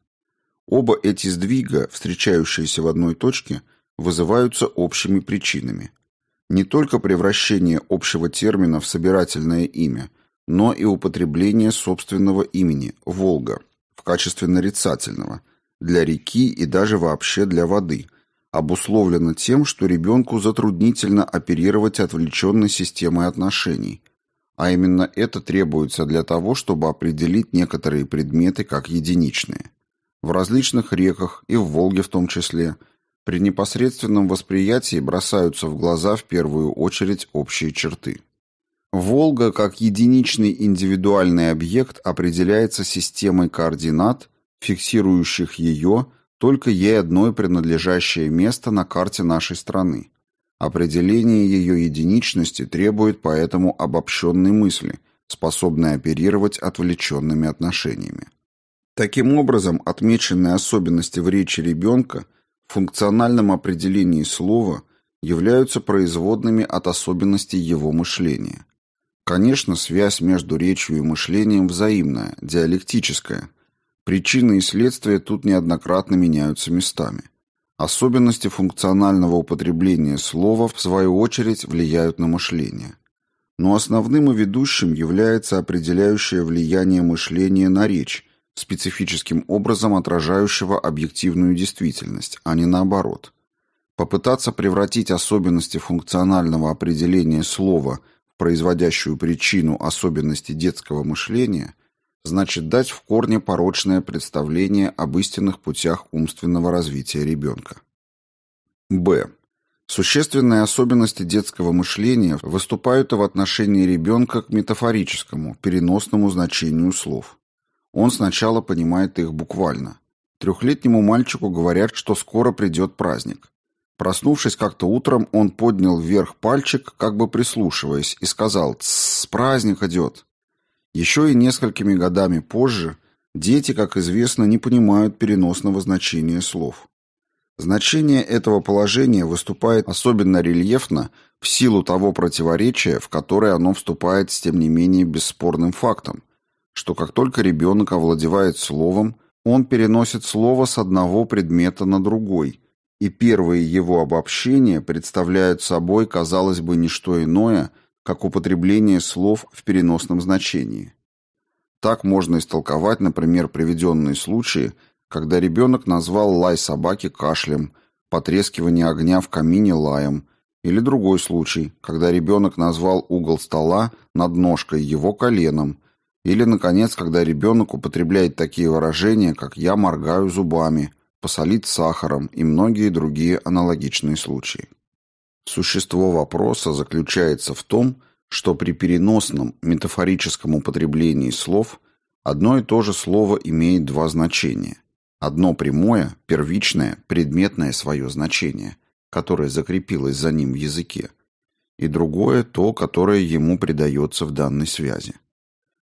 Оба эти сдвига, встречающиеся в одной точке, вызываются общими причинами. Не только превращение общего термина в собирательное имя, но и употребление собственного имени – «Волга» в качестве нарицательного – для реки и даже вообще для воды, обусловлено тем, что ребенку затруднительно оперировать отвлеченной системой отношений, а именно это требуется для того, чтобы определить некоторые предметы как единичные. В различных реках, и в Волге в том числе, при непосредственном восприятии бросаются в глаза в первую очередь общие черты. Волга как единичный индивидуальный объект определяется системой координат – фиксирующих ее, только ей одной принадлежащее место на карте нашей страны. Определение ее единичности требует поэтому обобщенной мысли, способной оперировать отвлеченными отношениями. Таким образом, отмеченные особенности в речи ребенка в функциональном определении слова являются производными от особенностей его мышления. Конечно, связь между речью и мышлением взаимная, диалектическая, Причины и следствия тут неоднократно меняются местами. Особенности функционального употребления слова, в свою очередь, влияют на мышление. Но основным и ведущим является определяющее влияние мышления на речь, специфическим образом отражающего объективную действительность, а не наоборот. Попытаться превратить особенности функционального определения слова в производящую причину особенности детского мышления значит дать в корне порочное представление об истинных путях умственного развития ребенка. Б. Существенные особенности детского мышления выступают и в отношении ребенка к метафорическому, переносному значению слов. Он сначала понимает их буквально. Трехлетнему мальчику говорят, что скоро придет праздник. Проснувшись как-то утром, он поднял вверх пальчик, как бы прислушиваясь, и сказал «Тссс, праздник идет». Еще и несколькими годами позже дети, как известно, не понимают переносного значения слов. Значение этого положения выступает особенно рельефно в силу того противоречия, в которое оно вступает с тем не менее бесспорным фактом, что как только ребенок овладевает словом, он переносит слово с одного предмета на другой, и первые его обобщения представляют собой, казалось бы, не что иное – как употребление слов в переносном значении. Так можно истолковать, например, приведенные случаи, когда ребенок назвал лай собаки кашлем, потрескивание огня в камине лаем, или другой случай, когда ребенок назвал угол стола над ножкой его коленом, или, наконец, когда ребенок употребляет такие выражения, как «я моргаю зубами», «посолить сахаром» и многие другие аналогичные случаи. Существо вопроса заключается в том, что при переносном метафорическом употреблении слов одно и то же слово имеет два значения. Одно прямое, первичное, предметное свое значение, которое закрепилось за ним в языке, и другое – то, которое ему придается в данной связи.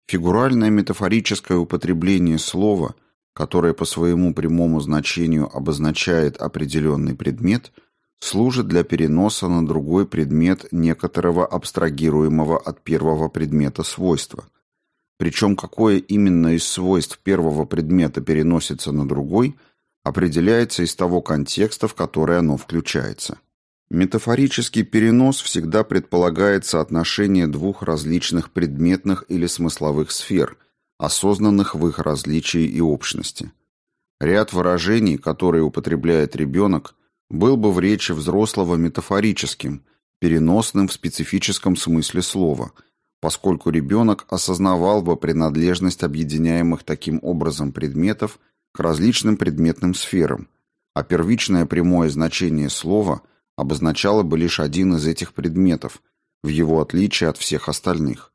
Фигуральное метафорическое употребление слова, которое по своему прямому значению обозначает определенный предмет, служит для переноса на другой предмет некоторого абстрагируемого от первого предмета свойства. Причем какое именно из свойств первого предмета переносится на другой, определяется из того контекста, в который оно включается. Метафорический перенос всегда предполагает соотношение двух различных предметных или смысловых сфер, осознанных в их различии и общности. Ряд выражений, которые употребляет ребенок – был бы в речи взрослого метафорическим, переносным в специфическом смысле слова, поскольку ребенок осознавал бы принадлежность объединяемых таким образом предметов к различным предметным сферам, а первичное прямое значение слова обозначало бы лишь один из этих предметов, в его отличие от всех остальных.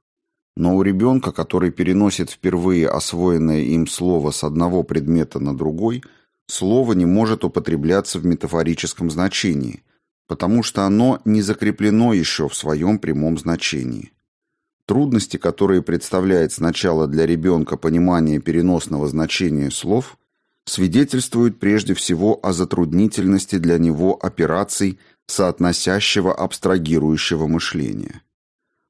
Но у ребенка, который переносит впервые освоенное им слово с одного предмета на другой – Слово не может употребляться в метафорическом значении, потому что оно не закреплено еще в своем прямом значении. Трудности, которые представляет сначала для ребенка понимание переносного значения слов, свидетельствуют прежде всего о затруднительности для него операций соотносящего абстрагирующего мышления.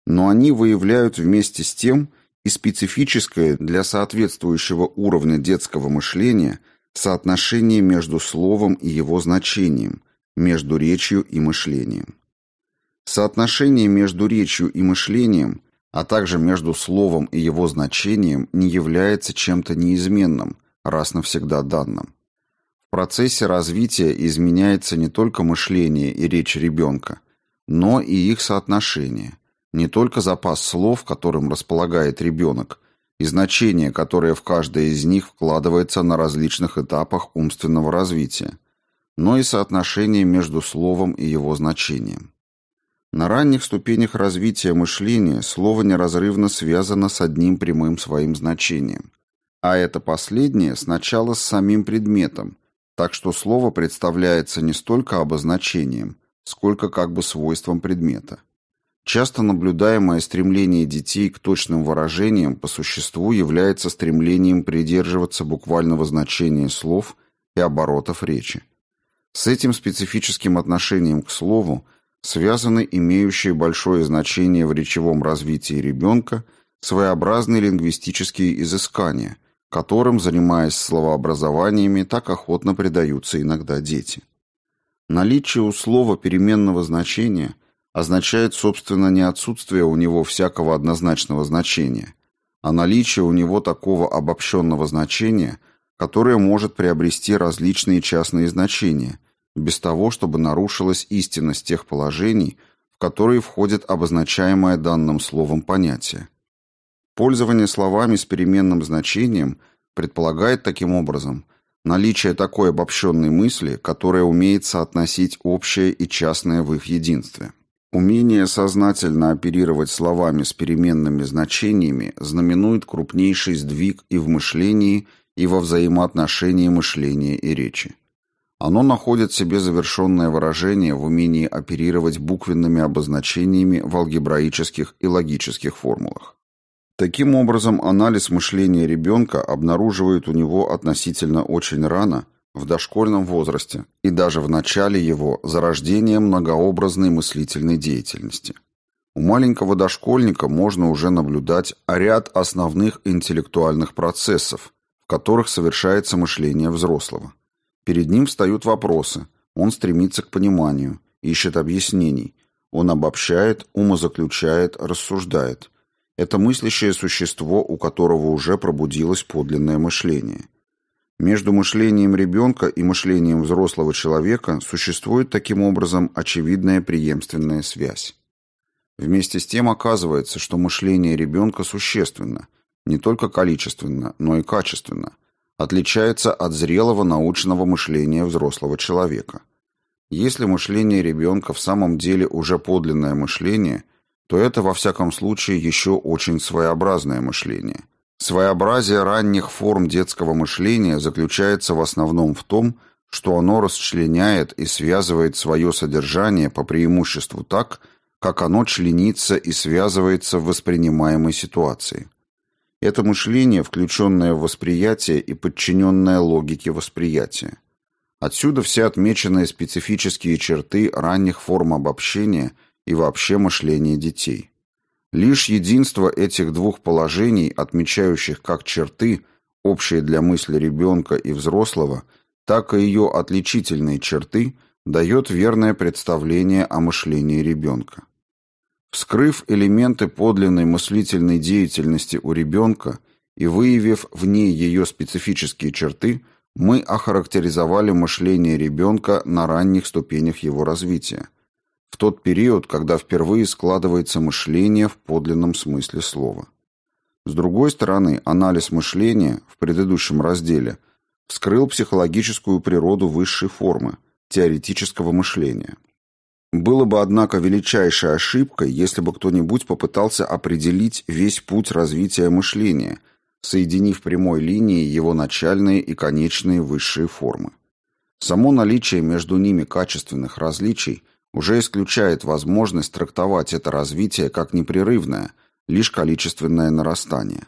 Но они выявляют вместе с тем и специфическое для соответствующего уровня детского мышления – соотношение между словом и его значением, между речью и мышлением. Соотношение между речью и мышлением, а также между словом и его значением не является чем-то неизменным, раз навсегда данным. В процессе развития изменяется не только мышление и речь ребенка, но и их соотношение, не только запас слов, которым располагает ребенок, и значение, которое в каждое из них вкладывается на различных этапах умственного развития, но и соотношение между словом и его значением. На ранних ступенях развития мышления слово неразрывно связано с одним прямым своим значением, а это последнее сначала с самим предметом, так что слово представляется не столько обозначением, сколько как бы свойством предмета. Часто наблюдаемое стремление детей к точным выражениям по существу является стремлением придерживаться буквального значения слов и оборотов речи. С этим специфическим отношением к слову связаны имеющие большое значение в речевом развитии ребенка своеобразные лингвистические изыскания, которым, занимаясь словообразованиями, так охотно предаются иногда дети. Наличие у слова переменного значения – означает, собственно, не отсутствие у него всякого однозначного значения, а наличие у него такого обобщенного значения, которое может приобрести различные частные значения, без того, чтобы нарушилась истинность тех положений, в которые входит обозначаемое данным словом понятие. Пользование словами с переменным значением предполагает таким образом наличие такой обобщенной мысли, которая умеет соотносить общее и частное в их единстве. Умение сознательно оперировать словами с переменными значениями знаменует крупнейший сдвиг и в мышлении, и во взаимоотношении мышления и речи. Оно находит себе завершенное выражение в умении оперировать буквенными обозначениями в алгебраических и логических формулах. Таким образом, анализ мышления ребенка обнаруживает у него относительно очень рано – в дошкольном возрасте и даже в начале его зарождения многообразной мыслительной деятельности. У маленького дошкольника можно уже наблюдать ряд основных интеллектуальных процессов, в которых совершается мышление взрослого. Перед ним встают вопросы, он стремится к пониманию, ищет объяснений, он обобщает, умозаключает, рассуждает. Это мыслящее существо, у которого уже пробудилось подлинное мышление – между мышлением ребенка и мышлением взрослого человека существует таким образом очевидная преемственная связь. Вместе с тем оказывается, что мышление ребенка существенно, не только количественно, но и качественно, отличается от зрелого научного мышления взрослого человека. Если мышление ребенка в самом деле уже подлинное мышление, то это во всяком случае еще очень своеобразное мышление – Своеобразие ранних форм детского мышления заключается в основном в том, что оно расчленяет и связывает свое содержание по преимуществу так, как оно членится и связывается в воспринимаемой ситуации. Это мышление, включенное в восприятие и подчиненное логике восприятия. Отсюда все отмеченные специфические черты ранних форм обобщения и вообще мышления детей – Лишь единство этих двух положений, отмечающих как черты, общие для мысли ребенка и взрослого, так и ее отличительные черты, дает верное представление о мышлении ребенка. Вскрыв элементы подлинной мыслительной деятельности у ребенка и выявив в ней ее специфические черты, мы охарактеризовали мышление ребенка на ранних ступенях его развития – в тот период, когда впервые складывается мышление в подлинном смысле слова. С другой стороны, анализ мышления в предыдущем разделе вскрыл психологическую природу высшей формы, теоретического мышления. Было бы, однако, величайшей ошибкой, если бы кто-нибудь попытался определить весь путь развития мышления, соединив прямой линии его начальные и конечные высшие формы. Само наличие между ними качественных различий – уже исключает возможность трактовать это развитие как непрерывное, лишь количественное нарастание.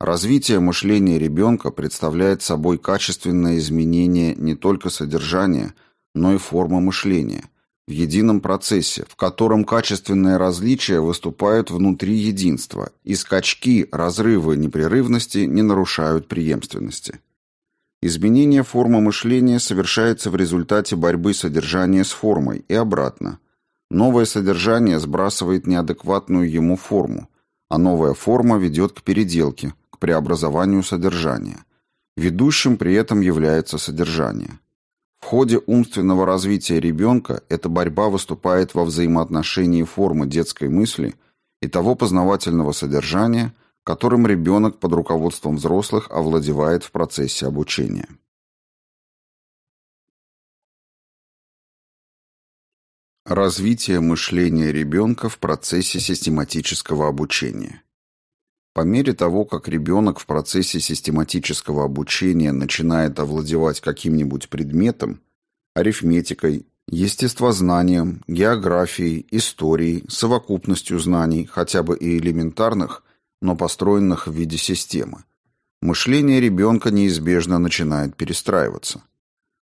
Развитие мышления ребенка представляет собой качественное изменение не только содержания, но и формы мышления – в едином процессе, в котором качественные различия выступают внутри единства, и скачки, разрывы непрерывности не нарушают преемственности. Изменение формы мышления совершается в результате борьбы содержания с формой и обратно. Новое содержание сбрасывает неадекватную ему форму, а новая форма ведет к переделке, к преобразованию содержания. Ведущим при этом является содержание. В ходе умственного развития ребенка эта борьба выступает во взаимоотношении формы детской мысли и того познавательного содержания – которым ребенок под руководством взрослых овладевает в процессе обучения. Развитие мышления ребенка в процессе систематического обучения. По мере того, как ребенок в процессе систематического обучения начинает овладевать каким-нибудь предметом, арифметикой, естествознанием, географией, историей, совокупностью знаний, хотя бы и элементарных, но построенных в виде системы. Мышление ребенка неизбежно начинает перестраиваться.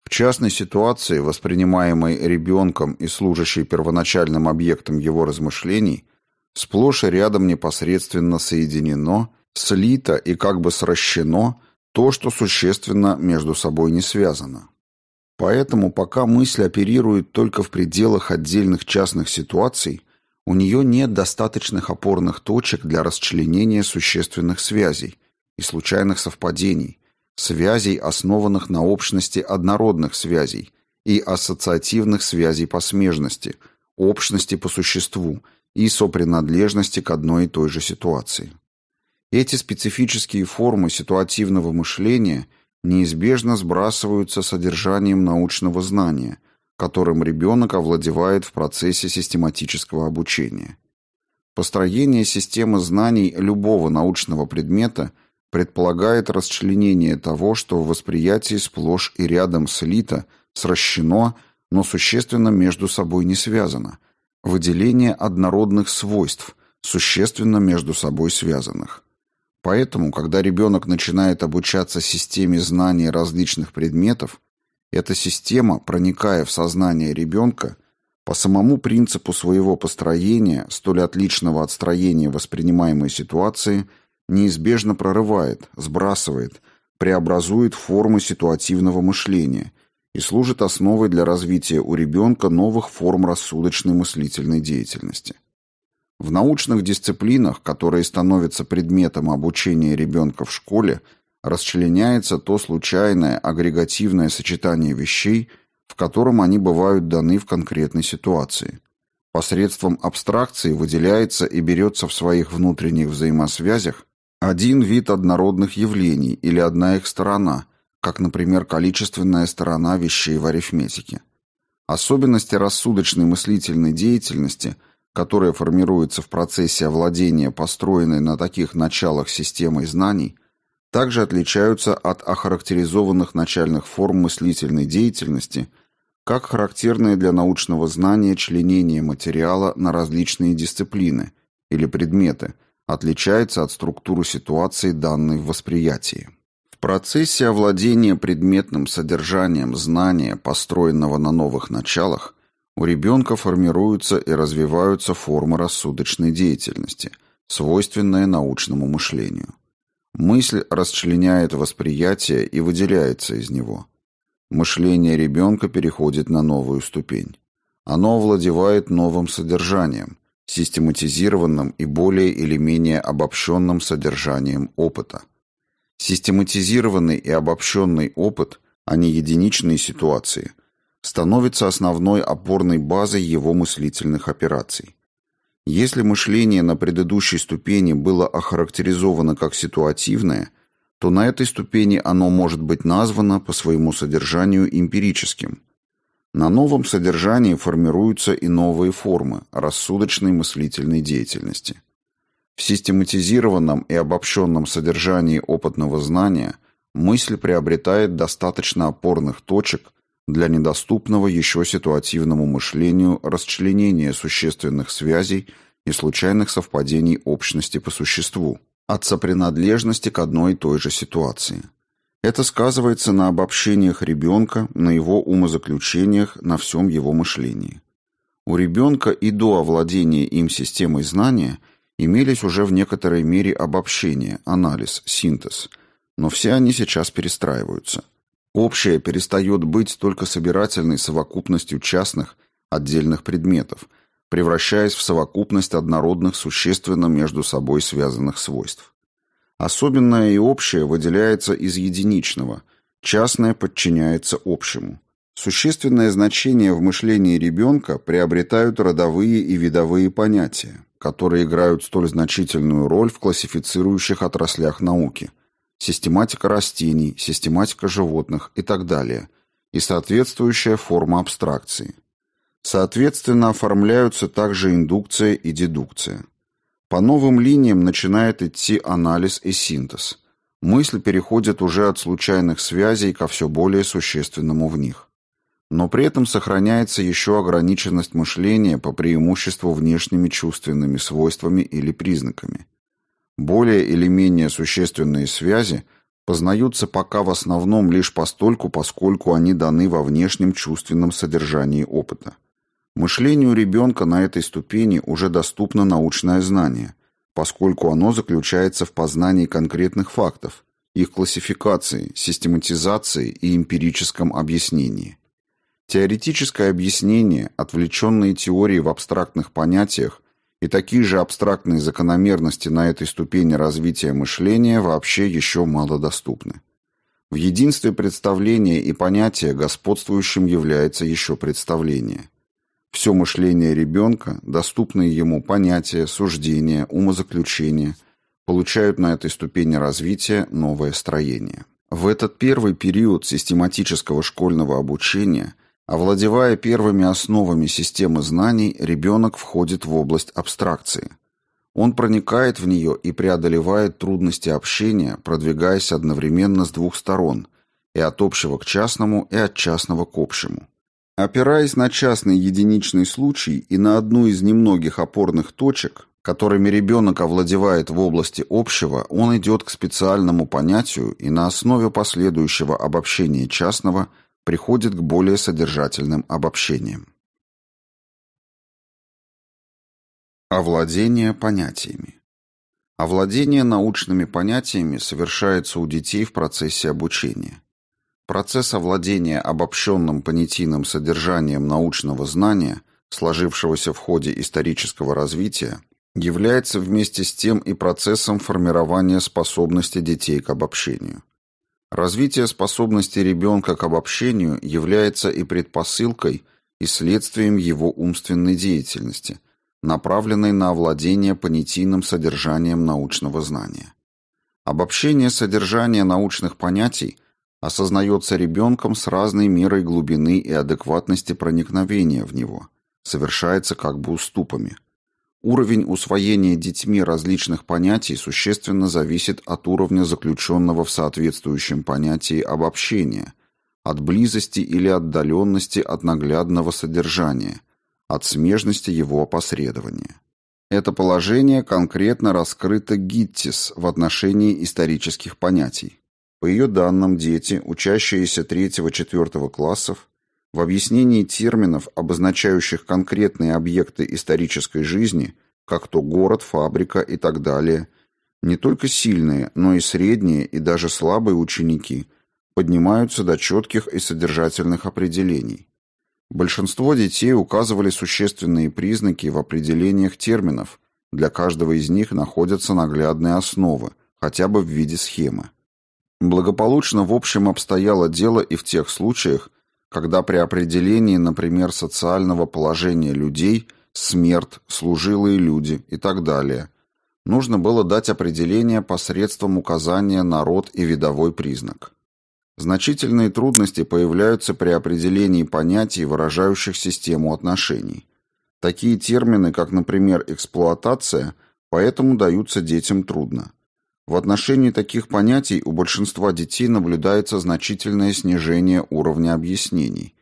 В частной ситуации, воспринимаемой ребенком и служащей первоначальным объектом его размышлений, сплошь и рядом непосредственно соединено, слито и как бы сращено то, что существенно между собой не связано. Поэтому пока мысль оперирует только в пределах отдельных частных ситуаций, у нее нет достаточных опорных точек для расчленения существенных связей и случайных совпадений, связей, основанных на общности однородных связей и ассоциативных связей по смежности, общности по существу и сопринадлежности к одной и той же ситуации. Эти специфические формы ситуативного мышления неизбежно сбрасываются содержанием научного знания – которым ребенок овладевает в процессе систематического обучения. Построение системы знаний любого научного предмета предполагает расчленение того, что в восприятии сплошь и рядом слито, сращено, но существенно между собой не связано, выделение однородных свойств, существенно между собой связанных. Поэтому, когда ребенок начинает обучаться системе знаний различных предметов, эта система, проникая в сознание ребенка, по самому принципу своего построения, столь отличного от строения воспринимаемой ситуации, неизбежно прорывает, сбрасывает, преобразует формы ситуативного мышления и служит основой для развития у ребенка новых форм рассудочной мыслительной деятельности. В научных дисциплинах, которые становятся предметом обучения ребенка в школе, расчленяется то случайное агрегативное сочетание вещей, в котором они бывают даны в конкретной ситуации. Посредством абстракции выделяется и берется в своих внутренних взаимосвязях один вид однородных явлений или одна их сторона, как, например, количественная сторона вещей в арифметике. Особенности рассудочной мыслительной деятельности, которая формируется в процессе овладения построенной на таких началах системой знаний, также отличаются от охарактеризованных начальных форм мыслительной деятельности, как характерные для научного знания членение материала на различные дисциплины или предметы, отличается от структуры ситуации данной в восприятии. В процессе овладения предметным содержанием знания, построенного на новых началах, у ребенка формируются и развиваются формы рассудочной деятельности, свойственные научному мышлению. Мысль расчленяет восприятие и выделяется из него. Мышление ребенка переходит на новую ступень. Оно овладевает новым содержанием, систематизированным и более или менее обобщенным содержанием опыта. Систематизированный и обобщенный опыт, а не единичные ситуации, становится основной опорной базой его мыслительных операций. Если мышление на предыдущей ступени было охарактеризовано как ситуативное, то на этой ступени оно может быть названо по своему содержанию эмпирическим. На новом содержании формируются и новые формы рассудочной мыслительной деятельности. В систематизированном и обобщенном содержании опытного знания мысль приобретает достаточно опорных точек – для недоступного еще ситуативному мышлению расчленения существенных связей и случайных совпадений общности по существу, от сопринадлежности к одной и той же ситуации. Это сказывается на обобщениях ребенка, на его умозаключениях, на всем его мышлении. У ребенка и до овладения им системой знания имелись уже в некоторой мере обобщения, анализ, синтез, но все они сейчас перестраиваются. Общее перестает быть только собирательной совокупностью частных, отдельных предметов, превращаясь в совокупность однородных существенно между собой связанных свойств. Особенное и общее выделяется из единичного, частное подчиняется общему. Существенное значение в мышлении ребенка приобретают родовые и видовые понятия, которые играют столь значительную роль в классифицирующих отраслях науки – систематика растений, систематика животных и так далее, и соответствующая форма абстракции. Соответственно, оформляются также индукция и дедукция. По новым линиям начинает идти анализ и синтез. Мысль переходит уже от случайных связей ко все более существенному в них. Но при этом сохраняется еще ограниченность мышления по преимуществу внешними чувственными свойствами или признаками. Более или менее существенные связи познаются пока в основном лишь постольку, поскольку они даны во внешнем чувственном содержании опыта. Мышлению ребенка на этой ступени уже доступно научное знание, поскольку оно заключается в познании конкретных фактов, их классификации, систематизации и эмпирическом объяснении. Теоретическое объяснение, отвлеченные теории в абстрактных понятиях и такие же абстрактные закономерности на этой ступени развития мышления вообще еще мало доступны. В единстве представления и понятия господствующим является еще представление. Все мышление ребенка, доступные ему понятия, суждения, умозаключения, получают на этой ступени развития новое строение. В этот первый период систематического школьного обучения Овладевая первыми основами системы знаний, ребенок входит в область абстракции. Он проникает в нее и преодолевает трудности общения, продвигаясь одновременно с двух сторон – и от общего к частному, и от частного к общему. Опираясь на частный единичный случай и на одну из немногих опорных точек, которыми ребенок овладевает в области общего, он идет к специальному понятию и на основе последующего обобщения частного – приходит к более содержательным обобщениям. Овладение понятиями. Овладение научными понятиями совершается у детей в процессе обучения. Процесс овладения обобщенным понятийным содержанием научного знания, сложившегося в ходе исторического развития, является вместе с тем и процессом формирования способности детей к обобщению. Развитие способности ребенка к обобщению является и предпосылкой, и следствием его умственной деятельности, направленной на овладение понятийным содержанием научного знания. Обобщение содержания научных понятий осознается ребенком с разной мерой глубины и адекватности проникновения в него, совершается как бы уступами. Уровень усвоения детьми различных понятий существенно зависит от уровня заключенного в соответствующем понятии обобщения, от близости или отдаленности от наглядного содержания, от смежности его опосредования. Это положение конкретно раскрыто Гиттис в отношении исторических понятий. По ее данным, дети, учащиеся 3-4 классов, в объяснении терминов, обозначающих конкретные объекты исторической жизни, как то город, фабрика и так далее, не только сильные, но и средние и даже слабые ученики поднимаются до четких и содержательных определений. Большинство детей указывали существенные признаки в определениях терминов, для каждого из них находятся наглядные основы, хотя бы в виде схемы. Благополучно в общем обстояло дело и в тех случаях, когда при определении, например, социального положения людей, смерть, служилые люди и так далее, нужно было дать определение посредством указания на род и видовой признак. Значительные трудности появляются при определении понятий, выражающих систему отношений. Такие термины, как, например, эксплуатация, поэтому даются детям трудно. В отношении таких понятий у большинства детей наблюдается значительное снижение уровня объяснений.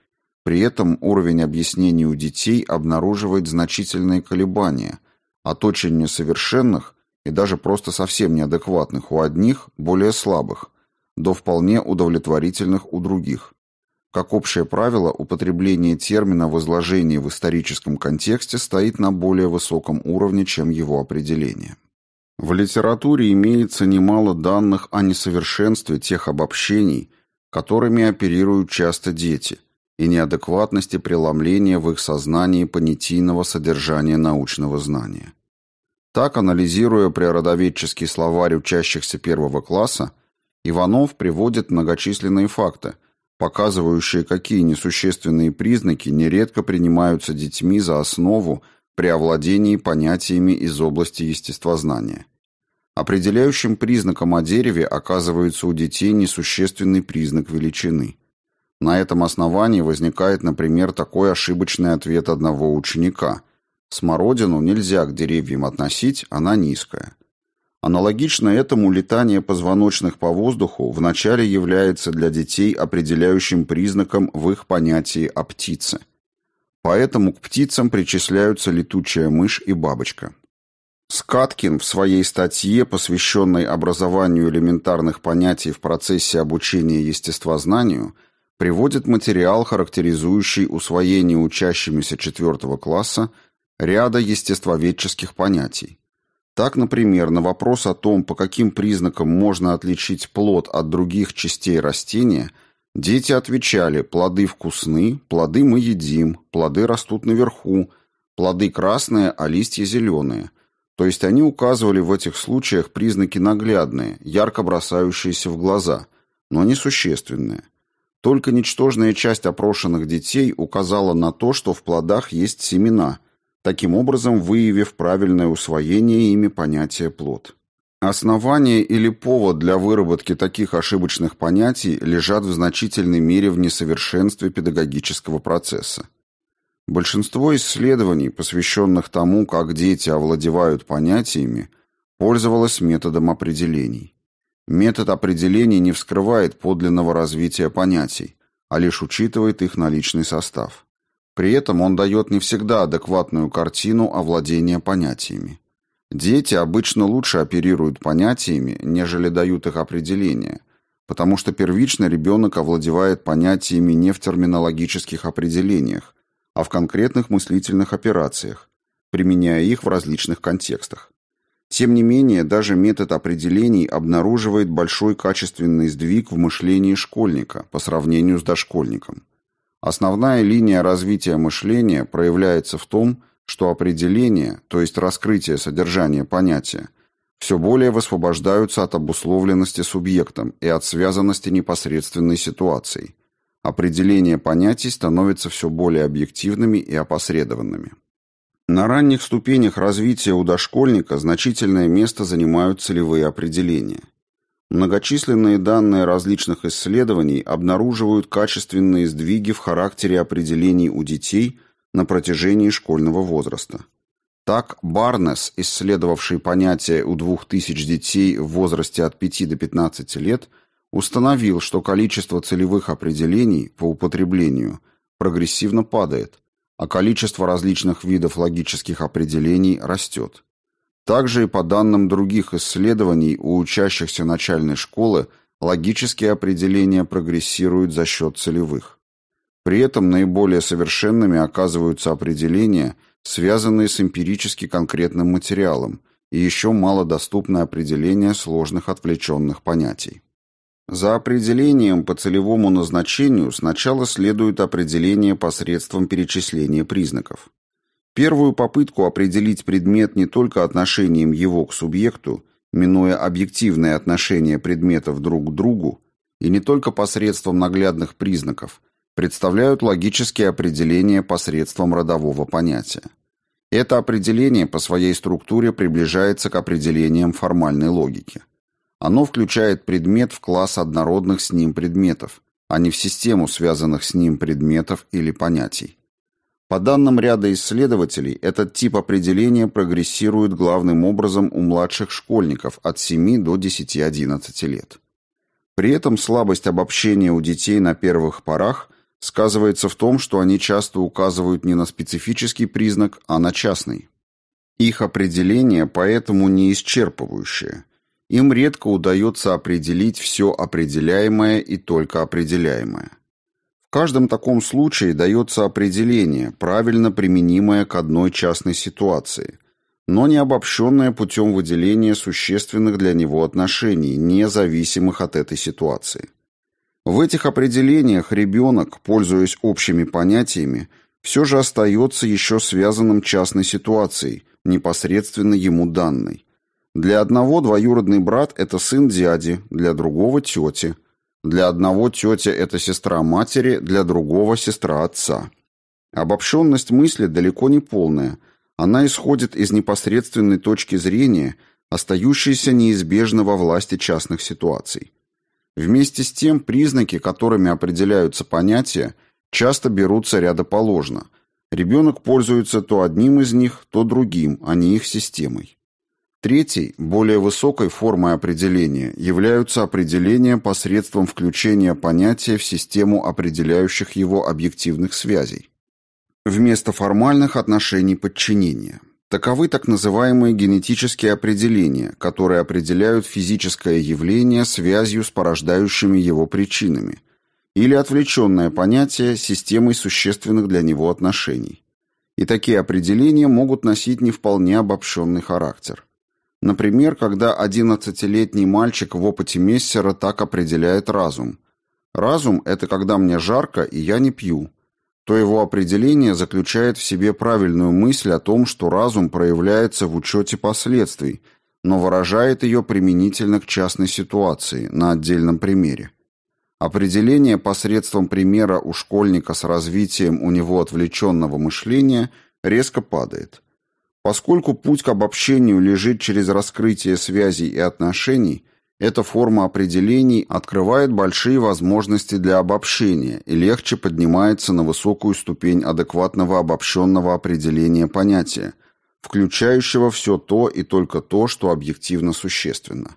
При этом уровень объяснений у детей обнаруживает значительные колебания, от очень несовершенных и даже просто совсем неадекватных у одних, более слабых, до вполне удовлетворительных у других – как общее правило, употребление термина в изложении в историческом контексте стоит на более высоком уровне, чем его определение. В литературе имеется немало данных о несовершенстве тех обобщений, которыми оперируют часто дети, и неадекватности преломления в их сознании понятийного содержания научного знания. Так, анализируя природоведческий словарь учащихся первого класса, Иванов приводит многочисленные факты, показывающие, какие несущественные признаки нередко принимаются детьми за основу при овладении понятиями из области естествознания. Определяющим признаком о дереве оказывается у детей несущественный признак величины. На этом основании возникает, например, такой ошибочный ответ одного ученика. Смородину нельзя к деревьям относить, она низкая. Аналогично этому летание позвоночных по воздуху вначале является для детей определяющим признаком в их понятии о птице. Поэтому к птицам причисляются летучая мышь и бабочка. Скаткин в своей статье, посвященной образованию элементарных понятий в процессе обучения естествознанию, приводит материал, характеризующий усвоение учащимися четвертого класса ряда естествоведческих понятий. Так, например, на вопрос о том, по каким признакам можно отличить плод от других частей растения, дети отвечали «плоды вкусны», «плоды мы едим», «плоды растут наверху», «плоды красные, а листья зеленые», то есть они указывали в этих случаях признаки наглядные, ярко бросающиеся в глаза, но существенные. Только ничтожная часть опрошенных детей указала на то, что в плодах есть семена, таким образом выявив правильное усвоение ими понятия «плод». основание или повод для выработки таких ошибочных понятий лежат в значительной мере в несовершенстве педагогического процесса. Большинство исследований, посвященных тому, как дети овладевают понятиями, пользовалось методом определений. Метод определений не вскрывает подлинного развития понятий, а лишь учитывает их наличный состав. При этом он дает не всегда адекватную картину овладения понятиями. Дети обычно лучше оперируют понятиями, нежели дают их определения, потому что первично ребенок овладевает понятиями не в терминологических определениях, а в конкретных мыслительных операциях, применяя их в различных контекстах. Тем не менее, даже метод определений обнаруживает большой качественный сдвиг в мышлении школьника по сравнению с дошкольником. Основная линия развития мышления проявляется в том, что определения, то есть раскрытие содержания понятия, все более высвобождаются от обусловленности субъектом и от связанности непосредственной ситуацией определения понятий становятся все более объективными и опосредованными. На ранних ступенях развития у дошкольника значительное место занимают целевые определения. Многочисленные данные различных исследований обнаруживают качественные сдвиги в характере определений у детей на протяжении школьного возраста. Так, Барнес, исследовавший понятия у 2000 детей в возрасте от 5 до 15 лет – установил, что количество целевых определений по употреблению прогрессивно падает, а количество различных видов логических определений растет. Также и по данным других исследований у учащихся начальной школы логические определения прогрессируют за счет целевых. При этом наиболее совершенными оказываются определения, связанные с эмпирически конкретным материалом, и еще малодоступное определения сложных отвлеченных понятий. За определением по целевому назначению сначала следует определение посредством перечисления признаков. Первую попытку определить предмет не только отношением его к субъекту, минуя объективное отношение предметов друг к другу, и не только посредством наглядных признаков, представляют логические определения посредством родового понятия. Это определение по своей структуре приближается к определениям формальной логики – оно включает предмет в класс однородных с ним предметов, а не в систему связанных с ним предметов или понятий. По данным ряда исследователей, этот тип определения прогрессирует главным образом у младших школьников от 7 до 10-11 лет. При этом слабость обобщения у детей на первых порах сказывается в том, что они часто указывают не на специфический признак, а на частный. Их определение поэтому не исчерпывающее им редко удается определить все определяемое и только определяемое. В каждом таком случае дается определение, правильно применимое к одной частной ситуации, но не обобщенное путем выделения существенных для него отношений, независимых от этой ситуации. В этих определениях ребенок, пользуясь общими понятиями, все же остается еще связанным частной ситуацией, непосредственно ему данной, для одного двоюродный брат – это сын дяди, для другого – тети. Для одного тетя – это сестра матери, для другого – сестра отца. Обобщенность мысли далеко не полная. Она исходит из непосредственной точки зрения, остающейся неизбежно во власти частных ситуаций. Вместе с тем признаки, которыми определяются понятия, часто берутся рядоположно. Ребенок пользуется то одним из них, то другим, а не их системой. Третий более высокой формой определения являются определения посредством включения понятия в систему определяющих его объективных связей. Вместо формальных отношений подчинения. Таковы так называемые генетические определения, которые определяют физическое явление связью с порождающими его причинами, или отвлеченное понятие системой существенных для него отношений. И такие определения могут носить не вполне обобщенный характер. Например, когда 11-летний мальчик в опыте Мессера так определяет разум. Разум – это когда мне жарко и я не пью. То его определение заключает в себе правильную мысль о том, что разум проявляется в учете последствий, но выражает ее применительно к частной ситуации, на отдельном примере. Определение посредством примера у школьника с развитием у него отвлеченного мышления резко падает – Поскольку путь к обобщению лежит через раскрытие связей и отношений, эта форма определений открывает большие возможности для обобщения и легче поднимается на высокую ступень адекватного обобщенного определения понятия, включающего все то и только то, что объективно существенно.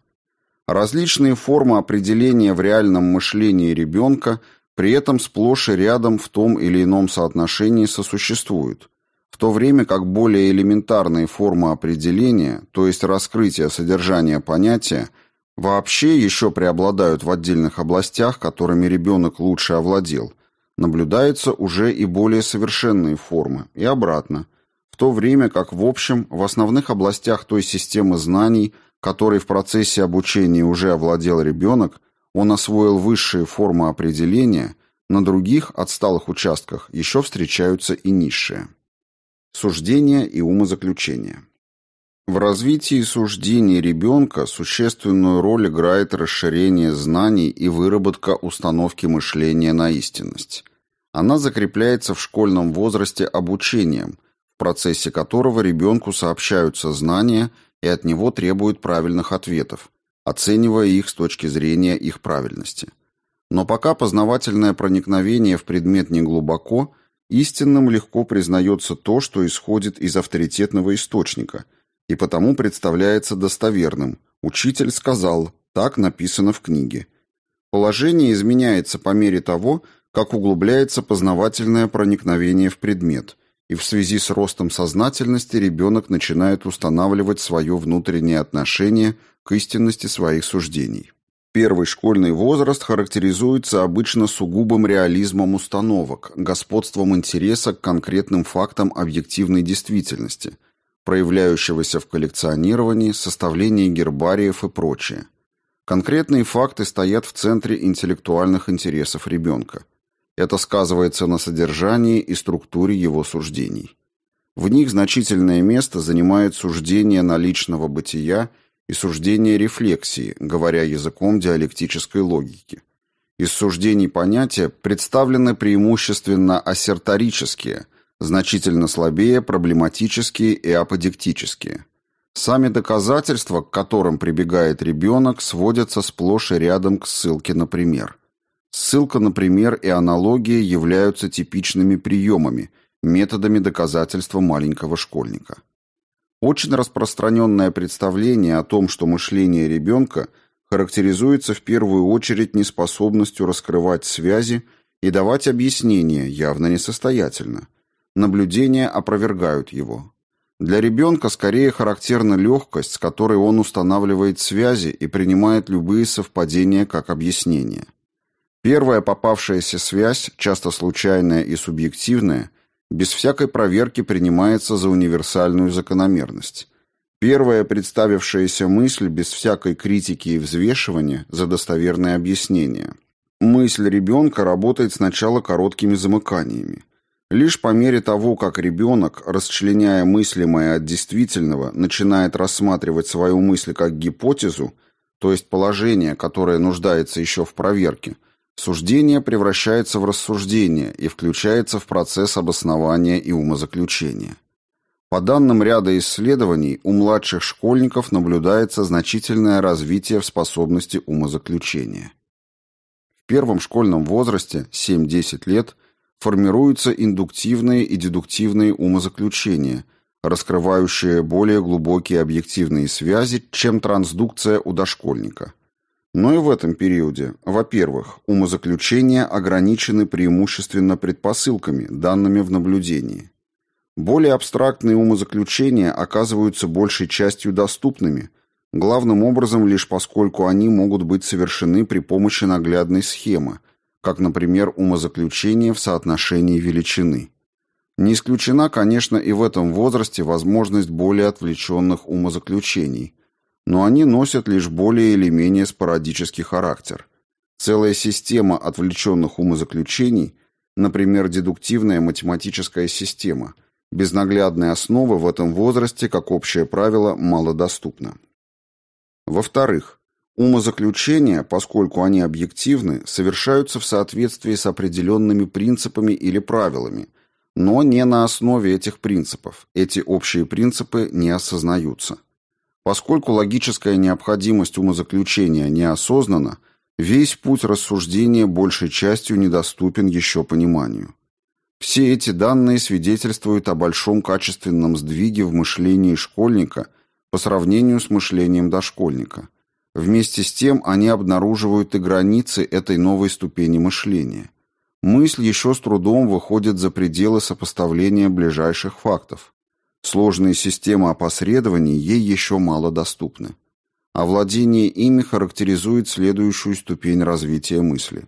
Различные формы определения в реальном мышлении ребенка при этом сплошь и рядом в том или ином соотношении сосуществуют, в то время как более элементарные формы определения, то есть раскрытие содержания понятия, вообще еще преобладают в отдельных областях, которыми ребенок лучше овладел, наблюдаются уже и более совершенные формы, и обратно, в то время как в общем в основных областях той системы знаний, которой в процессе обучения уже овладел ребенок, он освоил высшие формы определения, на других отсталых участках еще встречаются и низшие суждения и умозаключения. В развитии суждений ребенка существенную роль играет расширение знаний и выработка установки мышления на истинность. Она закрепляется в школьном возрасте обучением, в процессе которого ребенку сообщаются знания и от него требуют правильных ответов, оценивая их с точки зрения их правильности. Но пока познавательное проникновение в предмет не глубоко – истинным легко признается то, что исходит из авторитетного источника, и потому представляется достоверным. Учитель сказал, так написано в книге. Положение изменяется по мере того, как углубляется познавательное проникновение в предмет, и в связи с ростом сознательности ребенок начинает устанавливать свое внутреннее отношение к истинности своих суждений. Первый школьный возраст характеризуется обычно сугубым реализмом установок, господством интереса к конкретным фактам объективной действительности, проявляющегося в коллекционировании, составлении гербариев и прочее. Конкретные факты стоят в центре интеллектуальных интересов ребенка. Это сказывается на содержании и структуре его суждений. В них значительное место занимает суждение наличного бытия и суждение рефлексии, говоря языком диалектической логики. Из суждений понятия представлены преимущественно ассерторические, значительно слабее проблематические и аподектические. Сами доказательства, к которым прибегает ребенок, сводятся сплошь и рядом к ссылке на пример. Ссылка на пример и аналогия являются типичными приемами, методами доказательства маленького школьника. Очень распространенное представление о том, что мышление ребенка характеризуется в первую очередь неспособностью раскрывать связи и давать объяснения, явно несостоятельно. Наблюдения опровергают его. Для ребенка скорее характерна легкость, с которой он устанавливает связи и принимает любые совпадения как объяснения. Первая попавшаяся связь, часто случайная и субъективная – без всякой проверки принимается за универсальную закономерность. Первая представившаяся мысль без всякой критики и взвешивания за достоверное объяснение. Мысль ребенка работает сначала короткими замыканиями. Лишь по мере того, как ребенок, расчленяя мыслимое от действительного, начинает рассматривать свою мысль как гипотезу, то есть положение, которое нуждается еще в проверке – Суждение превращается в рассуждение и включается в процесс обоснования и умозаключения. По данным ряда исследований, у младших школьников наблюдается значительное развитие в способности умозаключения. В первом школьном возрасте, 7-10 лет, формируются индуктивные и дедуктивные умозаключения, раскрывающие более глубокие объективные связи, чем трансдукция у дошкольника – но ну и в этом периоде, во-первых, умозаключения ограничены преимущественно предпосылками, данными в наблюдении. Более абстрактные умозаключения оказываются большей частью доступными, главным образом лишь поскольку они могут быть совершены при помощи наглядной схемы, как, например, умозаключение в соотношении величины. Не исключена, конечно, и в этом возрасте возможность более отвлеченных умозаключений – но они носят лишь более или менее спорадический характер. Целая система отвлеченных умозаключений, например, дедуктивная математическая система, без наглядной основы в этом возрасте, как общее правило, малодоступна. Во-вторых, умозаключения, поскольку они объективны, совершаются в соответствии с определенными принципами или правилами, но не на основе этих принципов. Эти общие принципы не осознаются. Поскольку логическая необходимость умозаключения не осознана, весь путь рассуждения большей частью недоступен еще пониманию. Все эти данные свидетельствуют о большом качественном сдвиге в мышлении школьника по сравнению с мышлением дошкольника. Вместе с тем они обнаруживают и границы этой новой ступени мышления. Мысль еще с трудом выходит за пределы сопоставления ближайших фактов. Сложные системы опосредования ей еще мало доступны. Овладение ими характеризует следующую ступень развития мысли.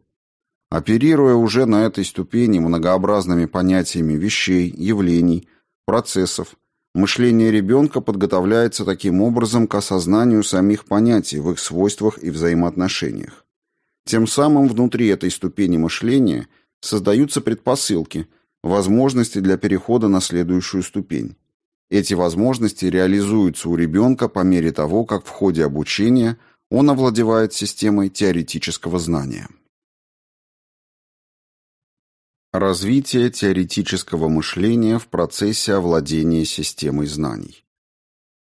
Оперируя уже на этой ступени многообразными понятиями вещей, явлений, процессов, мышление ребенка подготовляется таким образом к осознанию самих понятий в их свойствах и взаимоотношениях. Тем самым внутри этой ступени мышления создаются предпосылки, возможности для перехода на следующую ступень. Эти возможности реализуются у ребенка по мере того, как в ходе обучения он овладевает системой теоретического знания. Развитие теоретического мышления в процессе овладения системой знаний.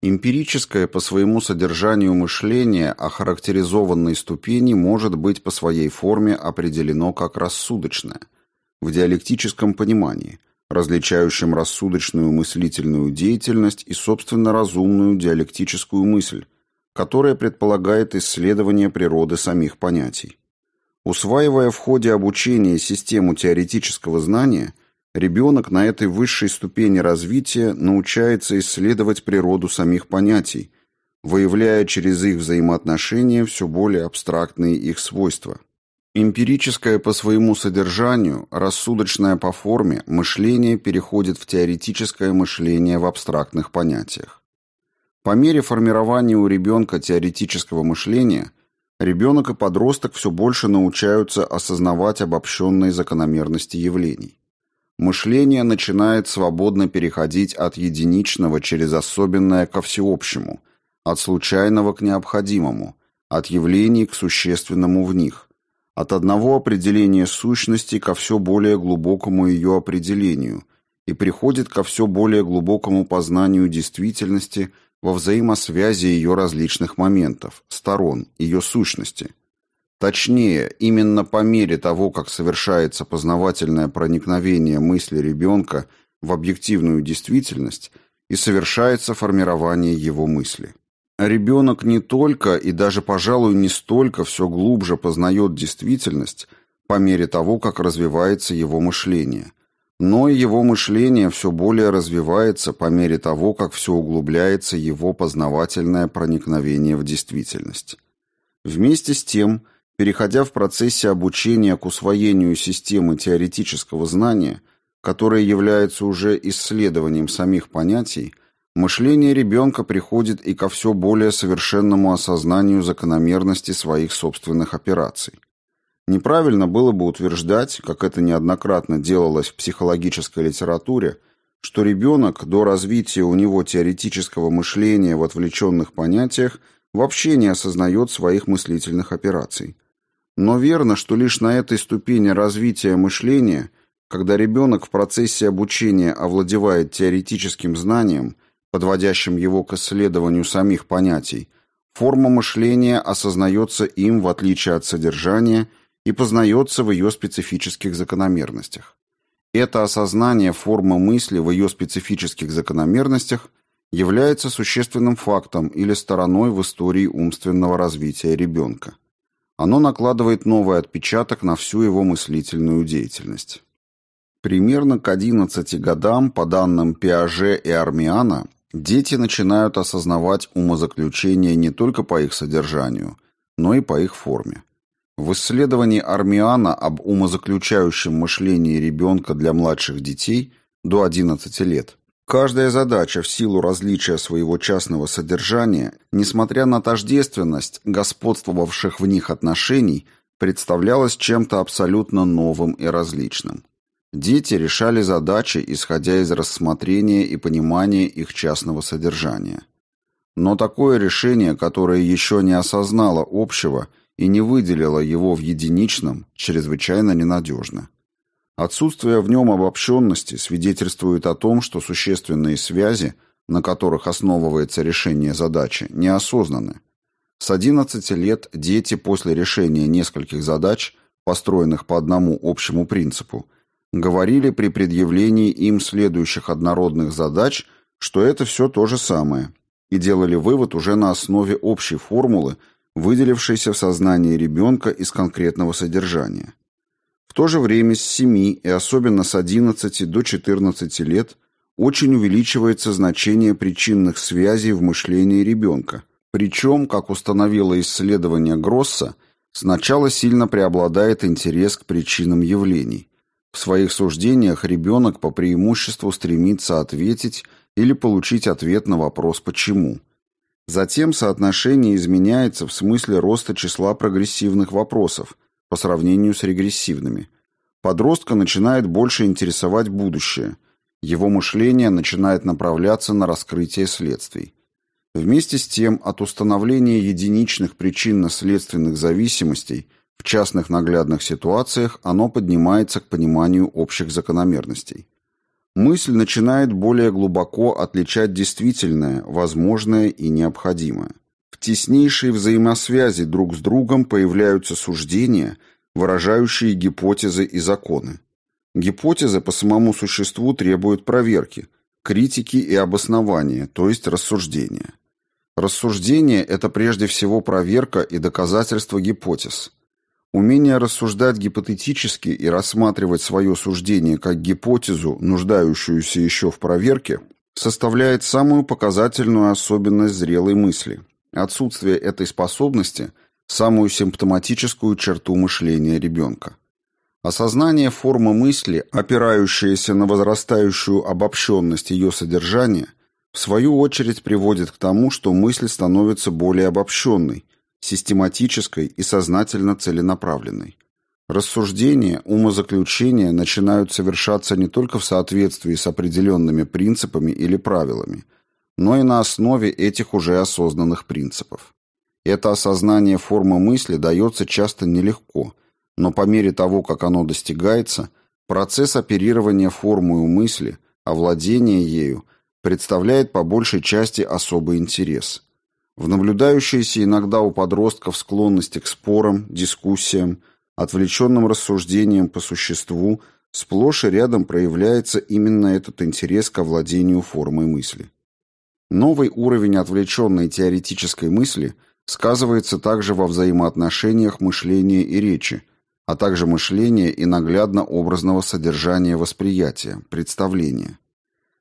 Эмпирическое по своему содержанию мышление о характеризованной ступени может быть по своей форме определено как рассудочное, в диалектическом понимании – различающим рассудочную мыслительную деятельность и, собственно, разумную диалектическую мысль, которая предполагает исследование природы самих понятий. Усваивая в ходе обучения систему теоретического знания, ребенок на этой высшей ступени развития научается исследовать природу самих понятий, выявляя через их взаимоотношения все более абстрактные их свойства. Эмпирическое по своему содержанию, рассудочное по форме, мышление переходит в теоретическое мышление в абстрактных понятиях. По мере формирования у ребенка теоретического мышления, ребенок и подросток все больше научаются осознавать обобщенные закономерности явлений. Мышление начинает свободно переходить от единичного через особенное ко всеобщему, от случайного к необходимому, от явлений к существенному в них – от одного определения сущности ко все более глубокому ее определению и приходит ко все более глубокому познанию действительности во взаимосвязи ее различных моментов, сторон, ее сущности. Точнее, именно по мере того, как совершается познавательное проникновение мысли ребенка в объективную действительность, и совершается формирование его мысли. А ребенок не только и даже, пожалуй, не столько все глубже познает действительность по мере того, как развивается его мышление, но и его мышление все более развивается по мере того, как все углубляется его познавательное проникновение в действительность. Вместе с тем, переходя в процессе обучения к усвоению системы теоретического знания, которое является уже исследованием самих понятий, мышление ребенка приходит и ко все более совершенному осознанию закономерности своих собственных операций. Неправильно было бы утверждать, как это неоднократно делалось в психологической литературе, что ребенок до развития у него теоретического мышления в отвлеченных понятиях вообще не осознает своих мыслительных операций. Но верно, что лишь на этой ступени развития мышления, когда ребенок в процессе обучения овладевает теоретическим знанием, подводящим его к исследованию самих понятий, форма мышления осознается им в отличие от содержания и познается в ее специфических закономерностях. Это осознание формы мысли в ее специфических закономерностях является существенным фактом или стороной в истории умственного развития ребенка. Оно накладывает новый отпечаток на всю его мыслительную деятельность. Примерно к 11 годам, по данным Пиаже и Армиана, Дети начинают осознавать умозаключения не только по их содержанию, но и по их форме. В исследовании Армиана об умозаключающем мышлении ребенка для младших детей до 11 лет каждая задача в силу различия своего частного содержания, несмотря на тождественность господствовавших в них отношений, представлялась чем-то абсолютно новым и различным. Дети решали задачи, исходя из рассмотрения и понимания их частного содержания. Но такое решение, которое еще не осознало общего и не выделило его в единичном, чрезвычайно ненадежно. Отсутствие в нем обобщенности свидетельствует о том, что существенные связи, на которых основывается решение задачи, не осознаны. С 11 лет дети после решения нескольких задач, построенных по одному общему принципу, говорили при предъявлении им следующих однородных задач, что это все то же самое, и делали вывод уже на основе общей формулы, выделившейся в сознании ребенка из конкретного содержания. В то же время с 7 и особенно с 11 до 14 лет очень увеличивается значение причинных связей в мышлении ребенка, причем, как установило исследование Гросса, сначала сильно преобладает интерес к причинам явлений, в своих суждениях ребенок по преимуществу стремится ответить или получить ответ на вопрос «почему?». Затем соотношение изменяется в смысле роста числа прогрессивных вопросов по сравнению с регрессивными. Подростка начинает больше интересовать будущее. Его мышление начинает направляться на раскрытие следствий. Вместе с тем, от установления единичных причинно-следственных зависимостей – в частных наглядных ситуациях оно поднимается к пониманию общих закономерностей. Мысль начинает более глубоко отличать действительное, возможное и необходимое. В теснейшей взаимосвязи друг с другом появляются суждения, выражающие гипотезы и законы. Гипотезы по самому существу требуют проверки, критики и обоснования, то есть рассуждения. Рассуждение – это прежде всего проверка и доказательство гипотез – Умение рассуждать гипотетически и рассматривать свое суждение как гипотезу, нуждающуюся еще в проверке, составляет самую показательную особенность зрелой мысли. Отсутствие этой способности – самую симптоматическую черту мышления ребенка. Осознание формы мысли, опирающееся на возрастающую обобщенность ее содержания, в свою очередь приводит к тому, что мысль становится более обобщенной – систематической и сознательно целенаправленной. Рассуждения, умозаключения начинают совершаться не только в соответствии с определенными принципами или правилами, но и на основе этих уже осознанных принципов. Это осознание формы мысли дается часто нелегко, но по мере того, как оно достигается, процесс оперирования формой мысли, овладения ею, представляет по большей части особый интерес – в наблюдающейся иногда у подростков склонности к спорам, дискуссиям, отвлеченным рассуждениям по существу сплошь и рядом проявляется именно этот интерес к овладению формой мысли. Новый уровень отвлеченной теоретической мысли сказывается также во взаимоотношениях мышления и речи, а также мышления и наглядно-образного содержания восприятия, представления.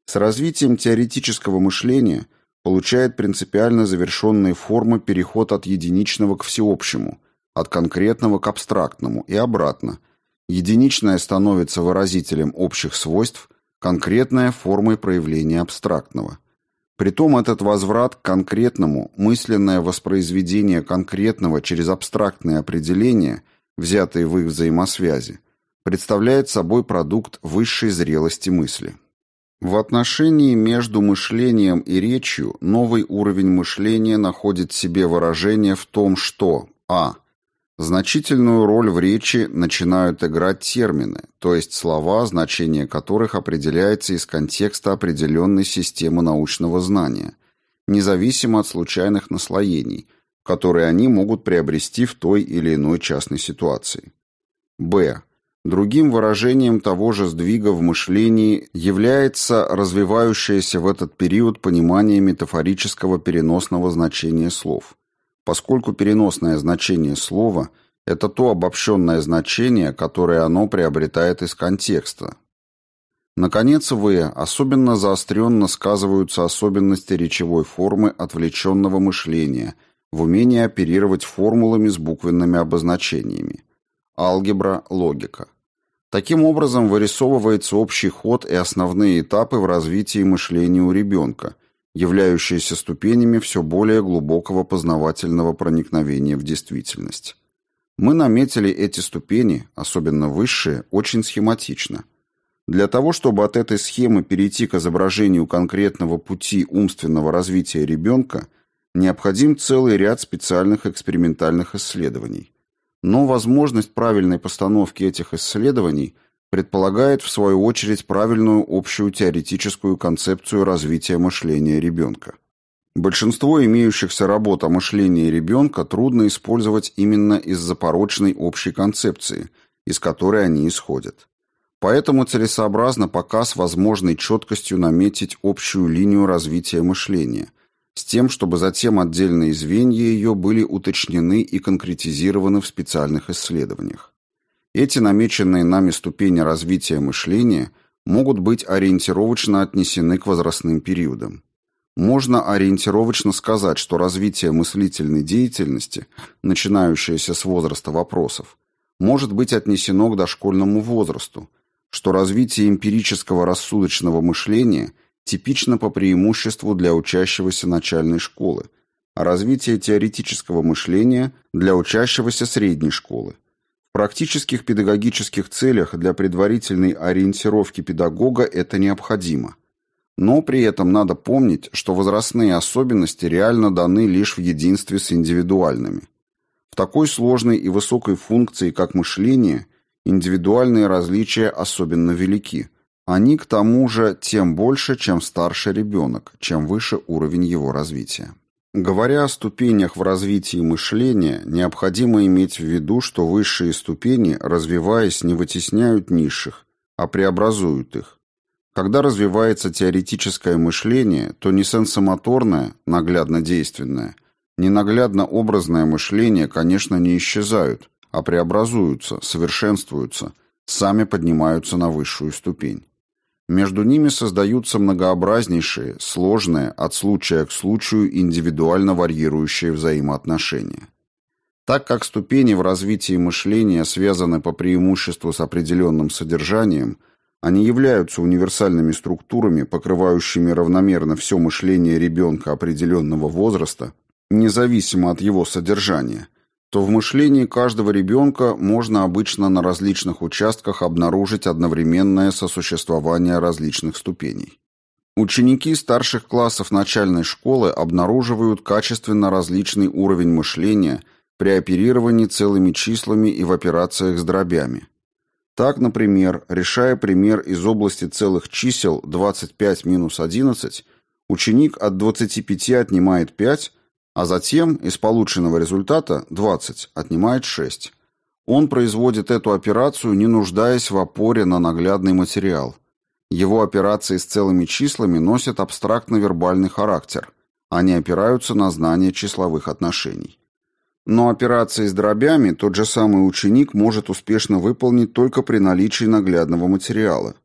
С развитием теоретического мышления – получает принципиально завершенные формы переход от единичного к всеобщему, от конкретного к абстрактному и обратно. Единичное становится выразителем общих свойств, конкретная – формой проявления абстрактного. Притом этот возврат к конкретному, мысленное воспроизведение конкретного через абстрактные определения, взятые в их взаимосвязи, представляет собой продукт высшей зрелости мысли. В отношении между мышлением и речью новый уровень мышления находит себе выражение в том, что а. Значительную роль в речи начинают играть термины, то есть слова, значение которых определяется из контекста определенной системы научного знания, независимо от случайных наслоений, которые они могут приобрести в той или иной частной ситуации. Б. Другим выражением того же сдвига в мышлении является развивающееся в этот период понимание метафорического переносного значения слов, поскольку переносное значение слова – это то обобщенное значение, которое оно приобретает из контекста. Наконец, в особенно заостренно сказываются особенности речевой формы отвлеченного мышления в умении оперировать формулами с буквенными обозначениями – алгебра, логика. Таким образом вырисовывается общий ход и основные этапы в развитии мышления у ребенка, являющиеся ступенями все более глубокого познавательного проникновения в действительность. Мы наметили эти ступени, особенно высшие, очень схематично. Для того, чтобы от этой схемы перейти к изображению конкретного пути умственного развития ребенка, необходим целый ряд специальных экспериментальных исследований. Но возможность правильной постановки этих исследований предполагает, в свою очередь, правильную общую теоретическую концепцию развития мышления ребенка. Большинство имеющихся работ о мышлении ребенка трудно использовать именно из-за порочной общей концепции, из которой они исходят. Поэтому целесообразно пока с возможной четкостью наметить общую линию развития мышления – с тем, чтобы затем отдельные звенья ее были уточнены и конкретизированы в специальных исследованиях. Эти намеченные нами ступени развития мышления могут быть ориентировочно отнесены к возрастным периодам. Можно ориентировочно сказать, что развитие мыслительной деятельности, начинающееся с возраста вопросов, может быть отнесено к дошкольному возрасту, что развитие эмпирического рассудочного мышления – типично по преимуществу для учащегося начальной школы, а развитие теоретического мышления для учащегося средней школы. В практических педагогических целях для предварительной ориентировки педагога это необходимо. Но при этом надо помнить, что возрастные особенности реально даны лишь в единстве с индивидуальными. В такой сложной и высокой функции, как мышление, индивидуальные различия особенно велики – они, к тому же, тем больше, чем старше ребенок, чем выше уровень его развития. Говоря о ступенях в развитии мышления, необходимо иметь в виду, что высшие ступени, развиваясь, не вытесняют низших, а преобразуют их. Когда развивается теоретическое мышление, то не сенсомоторное, наглядно действенное, не наглядно образное мышление, конечно, не исчезают, а преобразуются, совершенствуются, сами поднимаются на высшую ступень. Между ними создаются многообразнейшие, сложные, от случая к случаю индивидуально варьирующие взаимоотношения. Так как ступени в развитии мышления связаны по преимуществу с определенным содержанием, они являются универсальными структурами, покрывающими равномерно все мышление ребенка определенного возраста, независимо от его содержания – то в мышлении каждого ребенка можно обычно на различных участках обнаружить одновременное сосуществование различных ступеней. Ученики старших классов начальной школы обнаруживают качественно различный уровень мышления при оперировании целыми числами и в операциях с дробями. Так, например, решая пример из области целых чисел 25-11, минус ученик от 25 отнимает 5, а затем из полученного результата 20 отнимает 6. Он производит эту операцию, не нуждаясь в опоре на наглядный материал. Его операции с целыми числами носят абстрактно-вербальный характер. Они опираются на знание числовых отношений. Но операции с дробями тот же самый ученик может успешно выполнить только при наличии наглядного материала.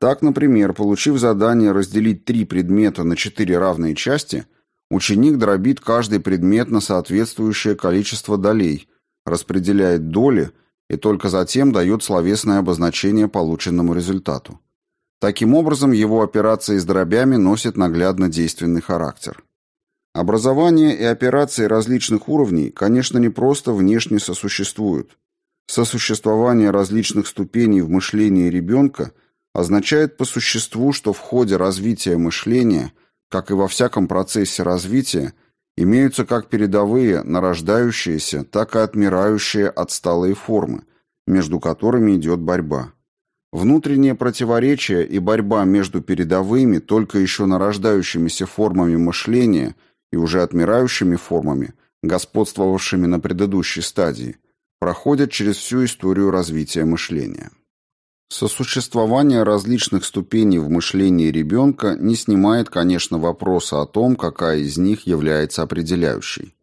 Так, например, получив задание разделить три предмета на четыре равные части – Ученик дробит каждый предмет на соответствующее количество долей, распределяет доли и только затем дает словесное обозначение полученному результату. Таким образом, его операции с дробями носят наглядно действенный характер. Образование и операции различных уровней, конечно, не просто внешне сосуществуют. Сосуществование различных ступеней в мышлении ребенка означает по существу, что в ходе развития мышления – как и во всяком процессе развития, имеются как передовые, нарождающиеся, так и отмирающие отсталые формы, между которыми идет борьба. Внутреннее противоречие и борьба между передовыми, только еще нарождающимися формами мышления и уже отмирающими формами, господствовавшими на предыдущей стадии, проходят через всю историю развития мышления. Сосуществование различных ступеней в мышлении ребенка не снимает, конечно, вопроса о том, какая из них является определяющей.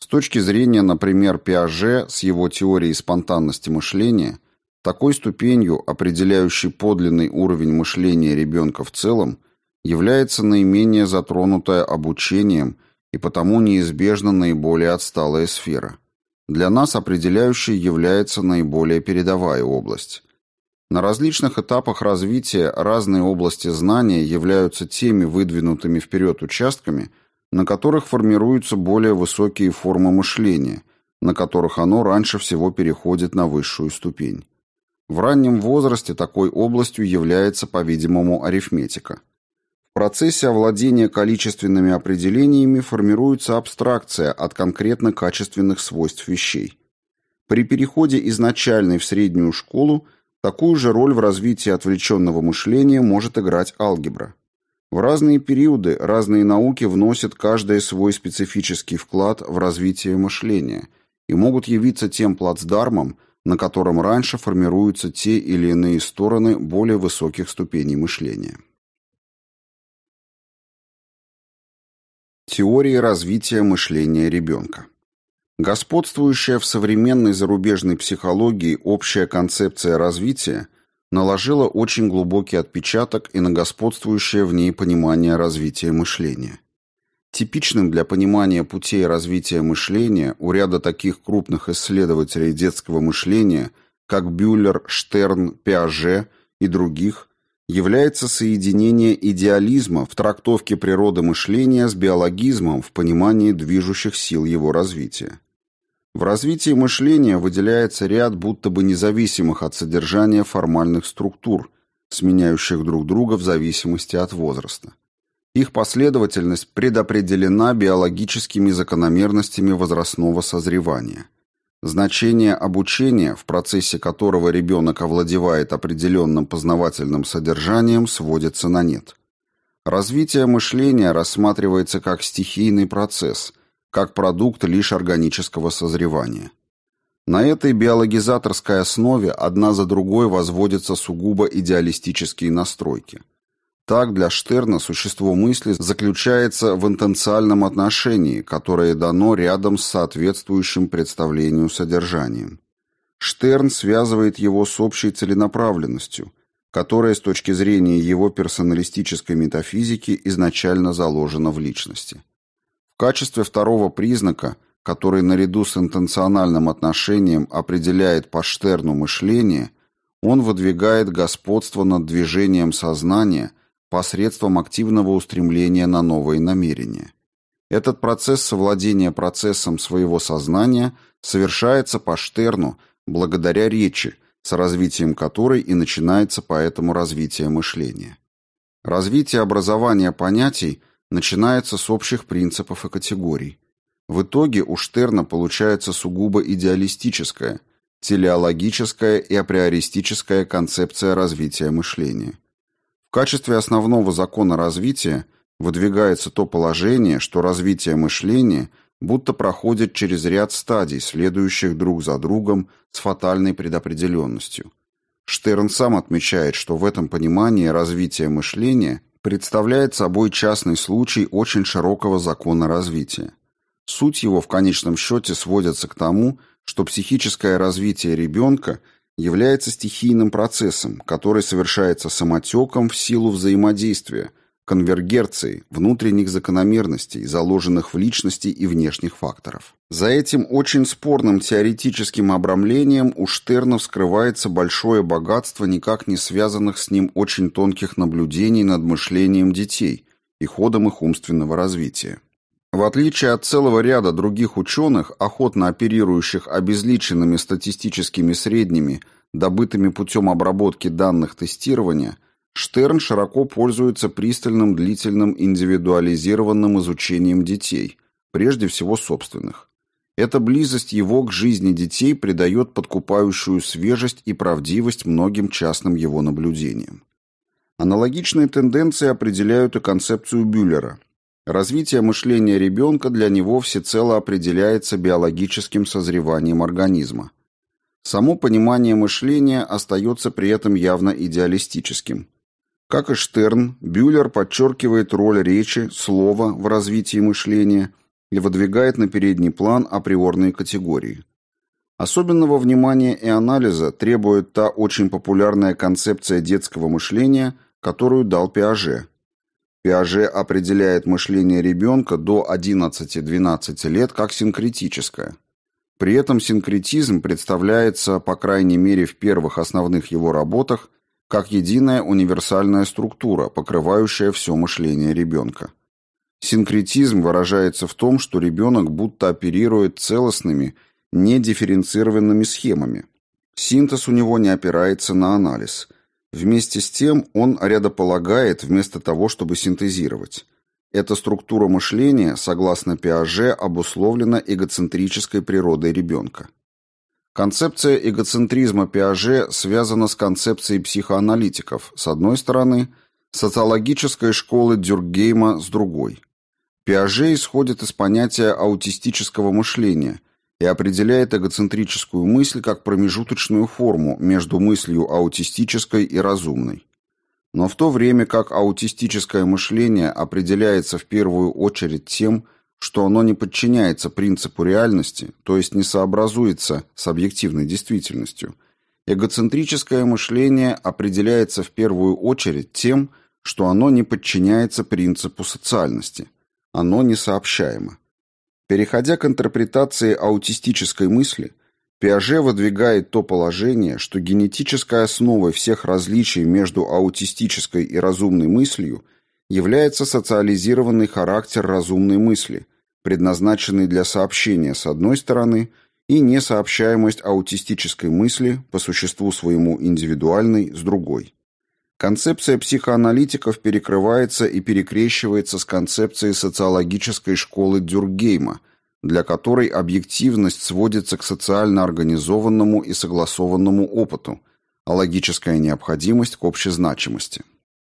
С точки зрения, например, Пиаже с его теорией спонтанности мышления, такой ступенью, определяющей подлинный уровень мышления ребенка в целом, является наименее затронутая обучением и потому неизбежно наиболее отсталая сфера. Для нас определяющей является наиболее передовая область. На различных этапах развития разные области знания являются теми выдвинутыми вперед участками, на которых формируются более высокие формы мышления, на которых оно раньше всего переходит на высшую ступень. В раннем возрасте такой областью является, по-видимому, арифметика. В процессе овладения количественными определениями формируется абстракция от конкретно качественных свойств вещей. При переходе из начальной в среднюю школу – Такую же роль в развитии отвлеченного мышления может играть алгебра. В разные периоды разные науки вносят каждый свой специфический вклад в развитие мышления и могут явиться тем плацдармом, на котором раньше формируются те или иные стороны более высоких ступеней мышления. Теории развития мышления ребенка Господствующая в современной зарубежной психологии общая концепция развития наложила очень глубокий отпечаток и на господствующее в ней понимание развития мышления. Типичным для понимания путей развития мышления у ряда таких крупных исследователей детского мышления, как Бюллер, Штерн, Пиаже и других, является соединение идеализма в трактовке природы мышления с биологизмом в понимании движущих сил его развития. В развитии мышления выделяется ряд будто бы независимых от содержания формальных структур, сменяющих друг друга в зависимости от возраста. Их последовательность предопределена биологическими закономерностями возрастного созревания. Значение обучения, в процессе которого ребенок овладевает определенным познавательным содержанием, сводится на нет. Развитие мышления рассматривается как стихийный процесс – как продукт лишь органического созревания. На этой биологизаторской основе одна за другой возводятся сугубо идеалистические настройки. Так для Штерна существо мысли заключается в интенциальном отношении, которое дано рядом с соответствующим представлению содержанием. Штерн связывает его с общей целенаправленностью, которая с точки зрения его персоналистической метафизики изначально заложена в личности. В качестве второго признака, который наряду с интенциональным отношением определяет паштерну мышление, он выдвигает господство над движением сознания посредством активного устремления на новые намерения. Этот процесс совладения процессом своего сознания совершается по Штерну благодаря речи, с развитием которой и начинается поэтому развитие мышления. Развитие образования понятий начинается с общих принципов и категорий. В итоге у Штерна получается сугубо идеалистическая, телеологическая и априористическая концепция развития мышления. В качестве основного закона развития выдвигается то положение, что развитие мышления будто проходит через ряд стадий, следующих друг за другом с фатальной предопределенностью. Штерн сам отмечает, что в этом понимании развитие мышления – представляет собой частный случай очень широкого закона развития. Суть его в конечном счете сводится к тому, что психическое развитие ребенка является стихийным процессом, который совершается самотеком в силу взаимодействия – конвергерции, внутренних закономерностей, заложенных в личности и внешних факторов. За этим очень спорным теоретическим обрамлением у Штерна вскрывается большое богатство никак не связанных с ним очень тонких наблюдений над мышлением детей и ходом их умственного развития. В отличие от целого ряда других ученых, охотно оперирующих обезличенными статистическими средними, добытыми путем обработки данных тестирования – Штерн широко пользуется пристальным длительным индивидуализированным изучением детей, прежде всего собственных. Эта близость его к жизни детей придает подкупающую свежесть и правдивость многим частным его наблюдениям. Аналогичные тенденции определяют и концепцию Бюллера. Развитие мышления ребенка для него всецело определяется биологическим созреванием организма. Само понимание мышления остается при этом явно идеалистическим. Как и Штерн, Бюллер подчеркивает роль речи, слова в развитии мышления и выдвигает на передний план априорные категории. Особенного внимания и анализа требует та очень популярная концепция детского мышления, которую дал Пиаже. Пиаже определяет мышление ребенка до 11-12 лет как синкретическое. При этом синкретизм представляется, по крайней мере в первых основных его работах, как единая универсальная структура, покрывающая все мышление ребенка. Синкретизм выражается в том, что ребенок будто оперирует целостными, недифференцированными схемами. Синтез у него не опирается на анализ. Вместе с тем он рядополагает вместо того, чтобы синтезировать. Эта структура мышления, согласно Пиаже, обусловлена эгоцентрической природой ребенка. Концепция эгоцентризма Пиаже связана с концепцией психоаналитиков, с одной стороны, социологической школы Дюркгейма, с другой. Пиаже исходит из понятия аутистического мышления и определяет эгоцентрическую мысль как промежуточную форму между мыслью аутистической и разумной. Но в то время как аутистическое мышление определяется в первую очередь тем, что что оно не подчиняется принципу реальности, то есть не сообразуется с объективной действительностью. Эгоцентрическое мышление определяется в первую очередь тем, что оно не подчиняется принципу социальности. Оно несообщаемо. Переходя к интерпретации аутистической мысли, Пиаже выдвигает то положение, что генетической основой всех различий между аутистической и разумной мыслью – является социализированный характер разумной мысли, предназначенный для сообщения с одной стороны и несообщаемость аутистической мысли по существу своему индивидуальной с другой. Концепция психоаналитиков перекрывается и перекрещивается с концепцией социологической школы Дюргейма, для которой объективность сводится к социально организованному и согласованному опыту, а логическая необходимость к общезначимости.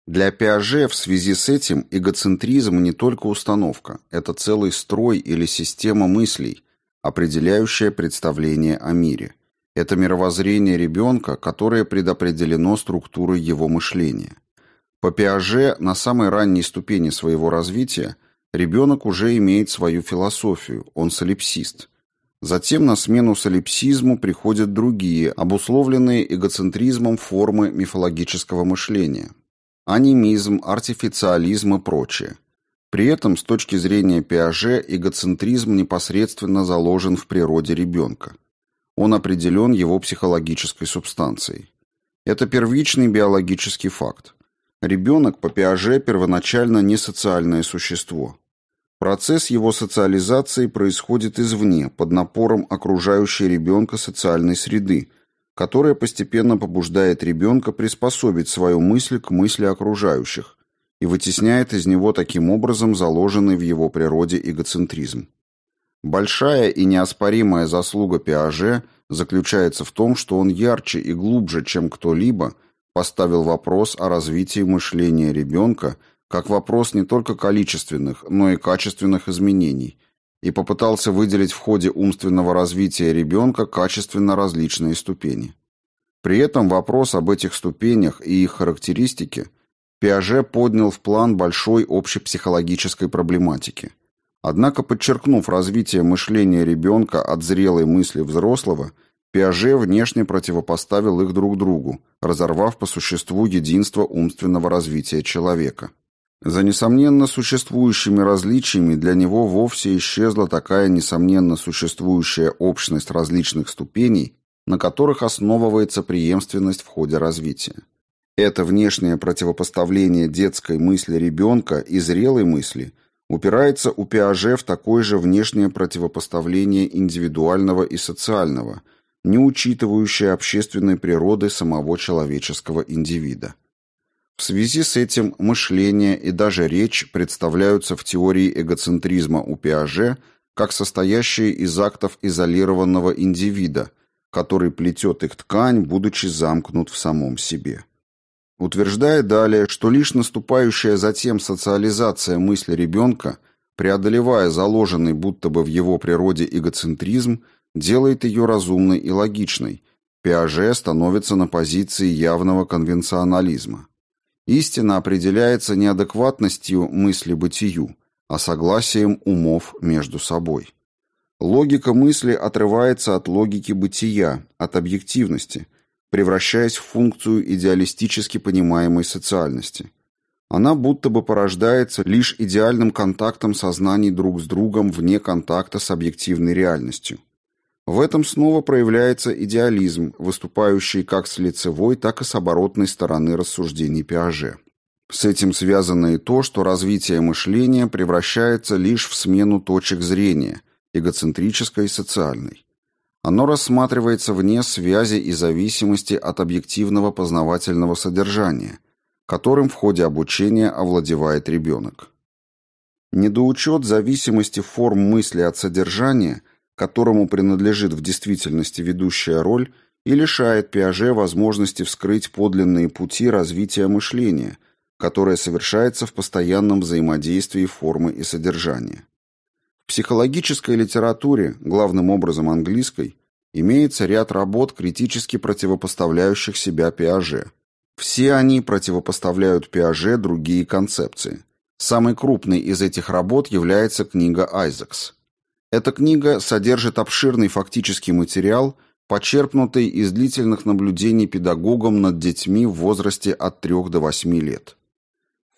Для Пиаже в связи с этим эгоцентризм не только установка, это целый строй или система мыслей, определяющая представление о мире. Это мировоззрение ребенка, которое предопределено структурой его мышления. По Пиаже на самой ранней ступени своего развития ребенок уже имеет свою философию, он солипсист. Затем на смену солипсизму приходят другие, обусловленные эгоцентризмом формы мифологического мышления, анимизм, артифициализм и прочее. При этом, с точки зрения Пиаже, эгоцентризм непосредственно заложен в природе ребенка. Он определен его психологической субстанцией. Это первичный биологический факт. Ребенок по Пиаже первоначально не социальное существо. Процесс его социализации происходит извне, под напором окружающей ребенка социальной среды, которое постепенно побуждает ребенка приспособить свою мысль к мысли окружающих и вытесняет из него таким образом заложенный в его природе эгоцентризм. Большая и неоспоримая заслуга Пиаже заключается в том, что он ярче и глубже, чем кто-либо, поставил вопрос о развитии мышления ребенка как вопрос не только количественных, но и качественных изменений – и попытался выделить в ходе умственного развития ребенка качественно различные ступени. При этом вопрос об этих ступенях и их характеристике Пиаже поднял в план большой общепсихологической проблематики. Однако, подчеркнув развитие мышления ребенка от зрелой мысли взрослого, Пиаже внешне противопоставил их друг другу, разорвав по существу единство умственного развития человека. За несомненно существующими различиями для него вовсе исчезла такая несомненно существующая общность различных ступеней, на которых основывается преемственность в ходе развития. Это внешнее противопоставление детской мысли ребенка и зрелой мысли упирается у Пиаже в такое же внешнее противопоставление индивидуального и социального, не учитывающее общественной природы самого человеческого индивида. В связи с этим мышление и даже речь представляются в теории эгоцентризма у Пиаже как состоящие из актов изолированного индивида, который плетет их ткань, будучи замкнут в самом себе. Утверждая далее, что лишь наступающая затем социализация мысли ребенка, преодолевая заложенный будто бы в его природе эгоцентризм, делает ее разумной и логичной, Пиаже становится на позиции явного конвенционализма. Истина определяется не адекватностью мысли бытию, а согласием умов между собой. Логика мысли отрывается от логики бытия, от объективности, превращаясь в функцию идеалистически понимаемой социальности. Она будто бы порождается лишь идеальным контактом сознаний друг с другом вне контакта с объективной реальностью – в этом снова проявляется идеализм, выступающий как с лицевой, так и с оборотной стороны рассуждений Пиаже. С этим связано и то, что развитие мышления превращается лишь в смену точек зрения, эгоцентрической и социальной. Оно рассматривается вне связи и зависимости от объективного познавательного содержания, которым в ходе обучения овладевает ребенок. Недоучет зависимости форм мысли от содержания которому принадлежит в действительности ведущая роль, и лишает Пиаже возможности вскрыть подлинные пути развития мышления, которое совершается в постоянном взаимодействии формы и содержания. В психологической литературе, главным образом английской, имеется ряд работ, критически противопоставляющих себя Пиаже. Все они противопоставляют Пиаже другие концепции. Самой крупной из этих работ является книга Айзекс – эта книга содержит обширный фактический материал, почерпнутый из длительных наблюдений педагогом над детьми в возрасте от 3 до 8 лет.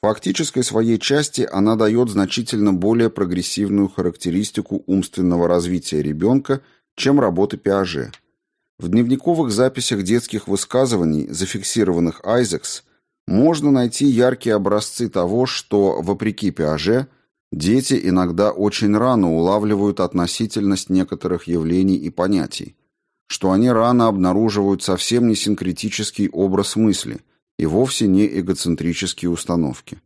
фактической своей части она дает значительно более прогрессивную характеристику умственного развития ребенка, чем работы Пиаже. В дневниковых записях детских высказываний, зафиксированных Айзекс, можно найти яркие образцы того, что, вопреки Пиаже, Дети иногда очень рано улавливают относительность некоторых явлений и понятий, что они рано обнаруживают совсем не синкретический образ мысли и вовсе не эгоцентрические установки.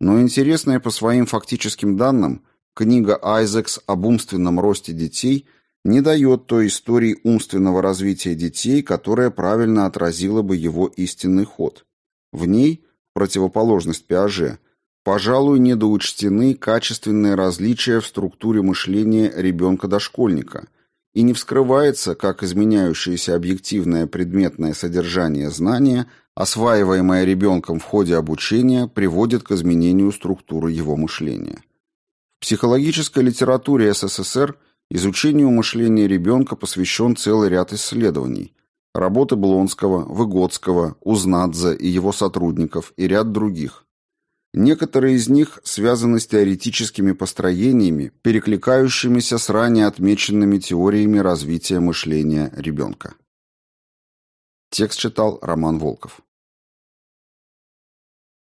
Но интересная по своим фактическим данным книга Айзекс об умственном росте детей не дает той истории умственного развития детей, которая правильно отразила бы его истинный ход. В ней, противоположность Пиаже, Пожалуй, недоучтены качественные различия в структуре мышления ребенка-дошкольника и не вскрывается, как изменяющееся объективное предметное содержание знания, осваиваемое ребенком в ходе обучения, приводит к изменению структуры его мышления. В психологической литературе СССР изучению мышления ребенка посвящен целый ряд исследований – Работы Блонского, Выгодского, Узнадзе и его сотрудников и ряд других, Некоторые из них связаны с теоретическими построениями, перекликающимися с ранее отмеченными теориями развития мышления ребенка. Текст читал Роман Волков.